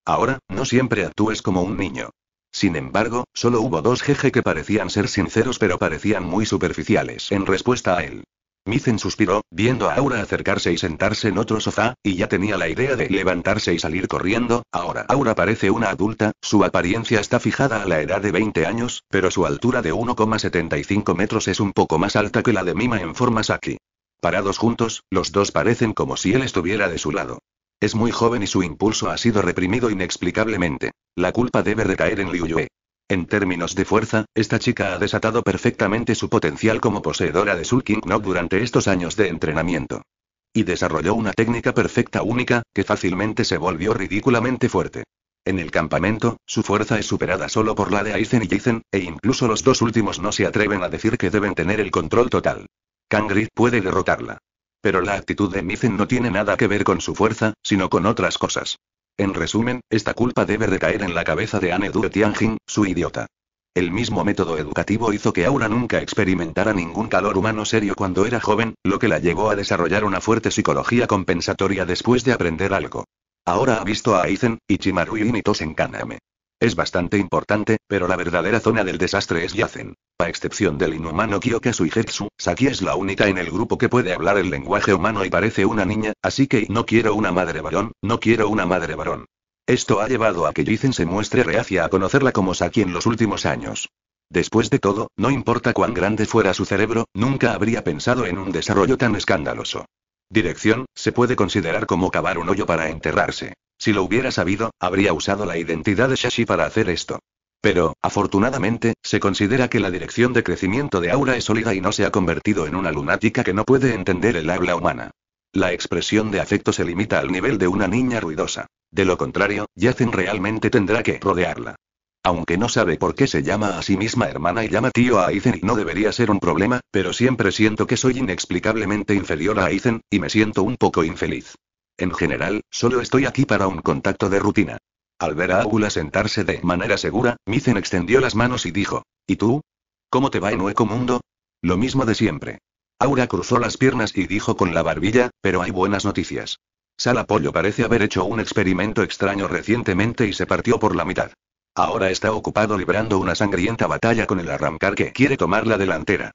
Ahora, no siempre actúes como un niño. Sin embargo, solo hubo dos jeje que parecían ser sinceros pero parecían muy superficiales en respuesta a él. Mizen suspiró, viendo a Aura acercarse y sentarse en otro sofá, y ya tenía la idea de levantarse y salir corriendo. Ahora Aura parece una adulta, su apariencia está fijada a la edad de 20 años, pero su altura de 1,75 metros es un poco más alta que la de Mima en forma Saki. Parados juntos, los dos parecen como si él estuviera de su lado. Es muy joven y su impulso ha sido reprimido inexplicablemente. La culpa debe recaer en Liu Yue. En términos de fuerza, esta chica ha desatado perfectamente su potencial como poseedora de King No durante estos años de entrenamiento. Y desarrolló una técnica perfecta única, que fácilmente se volvió ridículamente fuerte. En el campamento, su fuerza es superada solo por la de Aizen y Jizen, e incluso los dos últimos no se atreven a decir que deben tener el control total. Kangrid puede derrotarla. Pero la actitud de Mizen no tiene nada que ver con su fuerza, sino con otras cosas. En resumen, esta culpa debe recaer en la cabeza de Anne Tianjin, su idiota. El mismo método educativo hizo que Aura nunca experimentara ningún calor humano serio cuando era joven, lo que la llevó a desarrollar una fuerte psicología compensatoria después de aprender algo. Ahora ha visto a Aizen, Ichimaru y Nitos en Kaname. Es bastante importante, pero la verdadera zona del desastre es Yacen. A excepción del inhumano y Jetsu, Saki es la única en el grupo que puede hablar el lenguaje humano y parece una niña, así que no quiero una madre varón, no quiero una madre varón. Esto ha llevado a que yazen se muestre reacia a conocerla como Saki en los últimos años. Después de todo, no importa cuán grande fuera su cerebro, nunca habría pensado en un desarrollo tan escandaloso. Dirección, se puede considerar como cavar un hoyo para enterrarse. Si lo hubiera sabido, habría usado la identidad de Shashi para hacer esto. Pero, afortunadamente, se considera que la dirección de crecimiento de Aura es sólida y no se ha convertido en una lunática que no puede entender el habla humana. La expresión de afecto se limita al nivel de una niña ruidosa. De lo contrario, Yacen realmente tendrá que rodearla. Aunque no sabe por qué se llama a sí misma hermana y llama tío a Aizen y no debería ser un problema, pero siempre siento que soy inexplicablemente inferior a Aizen, y me siento un poco infeliz. En general, solo estoy aquí para un contacto de rutina. Al ver a Águla sentarse de manera segura, Mizen extendió las manos y dijo: ¿Y tú? ¿Cómo te va en Hueco Mundo? Lo mismo de siempre. Aura cruzó las piernas y dijo con la barbilla: Pero hay buenas noticias. Salapollo parece haber hecho un experimento extraño recientemente y se partió por la mitad. Ahora está ocupado librando una sangrienta batalla con el arrancar que quiere tomar la delantera.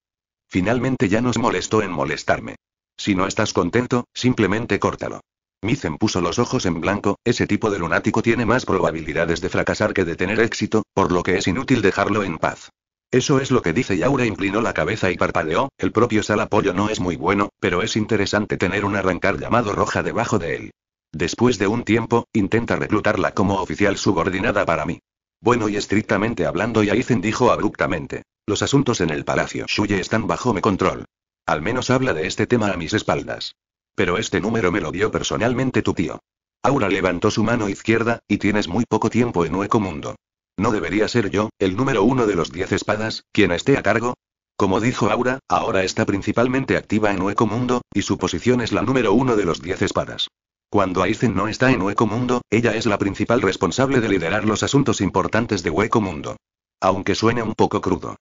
Finalmente ya nos molestó en molestarme. Si no estás contento, simplemente córtalo. Mizen puso los ojos en blanco, ese tipo de lunático tiene más probabilidades de fracasar que de tener éxito, por lo que es inútil dejarlo en paz. Eso es lo que dice Yaura inclinó la cabeza y parpadeó, el propio salapollo no es muy bueno, pero es interesante tener un arrancar llamado roja debajo de él. Después de un tiempo, intenta reclutarla como oficial subordinada para mí. Bueno y estrictamente hablando Yaizen dijo abruptamente. Los asuntos en el Palacio Shuye están bajo mi control. Al menos habla de este tema a mis espaldas. Pero este número me lo dio personalmente tu tío. Aura levantó su mano izquierda, y tienes muy poco tiempo en Hueco Mundo. ¿No debería ser yo, el número uno de los diez espadas, quien esté a cargo? Como dijo Aura, ahora está principalmente activa en Hueco Mundo, y su posición es la número uno de los diez espadas. Cuando Aizen no está en Hueco Mundo, ella es la principal responsable de liderar los asuntos importantes de Hueco Mundo. Aunque suene un poco crudo.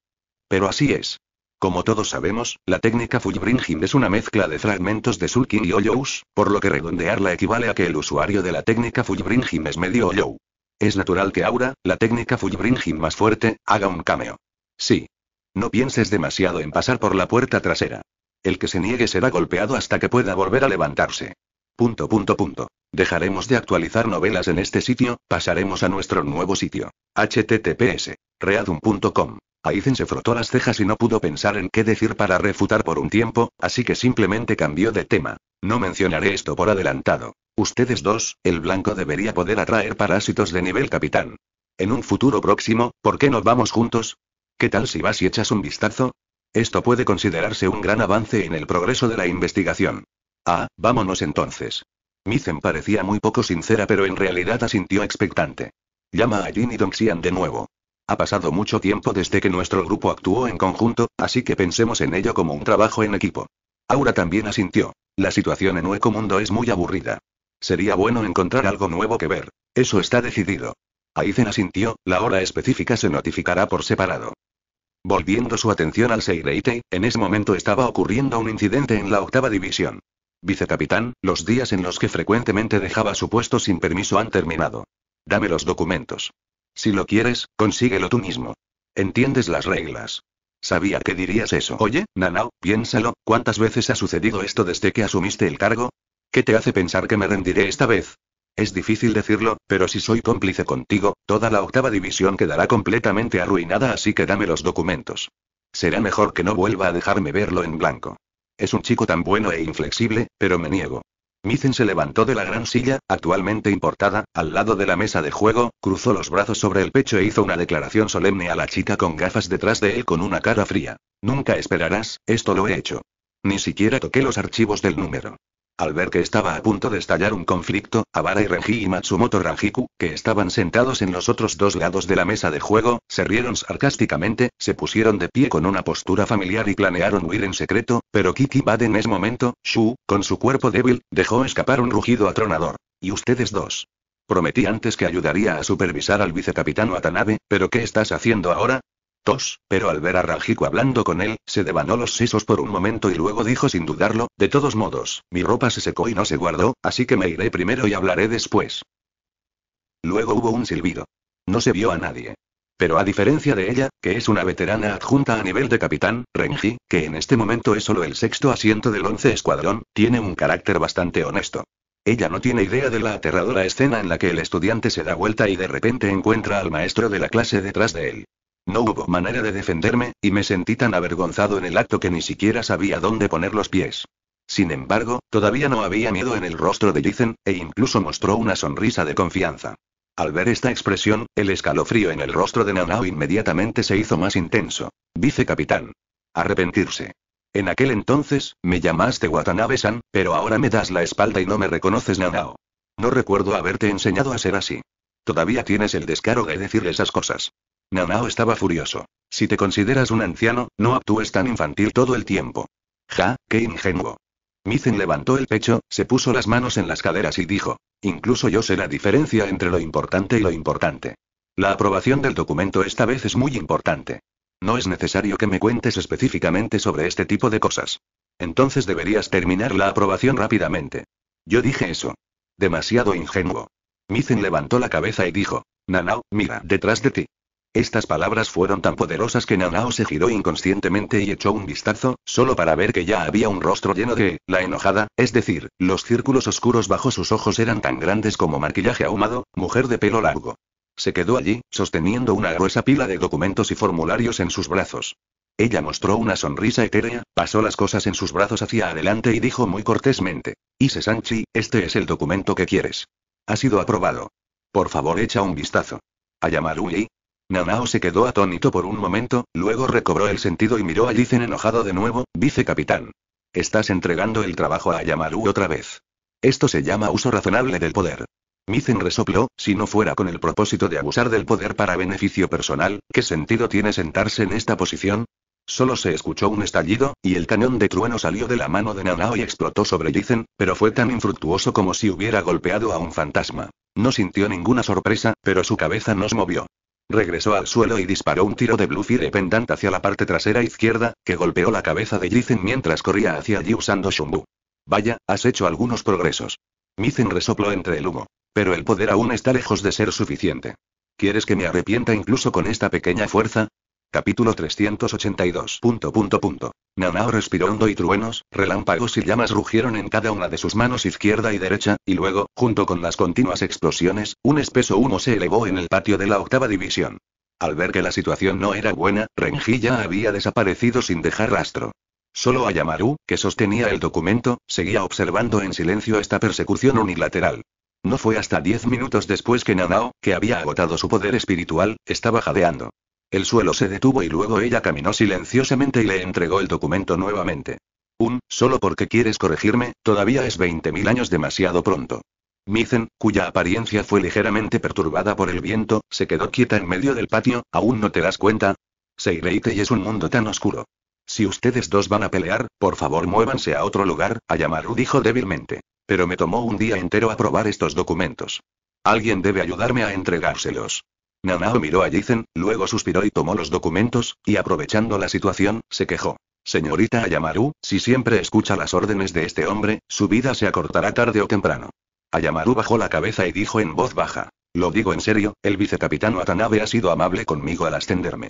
Pero así es. Como todos sabemos, la técnica Fullbringing es una mezcla de fragmentos de Sulkin y Hollow's, por lo que redondearla equivale a que el usuario de la técnica Fullbringing es medio Oyou. Es natural que Aura, la técnica Fullbringing más fuerte, haga un cameo. Sí. No pienses demasiado en pasar por la puerta trasera. El que se niegue será golpeado hasta que pueda volver a levantarse. Punto punto punto. Dejaremos de actualizar novelas en este sitio, pasaremos a nuestro nuevo sitio. https. readum.com. Aizen se frotó las cejas y no pudo pensar en qué decir para refutar por un tiempo, así que simplemente cambió de tema. No mencionaré esto por adelantado. Ustedes dos, el blanco debería poder atraer parásitos de nivel capitán. En un futuro próximo, ¿por qué no vamos juntos? ¿Qué tal si vas y echas un vistazo? Esto puede considerarse un gran avance en el progreso de la investigación. Ah, vámonos entonces. Mizen parecía muy poco sincera pero en realidad asintió expectante. Llama a Jin y Xian de nuevo. Ha pasado mucho tiempo desde que nuestro grupo actuó en conjunto, así que pensemos en ello como un trabajo en equipo. Aura también asintió. La situación en Hueco Mundo es muy aburrida. Sería bueno encontrar algo nuevo que ver. Eso está decidido. Aizen asintió, la hora específica se notificará por separado. Volviendo su atención al Seireite, en ese momento estaba ocurriendo un incidente en la octava división. Vicecapitán, los días en los que frecuentemente dejaba su puesto sin permiso han terminado. Dame los documentos. Si lo quieres, consíguelo tú mismo. Entiendes las reglas. Sabía que dirías eso. Oye, Nanao, piénsalo, ¿cuántas veces ha sucedido esto desde que asumiste el cargo? ¿Qué te hace pensar que me rendiré esta vez? Es difícil decirlo, pero si soy cómplice contigo, toda la octava división quedará completamente arruinada, así que dame los documentos. Será mejor que no vuelva a dejarme verlo en blanco. Es un chico tan bueno e inflexible, pero me niego. Mizen se levantó de la gran silla, actualmente importada, al lado de la mesa de juego, cruzó los brazos sobre el pecho e hizo una declaración solemne a la chica con gafas detrás de él con una cara fría. Nunca esperarás, esto lo he hecho. Ni siquiera toqué los archivos del número. Al ver que estaba a punto de estallar un conflicto, Abara y Renji y Matsumoto Ranjiku, que estaban sentados en los otros dos lados de la mesa de juego, se rieron sarcásticamente, se pusieron de pie con una postura familiar y planearon huir en secreto, pero Kiki Bad en ese momento, Shu, con su cuerpo débil, dejó escapar un rugido atronador. Y ustedes dos. Prometí antes que ayudaría a supervisar al vicecapitán Atanabe, pero ¿qué estás haciendo ahora? pero al ver a Rangico hablando con él, se devanó los sesos por un momento y luego dijo sin dudarlo, de todos modos, mi ropa se secó y no se guardó, así que me iré primero y hablaré después. Luego hubo un silbido. No se vio a nadie. Pero a diferencia de ella, que es una veterana adjunta a nivel de capitán, Renji, que en este momento es solo el sexto asiento del once escuadrón, tiene un carácter bastante honesto. Ella no tiene idea de la aterradora escena en la que el estudiante se da vuelta y de repente encuentra al maestro de la clase detrás de él. No hubo manera de defenderme, y me sentí tan avergonzado en el acto que ni siquiera sabía dónde poner los pies. Sin embargo, todavía no había miedo en el rostro de Yizen e incluso mostró una sonrisa de confianza. Al ver esta expresión, el escalofrío en el rostro de Nanao inmediatamente se hizo más intenso. Vice-Capitán. Arrepentirse. En aquel entonces, me llamaste Watanabe-san, pero ahora me das la espalda y no me reconoces Nanao. No recuerdo haberte enseñado a ser así. Todavía tienes el descaro de decir esas cosas. Nanao estaba furioso. Si te consideras un anciano, no actúes tan infantil todo el tiempo. Ja, qué ingenuo. Mizen levantó el pecho, se puso las manos en las caderas y dijo, incluso yo sé la diferencia entre lo importante y lo importante. La aprobación del documento esta vez es muy importante. No es necesario que me cuentes específicamente sobre este tipo de cosas. Entonces deberías terminar la aprobación rápidamente. Yo dije eso. Demasiado ingenuo. Mizen levantó la cabeza y dijo, Nanao, mira detrás de ti. Estas palabras fueron tan poderosas que Nanao se giró inconscientemente y echó un vistazo, solo para ver que ya había un rostro lleno de, la enojada, es decir, los círculos oscuros bajo sus ojos eran tan grandes como maquillaje ahumado, mujer de pelo largo. Se quedó allí, sosteniendo una gruesa pila de documentos y formularios en sus brazos. Ella mostró una sonrisa etérea, pasó las cosas en sus brazos hacia adelante y dijo muy cortésmente, Ise Sanchi, este es el documento que quieres. Ha sido aprobado. Por favor echa un vistazo. Ayamaru Yi, Nanao se quedó atónito por un momento, luego recobró el sentido y miró a Yizen enojado de nuevo, vicecapitán. Estás entregando el trabajo a Yamaru otra vez. Esto se llama uso razonable del poder. Mizen resopló, si no fuera con el propósito de abusar del poder para beneficio personal, ¿qué sentido tiene sentarse en esta posición? Solo se escuchó un estallido, y el cañón de trueno salió de la mano de Nanao y explotó sobre Yizen, pero fue tan infructuoso como si hubiera golpeado a un fantasma. No sintió ninguna sorpresa, pero su cabeza no se movió. Regresó al suelo y disparó un tiro de de pendant hacia la parte trasera izquierda, que golpeó la cabeza de Jizen mientras corría hacia allí usando Shumbu. Vaya, has hecho algunos progresos. Mizen resopló entre el humo. Pero el poder aún está lejos de ser suficiente. ¿Quieres que me arrepienta incluso con esta pequeña fuerza? Capítulo 382. Nanao respiró hondo y truenos, relámpagos y llamas rugieron en cada una de sus manos izquierda y derecha, y luego, junto con las continuas explosiones, un espeso humo se elevó en el patio de la octava división. Al ver que la situación no era buena, Renji ya había desaparecido sin dejar rastro. Solo Ayamaru, que sostenía el documento, seguía observando en silencio esta persecución unilateral. No fue hasta diez minutos después que Nanao, que había agotado su poder espiritual, estaba jadeando. El suelo se detuvo y luego ella caminó silenciosamente y le entregó el documento nuevamente. Un, solo porque quieres corregirme, todavía es 20.000 años demasiado pronto. Mizen, cuya apariencia fue ligeramente perturbada por el viento, se quedó quieta en medio del patio, ¿aún no te das cuenta? Seireite y es un mundo tan oscuro. Si ustedes dos van a pelear, por favor muévanse a otro lugar, a Ayamaru dijo débilmente. Pero me tomó un día entero aprobar estos documentos. Alguien debe ayudarme a entregárselos. Nanao miró a Jizen, luego suspiró y tomó los documentos, y aprovechando la situación, se quejó. Señorita Ayamaru, si siempre escucha las órdenes de este hombre, su vida se acortará tarde o temprano. Ayamaru bajó la cabeza y dijo en voz baja. Lo digo en serio, el vicecapitán Watanabe ha sido amable conmigo al ascenderme.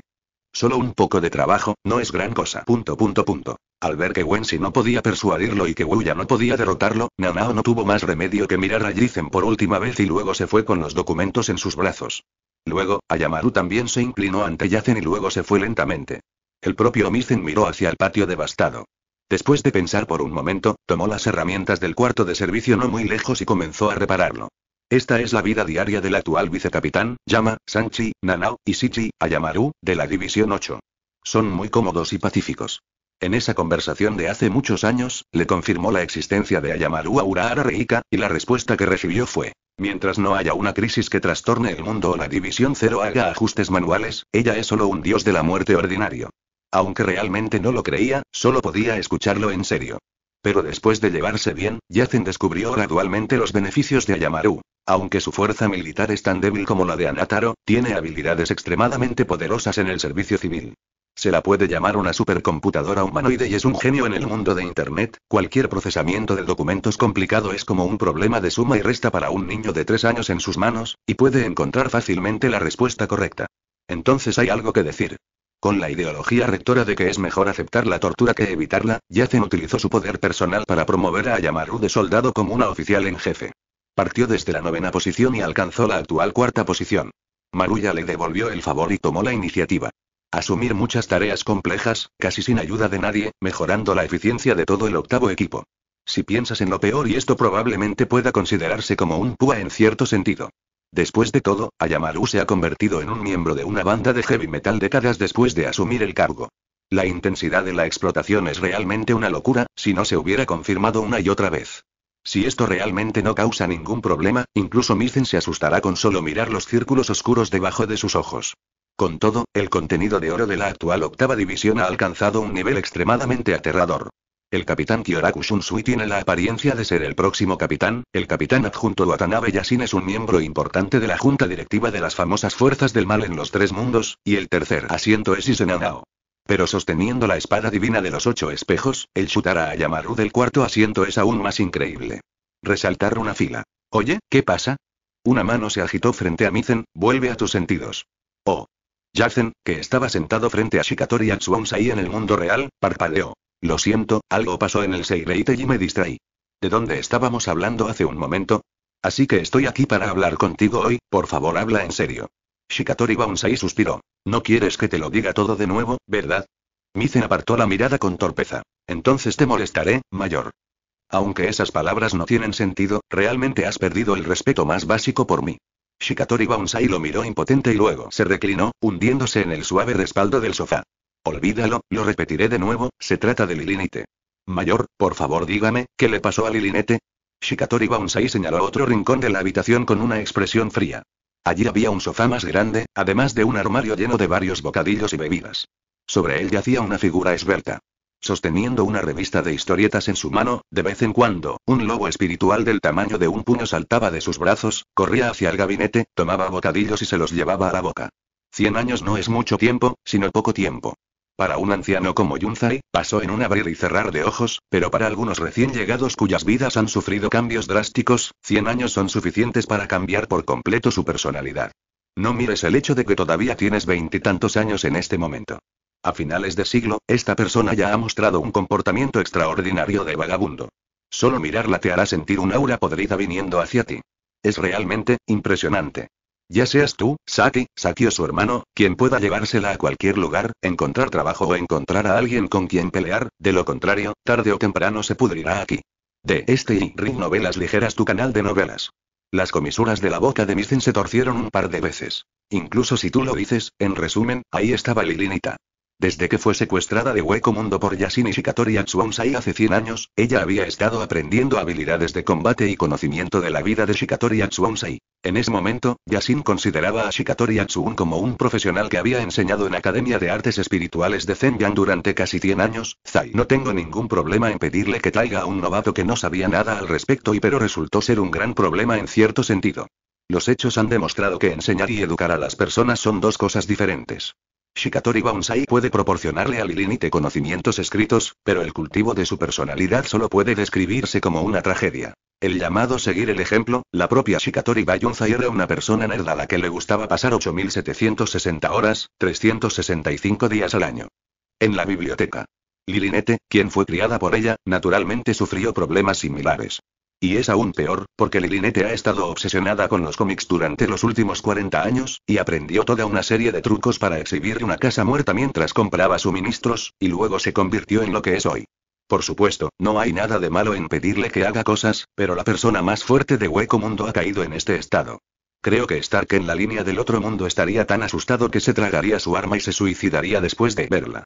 Solo un poco de trabajo, no es gran cosa. punto, punto. Al ver que Wensi no podía persuadirlo y que Wuya no podía derrotarlo, Nanao no tuvo más remedio que mirar a Yazen por última vez y luego se fue con los documentos en sus brazos. Luego, Ayamaru también se inclinó ante Yazen y luego se fue lentamente. El propio Mizen miró hacia el patio devastado. Después de pensar por un momento, tomó las herramientas del cuarto de servicio no muy lejos y comenzó a repararlo. Esta es la vida diaria del actual vicecapitán, Yama, Sanchi, Nanao, y Sichi, Ayamaru, de la División 8. Son muy cómodos y pacíficos. En esa conversación de hace muchos años, le confirmó la existencia de Ayamaru a Uraara Reika, y la respuesta que recibió fue, mientras no haya una crisis que trastorne el mundo o la División 0 haga ajustes manuales, ella es solo un dios de la muerte ordinario. Aunque realmente no lo creía, solo podía escucharlo en serio. Pero después de llevarse bien, Yacen descubrió gradualmente los beneficios de Ayamaru. Aunque su fuerza militar es tan débil como la de Anataro, tiene habilidades extremadamente poderosas en el servicio civil. Se la puede llamar una supercomputadora humanoide y es un genio en el mundo de Internet. Cualquier procesamiento de documentos complicado es como un problema de suma y resta para un niño de tres años en sus manos, y puede encontrar fácilmente la respuesta correcta. Entonces hay algo que decir. Con la ideología rectora de que es mejor aceptar la tortura que evitarla, Yacen utilizó su poder personal para promover a Yamaru de soldado como una oficial en jefe. Partió desde la novena posición y alcanzó la actual cuarta posición. Maruya le devolvió el favor y tomó la iniciativa. Asumir muchas tareas complejas, casi sin ayuda de nadie, mejorando la eficiencia de todo el octavo equipo. Si piensas en lo peor y esto probablemente pueda considerarse como un púa en cierto sentido. Después de todo, Ayamaru se ha convertido en un miembro de una banda de heavy metal décadas después de asumir el cargo. La intensidad de la explotación es realmente una locura, si no se hubiera confirmado una y otra vez. Si esto realmente no causa ningún problema, incluso Misen se asustará con solo mirar los círculos oscuros debajo de sus ojos. Con todo, el contenido de oro de la actual octava división ha alcanzado un nivel extremadamente aterrador. El capitán Kyoraku Shunsui tiene la apariencia de ser el próximo capitán, el capitán adjunto Watanabe Yasin es un miembro importante de la junta directiva de las famosas fuerzas del mal en los tres mundos, y el tercer asiento es Isenanao. Pero sosteniendo la espada divina de los ocho espejos, el a Ayamaru del cuarto asiento es aún más increíble. Resaltar una fila. Oye, ¿qué pasa? Una mano se agitó frente a Mizen, vuelve a tus sentidos. Oh. Yazen, que estaba sentado frente a Shikatori Atsuonsai en el mundo real, parpadeó. Lo siento, algo pasó en el Seireite y me distraí. ¿De dónde estábamos hablando hace un momento? Así que estoy aquí para hablar contigo hoy, por favor habla en serio. Shikatori Bonsai suspiró. No quieres que te lo diga todo de nuevo, ¿verdad? Micen apartó la mirada con torpeza. Entonces te molestaré, mayor. Aunque esas palabras no tienen sentido, realmente has perdido el respeto más básico por mí. Shikatori Bounsai lo miró impotente y luego se reclinó, hundiéndose en el suave respaldo del sofá. Olvídalo, lo repetiré de nuevo, se trata de Lilinite. Mayor, por favor dígame, ¿qué le pasó a Lilinete? Shikatori Bounsai señaló otro rincón de la habitación con una expresión fría. Allí había un sofá más grande, además de un armario lleno de varios bocadillos y bebidas. Sobre él yacía una figura esbelta. Sosteniendo una revista de historietas en su mano, de vez en cuando, un lobo espiritual del tamaño de un puño saltaba de sus brazos, corría hacia el gabinete, tomaba bocadillos y se los llevaba a la boca. Cien años no es mucho tiempo, sino poco tiempo. Para un anciano como Yunzai, pasó en un abrir y cerrar de ojos, pero para algunos recién llegados cuyas vidas han sufrido cambios drásticos, 100 años son suficientes para cambiar por completo su personalidad. No mires el hecho de que todavía tienes veintitantos años en este momento. A finales de siglo, esta persona ya ha mostrado un comportamiento extraordinario de vagabundo. Solo mirarla te hará sentir un aura podrida viniendo hacia ti. Es realmente impresionante. Ya seas tú, Saki, Saki o su hermano, quien pueda llevársela a cualquier lugar, encontrar trabajo o encontrar a alguien con quien pelear, de lo contrario, tarde o temprano se pudrirá aquí. De este y Ring Novelas Ligeras tu canal de novelas. Las comisuras de la boca de Misen se torcieron un par de veces. Incluso si tú lo dices, en resumen, ahí estaba Lilinita. Desde que fue secuestrada de Hueco Mundo por Yasin Shikatori Atsuonsai hace 100 años, ella había estado aprendiendo habilidades de combate y conocimiento de la vida de Shikatori Atsuonsai. En ese momento, Yasin consideraba a Shikatori Atsuon como un profesional que había enseñado en Academia de Artes Espirituales de Zen durante casi 100 años. Zai, no tengo ningún problema en pedirle que traiga a un novato que no sabía nada al respecto y pero resultó ser un gran problema en cierto sentido. Los hechos han demostrado que enseñar y educar a las personas son dos cosas diferentes. Shikatori Bonsai puede proporcionarle a Lilinite conocimientos escritos, pero el cultivo de su personalidad solo puede describirse como una tragedia. El llamado seguir el ejemplo, la propia Shikatori Bonsai era una persona nerd a la que le gustaba pasar 8.760 horas, 365 días al año. En la biblioteca. Lilinete, quien fue criada por ella, naturalmente sufrió problemas similares. Y es aún peor, porque Lilinete ha estado obsesionada con los cómics durante los últimos 40 años, y aprendió toda una serie de trucos para exhibir una casa muerta mientras compraba suministros, y luego se convirtió en lo que es hoy. Por supuesto, no hay nada de malo en pedirle que haga cosas, pero la persona más fuerte de Hueco Mundo ha caído en este estado. Creo que Stark en la línea del otro mundo estaría tan asustado que se tragaría su arma y se suicidaría después de verla.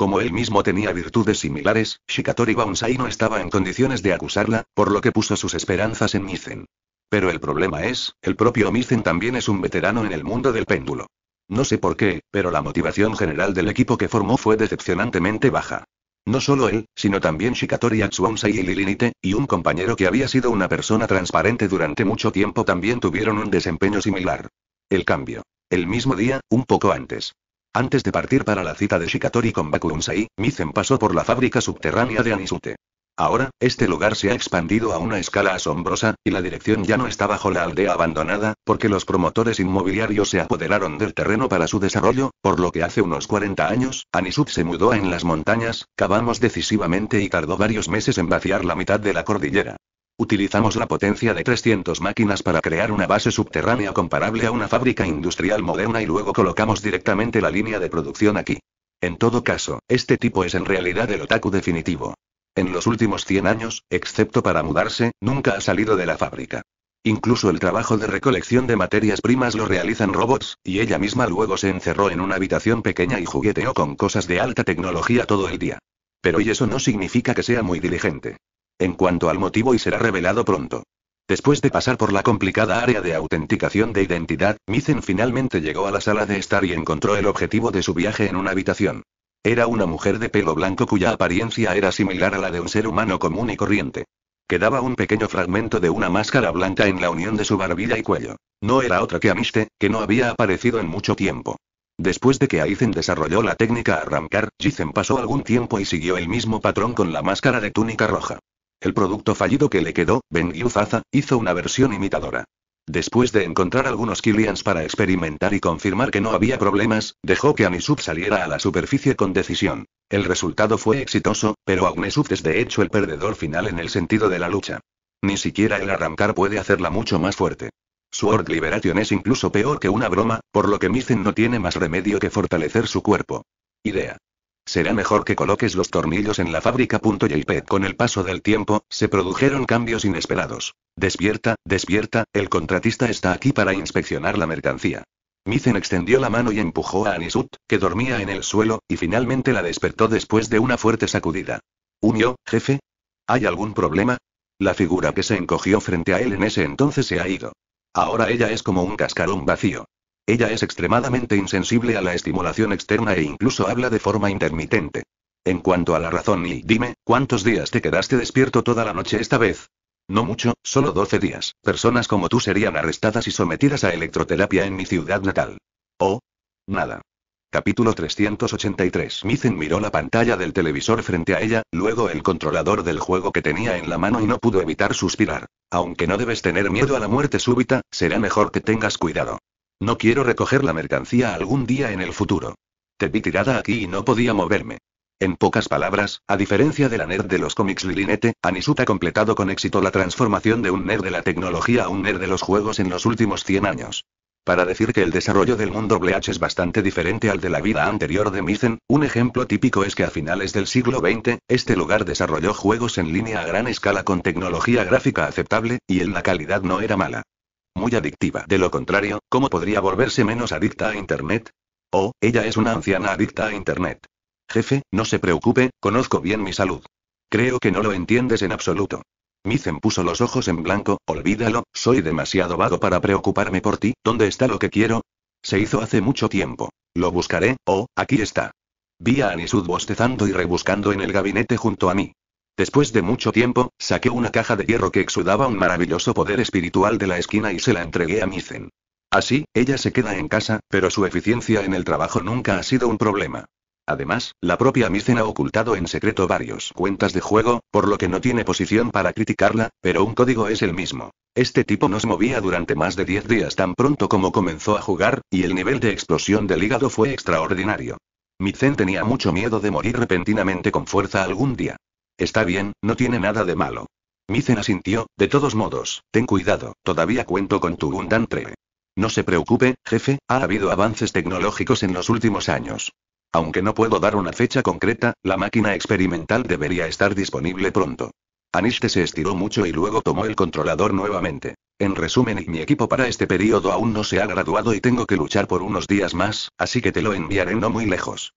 Como él mismo tenía virtudes similares, Shikatori Bonsai no estaba en condiciones de acusarla, por lo que puso sus esperanzas en Mizen. Pero el problema es, el propio Mizen también es un veterano en el mundo del péndulo. No sé por qué, pero la motivación general del equipo que formó fue decepcionantemente baja. No solo él, sino también Shikatori Atsuonsai y Lilinite, y un compañero que había sido una persona transparente durante mucho tiempo también tuvieron un desempeño similar. El cambio. El mismo día, un poco antes. Antes de partir para la cita de Shikatori con Bakunsei, Mizen pasó por la fábrica subterránea de Anisute. Ahora, este lugar se ha expandido a una escala asombrosa, y la dirección ya no está bajo la aldea abandonada, porque los promotores inmobiliarios se apoderaron del terreno para su desarrollo, por lo que hace unos 40 años, Anisute se mudó en las montañas, cavamos decisivamente y tardó varios meses en vaciar la mitad de la cordillera. Utilizamos la potencia de 300 máquinas para crear una base subterránea comparable a una fábrica industrial moderna y luego colocamos directamente la línea de producción aquí. En todo caso, este tipo es en realidad el otaku definitivo. En los últimos 100 años, excepto para mudarse, nunca ha salido de la fábrica. Incluso el trabajo de recolección de materias primas lo realizan robots, y ella misma luego se encerró en una habitación pequeña y jugueteó con cosas de alta tecnología todo el día. Pero y eso no significa que sea muy diligente. En cuanto al motivo y será revelado pronto. Después de pasar por la complicada área de autenticación de identidad, Mizen finalmente llegó a la sala de estar y encontró el objetivo de su viaje en una habitación. Era una mujer de pelo blanco cuya apariencia era similar a la de un ser humano común y corriente. Quedaba un pequeño fragmento de una máscara blanca en la unión de su barbilla y cuello. No era otra que Amiste, que no había aparecido en mucho tiempo. Después de que Aizen desarrolló la técnica arrancar, Jizen pasó algún tiempo y siguió el mismo patrón con la máscara de túnica roja. El producto fallido que le quedó, Ben Faza, hizo una versión imitadora. Después de encontrar algunos Killians para experimentar y confirmar que no había problemas, dejó que Anisub saliera a la superficie con decisión. El resultado fue exitoso, pero Agnesub es de hecho el perdedor final en el sentido de la lucha. Ni siquiera el arrancar puede hacerla mucho más fuerte. Sword Liberation es incluso peor que una broma, por lo que Mizen no tiene más remedio que fortalecer su cuerpo. Idea. Será mejor que coloques los tornillos en la fábrica. pet Con el paso del tiempo, se produjeron cambios inesperados. Despierta, despierta, el contratista está aquí para inspeccionar la mercancía. Mizen extendió la mano y empujó a Anisut, que dormía en el suelo, y finalmente la despertó después de una fuerte sacudida. Unio, jefe? ¿Hay algún problema? La figura que se encogió frente a él en ese entonces se ha ido. Ahora ella es como un cascarón vacío. Ella es extremadamente insensible a la estimulación externa e incluso habla de forma intermitente. En cuanto a la razón y dime, ¿cuántos días te quedaste despierto toda la noche esta vez? No mucho, solo 12 días. Personas como tú serían arrestadas y sometidas a electroterapia en mi ciudad natal. Oh. Nada. Capítulo 383. Mizen miró la pantalla del televisor frente a ella, luego el controlador del juego que tenía en la mano y no pudo evitar suspirar. Aunque no debes tener miedo a la muerte súbita, será mejor que tengas cuidado. No quiero recoger la mercancía algún día en el futuro. Te vi tirada aquí y no podía moverme. En pocas palabras, a diferencia de la nerd de los cómics Lilinete, Anisuta ha completado con éxito la transformación de un nerd de la tecnología a un nerd de los juegos en los últimos 100 años. Para decir que el desarrollo del mundo Bleach es bastante diferente al de la vida anterior de Mizen, un ejemplo típico es que a finales del siglo XX, este lugar desarrolló juegos en línea a gran escala con tecnología gráfica aceptable, y en la calidad no era mala. Muy adictiva. De lo contrario, ¿cómo podría volverse menos adicta a Internet? Oh, ella es una anciana adicta a Internet. Jefe, no se preocupe, conozco bien mi salud. Creo que no lo entiendes en absoluto. Mizen puso los ojos en blanco, olvídalo, soy demasiado vago para preocuparme por ti, ¿dónde está lo que quiero? Se hizo hace mucho tiempo. Lo buscaré, oh, aquí está. Vi a Anisud bostezando y rebuscando en el gabinete junto a mí. Después de mucho tiempo, saqué una caja de hierro que exudaba un maravilloso poder espiritual de la esquina y se la entregué a Mizen. Así, ella se queda en casa, pero su eficiencia en el trabajo nunca ha sido un problema. Además, la propia Mizen ha ocultado en secreto varios cuentas de juego, por lo que no tiene posición para criticarla, pero un código es el mismo. Este tipo nos movía durante más de 10 días tan pronto como comenzó a jugar, y el nivel de explosión del hígado fue extraordinario. Mizen tenía mucho miedo de morir repentinamente con fuerza algún día. Está bien, no tiene nada de malo. Micen asintió, de todos modos, ten cuidado, todavía cuento con tu 3. No se preocupe, jefe, ha habido avances tecnológicos en los últimos años. Aunque no puedo dar una fecha concreta, la máquina experimental debería estar disponible pronto. Aniste se estiró mucho y luego tomó el controlador nuevamente. En resumen, mi equipo para este periodo aún no se ha graduado y tengo que luchar por unos días más, así que te lo enviaré no muy lejos.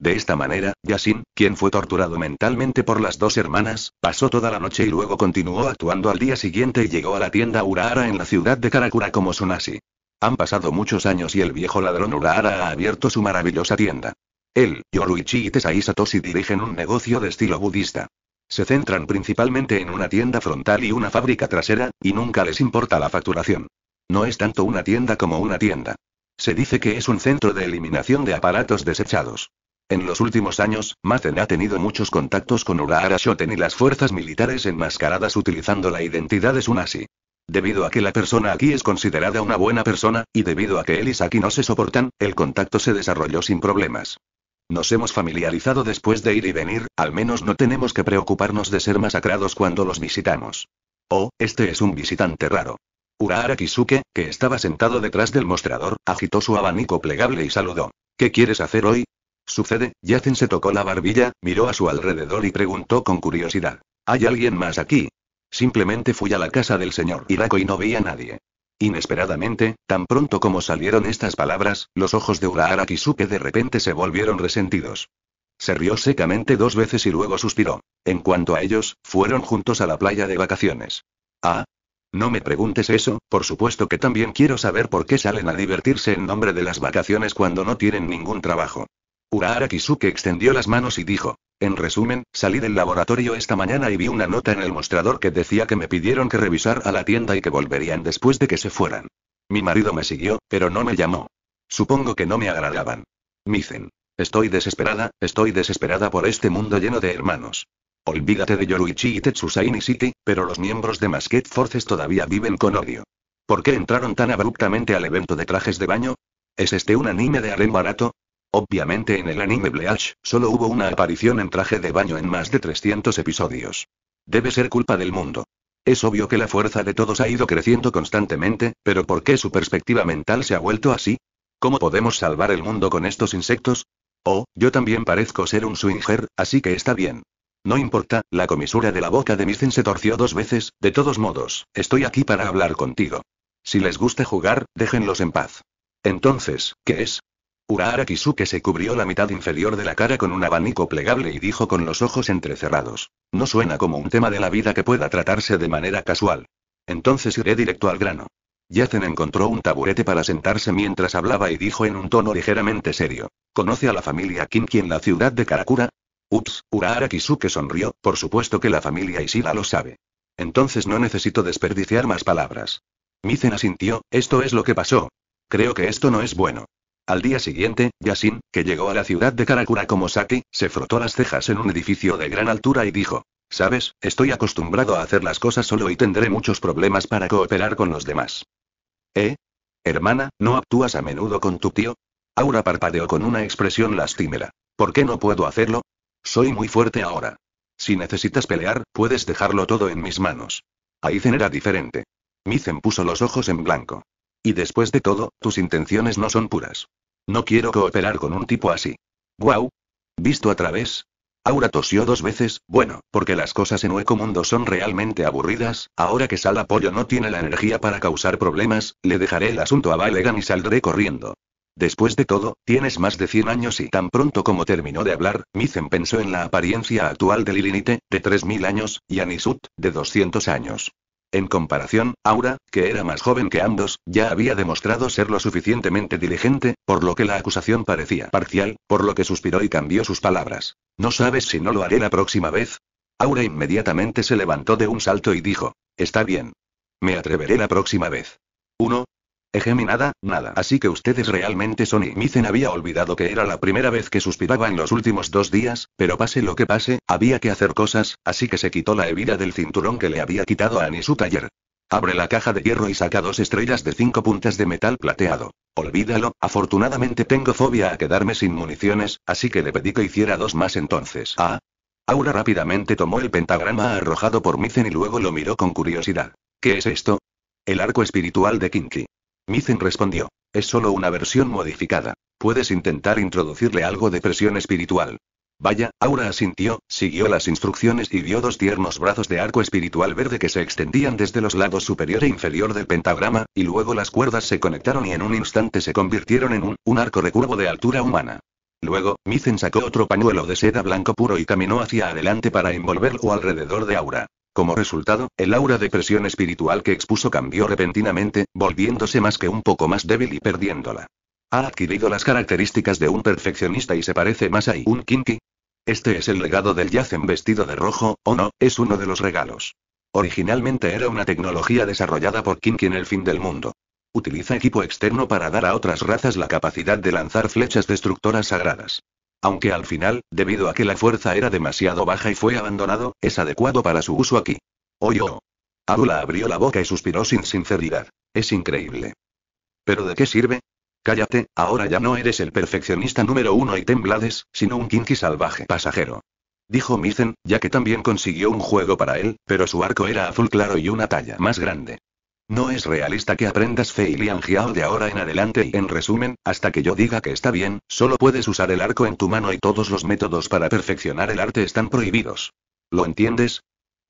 De esta manera, Yasin, quien fue torturado mentalmente por las dos hermanas, pasó toda la noche y luego continuó actuando al día siguiente y llegó a la tienda Urahara en la ciudad de Karakura como Sonasi. Han pasado muchos años y el viejo ladrón Urahara ha abierto su maravillosa tienda. Él, Yoruichi y Tesai Satoshi dirigen un negocio de estilo budista. Se centran principalmente en una tienda frontal y una fábrica trasera, y nunca les importa la facturación. No es tanto una tienda como una tienda. Se dice que es un centro de eliminación de aparatos desechados. En los últimos años, Maten ha tenido muchos contactos con Urahara Shoten y las fuerzas militares enmascaradas utilizando la identidad de Sunasi. Debido a que la persona aquí es considerada una buena persona, y debido a que él y Saki no se soportan, el contacto se desarrolló sin problemas. Nos hemos familiarizado después de ir y venir, al menos no tenemos que preocuparnos de ser masacrados cuando los visitamos. Oh, este es un visitante raro. Urahara Kisuke, que estaba sentado detrás del mostrador, agitó su abanico plegable y saludó. ¿Qué quieres hacer hoy? Sucede, Yacen se tocó la barbilla, miró a su alrededor y preguntó con curiosidad. ¿Hay alguien más aquí? Simplemente fui a la casa del señor Irako y no vi a nadie. Inesperadamente, tan pronto como salieron estas palabras, los ojos de Urahara Kisuke de repente se volvieron resentidos. Se rió secamente dos veces y luego suspiró. En cuanto a ellos, fueron juntos a la playa de vacaciones. Ah. No me preguntes eso, por supuesto que también quiero saber por qué salen a divertirse en nombre de las vacaciones cuando no tienen ningún trabajo. Urahara Kisuke extendió las manos y dijo. En resumen, salí del laboratorio esta mañana y vi una nota en el mostrador que decía que me pidieron que revisar a la tienda y que volverían después de que se fueran. Mi marido me siguió, pero no me llamó. Supongo que no me agradaban. Micen. Estoy desesperada, estoy desesperada por este mundo lleno de hermanos. Olvídate de Yoruichi y y City, pero los miembros de Masked Forces todavía viven con odio. ¿Por qué entraron tan abruptamente al evento de trajes de baño? ¿Es este un anime de harem barato? Obviamente en el anime Bleach, solo hubo una aparición en traje de baño en más de 300 episodios. Debe ser culpa del mundo. Es obvio que la fuerza de todos ha ido creciendo constantemente, pero ¿por qué su perspectiva mental se ha vuelto así? ¿Cómo podemos salvar el mundo con estos insectos? Oh, yo también parezco ser un swinger, así que está bien. No importa, la comisura de la boca de Micen se torció dos veces, de todos modos, estoy aquí para hablar contigo. Si les gusta jugar, déjenlos en paz. Entonces, ¿qué es? Urahara Kisuke se cubrió la mitad inferior de la cara con un abanico plegable y dijo con los ojos entrecerrados. No suena como un tema de la vida que pueda tratarse de manera casual. Entonces iré directo al grano. Yacen encontró un taburete para sentarse mientras hablaba y dijo en un tono ligeramente serio. ¿Conoce a la familia Kinki en la ciudad de Karakura? Ups, Urahara Kisuke sonrió, por supuesto que la familia Ishida lo sabe. Entonces no necesito desperdiciar más palabras. Mizen asintió, esto es lo que pasó. Creo que esto no es bueno. Al día siguiente, Yasin, que llegó a la ciudad de Karakura como Saki, se frotó las cejas en un edificio de gran altura y dijo, Sabes, estoy acostumbrado a hacer las cosas solo y tendré muchos problemas para cooperar con los demás. ¿Eh? Hermana, ¿no actúas a menudo con tu tío? Aura parpadeó con una expresión lastimera. ¿Por qué no puedo hacerlo? Soy muy fuerte ahora. Si necesitas pelear, puedes dejarlo todo en mis manos. Aizen era diferente. Mizen puso los ojos en blanco. Y después de todo, tus intenciones no son puras. No quiero cooperar con un tipo así. ¡Guau! ¿Visto a través? Aura tosió dos veces, bueno, porque las cosas en Hueco Mundo son realmente aburridas, ahora que Sal Apoyo no tiene la energía para causar problemas, le dejaré el asunto a Valegan y saldré corriendo. Después de todo, tienes más de 100 años y tan pronto como terminó de hablar, Mizen pensó en la apariencia actual de Lilinite, de 3.000 años, y Anisut, de 200 años. En comparación, Aura, que era más joven que ambos, ya había demostrado ser lo suficientemente diligente, por lo que la acusación parecía parcial, por lo que suspiró y cambió sus palabras. ¿No sabes si no lo haré la próxima vez? Aura inmediatamente se levantó de un salto y dijo, Está bien. Me atreveré la próxima vez. 1. Ejemi nada, nada. Así que ustedes realmente son y Mizen había olvidado que era la primera vez que suspiraba en los últimos dos días, pero pase lo que pase, había que hacer cosas, así que se quitó la hebilla del cinturón que le había quitado a su taller. Abre la caja de hierro y saca dos estrellas de cinco puntas de metal plateado. Olvídalo, afortunadamente tengo fobia a quedarme sin municiones, así que le pedí que hiciera dos más entonces. Ah. Aura rápidamente tomó el pentagrama arrojado por Mizen y luego lo miró con curiosidad. ¿Qué es esto? El arco espiritual de Kinky. Mizen respondió. Es solo una versión modificada. Puedes intentar introducirle algo de presión espiritual. Vaya, Aura asintió, siguió las instrucciones y vio dos tiernos brazos de arco espiritual verde que se extendían desde los lados superior e inferior del pentagrama, y luego las cuerdas se conectaron y en un instante se convirtieron en un, arco recurvo de altura humana. Luego, Mizen sacó otro pañuelo de seda blanco puro y caminó hacia adelante para envolverlo alrededor de Aura. Como resultado, el aura de presión espiritual que expuso cambió repentinamente, volviéndose más que un poco más débil y perdiéndola. Ha adquirido las características de un perfeccionista y se parece más a un kinky. Este es el legado del Yacen vestido de rojo, o no, es uno de los regalos. Originalmente era una tecnología desarrollada por Kinky en el fin del mundo. Utiliza equipo externo para dar a otras razas la capacidad de lanzar flechas destructoras sagradas. Aunque al final, debido a que la fuerza era demasiado baja y fue abandonado, es adecuado para su uso aquí. Oyo. oh, abrió la boca y suspiró sin sinceridad. Es increíble. ¿Pero de qué sirve? Cállate, ahora ya no eres el perfeccionista número uno y temblades, sino un kinky salvaje pasajero. Dijo Mizen, ya que también consiguió un juego para él, pero su arco era azul claro y una talla más grande. No es realista que aprendas Fei Liang Jiao de ahora en adelante y en resumen, hasta que yo diga que está bien, solo puedes usar el arco en tu mano y todos los métodos para perfeccionar el arte están prohibidos. ¿Lo entiendes?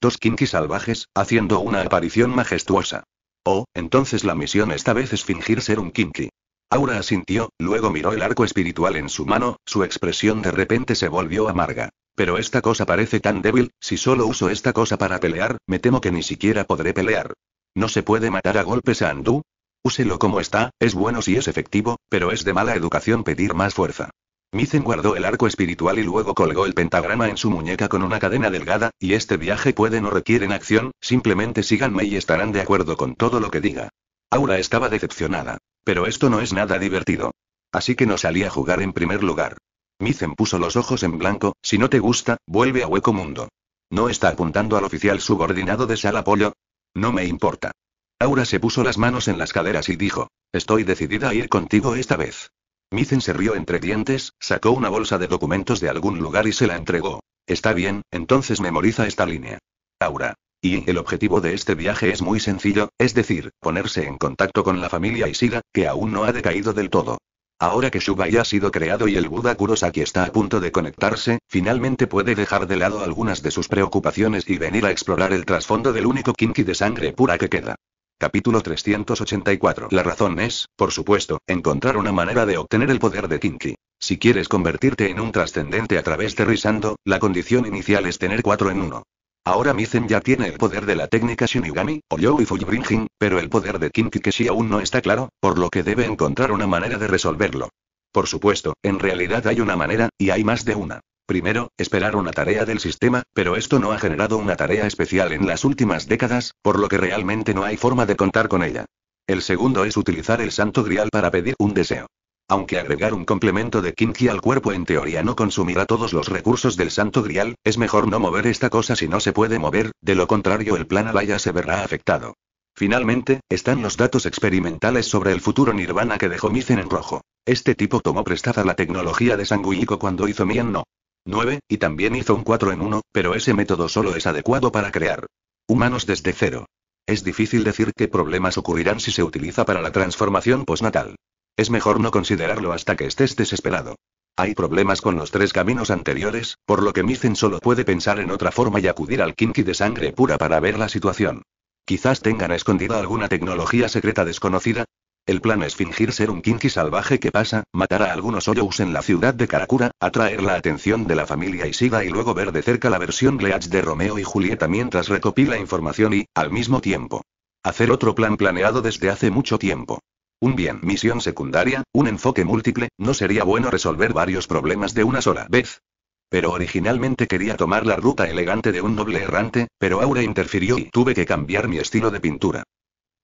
Dos kinki salvajes, haciendo una aparición majestuosa. Oh, entonces la misión esta vez es fingir ser un kinki. Aura asintió, luego miró el arco espiritual en su mano, su expresión de repente se volvió amarga. Pero esta cosa parece tan débil, si solo uso esta cosa para pelear, me temo que ni siquiera podré pelear. No se puede matar a golpes a Andú. Úselo como está, es bueno si es efectivo, pero es de mala educación pedir más fuerza. Mizen guardó el arco espiritual y luego colgó el pentagrama en su muñeca con una cadena delgada, y este viaje puede no requieren acción, simplemente síganme y estarán de acuerdo con todo lo que diga. Aura estaba decepcionada. Pero esto no es nada divertido. Así que no salí a jugar en primer lugar. Mizen puso los ojos en blanco, si no te gusta, vuelve a Hueco Mundo. ¿No está apuntando al oficial subordinado de Salapollo. No me importa. Aura se puso las manos en las caderas y dijo, estoy decidida a ir contigo esta vez. Mizen se rió entre dientes, sacó una bolsa de documentos de algún lugar y se la entregó. Está bien, entonces memoriza esta línea. Aura. Y el objetivo de este viaje es muy sencillo, es decir, ponerse en contacto con la familia Isida, que aún no ha decaído del todo. Ahora que Shubai ha sido creado y el Buda Kurosaki está a punto de conectarse, finalmente puede dejar de lado algunas de sus preocupaciones y venir a explorar el trasfondo del único kinki de sangre pura que queda. Capítulo 384 La razón es, por supuesto, encontrar una manera de obtener el poder de Kinki. Si quieres convertirte en un trascendente a través de Risando, la condición inicial es tener cuatro en uno. Ahora Mizen ya tiene el poder de la técnica Shinigami, o Yo y pero el poder de Kinkikeshi aún no está claro, por lo que debe encontrar una manera de resolverlo. Por supuesto, en realidad hay una manera, y hay más de una. Primero, esperar una tarea del sistema, pero esto no ha generado una tarea especial en las últimas décadas, por lo que realmente no hay forma de contar con ella. El segundo es utilizar el santo grial para pedir un deseo. Aunque agregar un complemento de Kinky al cuerpo en teoría no consumirá todos los recursos del Santo Grial, es mejor no mover esta cosa si no se puede mover, de lo contrario el plan Alaya se verá afectado. Finalmente, están los datos experimentales sobre el futuro Nirvana que dejó Mizen en rojo. Este tipo tomó prestada la tecnología de Sanguíico cuando hizo Mien no. 9, y también hizo un 4 en 1, pero ese método solo es adecuado para crear humanos desde cero. Es difícil decir qué problemas ocurrirán si se utiliza para la transformación postnatal. Es mejor no considerarlo hasta que estés desesperado. Hay problemas con los tres caminos anteriores, por lo que Mizen solo puede pensar en otra forma y acudir al kinky de sangre pura para ver la situación. Quizás tengan escondida alguna tecnología secreta desconocida. El plan es fingir ser un kinky salvaje que pasa, matar a algunos Oyous en la ciudad de Karakura, atraer la atención de la familia Isida y luego ver de cerca la versión Gleach de Romeo y Julieta mientras recopila información y, al mismo tiempo, hacer otro plan planeado desde hace mucho tiempo. Un bien, misión secundaria, un enfoque múltiple, no sería bueno resolver varios problemas de una sola vez. Pero originalmente quería tomar la ruta elegante de un noble errante, pero Aura interfirió y tuve que cambiar mi estilo de pintura.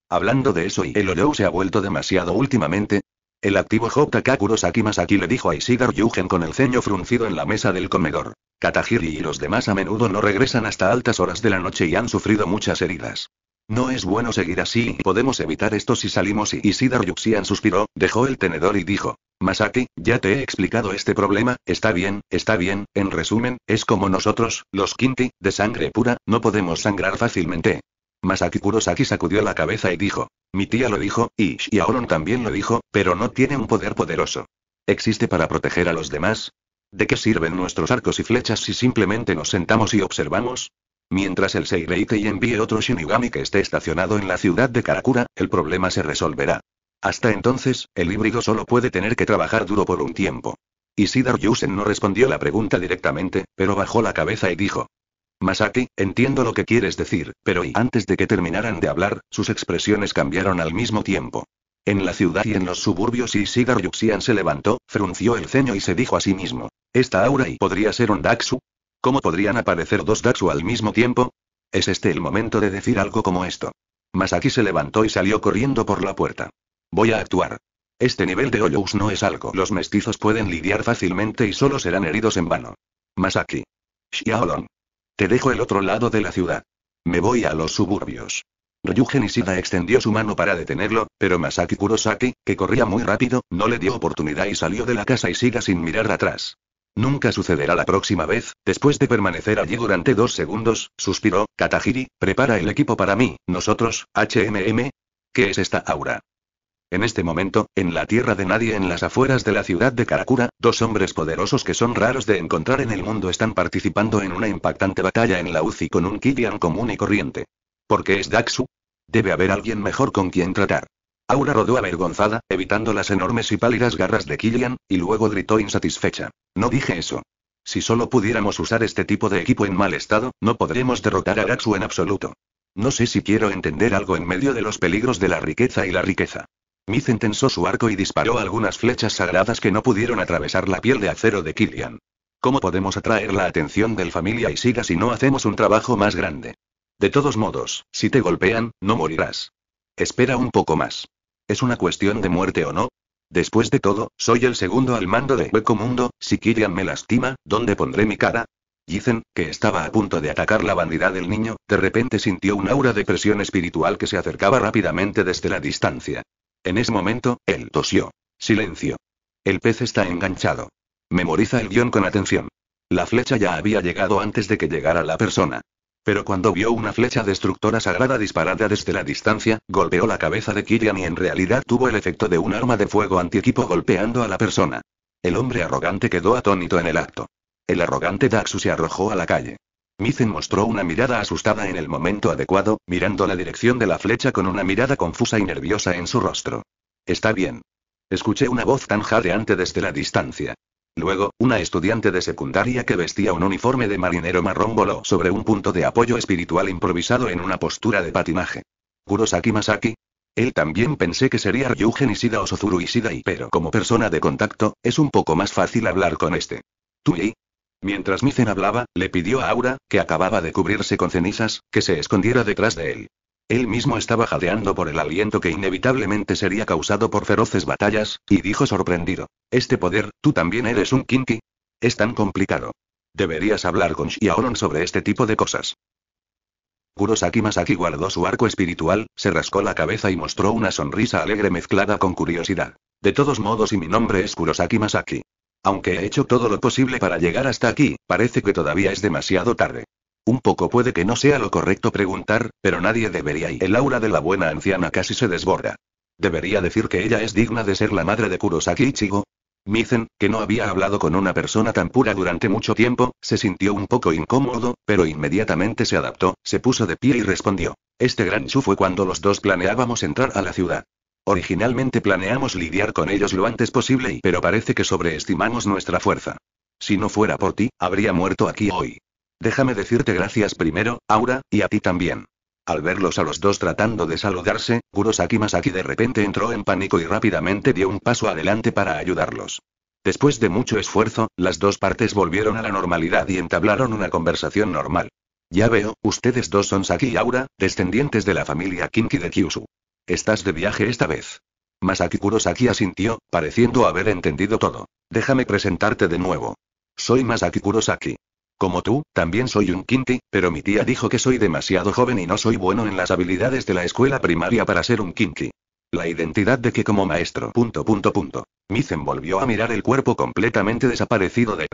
Hablando de eso y el oreo se ha vuelto demasiado últimamente. El activo JK Kurosaki Masaki le dijo a Isidar Yugen con el ceño fruncido en la mesa del comedor. Katahiri y los demás a menudo no regresan hasta altas horas de la noche y han sufrido muchas heridas. No es bueno seguir así, podemos evitar esto si salimos y Isidar Yuxian suspiró, dejó el tenedor y dijo. Masaki, ya te he explicado este problema, está bien, está bien, en resumen, es como nosotros, los Kinti, de sangre pura, no podemos sangrar fácilmente. Masaki Kurosaki sacudió la cabeza y dijo. Mi tía lo dijo, y Shiaoron también lo dijo, pero no tiene un poder poderoso. ¿Existe para proteger a los demás? ¿De qué sirven nuestros arcos y flechas si simplemente nos sentamos y observamos? Mientras el Seireitei y envíe otro Shinigami que esté estacionado en la ciudad de Karakura, el problema se resolverá. Hasta entonces, el híbrido solo puede tener que trabajar duro por un tiempo. Isidar Yusen no respondió la pregunta directamente, pero bajó la cabeza y dijo. Masaki, entiendo lo que quieres decir, pero y antes de que terminaran de hablar, sus expresiones cambiaron al mismo tiempo. En la ciudad y en los suburbios Isidar Yuxian se levantó, frunció el ceño y se dijo a sí mismo. Esta aura y podría ser un Daksu. ¿Cómo podrían aparecer dos Datsu al mismo tiempo? ¿Es este el momento de decir algo como esto? Masaki se levantó y salió corriendo por la puerta. Voy a actuar. Este nivel de Hoyous no es algo. Los mestizos pueden lidiar fácilmente y solo serán heridos en vano. Masaki. Xiaolong. Te dejo el otro lado de la ciudad. Me voy a los suburbios. Ryugen Ishida extendió su mano para detenerlo, pero Masaki Kurosaki, que corría muy rápido, no le dio oportunidad y salió de la casa y siga sin mirar atrás. Nunca sucederá la próxima vez, después de permanecer allí durante dos segundos, suspiró, Katahiri, prepara el equipo para mí, nosotros, HMM. ¿Qué es esta aura? En este momento, en la tierra de nadie en las afueras de la ciudad de Karakura, dos hombres poderosos que son raros de encontrar en el mundo están participando en una impactante batalla en la UCI con un Kidian común y corriente. ¿Por qué es Daxu? Debe haber alguien mejor con quien tratar. Aura rodó avergonzada, evitando las enormes y pálidas garras de Killian, y luego gritó insatisfecha. No dije eso. Si solo pudiéramos usar este tipo de equipo en mal estado, no podremos derrotar a Raxu en absoluto. No sé si quiero entender algo en medio de los peligros de la riqueza y la riqueza. Mizen tensó su arco y disparó algunas flechas sagradas que no pudieron atravesar la piel de acero de Killian. ¿Cómo podemos atraer la atención del familia y siga si no hacemos un trabajo más grande? De todos modos, si te golpean, no morirás. Espera un poco más. Es una cuestión de muerte o no. Después de todo, soy el segundo al mando de Hueco Mundo, si Killian me lastima, ¿dónde pondré mi cara? Dicen, que estaba a punto de atacar la vanidad del niño, de repente sintió un aura de presión espiritual que se acercaba rápidamente desde la distancia. En ese momento, él tosió. Silencio. El pez está enganchado. Memoriza el guión con atención. La flecha ya había llegado antes de que llegara la persona. Pero cuando vio una flecha destructora sagrada disparada desde la distancia, golpeó la cabeza de Kirian y en realidad tuvo el efecto de un arma de fuego antiequipo golpeando a la persona. El hombre arrogante quedó atónito en el acto. El arrogante Daxu se arrojó a la calle. Mizen mostró una mirada asustada en el momento adecuado, mirando la dirección de la flecha con una mirada confusa y nerviosa en su rostro. Está bien. Escuché una voz tan jadeante desde la distancia. Luego, una estudiante de secundaria que vestía un uniforme de marinero marrón voló sobre un punto de apoyo espiritual improvisado en una postura de patinaje. Kurosaki Masaki. Él también pensé que sería Ryugen Isida o Sozuru Isida y pero como persona de contacto, es un poco más fácil hablar con este. ¿Tui? Mientras Mizen hablaba, le pidió a Aura, que acababa de cubrirse con cenizas, que se escondiera detrás de él. Él mismo estaba jadeando por el aliento que inevitablemente sería causado por feroces batallas, y dijo sorprendido. Este poder, ¿tú también eres un kinky? Es tan complicado. Deberías hablar con Shiaoron sobre este tipo de cosas. Kurosaki Masaki guardó su arco espiritual, se rascó la cabeza y mostró una sonrisa alegre mezclada con curiosidad. De todos modos y mi nombre es Kurosaki Masaki. Aunque he hecho todo lo posible para llegar hasta aquí, parece que todavía es demasiado tarde. Un poco puede que no sea lo correcto preguntar, pero nadie debería y el aura de la buena anciana casi se desborda. ¿Debería decir que ella es digna de ser la madre de Kurosaki Ichigo? Mizen, que no había hablado con una persona tan pura durante mucho tiempo, se sintió un poco incómodo, pero inmediatamente se adaptó, se puso de pie y respondió. Este gran chu fue cuando los dos planeábamos entrar a la ciudad. Originalmente planeamos lidiar con ellos lo antes posible, pero parece que sobreestimamos nuestra fuerza. Si no fuera por ti, habría muerto aquí hoy. Déjame decirte gracias primero, Aura, y a ti también. Al verlos a los dos tratando de saludarse, Kurosaki Masaki de repente entró en pánico y rápidamente dio un paso adelante para ayudarlos. Después de mucho esfuerzo, las dos partes volvieron a la normalidad y entablaron una conversación normal. Ya veo, ustedes dos son Saki y Aura, descendientes de la familia Kinki de Kyushu. Estás de viaje esta vez. Masaki Kurosaki asintió, pareciendo haber entendido todo. Déjame presentarte de nuevo. Soy Masaki Kurosaki. Como tú, también soy un kinky, pero mi tía dijo que soy demasiado joven y no soy bueno en las habilidades de la escuela primaria para ser un kinky. La identidad de que como maestro. Mizen volvió a mirar el cuerpo completamente desaparecido de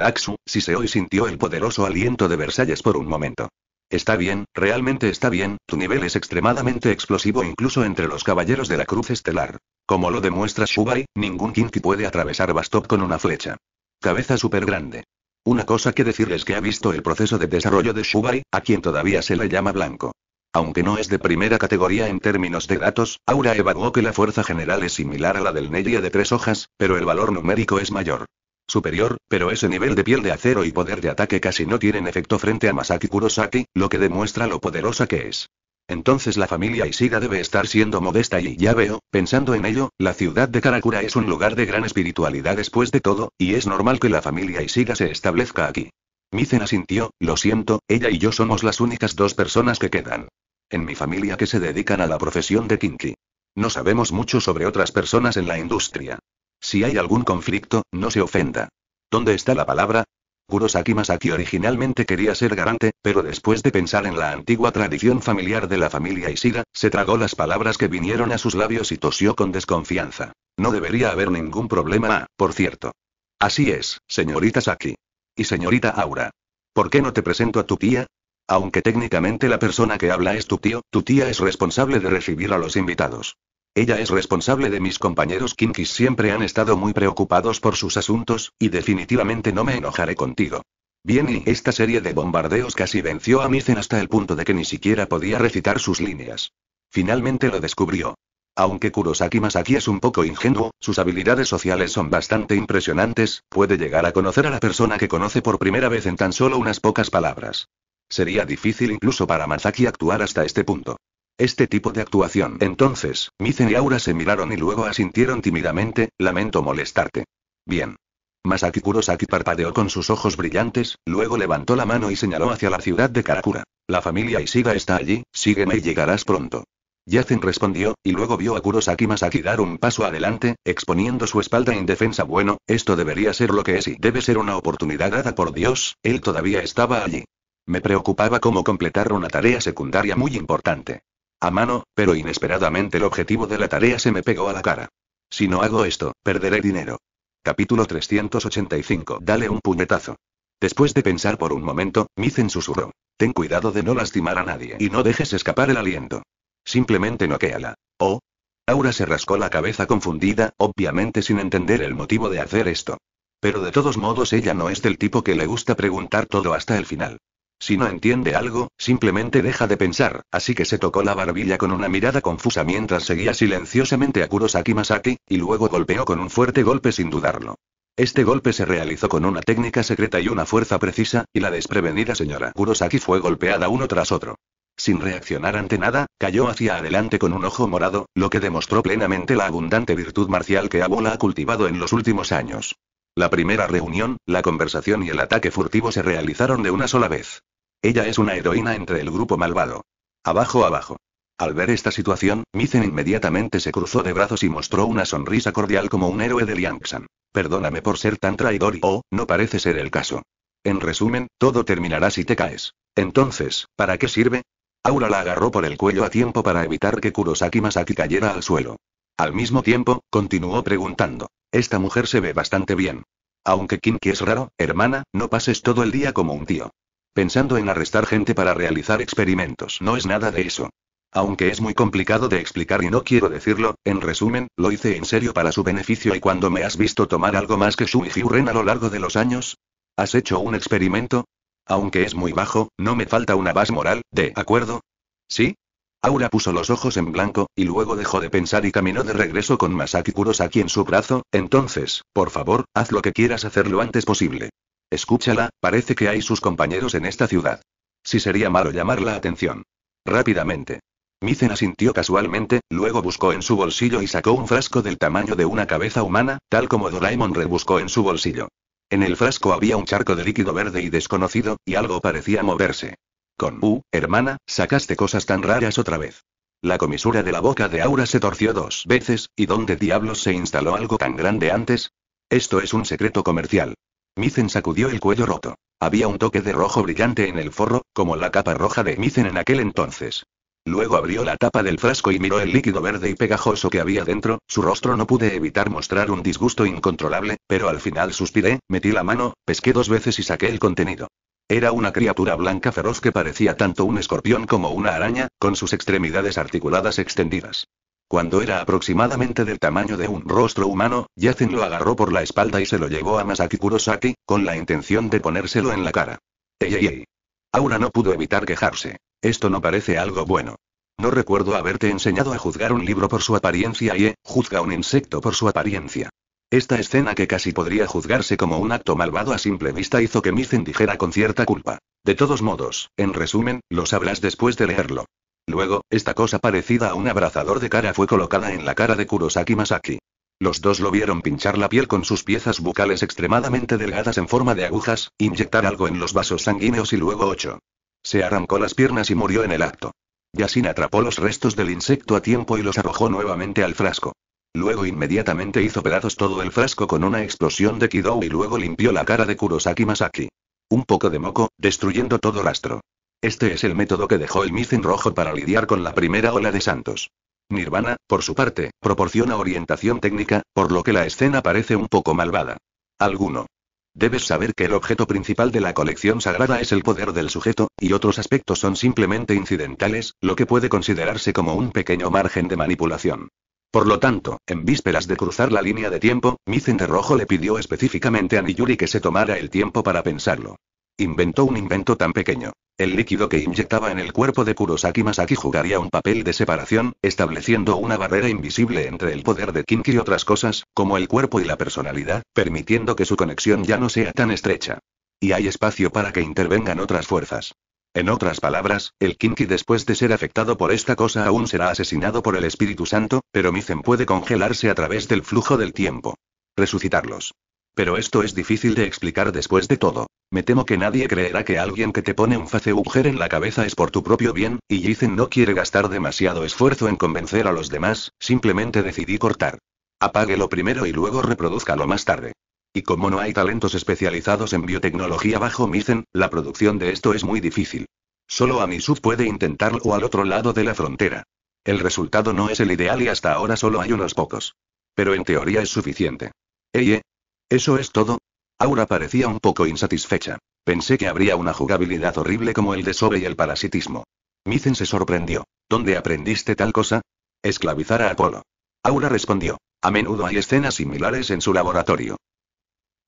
si se hoy sintió el poderoso aliento de Versalles por un momento. Está bien, realmente está bien, tu nivel es extremadamente explosivo incluso entre los caballeros de la Cruz Estelar. Como lo demuestra Shubai, ningún kinky puede atravesar Bastop con una flecha. Cabeza súper grande. Una cosa que decirles es que ha visto el proceso de desarrollo de Shubai, a quien todavía se le llama blanco. Aunque no es de primera categoría en términos de datos, Aura evaluó que la fuerza general es similar a la del Neria de tres hojas, pero el valor numérico es mayor. Superior, pero ese nivel de piel de acero y poder de ataque casi no tienen efecto frente a Masaki Kurosaki, lo que demuestra lo poderosa que es. Entonces la familia Isiga debe estar siendo modesta y ya veo, pensando en ello, la ciudad de Karakura es un lugar de gran espiritualidad después de todo, y es normal que la familia Isiga se establezca aquí. Mizen asintió, lo siento, ella y yo somos las únicas dos personas que quedan. En mi familia que se dedican a la profesión de Kinki. No sabemos mucho sobre otras personas en la industria. Si hay algún conflicto, no se ofenda. ¿Dónde está la palabra? Kurosaki Masaki originalmente quería ser garante, pero después de pensar en la antigua tradición familiar de la familia Isida, se tragó las palabras que vinieron a sus labios y tosió con desconfianza. No debería haber ningún problema, ah, por cierto. Así es, señorita Saki. Y señorita Aura. ¿Por qué no te presento a tu tía? Aunque técnicamente la persona que habla es tu tío, tu tía es responsable de recibir a los invitados. Ella es responsable de mis compañeros Kinkis siempre han estado muy preocupados por sus asuntos, y definitivamente no me enojaré contigo. Bien y esta serie de bombardeos casi venció a Mizen hasta el punto de que ni siquiera podía recitar sus líneas. Finalmente lo descubrió. Aunque Kurosaki Masaki es un poco ingenuo, sus habilidades sociales son bastante impresionantes, puede llegar a conocer a la persona que conoce por primera vez en tan solo unas pocas palabras. Sería difícil incluso para Masaki actuar hasta este punto este tipo de actuación. Entonces, Mizen y Aura se miraron y luego asintieron tímidamente, lamento molestarte. Bien. Masaki Kurosaki parpadeó con sus ojos brillantes, luego levantó la mano y señaló hacia la ciudad de Karakura. La familia Isiga está allí, sígueme y llegarás pronto. Yacen respondió, y luego vio a Kurosaki Masaki dar un paso adelante, exponiendo su espalda en defensa. Bueno, esto debería ser lo que es y debe ser una oportunidad dada por Dios, él todavía estaba allí. Me preocupaba cómo completar una tarea secundaria muy importante. A mano, pero inesperadamente el objetivo de la tarea se me pegó a la cara. Si no hago esto, perderé dinero. Capítulo 385. Dale un puñetazo. Después de pensar por un momento, Mizen susurró. Ten cuidado de no lastimar a nadie y no dejes escapar el aliento. Simplemente noquéala. Oh. Aura se rascó la cabeza confundida, obviamente sin entender el motivo de hacer esto. Pero de todos modos ella no es del tipo que le gusta preguntar todo hasta el final. Si no entiende algo, simplemente deja de pensar, así que se tocó la barbilla con una mirada confusa mientras seguía silenciosamente a Kurosaki Masaki, y luego golpeó con un fuerte golpe sin dudarlo. Este golpe se realizó con una técnica secreta y una fuerza precisa, y la desprevenida señora Kurosaki fue golpeada uno tras otro. Sin reaccionar ante nada, cayó hacia adelante con un ojo morado, lo que demostró plenamente la abundante virtud marcial que Abola ha cultivado en los últimos años. La primera reunión, la conversación y el ataque furtivo se realizaron de una sola vez. Ella es una heroína entre el grupo malvado. Abajo, abajo. Al ver esta situación, Mizen inmediatamente se cruzó de brazos y mostró una sonrisa cordial como un héroe de Liangsan. Perdóname por ser tan traidor y oh, no parece ser el caso. En resumen, todo terminará si te caes. Entonces, ¿para qué sirve? Aura la agarró por el cuello a tiempo para evitar que Kurosaki Masaki cayera al suelo. Al mismo tiempo, continuó preguntando. Esta mujer se ve bastante bien. Aunque Kinky es raro, hermana, no pases todo el día como un tío. Pensando en arrestar gente para realizar experimentos. No es nada de eso. Aunque es muy complicado de explicar y no quiero decirlo, en resumen, lo hice en serio para su beneficio y cuando me has visto tomar algo más que su Ren a lo largo de los años, ¿has hecho un experimento? Aunque es muy bajo, no me falta una base moral, ¿de acuerdo? ¿Sí? Aura puso los ojos en blanco, y luego dejó de pensar y caminó de regreso con Masaki Kurosaki en su brazo. Entonces, por favor, haz lo que quieras hacer lo antes posible. Escúchala, parece que hay sus compañeros en esta ciudad. Si sería malo llamar la atención. Rápidamente. micena asintió casualmente, luego buscó en su bolsillo y sacó un frasco del tamaño de una cabeza humana, tal como Doraemon rebuscó en su bolsillo. En el frasco había un charco de líquido verde y desconocido, y algo parecía moverse. Con U, uh, hermana, sacaste cosas tan raras otra vez. La comisura de la boca de Aura se torció dos veces, ¿y dónde diablos se instaló algo tan grande antes? Esto es un secreto comercial. Mizen sacudió el cuello roto. Había un toque de rojo brillante en el forro, como la capa roja de Mizen en aquel entonces. Luego abrió la tapa del frasco y miró el líquido verde y pegajoso que había dentro, su rostro no pude evitar mostrar un disgusto incontrolable, pero al final suspiré, metí la mano, pesqué dos veces y saqué el contenido. Era una criatura blanca feroz que parecía tanto un escorpión como una araña, con sus extremidades articuladas extendidas. Cuando era aproximadamente del tamaño de un rostro humano, Yacen lo agarró por la espalda y se lo llevó a Masaki Kurosaki, con la intención de ponérselo en la cara. ¡Ey, ey, ey! Aura no pudo evitar quejarse. Esto no parece algo bueno. No recuerdo haberte enseñado a juzgar un libro por su apariencia y, eh, juzga un insecto por su apariencia. Esta escena que casi podría juzgarse como un acto malvado a simple vista hizo que Mizen dijera con cierta culpa. De todos modos, en resumen, lo sabrás después de leerlo. Luego, esta cosa parecida a un abrazador de cara fue colocada en la cara de Kurosaki Masaki. Los dos lo vieron pinchar la piel con sus piezas bucales extremadamente delgadas en forma de agujas, inyectar algo en los vasos sanguíneos y luego ocho. Se arrancó las piernas y murió en el acto. Yasin atrapó los restos del insecto a tiempo y los arrojó nuevamente al frasco. Luego inmediatamente hizo pedazos todo el frasco con una explosión de Kidou y luego limpió la cara de Kurosaki Masaki. Un poco de moco, destruyendo todo rastro. Este es el método que dejó el Mizzen Rojo para lidiar con la primera ola de Santos. Nirvana, por su parte, proporciona orientación técnica, por lo que la escena parece un poco malvada. Alguno. Debes saber que el objeto principal de la colección sagrada es el poder del sujeto, y otros aspectos son simplemente incidentales, lo que puede considerarse como un pequeño margen de manipulación. Por lo tanto, en vísperas de cruzar la línea de tiempo, de Rojo le pidió específicamente a Niyuri que se tomara el tiempo para pensarlo. Inventó un invento tan pequeño. El líquido que inyectaba en el cuerpo de Kurosaki Masaki jugaría un papel de separación, estableciendo una barrera invisible entre el poder de Kinki y otras cosas, como el cuerpo y la personalidad, permitiendo que su conexión ya no sea tan estrecha. Y hay espacio para que intervengan otras fuerzas. En otras palabras, el Kinki después de ser afectado por esta cosa aún será asesinado por el Espíritu Santo, pero Mizen puede congelarse a través del flujo del tiempo. Resucitarlos. Pero esto es difícil de explicar después de todo. Me temo que nadie creerá que alguien que te pone un faceuger en la cabeza es por tu propio bien, y dicen no quiere gastar demasiado esfuerzo en convencer a los demás, simplemente decidí cortar. Apáguelo primero y luego reproduzcalo más tarde. Y como no hay talentos especializados en biotecnología bajo MICEN, la producción de esto es muy difícil. Solo AMISUD puede intentarlo al otro lado de la frontera. El resultado no es el ideal y hasta ahora solo hay unos pocos. Pero en teoría es suficiente. Eye. ¿Eso es todo? Aura parecía un poco insatisfecha. Pensé que habría una jugabilidad horrible como el de y el parasitismo. Micen se sorprendió. ¿Dónde aprendiste tal cosa? Esclavizar a Apolo. Aura respondió. A menudo hay escenas similares en su laboratorio.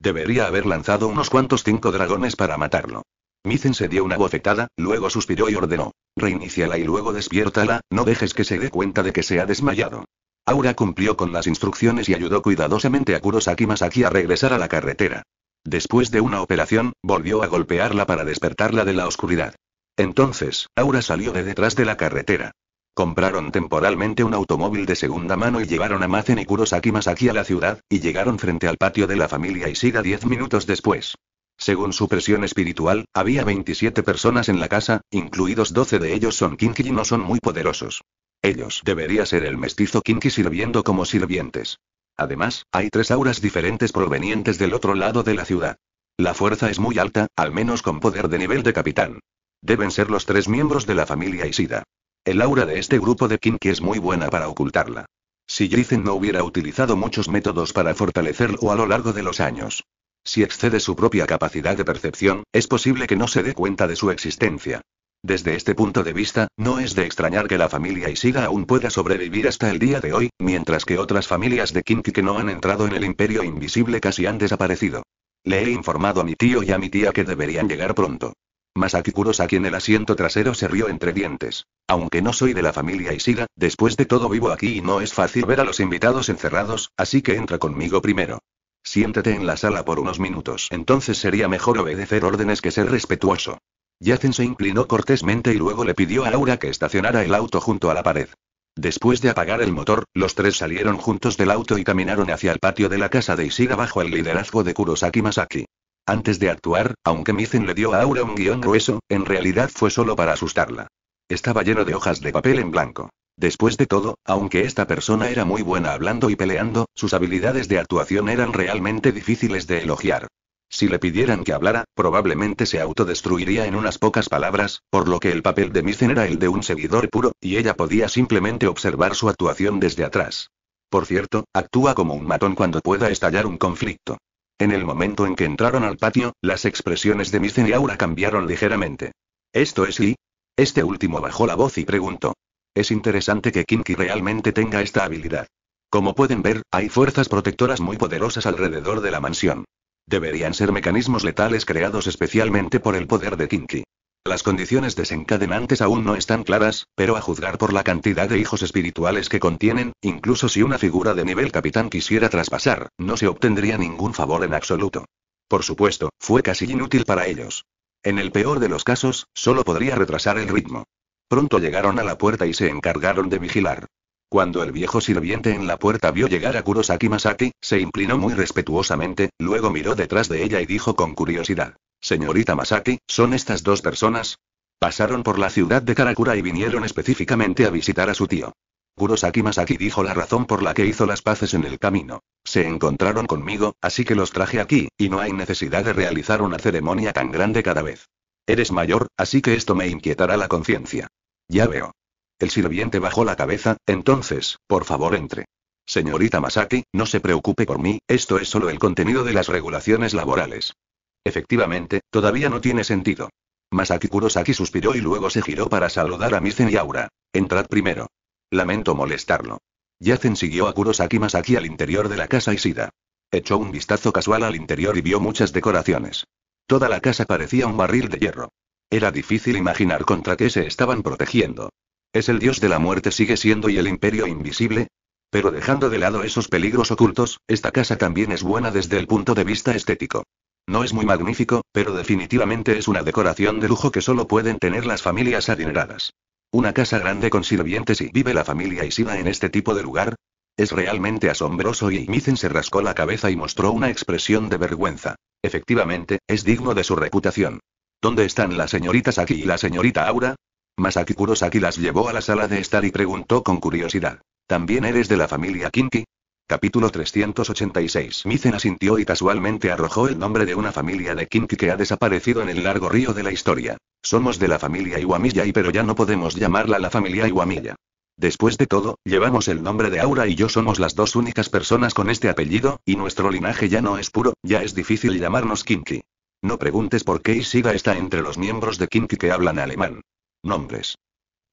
Debería haber lanzado unos cuantos cinco dragones para matarlo. Mizen se dio una bofetada, luego suspiró y ordenó. reiniciala y luego despiértala, no dejes que se dé cuenta de que se ha desmayado. Aura cumplió con las instrucciones y ayudó cuidadosamente a Kurosaki Masaki a regresar a la carretera. Después de una operación, volvió a golpearla para despertarla de la oscuridad. Entonces, Aura salió de detrás de la carretera. Compraron temporalmente un automóvil de segunda mano y llevaron a Mazen y Kurosaki Masaki a la ciudad, y llegaron frente al patio de la familia Isida diez minutos después. Según su presión espiritual, había 27 personas en la casa, incluidos 12 de ellos son Kinki y no son muy poderosos. Ellos debería ser el mestizo Kinki sirviendo como sirvientes. Además, hay tres auras diferentes provenientes del otro lado de la ciudad. La fuerza es muy alta, al menos con poder de nivel de capitán. Deben ser los tres miembros de la familia Isida. El aura de este grupo de Kinky es muy buena para ocultarla. Si Jason no hubiera utilizado muchos métodos para fortalecerlo a lo largo de los años. Si excede su propia capacidad de percepción, es posible que no se dé cuenta de su existencia. Desde este punto de vista, no es de extrañar que la familia Isiga aún pueda sobrevivir hasta el día de hoy, mientras que otras familias de Kinky que no han entrado en el imperio invisible casi han desaparecido. Le he informado a mi tío y a mi tía que deberían llegar pronto. Masaki Kurosaki en el asiento trasero se rió entre dientes. Aunque no soy de la familia Isida, después de todo vivo aquí y no es fácil ver a los invitados encerrados, así que entra conmigo primero. Siéntete en la sala por unos minutos. Entonces sería mejor obedecer órdenes que ser respetuoso. Yacen se inclinó cortésmente y luego le pidió a Aura que estacionara el auto junto a la pared. Después de apagar el motor, los tres salieron juntos del auto y caminaron hacia el patio de la casa de Isida bajo el liderazgo de Kurosaki Masaki. Antes de actuar, aunque Mizen le dio a Aura un guión grueso, en realidad fue solo para asustarla. Estaba lleno de hojas de papel en blanco. Después de todo, aunque esta persona era muy buena hablando y peleando, sus habilidades de actuación eran realmente difíciles de elogiar. Si le pidieran que hablara, probablemente se autodestruiría en unas pocas palabras, por lo que el papel de Mizen era el de un seguidor puro, y ella podía simplemente observar su actuación desde atrás. Por cierto, actúa como un matón cuando pueda estallar un conflicto. En el momento en que entraron al patio, las expresiones de Misen y Aura cambiaron ligeramente. ¿Esto es y? Este último bajó la voz y preguntó. Es interesante que Kinky realmente tenga esta habilidad. Como pueden ver, hay fuerzas protectoras muy poderosas alrededor de la mansión. Deberían ser mecanismos letales creados especialmente por el poder de Kinky. Las condiciones desencadenantes aún no están claras, pero a juzgar por la cantidad de hijos espirituales que contienen, incluso si una figura de nivel capitán quisiera traspasar, no se obtendría ningún favor en absoluto. Por supuesto, fue casi inútil para ellos. En el peor de los casos, solo podría retrasar el ritmo. Pronto llegaron a la puerta y se encargaron de vigilar. Cuando el viejo sirviente en la puerta vio llegar a Kurosaki Masaki, se inclinó muy respetuosamente, luego miró detrás de ella y dijo con curiosidad. Señorita Masaki, ¿son estas dos personas? Pasaron por la ciudad de Karakura y vinieron específicamente a visitar a su tío. Kurosaki Masaki dijo la razón por la que hizo las paces en el camino. Se encontraron conmigo, así que los traje aquí, y no hay necesidad de realizar una ceremonia tan grande cada vez. Eres mayor, así que esto me inquietará la conciencia. Ya veo. El sirviente bajó la cabeza, entonces, por favor entre. Señorita Masaki, no se preocupe por mí, esto es solo el contenido de las regulaciones laborales. Efectivamente, todavía no tiene sentido. Masaki Kurosaki suspiró y luego se giró para saludar a Mizen y Aura. Entrad primero. Lamento molestarlo. Yacen siguió a Kurosaki Masaki al interior de la casa Isida. Echó un vistazo casual al interior y vio muchas decoraciones. Toda la casa parecía un barril de hierro. Era difícil imaginar contra qué se estaban protegiendo. ¿Es el dios de la muerte sigue siendo y el imperio invisible? Pero dejando de lado esos peligros ocultos, esta casa también es buena desde el punto de vista estético. No es muy magnífico, pero definitivamente es una decoración de lujo que solo pueden tener las familias adineradas. Una casa grande con sirvientes y vive la familia Isida en este tipo de lugar. Es realmente asombroso y Mizen se rascó la cabeza y mostró una expresión de vergüenza. Efectivamente, es digno de su reputación. ¿Dónde están las señoritas aquí y la señorita Aura? Masaki Kurosaki las llevó a la sala de estar y preguntó con curiosidad. ¿También eres de la familia Kinki? Capítulo 386. Micen asintió y casualmente arrojó el nombre de una familia de Kinki que ha desaparecido en el largo río de la historia. Somos de la familia Iwamiya y pero ya no podemos llamarla la familia Iwamiya. Después de todo, llevamos el nombre de Aura y yo somos las dos únicas personas con este apellido, y nuestro linaje ya no es puro, ya es difícil llamarnos Kinki. No preguntes por qué Siga está entre los miembros de Kinki que hablan alemán. Nombres.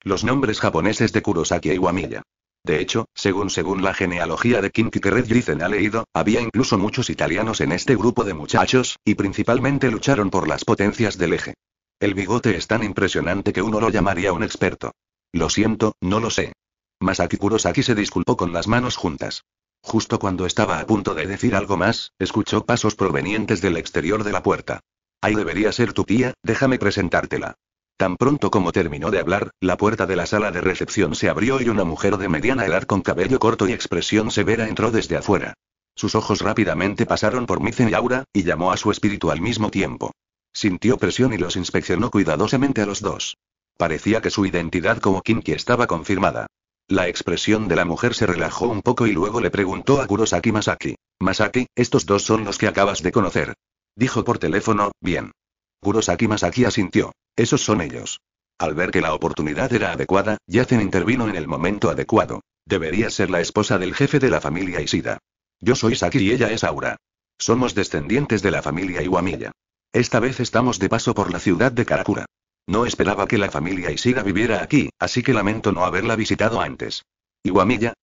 Los nombres japoneses de Kurosaki e Iwamiya. De hecho, según según la genealogía de Kim que ha leído, había incluso muchos italianos en este grupo de muchachos, y principalmente lucharon por las potencias del eje. El bigote es tan impresionante que uno lo llamaría un experto. Lo siento, no lo sé. Masaki Kurosaki se disculpó con las manos juntas. Justo cuando estaba a punto de decir algo más, escuchó pasos provenientes del exterior de la puerta. Ahí debería ser tu tía, déjame presentártela. Tan pronto como terminó de hablar, la puerta de la sala de recepción se abrió y una mujer de mediana edad con cabello corto y expresión severa entró desde afuera. Sus ojos rápidamente pasaron por Mizen y Aura, y llamó a su espíritu al mismo tiempo. Sintió presión y los inspeccionó cuidadosamente a los dos. Parecía que su identidad como Kinki estaba confirmada. La expresión de la mujer se relajó un poco y luego le preguntó a Kurosaki Masaki. Masaki, estos dos son los que acabas de conocer. Dijo por teléfono, bien. Kurosaki Masaki asintió. Esos son ellos. Al ver que la oportunidad era adecuada, Yacen intervino en el momento adecuado. Debería ser la esposa del jefe de la familia Isida. Yo soy Saki y ella es Aura. Somos descendientes de la familia Iwamiya. Esta vez estamos de paso por la ciudad de Karakura. No esperaba que la familia Isida viviera aquí, así que lamento no haberla visitado antes. ¿Iwamiya?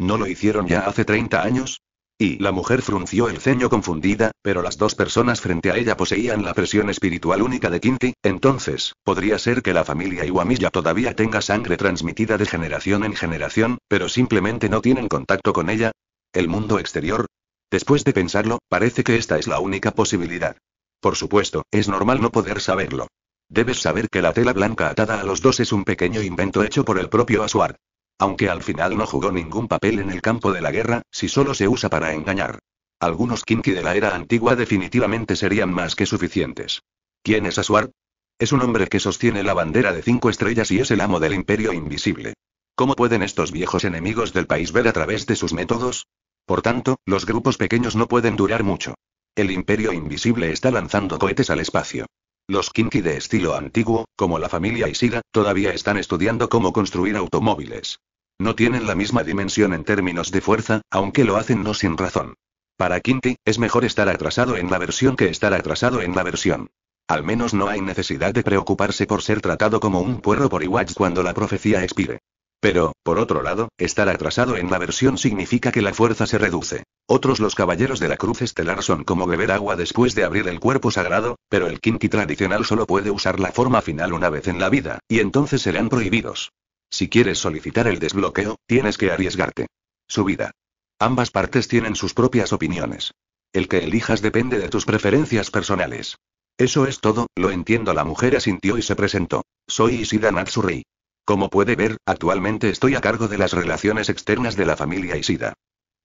¿No lo hicieron ya hace 30 años? Y la mujer frunció el ceño confundida, pero las dos personas frente a ella poseían la presión espiritual única de Kinti, entonces, podría ser que la familia ya todavía tenga sangre transmitida de generación en generación, pero simplemente no tienen contacto con ella. ¿El mundo exterior? Después de pensarlo, parece que esta es la única posibilidad. Por supuesto, es normal no poder saberlo. Debes saber que la tela blanca atada a los dos es un pequeño invento hecho por el propio Asuar. Aunque al final no jugó ningún papel en el campo de la guerra, si solo se usa para engañar. Algunos kinky de la era antigua definitivamente serían más que suficientes. ¿Quién es Asuar? Es un hombre que sostiene la bandera de cinco estrellas y es el amo del imperio invisible. ¿Cómo pueden estos viejos enemigos del país ver a través de sus métodos? Por tanto, los grupos pequeños no pueden durar mucho. El imperio invisible está lanzando cohetes al espacio. Los kinky de estilo antiguo, como la familia Isida, todavía están estudiando cómo construir automóviles. No tienen la misma dimensión en términos de fuerza, aunque lo hacen no sin razón. Para Kinky, es mejor estar atrasado en la versión que estar atrasado en la versión. Al menos no hay necesidad de preocuparse por ser tratado como un puerro por Iwats cuando la profecía expire. Pero, por otro lado, estar atrasado en la versión significa que la fuerza se reduce. Otros los caballeros de la cruz estelar son como beber agua después de abrir el cuerpo sagrado, pero el kinki tradicional solo puede usar la forma final una vez en la vida, y entonces serán prohibidos. Si quieres solicitar el desbloqueo, tienes que arriesgarte. Su vida. Ambas partes tienen sus propias opiniones. El que elijas depende de tus preferencias personales. Eso es todo, lo entiendo. La mujer asintió y se presentó. Soy Isida rey. Como puede ver, actualmente estoy a cargo de las relaciones externas de la familia Isida.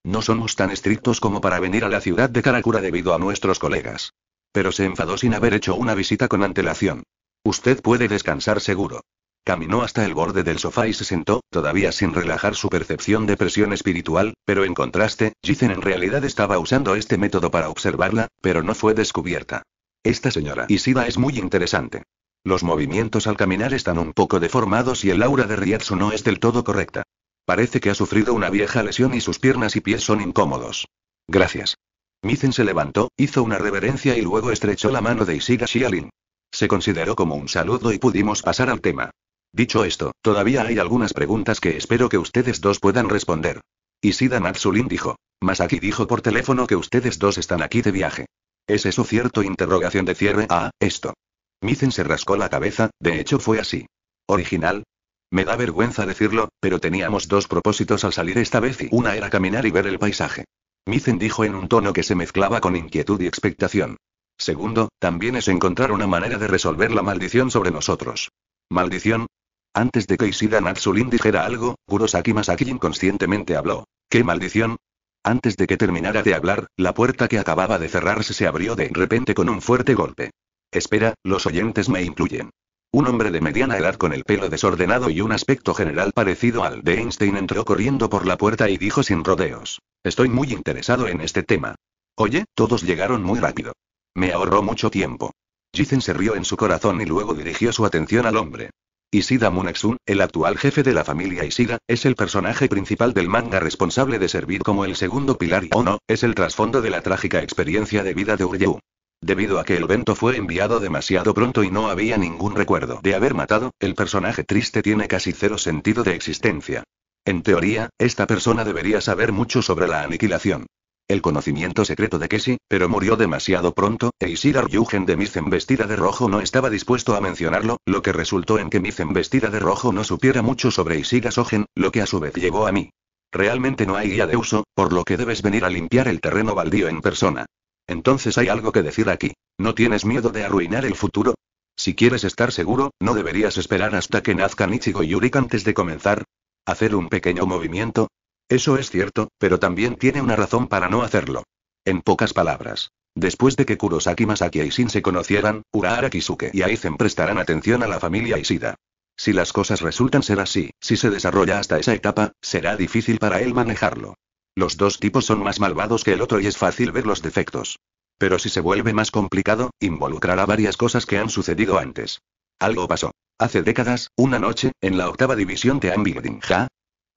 No somos tan estrictos como para venir a la ciudad de Karakura debido a nuestros colegas. Pero se enfadó sin haber hecho una visita con antelación. Usted puede descansar seguro. Caminó hasta el borde del sofá y se sentó, todavía sin relajar su percepción de presión espiritual, pero en contraste, Jizen en realidad estaba usando este método para observarla, pero no fue descubierta. Esta señora Isida es muy interesante. Los movimientos al caminar están un poco deformados y el aura de Riatsu no es del todo correcta. Parece que ha sufrido una vieja lesión y sus piernas y pies son incómodos. Gracias. Mizen se levantó, hizo una reverencia y luego estrechó la mano de Isida Shialin. Se consideró como un saludo y pudimos pasar al tema. Dicho esto, todavía hay algunas preguntas que espero que ustedes dos puedan responder. Isida Matsulin dijo. Masaki dijo por teléfono que ustedes dos están aquí de viaje. ¿Es eso cierto? Interrogación de cierre a ah, esto. Mizen se rascó la cabeza, de hecho fue así. Original. Me da vergüenza decirlo, pero teníamos dos propósitos al salir esta vez y una era caminar y ver el paisaje. Mizen dijo en un tono que se mezclaba con inquietud y expectación. Segundo, también es encontrar una manera de resolver la maldición sobre nosotros. ¿Maldición? Antes de que Isidan Natsulin dijera algo, Kurosaki Masaki inconscientemente habló. ¿Qué maldición? Antes de que terminara de hablar, la puerta que acababa de cerrarse se abrió de repente con un fuerte golpe. Espera, los oyentes me incluyen. Un hombre de mediana edad con el pelo desordenado y un aspecto general parecido al de Einstein entró corriendo por la puerta y dijo sin rodeos. Estoy muy interesado en este tema. Oye, todos llegaron muy rápido. Me ahorró mucho tiempo. Jizen se rió en su corazón y luego dirigió su atención al hombre. Isida Munexun, el actual jefe de la familia Isida, es el personaje principal del manga responsable de servir como el segundo pilar y no, es el trasfondo de la trágica experiencia de vida de Uryu. Debido a que el vento fue enviado demasiado pronto y no había ningún recuerdo de haber matado, el personaje triste tiene casi cero sentido de existencia. En teoría, esta persona debería saber mucho sobre la aniquilación. El conocimiento secreto de sí, pero murió demasiado pronto, e Isidor Yugen de Mizen vestida de rojo no estaba dispuesto a mencionarlo, lo que resultó en que Mizen vestida de rojo no supiera mucho sobre Isiga Sogen, lo que a su vez llevó a mí. Realmente no hay guía de uso, por lo que debes venir a limpiar el terreno baldío en persona. Entonces hay algo que decir aquí. ¿No tienes miedo de arruinar el futuro? Si quieres estar seguro, ¿no deberías esperar hasta que nazcan Ichigo y Yurik antes de comenzar? ¿Hacer un pequeño movimiento? Eso es cierto, pero también tiene una razón para no hacerlo. En pocas palabras. Después de que Kurosaki Masaki y Sin se conocieran, Urahara Kisuke y Aizen prestarán atención a la familia Isida. Si las cosas resultan ser así, si se desarrolla hasta esa etapa, será difícil para él manejarlo. Los dos tipos son más malvados que el otro y es fácil ver los defectos. Pero si se vuelve más complicado, involucrará varias cosas que han sucedido antes. Algo pasó. Hace décadas, una noche, en la octava división de Ambigding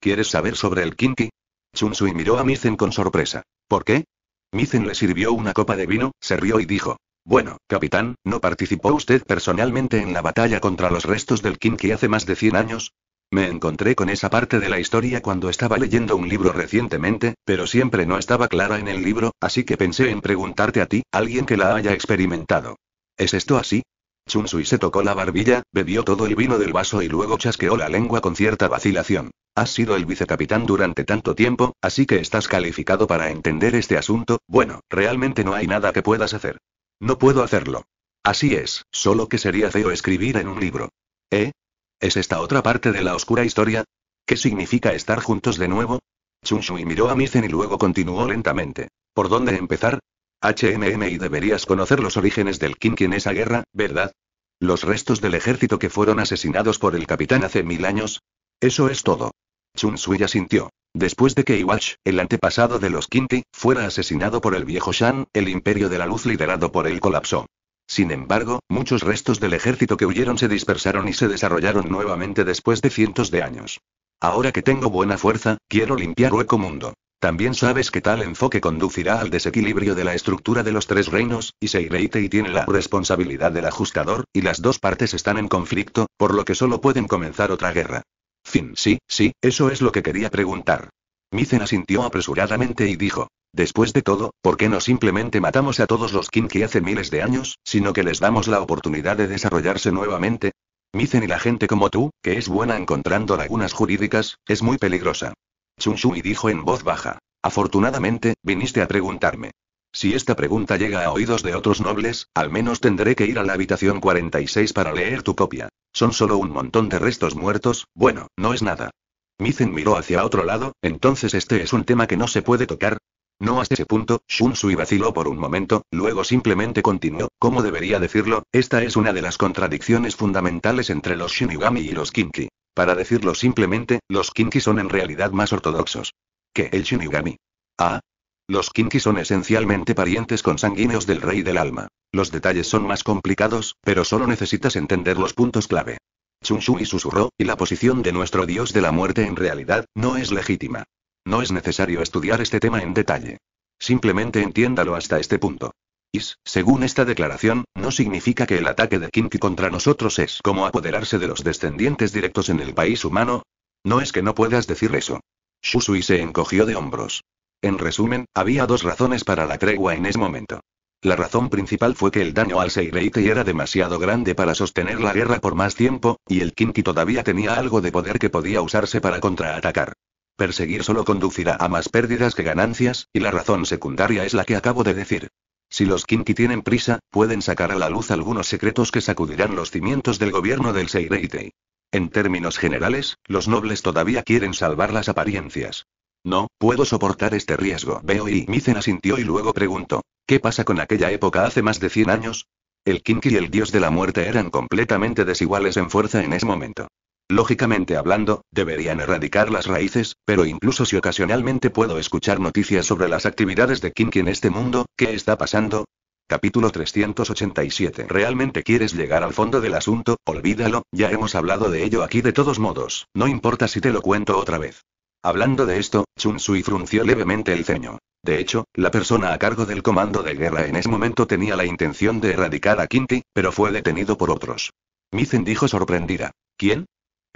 ¿Quieres saber sobre el Kinki? Chun miró a Mizen con sorpresa. ¿Por qué? Mizen le sirvió una copa de vino, se rió y dijo. Bueno, capitán, ¿no participó usted personalmente en la batalla contra los restos del Kinki hace más de 100 años? Me encontré con esa parte de la historia cuando estaba leyendo un libro recientemente, pero siempre no estaba clara en el libro, así que pensé en preguntarte a ti, alguien que la haya experimentado. ¿Es esto así? Chun-Sui se tocó la barbilla, bebió todo el vino del vaso y luego chasqueó la lengua con cierta vacilación. Has sido el vicecapitán durante tanto tiempo, así que estás calificado para entender este asunto, bueno, realmente no hay nada que puedas hacer. No puedo hacerlo. Así es, solo que sería feo escribir en un libro. ¿Eh? ¿Es esta otra parte de la oscura historia? ¿Qué significa estar juntos de nuevo? Chun Shui miró a Mizen y luego continuó lentamente. ¿Por dónde empezar? HMM y deberías conocer los orígenes del Kinki en esa guerra, ¿verdad? Los restos del ejército que fueron asesinados por el capitán hace mil años. Eso es todo. Chun ya asintió. Después de que Iwash, el antepasado de los Kinki, fuera asesinado por el viejo Shan, el imperio de la luz liderado por él colapsó. Sin embargo, muchos restos del ejército que huyeron se dispersaron y se desarrollaron nuevamente después de cientos de años. Ahora que tengo buena fuerza, quiero limpiar hueco mundo. También sabes que tal enfoque conducirá al desequilibrio de la estructura de los tres reinos, y Seireitei tiene la responsabilidad del ajustador, y las dos partes están en conflicto, por lo que solo pueden comenzar otra guerra. Fin, sí, sí, eso es lo que quería preguntar. Micen asintió apresuradamente y dijo, Después de todo, ¿por qué no simplemente matamos a todos los que hace miles de años, sino que les damos la oportunidad de desarrollarse nuevamente? Mizen y la gente como tú, que es buena encontrando lagunas jurídicas, es muy peligrosa. Chun dijo en voz baja. Afortunadamente, viniste a preguntarme. Si esta pregunta llega a oídos de otros nobles, al menos tendré que ir a la habitación 46 para leer tu copia. Son solo un montón de restos muertos, bueno, no es nada. Mizen miró hacia otro lado, entonces este es un tema que no se puede tocar. No hasta ese punto, Shun vaciló por un momento, luego simplemente continuó, como debería decirlo? Esta es una de las contradicciones fundamentales entre los Shinigami y los Kinki. Para decirlo simplemente, los Kinki son en realidad más ortodoxos que el Shinigami. Ah. Los Kinki son esencialmente parientes consanguíneos del rey del alma. Los detalles son más complicados, pero solo necesitas entender los puntos clave. Chun susurró, y la posición de nuestro dios de la muerte en realidad, no es legítima. No es necesario estudiar este tema en detalle. Simplemente entiéndalo hasta este punto. Y, según esta declaración, no significa que el ataque de Kinky contra nosotros es como apoderarse de los descendientes directos en el país humano. No es que no puedas decir eso. Shusui se encogió de hombros. En resumen, había dos razones para la tregua en ese momento. La razón principal fue que el daño al Seireite era demasiado grande para sostener la guerra por más tiempo, y el Kinki todavía tenía algo de poder que podía usarse para contraatacar. Perseguir solo conducirá a más pérdidas que ganancias, y la razón secundaria es la que acabo de decir. Si los Kinki tienen prisa, pueden sacar a la luz algunos secretos que sacudirán los cimientos del gobierno del Seireitei. En términos generales, los nobles todavía quieren salvar las apariencias. No, puedo soportar este riesgo. Veo y Micen asintió y luego preguntó: ¿Qué pasa con aquella época hace más de 100 años? El Kinki y el dios de la muerte eran completamente desiguales en fuerza en ese momento. Lógicamente hablando, deberían erradicar las raíces, pero incluso si ocasionalmente puedo escuchar noticias sobre las actividades de Kinky en este mundo, ¿qué está pasando? Capítulo 387. ¿Realmente quieres llegar al fondo del asunto? Olvídalo, ya hemos hablado de ello aquí de todos modos, no importa si te lo cuento otra vez. Hablando de esto, Chun Sui frunció levemente el ceño. De hecho, la persona a cargo del comando de guerra en ese momento tenía la intención de erradicar a Kinky, pero fue detenido por otros. Mizen dijo sorprendida. ¿Quién?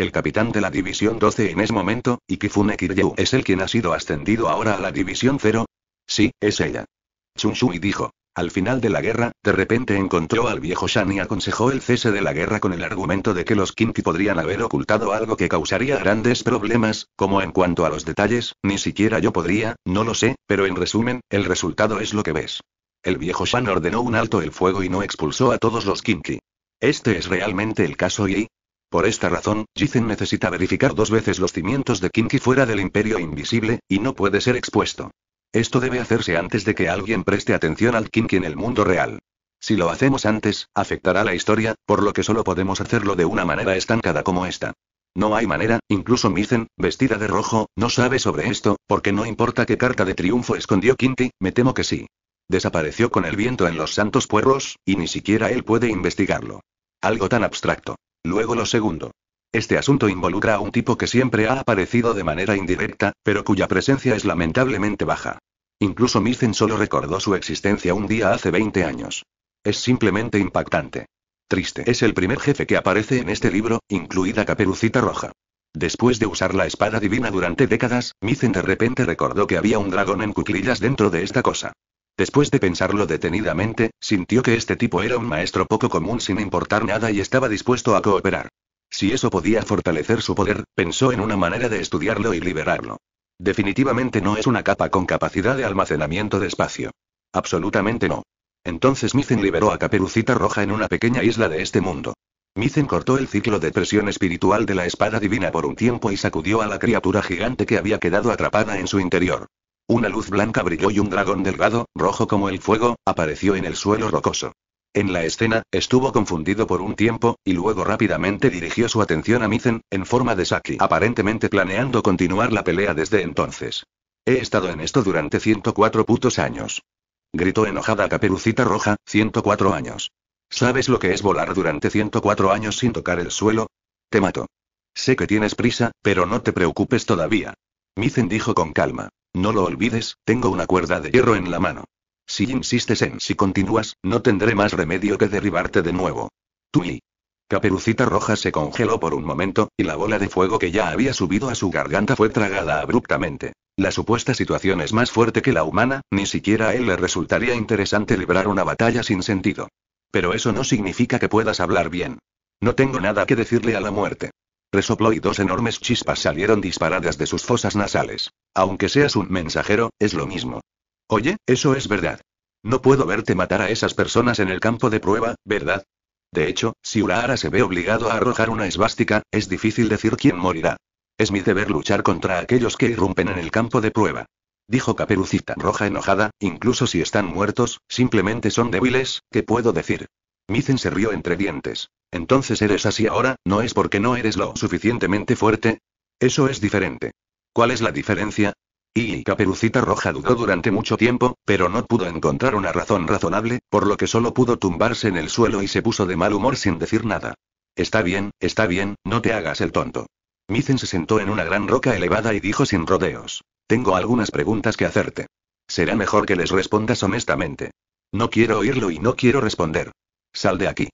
El capitán de la División 12 en ese momento, Kifune Kiryu, es el quien ha sido ascendido ahora a la División 0. Sí, es ella. Chunshui dijo. Al final de la guerra, de repente encontró al viejo Shan y aconsejó el cese de la guerra con el argumento de que los Kinki podrían haber ocultado algo que causaría grandes problemas, como en cuanto a los detalles, ni siquiera yo podría, no lo sé, pero en resumen, el resultado es lo que ves. El viejo Shan ordenó un alto el fuego y no expulsó a todos los Kinki. Este es realmente el caso y, por esta razón, Jizen necesita verificar dos veces los cimientos de Kinki fuera del imperio invisible, y no puede ser expuesto. Esto debe hacerse antes de que alguien preste atención al Kinki en el mundo real. Si lo hacemos antes, afectará la historia, por lo que solo podemos hacerlo de una manera estancada como esta. No hay manera, incluso Mizen, vestida de rojo, no sabe sobre esto, porque no importa qué carta de triunfo escondió Kinki, me temo que sí. Desapareció con el viento en los santos puerros, y ni siquiera él puede investigarlo. Algo tan abstracto. Luego lo segundo. Este asunto involucra a un tipo que siempre ha aparecido de manera indirecta, pero cuya presencia es lamentablemente baja. Incluso Mizen solo recordó su existencia un día hace 20 años. Es simplemente impactante. Triste es el primer jefe que aparece en este libro, incluida Caperucita Roja. Después de usar la espada divina durante décadas, Mizen de repente recordó que había un dragón en cuclillas dentro de esta cosa. Después de pensarlo detenidamente, sintió que este tipo era un maestro poco común sin importar nada y estaba dispuesto a cooperar. Si eso podía fortalecer su poder, pensó en una manera de estudiarlo y liberarlo. Definitivamente no es una capa con capacidad de almacenamiento de espacio. Absolutamente no. Entonces Mizen liberó a Caperucita Roja en una pequeña isla de este mundo. Mizen cortó el ciclo de presión espiritual de la espada divina por un tiempo y sacudió a la criatura gigante que había quedado atrapada en su interior. Una luz blanca brilló y un dragón delgado, rojo como el fuego, apareció en el suelo rocoso. En la escena, estuvo confundido por un tiempo, y luego rápidamente dirigió su atención a Mizen, en forma de Saki, aparentemente planeando continuar la pelea desde entonces. He estado en esto durante 104 putos años. Gritó enojada Caperucita Roja, 104 años. ¿Sabes lo que es volar durante 104 años sin tocar el suelo? Te mato. Sé que tienes prisa, pero no te preocupes todavía. Mizen dijo con calma. No lo olvides, tengo una cuerda de hierro en la mano. Si insistes en si continúas, no tendré más remedio que derribarte de nuevo. y...» Caperucita Roja se congeló por un momento, y la bola de fuego que ya había subido a su garganta fue tragada abruptamente. La supuesta situación es más fuerte que la humana, ni siquiera a él le resultaría interesante librar una batalla sin sentido. Pero eso no significa que puedas hablar bien. No tengo nada que decirle a la muerte resopló y dos enormes chispas salieron disparadas de sus fosas nasales. Aunque seas un mensajero, es lo mismo. Oye, eso es verdad. No puedo verte matar a esas personas en el campo de prueba, ¿verdad? De hecho, si Urahara se ve obligado a arrojar una esvástica, es difícil decir quién morirá. Es mi deber luchar contra aquellos que irrumpen en el campo de prueba. Dijo Caperucita Roja enojada, incluso si están muertos, simplemente son débiles, ¿qué puedo decir? Mizen se rió entre dientes. Entonces eres así ahora, ¿no es porque no eres lo suficientemente fuerte? Eso es diferente. ¿Cuál es la diferencia? Y Caperucita Roja dudó durante mucho tiempo, pero no pudo encontrar una razón razonable, por lo que solo pudo tumbarse en el suelo y se puso de mal humor sin decir nada. Está bien, está bien, no te hagas el tonto. Mizen se sentó en una gran roca elevada y dijo sin rodeos. Tengo algunas preguntas que hacerte. Será mejor que les respondas honestamente. No quiero oírlo y no quiero responder. Sal de aquí.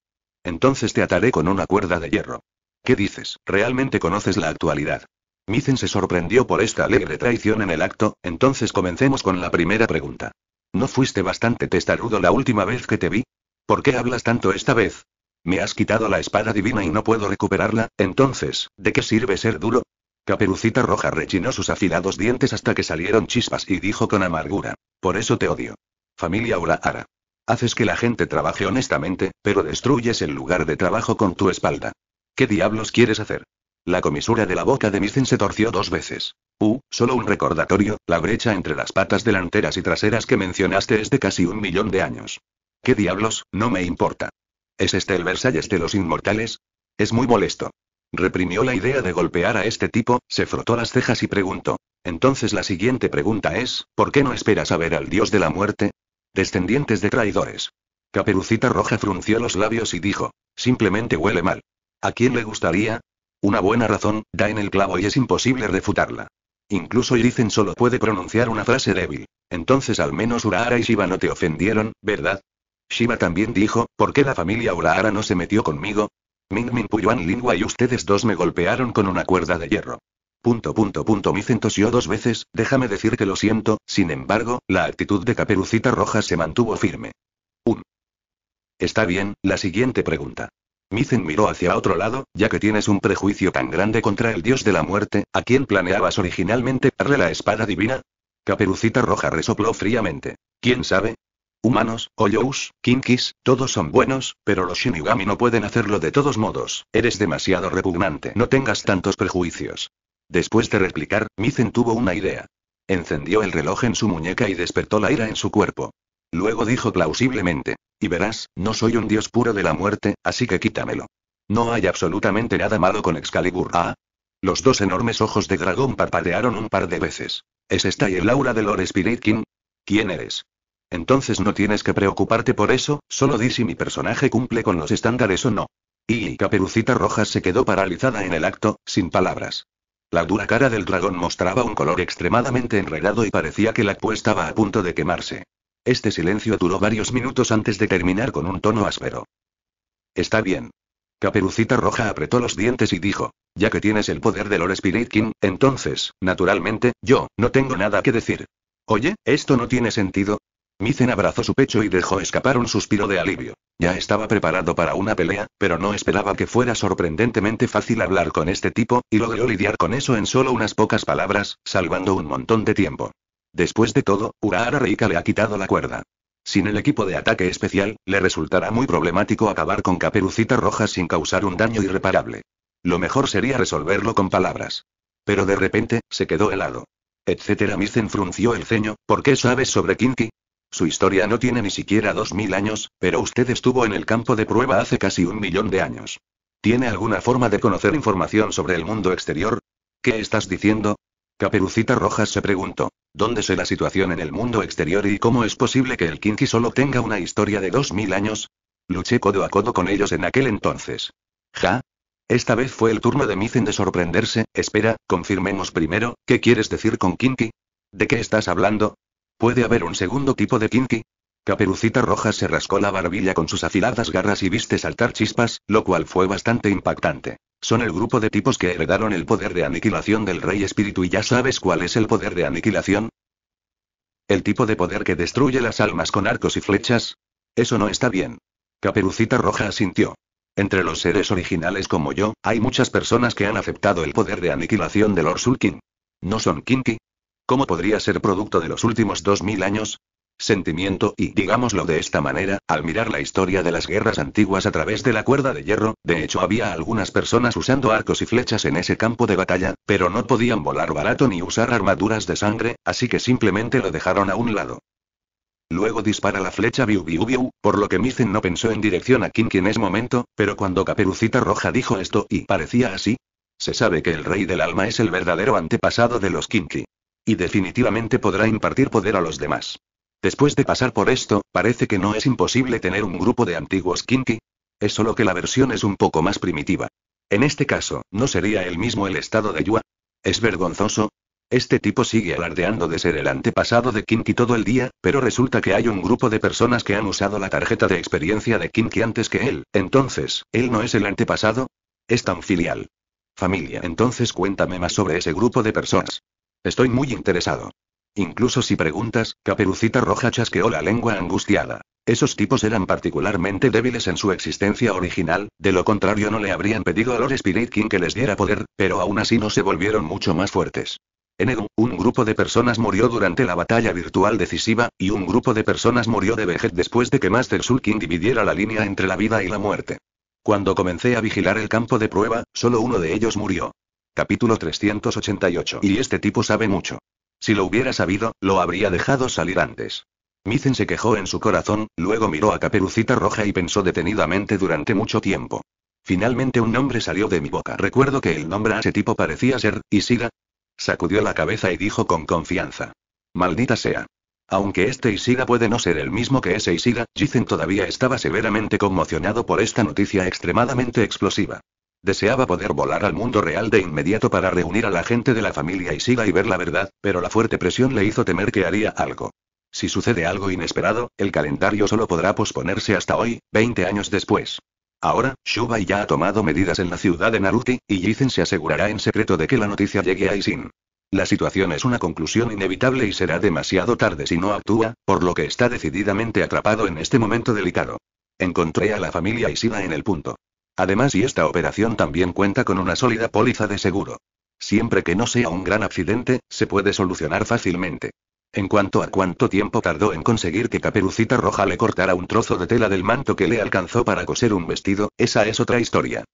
Entonces te ataré con una cuerda de hierro. ¿Qué dices? ¿Realmente conoces la actualidad? Mizen se sorprendió por esta alegre traición en el acto, entonces comencemos con la primera pregunta. ¿No fuiste bastante testarudo la última vez que te vi? ¿Por qué hablas tanto esta vez? ¿Me has quitado la espada divina y no puedo recuperarla? Entonces, ¿de qué sirve ser duro? Caperucita Roja rechinó sus afilados dientes hasta que salieron chispas y dijo con amargura. Por eso te odio. Familia Uraara. Haces que la gente trabaje honestamente, pero destruyes el lugar de trabajo con tu espalda. ¿Qué diablos quieres hacer? La comisura de la boca de Mizen se torció dos veces. Uh, solo un recordatorio, la brecha entre las patas delanteras y traseras que mencionaste es de casi un millón de años. ¿Qué diablos? No me importa. ¿Es este el Versalles de los inmortales? Es muy molesto. Reprimió la idea de golpear a este tipo, se frotó las cejas y preguntó. Entonces la siguiente pregunta es, ¿por qué no esperas a ver al dios de la muerte? Descendientes de traidores. Caperucita Roja frunció los labios y dijo, simplemente huele mal. ¿A quién le gustaría? Una buena razón, da en el clavo y es imposible refutarla. Incluso Irizen solo puede pronunciar una frase débil. Entonces al menos Urahara y Shiva no te ofendieron, ¿verdad? Shiva también dijo, ¿por qué la familia Urahara no se metió conmigo? Ming Min Puyuan Lingua y ustedes dos me golpearon con una cuerda de hierro. Punto punto punto tosió dos veces, déjame decir que lo siento, sin embargo, la actitud de Caperucita Roja se mantuvo firme. 1 Está bien, la siguiente pregunta. Mizen miró hacia otro lado, ya que tienes un prejuicio tan grande contra el dios de la muerte, ¿a quién planeabas originalmente darle la espada divina? Caperucita Roja resopló fríamente. ¿Quién sabe? Humanos, Oyous, Kinkis, todos son buenos, pero los Shinigami no pueden hacerlo de todos modos, eres demasiado repugnante. No tengas tantos prejuicios. Después de replicar, Mizen tuvo una idea. Encendió el reloj en su muñeca y despertó la ira en su cuerpo. Luego dijo plausiblemente, y verás, no soy un dios puro de la muerte, así que quítamelo. No hay absolutamente nada malo con Excalibur. Ah. Los dos enormes ojos de dragón parpadearon un par de veces. ¿Es esta y el aura de Lord King? ¿Quién eres? Entonces no tienes que preocuparte por eso, solo di si mi personaje cumple con los estándares o no. Y Caperucita Roja se quedó paralizada en el acto, sin palabras. La dura cara del dragón mostraba un color extremadamente enredado y parecía que la puesta estaba a punto de quemarse. Este silencio duró varios minutos antes de terminar con un tono áspero. Está bien. Caperucita Roja apretó los dientes y dijo, ya que tienes el poder de Lord Spirit King, entonces, naturalmente, yo, no tengo nada que decir. Oye, esto no tiene sentido. Mizen abrazó su pecho y dejó escapar un suspiro de alivio. Ya estaba preparado para una pelea, pero no esperaba que fuera sorprendentemente fácil hablar con este tipo, y logró lidiar con eso en solo unas pocas palabras, salvando un montón de tiempo. Después de todo, Urahara Reika le ha quitado la cuerda. Sin el equipo de ataque especial, le resultará muy problemático acabar con Caperucita Roja sin causar un daño irreparable. Lo mejor sería resolverlo con palabras. Pero de repente, se quedó helado. Etcétera Mizen frunció el ceño, ¿por qué sabes sobre Kinki? Su historia no tiene ni siquiera dos mil años, pero usted estuvo en el campo de prueba hace casi un millón de años. ¿Tiene alguna forma de conocer información sobre el mundo exterior? ¿Qué estás diciendo? Caperucita Rojas se preguntó. ¿Dónde se la situación en el mundo exterior y cómo es posible que el Kinky solo tenga una historia de dos mil años? Luché codo a codo con ellos en aquel entonces. ¿Ja? Esta vez fue el turno de Mizen de sorprenderse. Espera, confirmemos primero, ¿qué quieres decir con Kinky? ¿De qué estás hablando? ¿Puede haber un segundo tipo de Kinky? Caperucita Roja se rascó la barbilla con sus afiladas garras y viste saltar chispas, lo cual fue bastante impactante. Son el grupo de tipos que heredaron el poder de aniquilación del Rey Espíritu y ya sabes cuál es el poder de aniquilación. El tipo de poder que destruye las almas con arcos y flechas. Eso no está bien. Caperucita Roja asintió. Entre los seres originales como yo, hay muchas personas que han aceptado el poder de aniquilación del Orsulkin. No son Kinky, ¿Cómo podría ser producto de los últimos 2000 años? Sentimiento y, digámoslo de esta manera, al mirar la historia de las guerras antiguas a través de la cuerda de hierro, de hecho había algunas personas usando arcos y flechas en ese campo de batalla, pero no podían volar barato ni usar armaduras de sangre, así que simplemente lo dejaron a un lado. Luego dispara la flecha biu biu biu, por lo que Mizen no pensó en dirección a Kinky en ese momento, pero cuando Caperucita Roja dijo esto y parecía así, se sabe que el rey del alma es el verdadero antepasado de los Kinky. Y definitivamente podrá impartir poder a los demás. Después de pasar por esto, parece que no es imposible tener un grupo de antiguos Kinki. Es solo que la versión es un poco más primitiva. En este caso, ¿no sería el mismo el estado de Yua? Es vergonzoso. Este tipo sigue alardeando de ser el antepasado de Kinki todo el día, pero resulta que hay un grupo de personas que han usado la tarjeta de experiencia de Kinki antes que él, entonces, ¿él no es el antepasado? Es tan filial. Familia, entonces cuéntame más sobre ese grupo de personas. Estoy muy interesado. Incluso si preguntas, Caperucita Roja chasqueó la lengua angustiada. Esos tipos eran particularmente débiles en su existencia original, de lo contrario no le habrían pedido a Lord Spirit King que les diera poder, pero aún así no se volvieron mucho más fuertes. En Edu, un grupo de personas murió durante la batalla virtual decisiva, y un grupo de personas murió de vejez después de que Master Sulkin dividiera la línea entre la vida y la muerte. Cuando comencé a vigilar el campo de prueba, solo uno de ellos murió. Capítulo 388. Y este tipo sabe mucho. Si lo hubiera sabido, lo habría dejado salir antes. Mizen se quejó en su corazón, luego miró a Caperucita Roja y pensó detenidamente durante mucho tiempo. Finalmente un nombre salió de mi boca. Recuerdo que el nombre a ese tipo parecía ser, Isida. Sacudió la cabeza y dijo con confianza. Maldita sea. Aunque este Isida puede no ser el mismo que ese Isida, Jizen todavía estaba severamente conmocionado por esta noticia extremadamente explosiva. Deseaba poder volar al mundo real de inmediato para reunir a la gente de la familia Isiga y ver la verdad, pero la fuerte presión le hizo temer que haría algo. Si sucede algo inesperado, el calendario solo podrá posponerse hasta hoy, 20 años después. Ahora, Shubai ya ha tomado medidas en la ciudad de Naruti, y Yizen se asegurará en secreto de que la noticia llegue a Isin. La situación es una conclusión inevitable y será demasiado tarde si no actúa, por lo que está decididamente atrapado en este momento delicado. Encontré a la familia Isida en el punto. Además y esta operación también cuenta con una sólida póliza de seguro. Siempre que no sea un gran accidente, se puede solucionar fácilmente. En cuanto a cuánto tiempo tardó en conseguir que Caperucita Roja le cortara un trozo de tela del manto que le alcanzó para coser un vestido, esa es otra historia.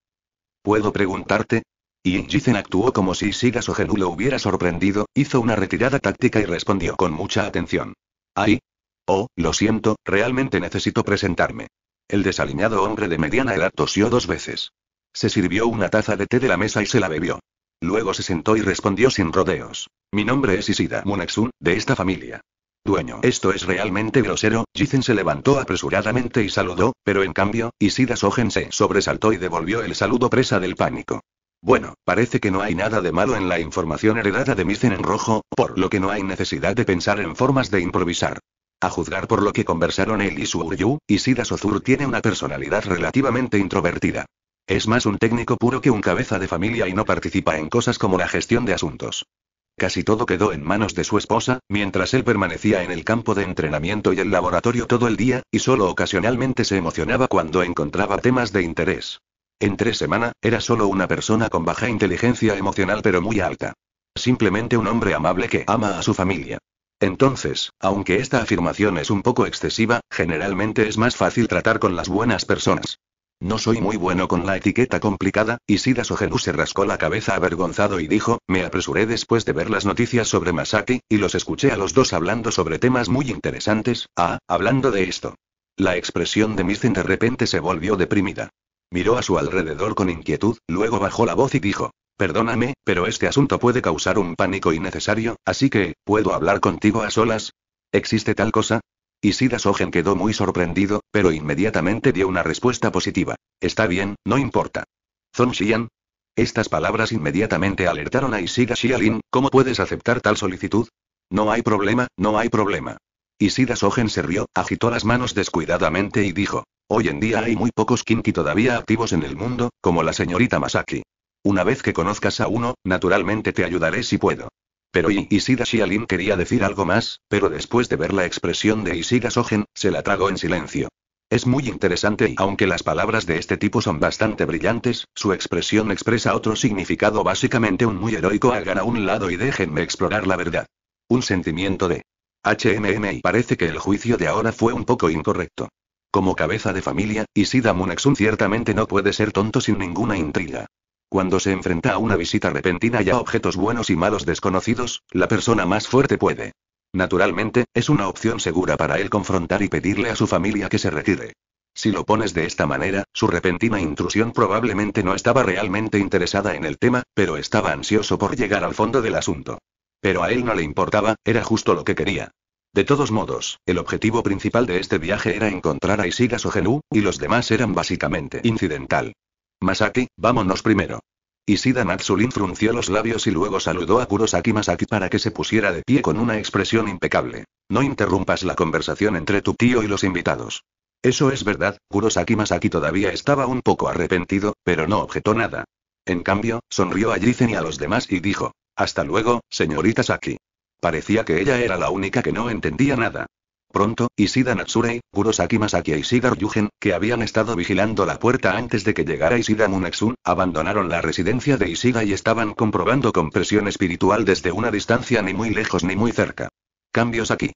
¿Puedo preguntarte? Y Injicen actuó como si Sigas o Genu lo hubiera sorprendido, hizo una retirada táctica y respondió con mucha atención. Ay. Oh, lo siento, realmente necesito presentarme. El desaliñado hombre de mediana edad tosió dos veces. Se sirvió una taza de té de la mesa y se la bebió. Luego se sentó y respondió sin rodeos. Mi nombre es Isida Munexun, de esta familia. Dueño. Esto es realmente grosero. Jizen se levantó apresuradamente y saludó, pero en cambio, Isida Sogen se sobresaltó y devolvió el saludo presa del pánico. Bueno, parece que no hay nada de malo en la información heredada de Mizen en rojo, por lo que no hay necesidad de pensar en formas de improvisar. A juzgar por lo que conversaron él y su Uryu, Isida Sozur tiene una personalidad relativamente introvertida. Es más un técnico puro que un cabeza de familia y no participa en cosas como la gestión de asuntos. Casi todo quedó en manos de su esposa, mientras él permanecía en el campo de entrenamiento y el laboratorio todo el día, y solo ocasionalmente se emocionaba cuando encontraba temas de interés. En tres semanas, era solo una persona con baja inteligencia emocional pero muy alta. Simplemente un hombre amable que ama a su familia. Entonces, aunque esta afirmación es un poco excesiva, generalmente es más fácil tratar con las buenas personas. No soy muy bueno con la etiqueta complicada, y Sida Sogenu se rascó la cabeza avergonzado y dijo, me apresuré después de ver las noticias sobre Masaki, y los escuché a los dos hablando sobre temas muy interesantes, ah, hablando de esto. La expresión de Misten de repente se volvió deprimida. Miró a su alrededor con inquietud, luego bajó la voz y dijo, Perdóname, pero este asunto puede causar un pánico innecesario, así que, ¿puedo hablar contigo a solas? ¿Existe tal cosa? Isida Sogen quedó muy sorprendido, pero inmediatamente dio una respuesta positiva. Está bien, no importa. Zong Xian. Estas palabras inmediatamente alertaron a Isida Shialin, ¿cómo puedes aceptar tal solicitud? No hay problema, no hay problema. Isida Ogen se rió, agitó las manos descuidadamente y dijo, hoy en día hay muy pocos kinki todavía activos en el mundo, como la señorita Masaki. Una vez que conozcas a uno, naturalmente te ayudaré si puedo. Pero y Isida Shialin quería decir algo más, pero después de ver la expresión de Isida Sogen, se la tragó en silencio. Es muy interesante y aunque las palabras de este tipo son bastante brillantes, su expresión expresa otro significado básicamente un muy heroico hagan a un lado y déjenme explorar la verdad. Un sentimiento de HMM y parece que el juicio de ahora fue un poco incorrecto. Como cabeza de familia, Isida Munaxun ciertamente no puede ser tonto sin ninguna intriga. Cuando se enfrenta a una visita repentina y a objetos buenos y malos desconocidos, la persona más fuerte puede. Naturalmente, es una opción segura para él confrontar y pedirle a su familia que se retire. Si lo pones de esta manera, su repentina intrusión probablemente no estaba realmente interesada en el tema, pero estaba ansioso por llegar al fondo del asunto. Pero a él no le importaba, era justo lo que quería. De todos modos, el objetivo principal de este viaje era encontrar a o Genu, y los demás eran básicamente incidental. Masaki, vámonos primero. Isida Matsulin frunció los labios y luego saludó a Kurosaki Masaki para que se pusiera de pie con una expresión impecable. No interrumpas la conversación entre tu tío y los invitados. Eso es verdad, Kurosaki Masaki todavía estaba un poco arrepentido, pero no objetó nada. En cambio, sonrió a Jizen y a los demás y dijo: Hasta luego, señorita Saki. Parecía que ella era la única que no entendía nada. Pronto, Isida Natsurei, Kurosaki Masaki y Isida Yugen, que habían estado vigilando la puerta antes de que llegara Isida Munetsun, abandonaron la residencia de Isida y estaban comprobando compresión espiritual desde una distancia ni muy lejos ni muy cerca. Cambios aquí.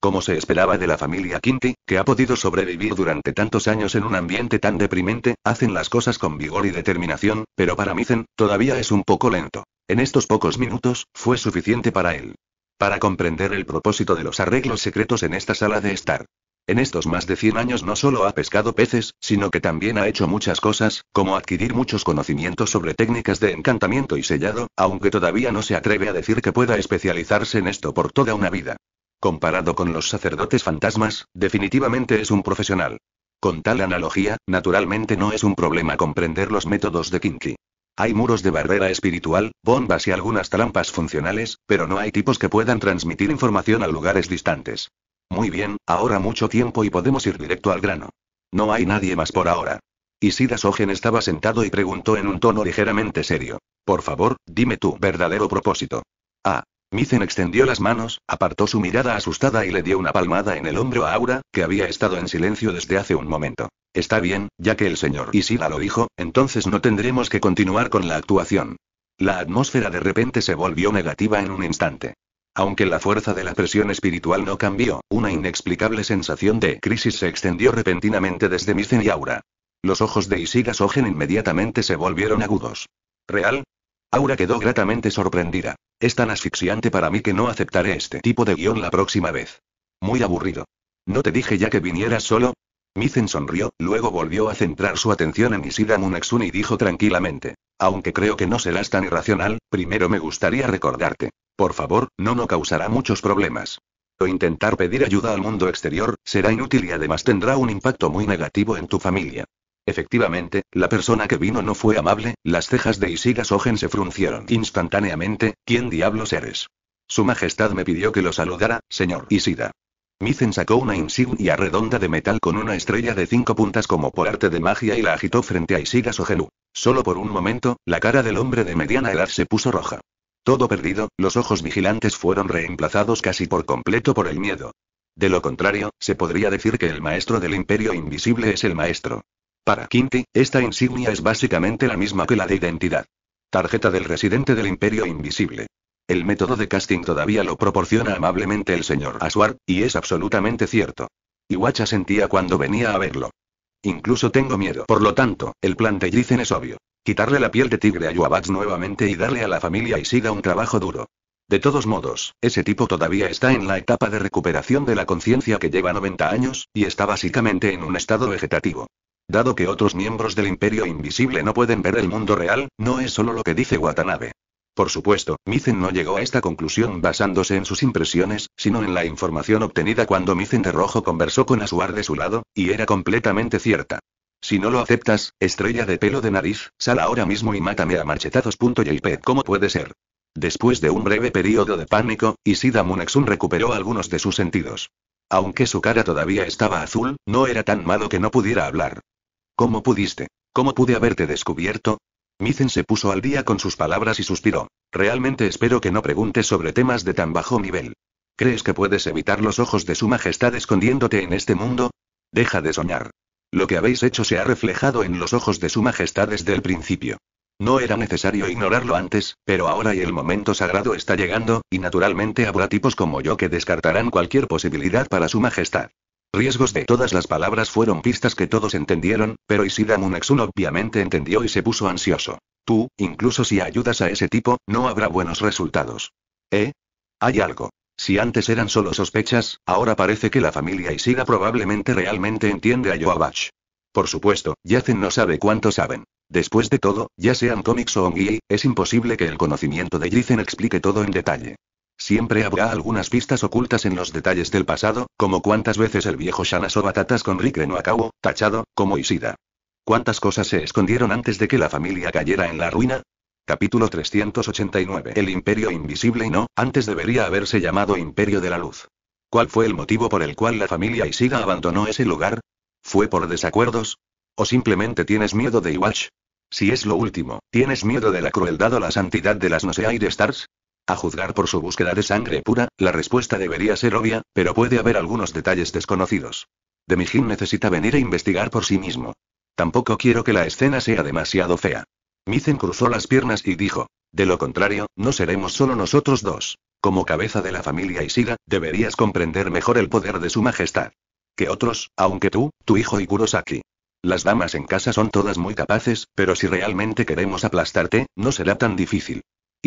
Como se esperaba de la familia Kinti, que ha podido sobrevivir durante tantos años en un ambiente tan deprimente, hacen las cosas con vigor y determinación, pero para Mizen, todavía es un poco lento. En estos pocos minutos, fue suficiente para él para comprender el propósito de los arreglos secretos en esta sala de estar. En estos más de 100 años no solo ha pescado peces, sino que también ha hecho muchas cosas, como adquirir muchos conocimientos sobre técnicas de encantamiento y sellado, aunque todavía no se atreve a decir que pueda especializarse en esto por toda una vida. Comparado con los sacerdotes fantasmas, definitivamente es un profesional. Con tal analogía, naturalmente no es un problema comprender los métodos de Kinky. Hay muros de barrera espiritual, bombas y algunas trampas funcionales, pero no hay tipos que puedan transmitir información a lugares distantes. Muy bien, ahora mucho tiempo y podemos ir directo al grano. No hay nadie más por ahora. Isida Sogen estaba sentado y preguntó en un tono ligeramente serio. Por favor, dime tu verdadero propósito. Ah. Mizen extendió las manos, apartó su mirada asustada y le dio una palmada en el hombro a Aura, que había estado en silencio desde hace un momento. Está bien, ya que el señor Isida lo dijo, entonces no tendremos que continuar con la actuación. La atmósfera de repente se volvió negativa en un instante. Aunque la fuerza de la presión espiritual no cambió, una inexplicable sensación de crisis se extendió repentinamente desde Misen y Aura. Los ojos de Isiga Sogen inmediatamente se volvieron agudos. ¿Real? Aura quedó gratamente sorprendida. Es tan asfixiante para mí que no aceptaré este tipo de guión la próxima vez. Muy aburrido. ¿No te dije ya que vinieras solo? Mizen sonrió, luego volvió a centrar su atención en Isida Munexun y dijo tranquilamente. Aunque creo que no serás tan irracional, primero me gustaría recordarte. Por favor, no nos causará muchos problemas. O intentar pedir ayuda al mundo exterior, será inútil y además tendrá un impacto muy negativo en tu familia. Efectivamente, la persona que vino no fue amable, las cejas de Isida Sogen se fruncieron instantáneamente, ¿quién diablos eres? Su Majestad me pidió que lo saludara, señor Isida. Mizen sacó una insignia redonda de metal con una estrella de cinco puntas como por arte de magia y la agitó frente a Isiga Genu. Solo por un momento, la cara del hombre de mediana edad se puso roja. Todo perdido, los ojos vigilantes fueron reemplazados casi por completo por el miedo. De lo contrario, se podría decir que el maestro del imperio invisible es el maestro. Para Quinti, esta insignia es básicamente la misma que la de identidad. Tarjeta del residente del imperio invisible. El método de casting todavía lo proporciona amablemente el señor Aswar, y es absolutamente cierto. Iwacha sentía cuando venía a verlo. Incluso tengo miedo. Por lo tanto, el plan de dicen es obvio. Quitarle la piel de tigre a Yuabats nuevamente y darle a la familia y siga un trabajo duro. De todos modos, ese tipo todavía está en la etapa de recuperación de la conciencia que lleva 90 años, y está básicamente en un estado vegetativo. Dado que otros miembros del Imperio Invisible no pueden ver el mundo real, no es solo lo que dice Watanabe. Por supuesto, Mizen no llegó a esta conclusión basándose en sus impresiones, sino en la información obtenida cuando Mizen de Rojo conversó con Asuar de su lado, y era completamente cierta. Si no lo aceptas, estrella de pelo de nariz, sal ahora mismo y mátame a Marchetazos.jpg e ¿Cómo puede ser? Después de un breve periodo de pánico, Isida Munexun recuperó algunos de sus sentidos. Aunque su cara todavía estaba azul, no era tan malo que no pudiera hablar. ¿Cómo pudiste? ¿Cómo pude haberte descubierto? Mizen se puso al día con sus palabras y suspiró. Realmente espero que no preguntes sobre temas de tan bajo nivel. ¿Crees que puedes evitar los ojos de su majestad escondiéndote en este mundo? Deja de soñar. Lo que habéis hecho se ha reflejado en los ojos de su majestad desde el principio. No era necesario ignorarlo antes, pero ahora y el momento sagrado está llegando, y naturalmente habrá tipos como yo que descartarán cualquier posibilidad para su majestad. Riesgos de todas las palabras fueron pistas que todos entendieron, pero Isida Munexul obviamente entendió y se puso ansioso. Tú, incluso si ayudas a ese tipo, no habrá buenos resultados. ¿Eh? Hay algo. Si antes eran solo sospechas, ahora parece que la familia Isida probablemente realmente entiende a Joabach. Por supuesto, Yacen no sabe cuánto saben. Después de todo, ya sean cómics o ongi, es imposible que el conocimiento de Yacen explique todo en detalle. Siempre habrá algunas pistas ocultas en los detalles del pasado, como cuántas veces el viejo soba batatas con Rick no acabó, tachado, como Isida. ¿Cuántas cosas se escondieron antes de que la familia cayera en la ruina? Capítulo 389. El imperio invisible y no, antes debería haberse llamado Imperio de la Luz. ¿Cuál fue el motivo por el cual la familia Isida abandonó ese lugar? ¿Fue por desacuerdos? ¿O simplemente tienes miedo de Iwash? Si es lo último, ¿tienes miedo de la crueldad o la santidad de las No Air Stars? A juzgar por su búsqueda de sangre pura, la respuesta debería ser obvia, pero puede haber algunos detalles desconocidos. Demijin necesita venir a investigar por sí mismo. Tampoco quiero que la escena sea demasiado fea. Mizen cruzó las piernas y dijo, de lo contrario, no seremos solo nosotros dos. Como cabeza de la familia Isida, deberías comprender mejor el poder de su majestad. Que otros, aunque tú, tu hijo y Kurosaki. Las damas en casa son todas muy capaces, pero si realmente queremos aplastarte, no será tan difícil.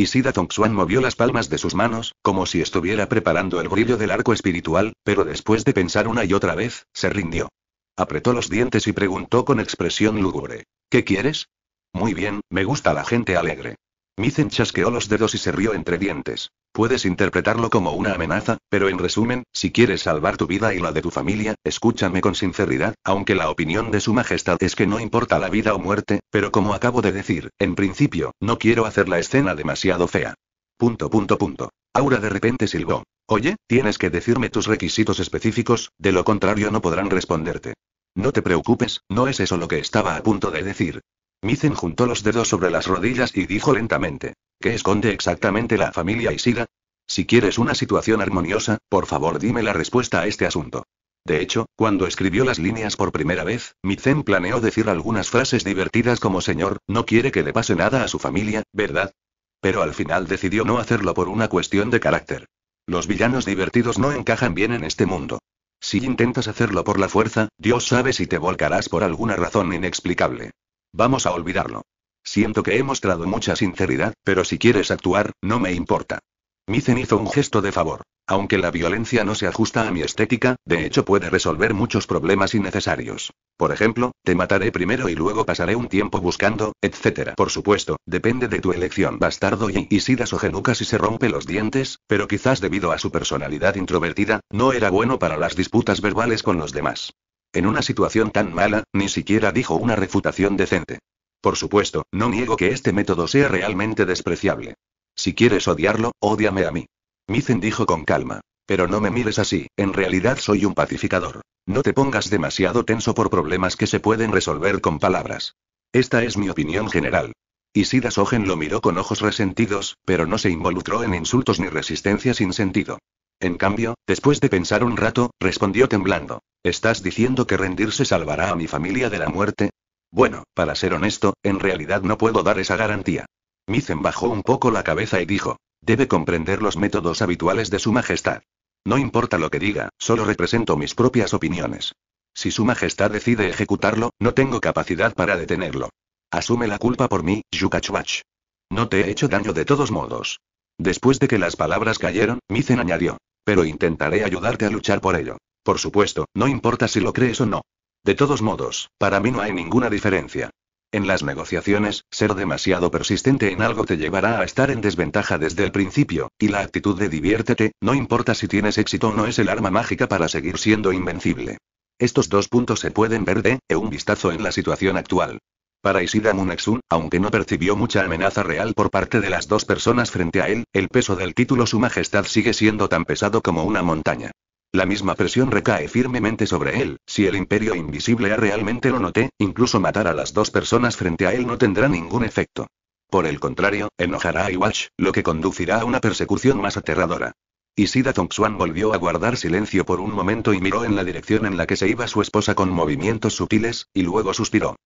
Sida Tongxuan movió las palmas de sus manos, como si estuviera preparando el brillo del arco espiritual, pero después de pensar una y otra vez, se rindió. Apretó los dientes y preguntó con expresión lúgubre. ¿Qué quieres? Muy bien, me gusta la gente alegre. Mizen chasqueó los dedos y se rió entre dientes. Puedes interpretarlo como una amenaza, pero en resumen, si quieres salvar tu vida y la de tu familia, escúchame con sinceridad, aunque la opinión de su majestad es que no importa la vida o muerte, pero como acabo de decir, en principio, no quiero hacer la escena demasiado fea. Punto punto punto. Aura de repente silbó. Oye, tienes que decirme tus requisitos específicos, de lo contrario no podrán responderte. No te preocupes, no es eso lo que estaba a punto de decir. Mizen juntó los dedos sobre las rodillas y dijo lentamente. ¿Qué esconde exactamente la familia Isida? Si quieres una situación armoniosa, por favor dime la respuesta a este asunto. De hecho, cuando escribió las líneas por primera vez, Mizen planeó decir algunas frases divertidas como Señor, no quiere que le pase nada a su familia, ¿verdad? Pero al final decidió no hacerlo por una cuestión de carácter. Los villanos divertidos no encajan bien en este mundo. Si intentas hacerlo por la fuerza, Dios sabe si te volcarás por alguna razón inexplicable. Vamos a olvidarlo. Siento que he mostrado mucha sinceridad, pero si quieres actuar, no me importa. Mizen hizo un gesto de favor. Aunque la violencia no se ajusta a mi estética, de hecho puede resolver muchos problemas innecesarios. Por ejemplo, te mataré primero y luego pasaré un tiempo buscando, etc. Por supuesto, depende de tu elección. Bastardo y das o genucas si se rompe los dientes, pero quizás debido a su personalidad introvertida, no era bueno para las disputas verbales con los demás. En una situación tan mala, ni siquiera dijo una refutación decente. Por supuesto, no niego que este método sea realmente despreciable. Si quieres odiarlo, ódiame a mí. Mizen dijo con calma. Pero no me mires así, en realidad soy un pacificador. No te pongas demasiado tenso por problemas que se pueden resolver con palabras. Esta es mi opinión general. Isida Sogen lo miró con ojos resentidos, pero no se involucró en insultos ni resistencia sin sentido. En cambio, después de pensar un rato, respondió temblando. ¿Estás diciendo que rendirse salvará a mi familia de la muerte? Bueno, para ser honesto, en realidad no puedo dar esa garantía. Mizen bajó un poco la cabeza y dijo, debe comprender los métodos habituales de Su Majestad. No importa lo que diga, solo represento mis propias opiniones. Si Su Majestad decide ejecutarlo, no tengo capacidad para detenerlo. Asume la culpa por mí, Yukachuach. No te he hecho daño de todos modos. Después de que las palabras cayeron, Mizen añadió. Pero intentaré ayudarte a luchar por ello. Por supuesto, no importa si lo crees o no. De todos modos, para mí no hay ninguna diferencia. En las negociaciones, ser demasiado persistente en algo te llevará a estar en desventaja desde el principio, y la actitud de diviértete, no importa si tienes éxito o no, es el arma mágica para seguir siendo invencible. Estos dos puntos se pueden ver de, e un vistazo en la situación actual. Para Isida Munexun, aunque no percibió mucha amenaza real por parte de las dos personas frente a él, el peso del título Su Majestad sigue siendo tan pesado como una montaña. La misma presión recae firmemente sobre él, si el imperio invisible ha realmente lo noté, incluso matar a las dos personas frente a él no tendrá ningún efecto. Por el contrario, enojará a Iwatch, lo que conducirá a una persecución más aterradora. Isida Zongxuan volvió a guardar silencio por un momento y miró en la dirección en la que se iba su esposa con movimientos sutiles, y luego suspiró.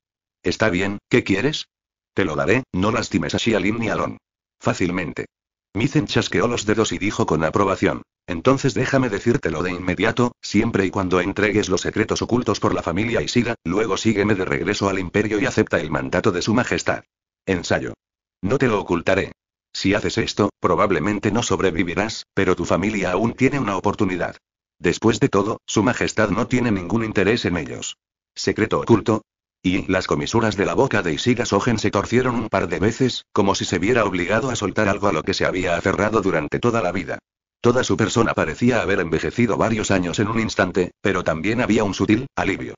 Está bien, ¿qué quieres? Te lo daré, no lastimes así a Lin ni a Lon. Fácilmente. Mizen chasqueó los dedos y dijo con aprobación. Entonces déjame decírtelo de inmediato, siempre y cuando entregues los secretos ocultos por la familia Isida, luego sígueme de regreso al imperio y acepta el mandato de su majestad. Ensayo. No te lo ocultaré. Si haces esto, probablemente no sobrevivirás, pero tu familia aún tiene una oportunidad. Después de todo, su majestad no tiene ningún interés en ellos. Secreto oculto, y, mm. las comisuras de la boca de Isiga Sogen se torcieron un par de veces, como si se viera obligado a soltar algo a lo que se había aferrado durante toda la vida. Toda su persona parecía haber envejecido varios años en un instante, pero también había un sutil alivio.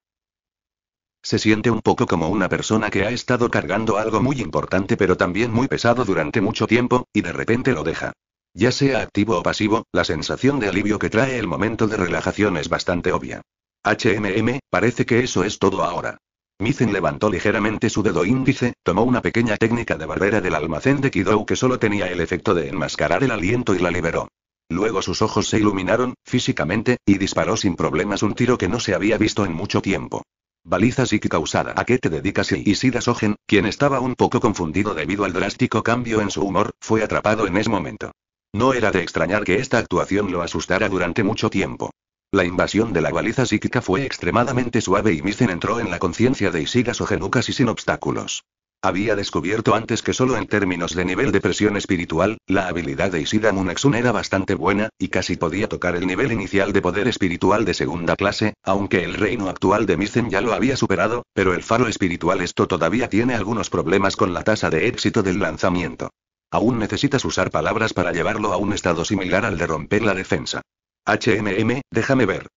Se siente un poco como una persona que ha estado cargando algo muy importante pero también muy pesado durante mucho tiempo, y de repente lo deja. Ya sea activo o pasivo, la sensación de alivio que trae el momento de relajación es bastante obvia. HMM, parece que eso es todo ahora. Mizen levantó ligeramente su dedo índice, tomó una pequeña técnica de barbera del almacén de Kidou que solo tenía el efecto de enmascarar el aliento y la liberó. Luego sus ojos se iluminaron, físicamente, y disparó sin problemas un tiro que no se había visto en mucho tiempo. Baliza que causada. ¿A qué te dedicas? Y sida Sogen, quien estaba un poco confundido debido al drástico cambio en su humor, fue atrapado en ese momento. No era de extrañar que esta actuación lo asustara durante mucho tiempo. La invasión de la baliza psíquica fue extremadamente suave y Misen entró en la conciencia de Isiga o y sin obstáculos. Había descubierto antes que solo en términos de nivel de presión espiritual, la habilidad de Isida Munaksun era bastante buena, y casi podía tocar el nivel inicial de poder espiritual de segunda clase, aunque el reino actual de Mizen ya lo había superado, pero el faro espiritual esto todavía tiene algunos problemas con la tasa de éxito del lanzamiento. Aún necesitas usar palabras para llevarlo a un estado similar al de romper la defensa. HMM, déjame ver.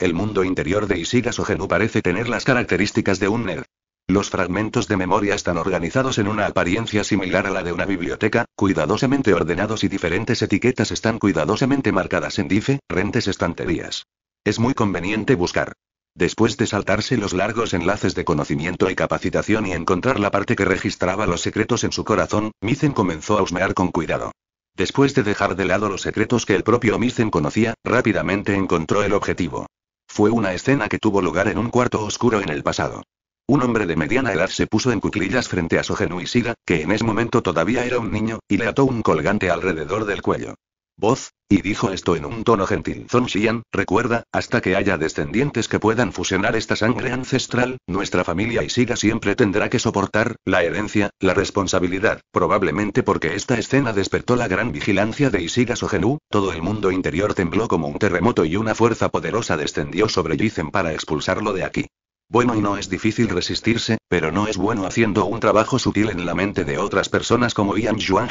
El mundo interior de Isiga Genu parece tener las características de un nerd. Los fragmentos de memoria están organizados en una apariencia similar a la de una biblioteca, cuidadosamente ordenados y diferentes etiquetas están cuidadosamente marcadas en diferentes rentes estanterías. Es muy conveniente buscar. Después de saltarse los largos enlaces de conocimiento y capacitación y encontrar la parte que registraba los secretos en su corazón, Mizen comenzó a husmear con cuidado. Después de dejar de lado los secretos que el propio Mizen conocía, rápidamente encontró el objetivo. Fue una escena que tuvo lugar en un cuarto oscuro en el pasado. Un hombre de mediana edad se puso en cuclillas frente a Sogenu Ishida, que en ese momento todavía era un niño, y le ató un colgante alrededor del cuello voz, y dijo esto en un tono gentil. Zhong Xian, recuerda, hasta que haya descendientes que puedan fusionar esta sangre ancestral, nuestra familia Isiga siempre tendrá que soportar, la herencia, la responsabilidad, probablemente porque esta escena despertó la gran vigilancia de Isiga Sogenu, todo el mundo interior tembló como un terremoto y una fuerza poderosa descendió sobre Yizen para expulsarlo de aquí. Bueno y no es difícil resistirse, pero no es bueno haciendo un trabajo sutil en la mente de otras personas como Ian Juan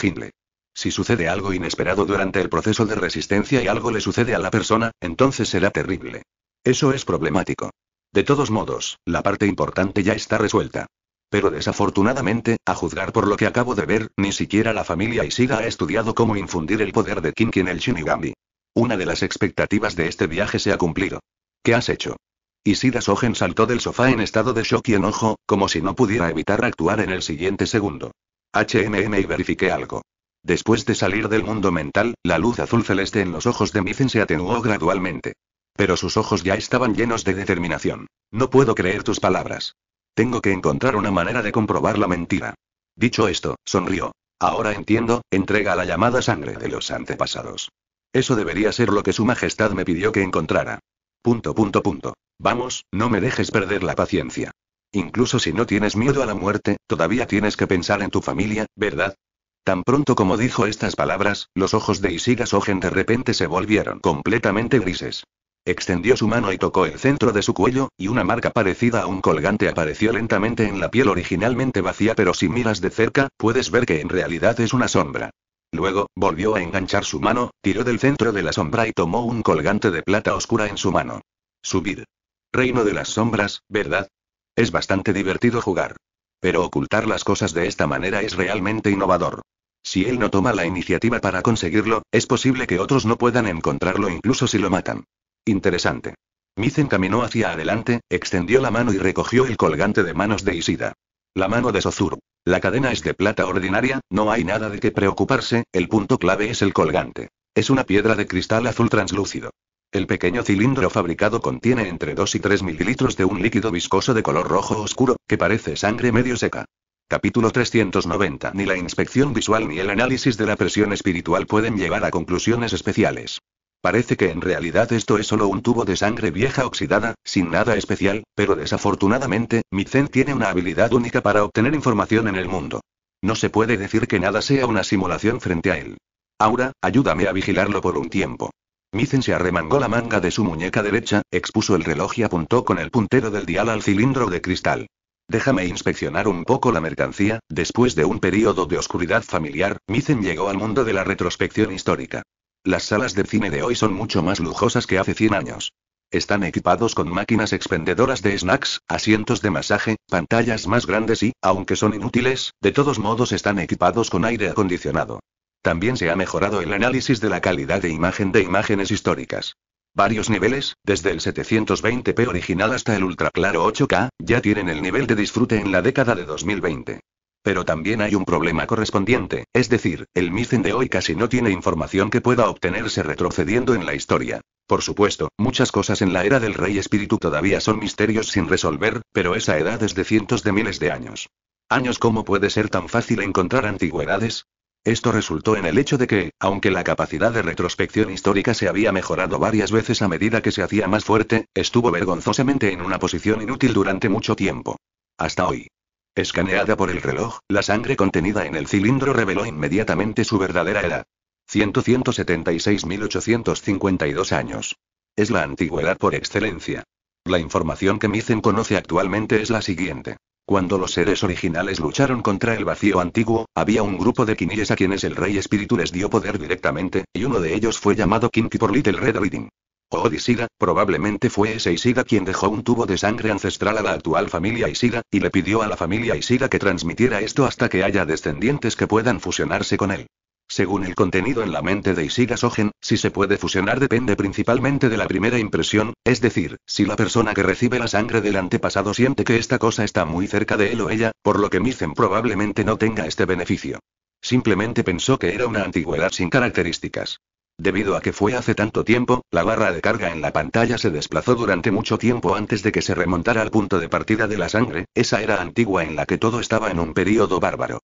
si sucede algo inesperado durante el proceso de resistencia y algo le sucede a la persona, entonces será terrible. Eso es problemático. De todos modos, la parte importante ya está resuelta. Pero desafortunadamente, a juzgar por lo que acabo de ver, ni siquiera la familia Isida ha estudiado cómo infundir el poder de Kinki en el Shinigami. Una de las expectativas de este viaje se ha cumplido. ¿Qué has hecho? Isida Sogen saltó del sofá en estado de shock y enojo, como si no pudiera evitar actuar en el siguiente segundo. HMM y verifiqué algo. Después de salir del mundo mental, la luz azul celeste en los ojos de Micen se atenuó gradualmente. Pero sus ojos ya estaban llenos de determinación. No puedo creer tus palabras. Tengo que encontrar una manera de comprobar la mentira. Dicho esto, sonrió. Ahora entiendo, entrega la llamada sangre de los antepasados. Eso debería ser lo que Su Majestad me pidió que encontrara. Punto, punto, punto. Vamos, no me dejes perder la paciencia. Incluso si no tienes miedo a la muerte, todavía tienes que pensar en tu familia, ¿verdad? Tan pronto como dijo estas palabras, los ojos de Isiga Sogen de repente se volvieron completamente grises. Extendió su mano y tocó el centro de su cuello, y una marca parecida a un colgante apareció lentamente en la piel originalmente vacía pero si miras de cerca, puedes ver que en realidad es una sombra. Luego, volvió a enganchar su mano, tiró del centro de la sombra y tomó un colgante de plata oscura en su mano. Subir. Reino de las sombras, ¿verdad? Es bastante divertido jugar. Pero ocultar las cosas de esta manera es realmente innovador. Si él no toma la iniciativa para conseguirlo, es posible que otros no puedan encontrarlo incluso si lo matan. Interesante. Mizen caminó hacia adelante, extendió la mano y recogió el colgante de manos de Isida. La mano de Sozur. La cadena es de plata ordinaria, no hay nada de qué preocuparse, el punto clave es el colgante. Es una piedra de cristal azul translúcido. El pequeño cilindro fabricado contiene entre 2 y 3 mililitros de un líquido viscoso de color rojo oscuro, que parece sangre medio seca. Capítulo 390. Ni la inspección visual ni el análisis de la presión espiritual pueden llegar a conclusiones especiales. Parece que en realidad esto es solo un tubo de sangre vieja oxidada, sin nada especial, pero desafortunadamente, zen tiene una habilidad única para obtener información en el mundo. No se puede decir que nada sea una simulación frente a él. Aura, ayúdame a vigilarlo por un tiempo. Mizen se arremangó la manga de su muñeca derecha, expuso el reloj y apuntó con el puntero del dial al cilindro de cristal. Déjame inspeccionar un poco la mercancía. Después de un periodo de oscuridad familiar, Mizen llegó al mundo de la retrospección histórica. Las salas de cine de hoy son mucho más lujosas que hace 100 años. Están equipados con máquinas expendedoras de snacks, asientos de masaje, pantallas más grandes y, aunque son inútiles, de todos modos están equipados con aire acondicionado. También se ha mejorado el análisis de la calidad de imagen de imágenes históricas. Varios niveles, desde el 720p original hasta el claro 8K, ya tienen el nivel de disfrute en la década de 2020. Pero también hay un problema correspondiente, es decir, el MIFEN de hoy casi no tiene información que pueda obtenerse retrocediendo en la historia. Por supuesto, muchas cosas en la era del Rey Espíritu todavía son misterios sin resolver, pero esa edad es de cientos de miles de años. Años cómo puede ser tan fácil encontrar antigüedades? Esto resultó en el hecho de que, aunque la capacidad de retrospección histórica se había mejorado varias veces a medida que se hacía más fuerte, estuvo vergonzosamente en una posición inútil durante mucho tiempo. Hasta hoy. Escaneada por el reloj, la sangre contenida en el cilindro reveló inmediatamente su verdadera edad. 176.852 años. Es la antigüedad por excelencia. La información que Mizen conoce actualmente es la siguiente. Cuando los seres originales lucharon contra el vacío antiguo, había un grupo de kinies a quienes el Rey Espíritu les dio poder directamente, y uno de ellos fue llamado Kinki por Little Red Riding. O Odisida, probablemente fue ese Isida quien dejó un tubo de sangre ancestral a la actual familia Isida, y le pidió a la familia Isida que transmitiera esto hasta que haya descendientes que puedan fusionarse con él. Según el contenido en la mente de Isiga Sogen, si se puede fusionar depende principalmente de la primera impresión, es decir, si la persona que recibe la sangre del antepasado siente que esta cosa está muy cerca de él o ella, por lo que Mizen probablemente no tenga este beneficio. Simplemente pensó que era una antigüedad sin características. Debido a que fue hace tanto tiempo, la barra de carga en la pantalla se desplazó durante mucho tiempo antes de que se remontara al punto de partida de la sangre, esa era antigua en la que todo estaba en un periodo bárbaro.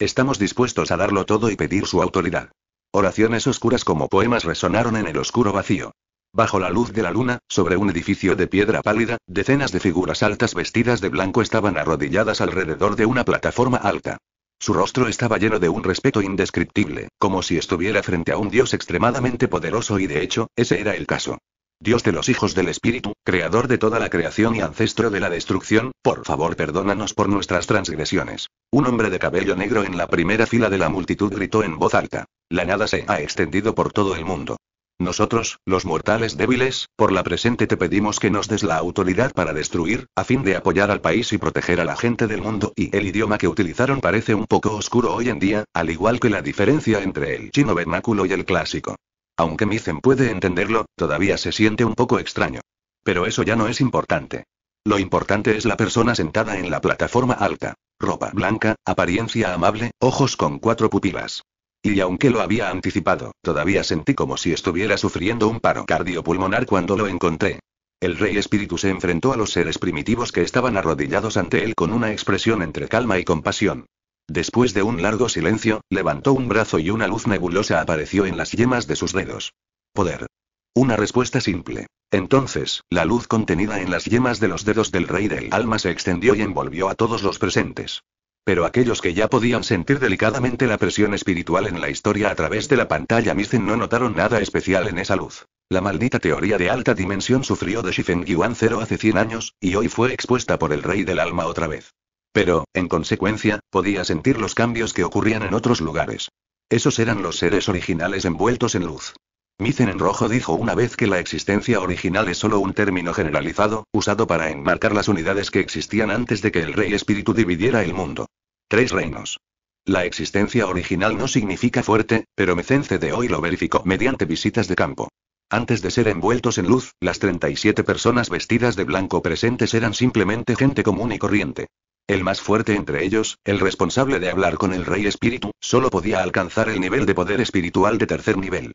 Estamos dispuestos a darlo todo y pedir su autoridad. Oraciones oscuras como poemas resonaron en el oscuro vacío. Bajo la luz de la luna, sobre un edificio de piedra pálida, decenas de figuras altas vestidas de blanco estaban arrodilladas alrededor de una plataforma alta. Su rostro estaba lleno de un respeto indescriptible, como si estuviera frente a un dios extremadamente poderoso y de hecho, ese era el caso. Dios de los hijos del Espíritu, creador de toda la creación y ancestro de la destrucción, por favor perdónanos por nuestras transgresiones. Un hombre de cabello negro en la primera fila de la multitud gritó en voz alta. La nada se ha extendido por todo el mundo. Nosotros, los mortales débiles, por la presente te pedimos que nos des la autoridad para destruir, a fin de apoyar al país y proteger a la gente del mundo y el idioma que utilizaron parece un poco oscuro hoy en día, al igual que la diferencia entre el chino vernáculo y el clásico. Aunque Mizen puede entenderlo, todavía se siente un poco extraño. Pero eso ya no es importante. Lo importante es la persona sentada en la plataforma alta. Ropa blanca, apariencia amable, ojos con cuatro pupilas. Y aunque lo había anticipado, todavía sentí como si estuviera sufriendo un paro cardiopulmonar cuando lo encontré. El rey espíritu se enfrentó a los seres primitivos que estaban arrodillados ante él con una expresión entre calma y compasión. Después de un largo silencio, levantó un brazo y una luz nebulosa apareció en las yemas de sus dedos. Poder. Una respuesta simple. Entonces, la luz contenida en las yemas de los dedos del rey del alma se extendió y envolvió a todos los presentes. Pero aquellos que ya podían sentir delicadamente la presión espiritual en la historia a través de la pantalla Mizen no notaron nada especial en esa luz. La maldita teoría de alta dimensión sufrió de Shifeng Yuan 0 hace 100 años, y hoy fue expuesta por el rey del alma otra vez. Pero, en consecuencia, podía sentir los cambios que ocurrían en otros lugares. Esos eran los seres originales envueltos en luz. Mizen en rojo dijo una vez que la existencia original es solo un término generalizado, usado para enmarcar las unidades que existían antes de que el rey espíritu dividiera el mundo. Tres reinos. La existencia original no significa fuerte, pero Mecence de hoy lo verificó mediante visitas de campo. Antes de ser envueltos en luz, las 37 personas vestidas de blanco presentes eran simplemente gente común y corriente. El más fuerte entre ellos, el responsable de hablar con el rey espíritu, solo podía alcanzar el nivel de poder espiritual de tercer nivel.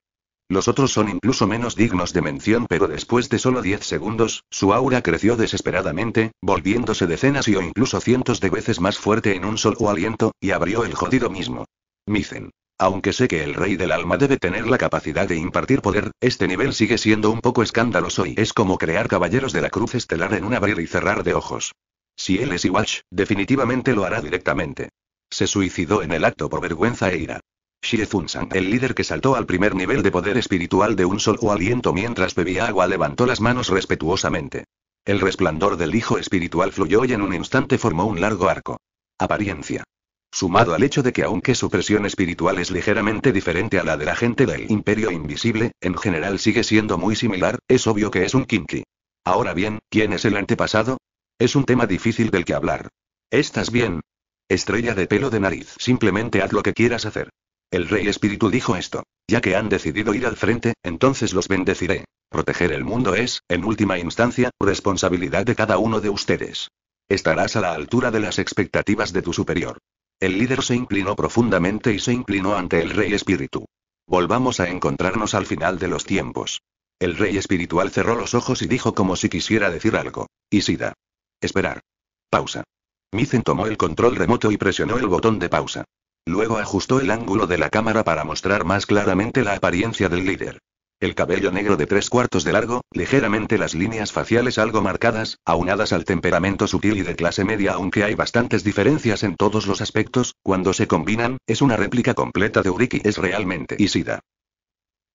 Los otros son incluso menos dignos de mención, pero después de solo 10 segundos, su aura creció desesperadamente, volviéndose decenas y o incluso cientos de veces más fuerte en un solo aliento, y abrió el jodido mismo. Micen. Aunque sé que el rey del alma debe tener la capacidad de impartir poder, este nivel sigue siendo un poco escandaloso y es como crear caballeros de la cruz estelar en un abrir y cerrar de ojos. Si él es Iwash, definitivamente lo hará directamente. Se suicidó en el acto por vergüenza e ira. Xie san el líder que saltó al primer nivel de poder espiritual de un sol o aliento mientras bebía agua, levantó las manos respetuosamente. El resplandor del hijo espiritual fluyó y en un instante formó un largo arco. Apariencia. Sumado al hecho de que aunque su presión espiritual es ligeramente diferente a la de la gente del imperio invisible, en general sigue siendo muy similar, es obvio que es un kinki. Ahora bien, ¿quién es el antepasado? Es un tema difícil del que hablar. ¿Estás bien? Estrella de pelo de nariz. Simplemente haz lo que quieras hacer. El rey espíritu dijo esto. Ya que han decidido ir al frente, entonces los bendeciré. Proteger el mundo es, en última instancia, responsabilidad de cada uno de ustedes. Estarás a la altura de las expectativas de tu superior. El líder se inclinó profundamente y se inclinó ante el rey espíritu. Volvamos a encontrarnos al final de los tiempos. El rey espiritual cerró los ojos y dijo como si quisiera decir algo. Isida. Esperar. Pausa. Mizen tomó el control remoto y presionó el botón de pausa. Luego ajustó el ángulo de la cámara para mostrar más claramente la apariencia del líder. El cabello negro de tres cuartos de largo, ligeramente las líneas faciales algo marcadas, aunadas al temperamento sutil y de clase media, aunque hay bastantes diferencias en todos los aspectos, cuando se combinan, es una réplica completa de Uriki, es realmente Isida.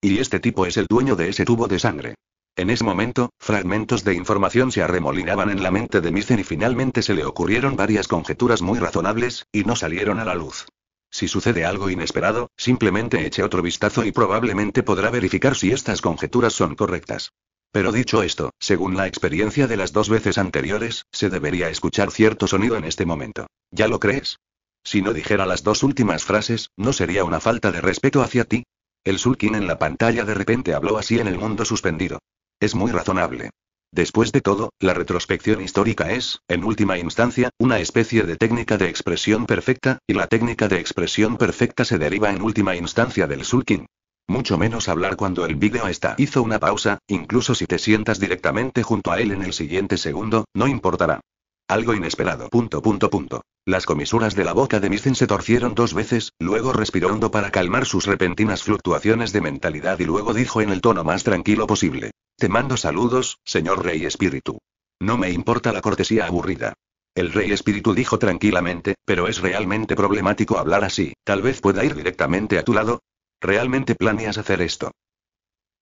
Y este tipo es el dueño de ese tubo de sangre. En ese momento, fragmentos de información se arremolinaban en la mente de Mizen y finalmente se le ocurrieron varias conjeturas muy razonables, y no salieron a la luz. Si sucede algo inesperado, simplemente eche otro vistazo y probablemente podrá verificar si estas conjeturas son correctas. Pero dicho esto, según la experiencia de las dos veces anteriores, se debería escuchar cierto sonido en este momento. ¿Ya lo crees? Si no dijera las dos últimas frases, ¿no sería una falta de respeto hacia ti? El Sulkin en la pantalla de repente habló así en el mundo suspendido. Es muy razonable. Después de todo, la retrospección histórica es, en última instancia, una especie de técnica de expresión perfecta, y la técnica de expresión perfecta se deriva en última instancia del sulking. Mucho menos hablar cuando el vídeo está. Hizo una pausa, incluso si te sientas directamente junto a él en el siguiente segundo, no importará. Algo inesperado. Punto, punto, punto. Las comisuras de la boca de Misen se torcieron dos veces, luego respiró hondo para calmar sus repentinas fluctuaciones de mentalidad y luego dijo en el tono más tranquilo posible. Te mando saludos, señor Rey Espíritu. No me importa la cortesía aburrida. El Rey Espíritu dijo tranquilamente, pero es realmente problemático hablar así, tal vez pueda ir directamente a tu lado. ¿Realmente planeas hacer esto?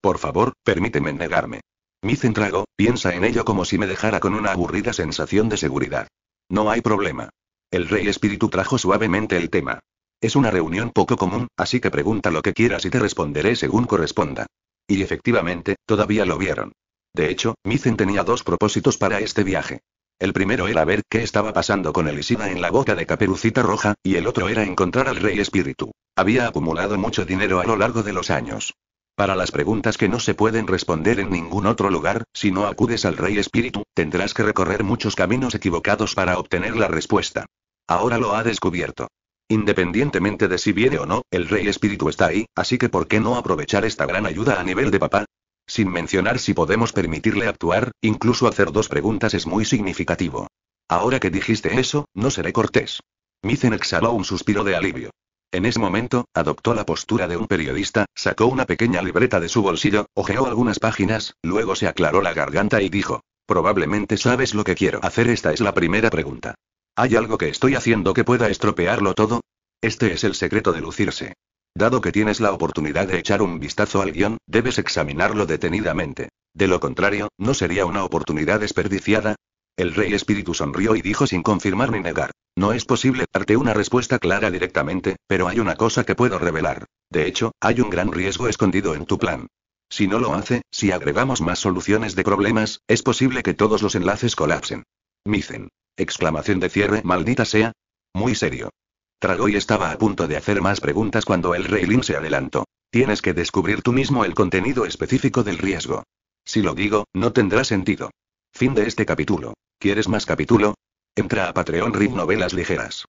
Por favor, permíteme negarme. Mi centrago, piensa en ello como si me dejara con una aburrida sensación de seguridad. No hay problema. El Rey Espíritu trajo suavemente el tema. Es una reunión poco común, así que pregunta lo que quieras y te responderé según corresponda. Y efectivamente, todavía lo vieron. De hecho, Mizen tenía dos propósitos para este viaje. El primero era ver qué estaba pasando con Elisida en la boca de Caperucita Roja, y el otro era encontrar al Rey Espíritu. Había acumulado mucho dinero a lo largo de los años. Para las preguntas que no se pueden responder en ningún otro lugar, si no acudes al Rey Espíritu, tendrás que recorrer muchos caminos equivocados para obtener la respuesta. Ahora lo ha descubierto. Independientemente de si viene o no, el rey espíritu está ahí, así que ¿por qué no aprovechar esta gran ayuda a nivel de papá? Sin mencionar si podemos permitirle actuar, incluso hacer dos preguntas es muy significativo. Ahora que dijiste eso, no seré cortés. Mizen exhaló un suspiro de alivio. En ese momento, adoptó la postura de un periodista, sacó una pequeña libreta de su bolsillo, hojeó algunas páginas, luego se aclaró la garganta y dijo, probablemente sabes lo que quiero hacer. Esta es la primera pregunta. ¿Hay algo que estoy haciendo que pueda estropearlo todo? Este es el secreto de lucirse. Dado que tienes la oportunidad de echar un vistazo al guión, debes examinarlo detenidamente. De lo contrario, ¿no sería una oportunidad desperdiciada? El rey espíritu sonrió y dijo sin confirmar ni negar. No es posible darte una respuesta clara directamente, pero hay una cosa que puedo revelar. De hecho, hay un gran riesgo escondido en tu plan. Si no lo hace, si agregamos más soluciones de problemas, es posible que todos los enlaces colapsen. Micen. Exclamación de cierre, maldita sea. Muy serio. Tragoy estaba a punto de hacer más preguntas cuando el rey Lin se adelantó. Tienes que descubrir tú mismo el contenido específico del riesgo. Si lo digo, no tendrá sentido. Fin de este capítulo. ¿Quieres más capítulo? Entra a Patreon RIP Novelas Ligeras.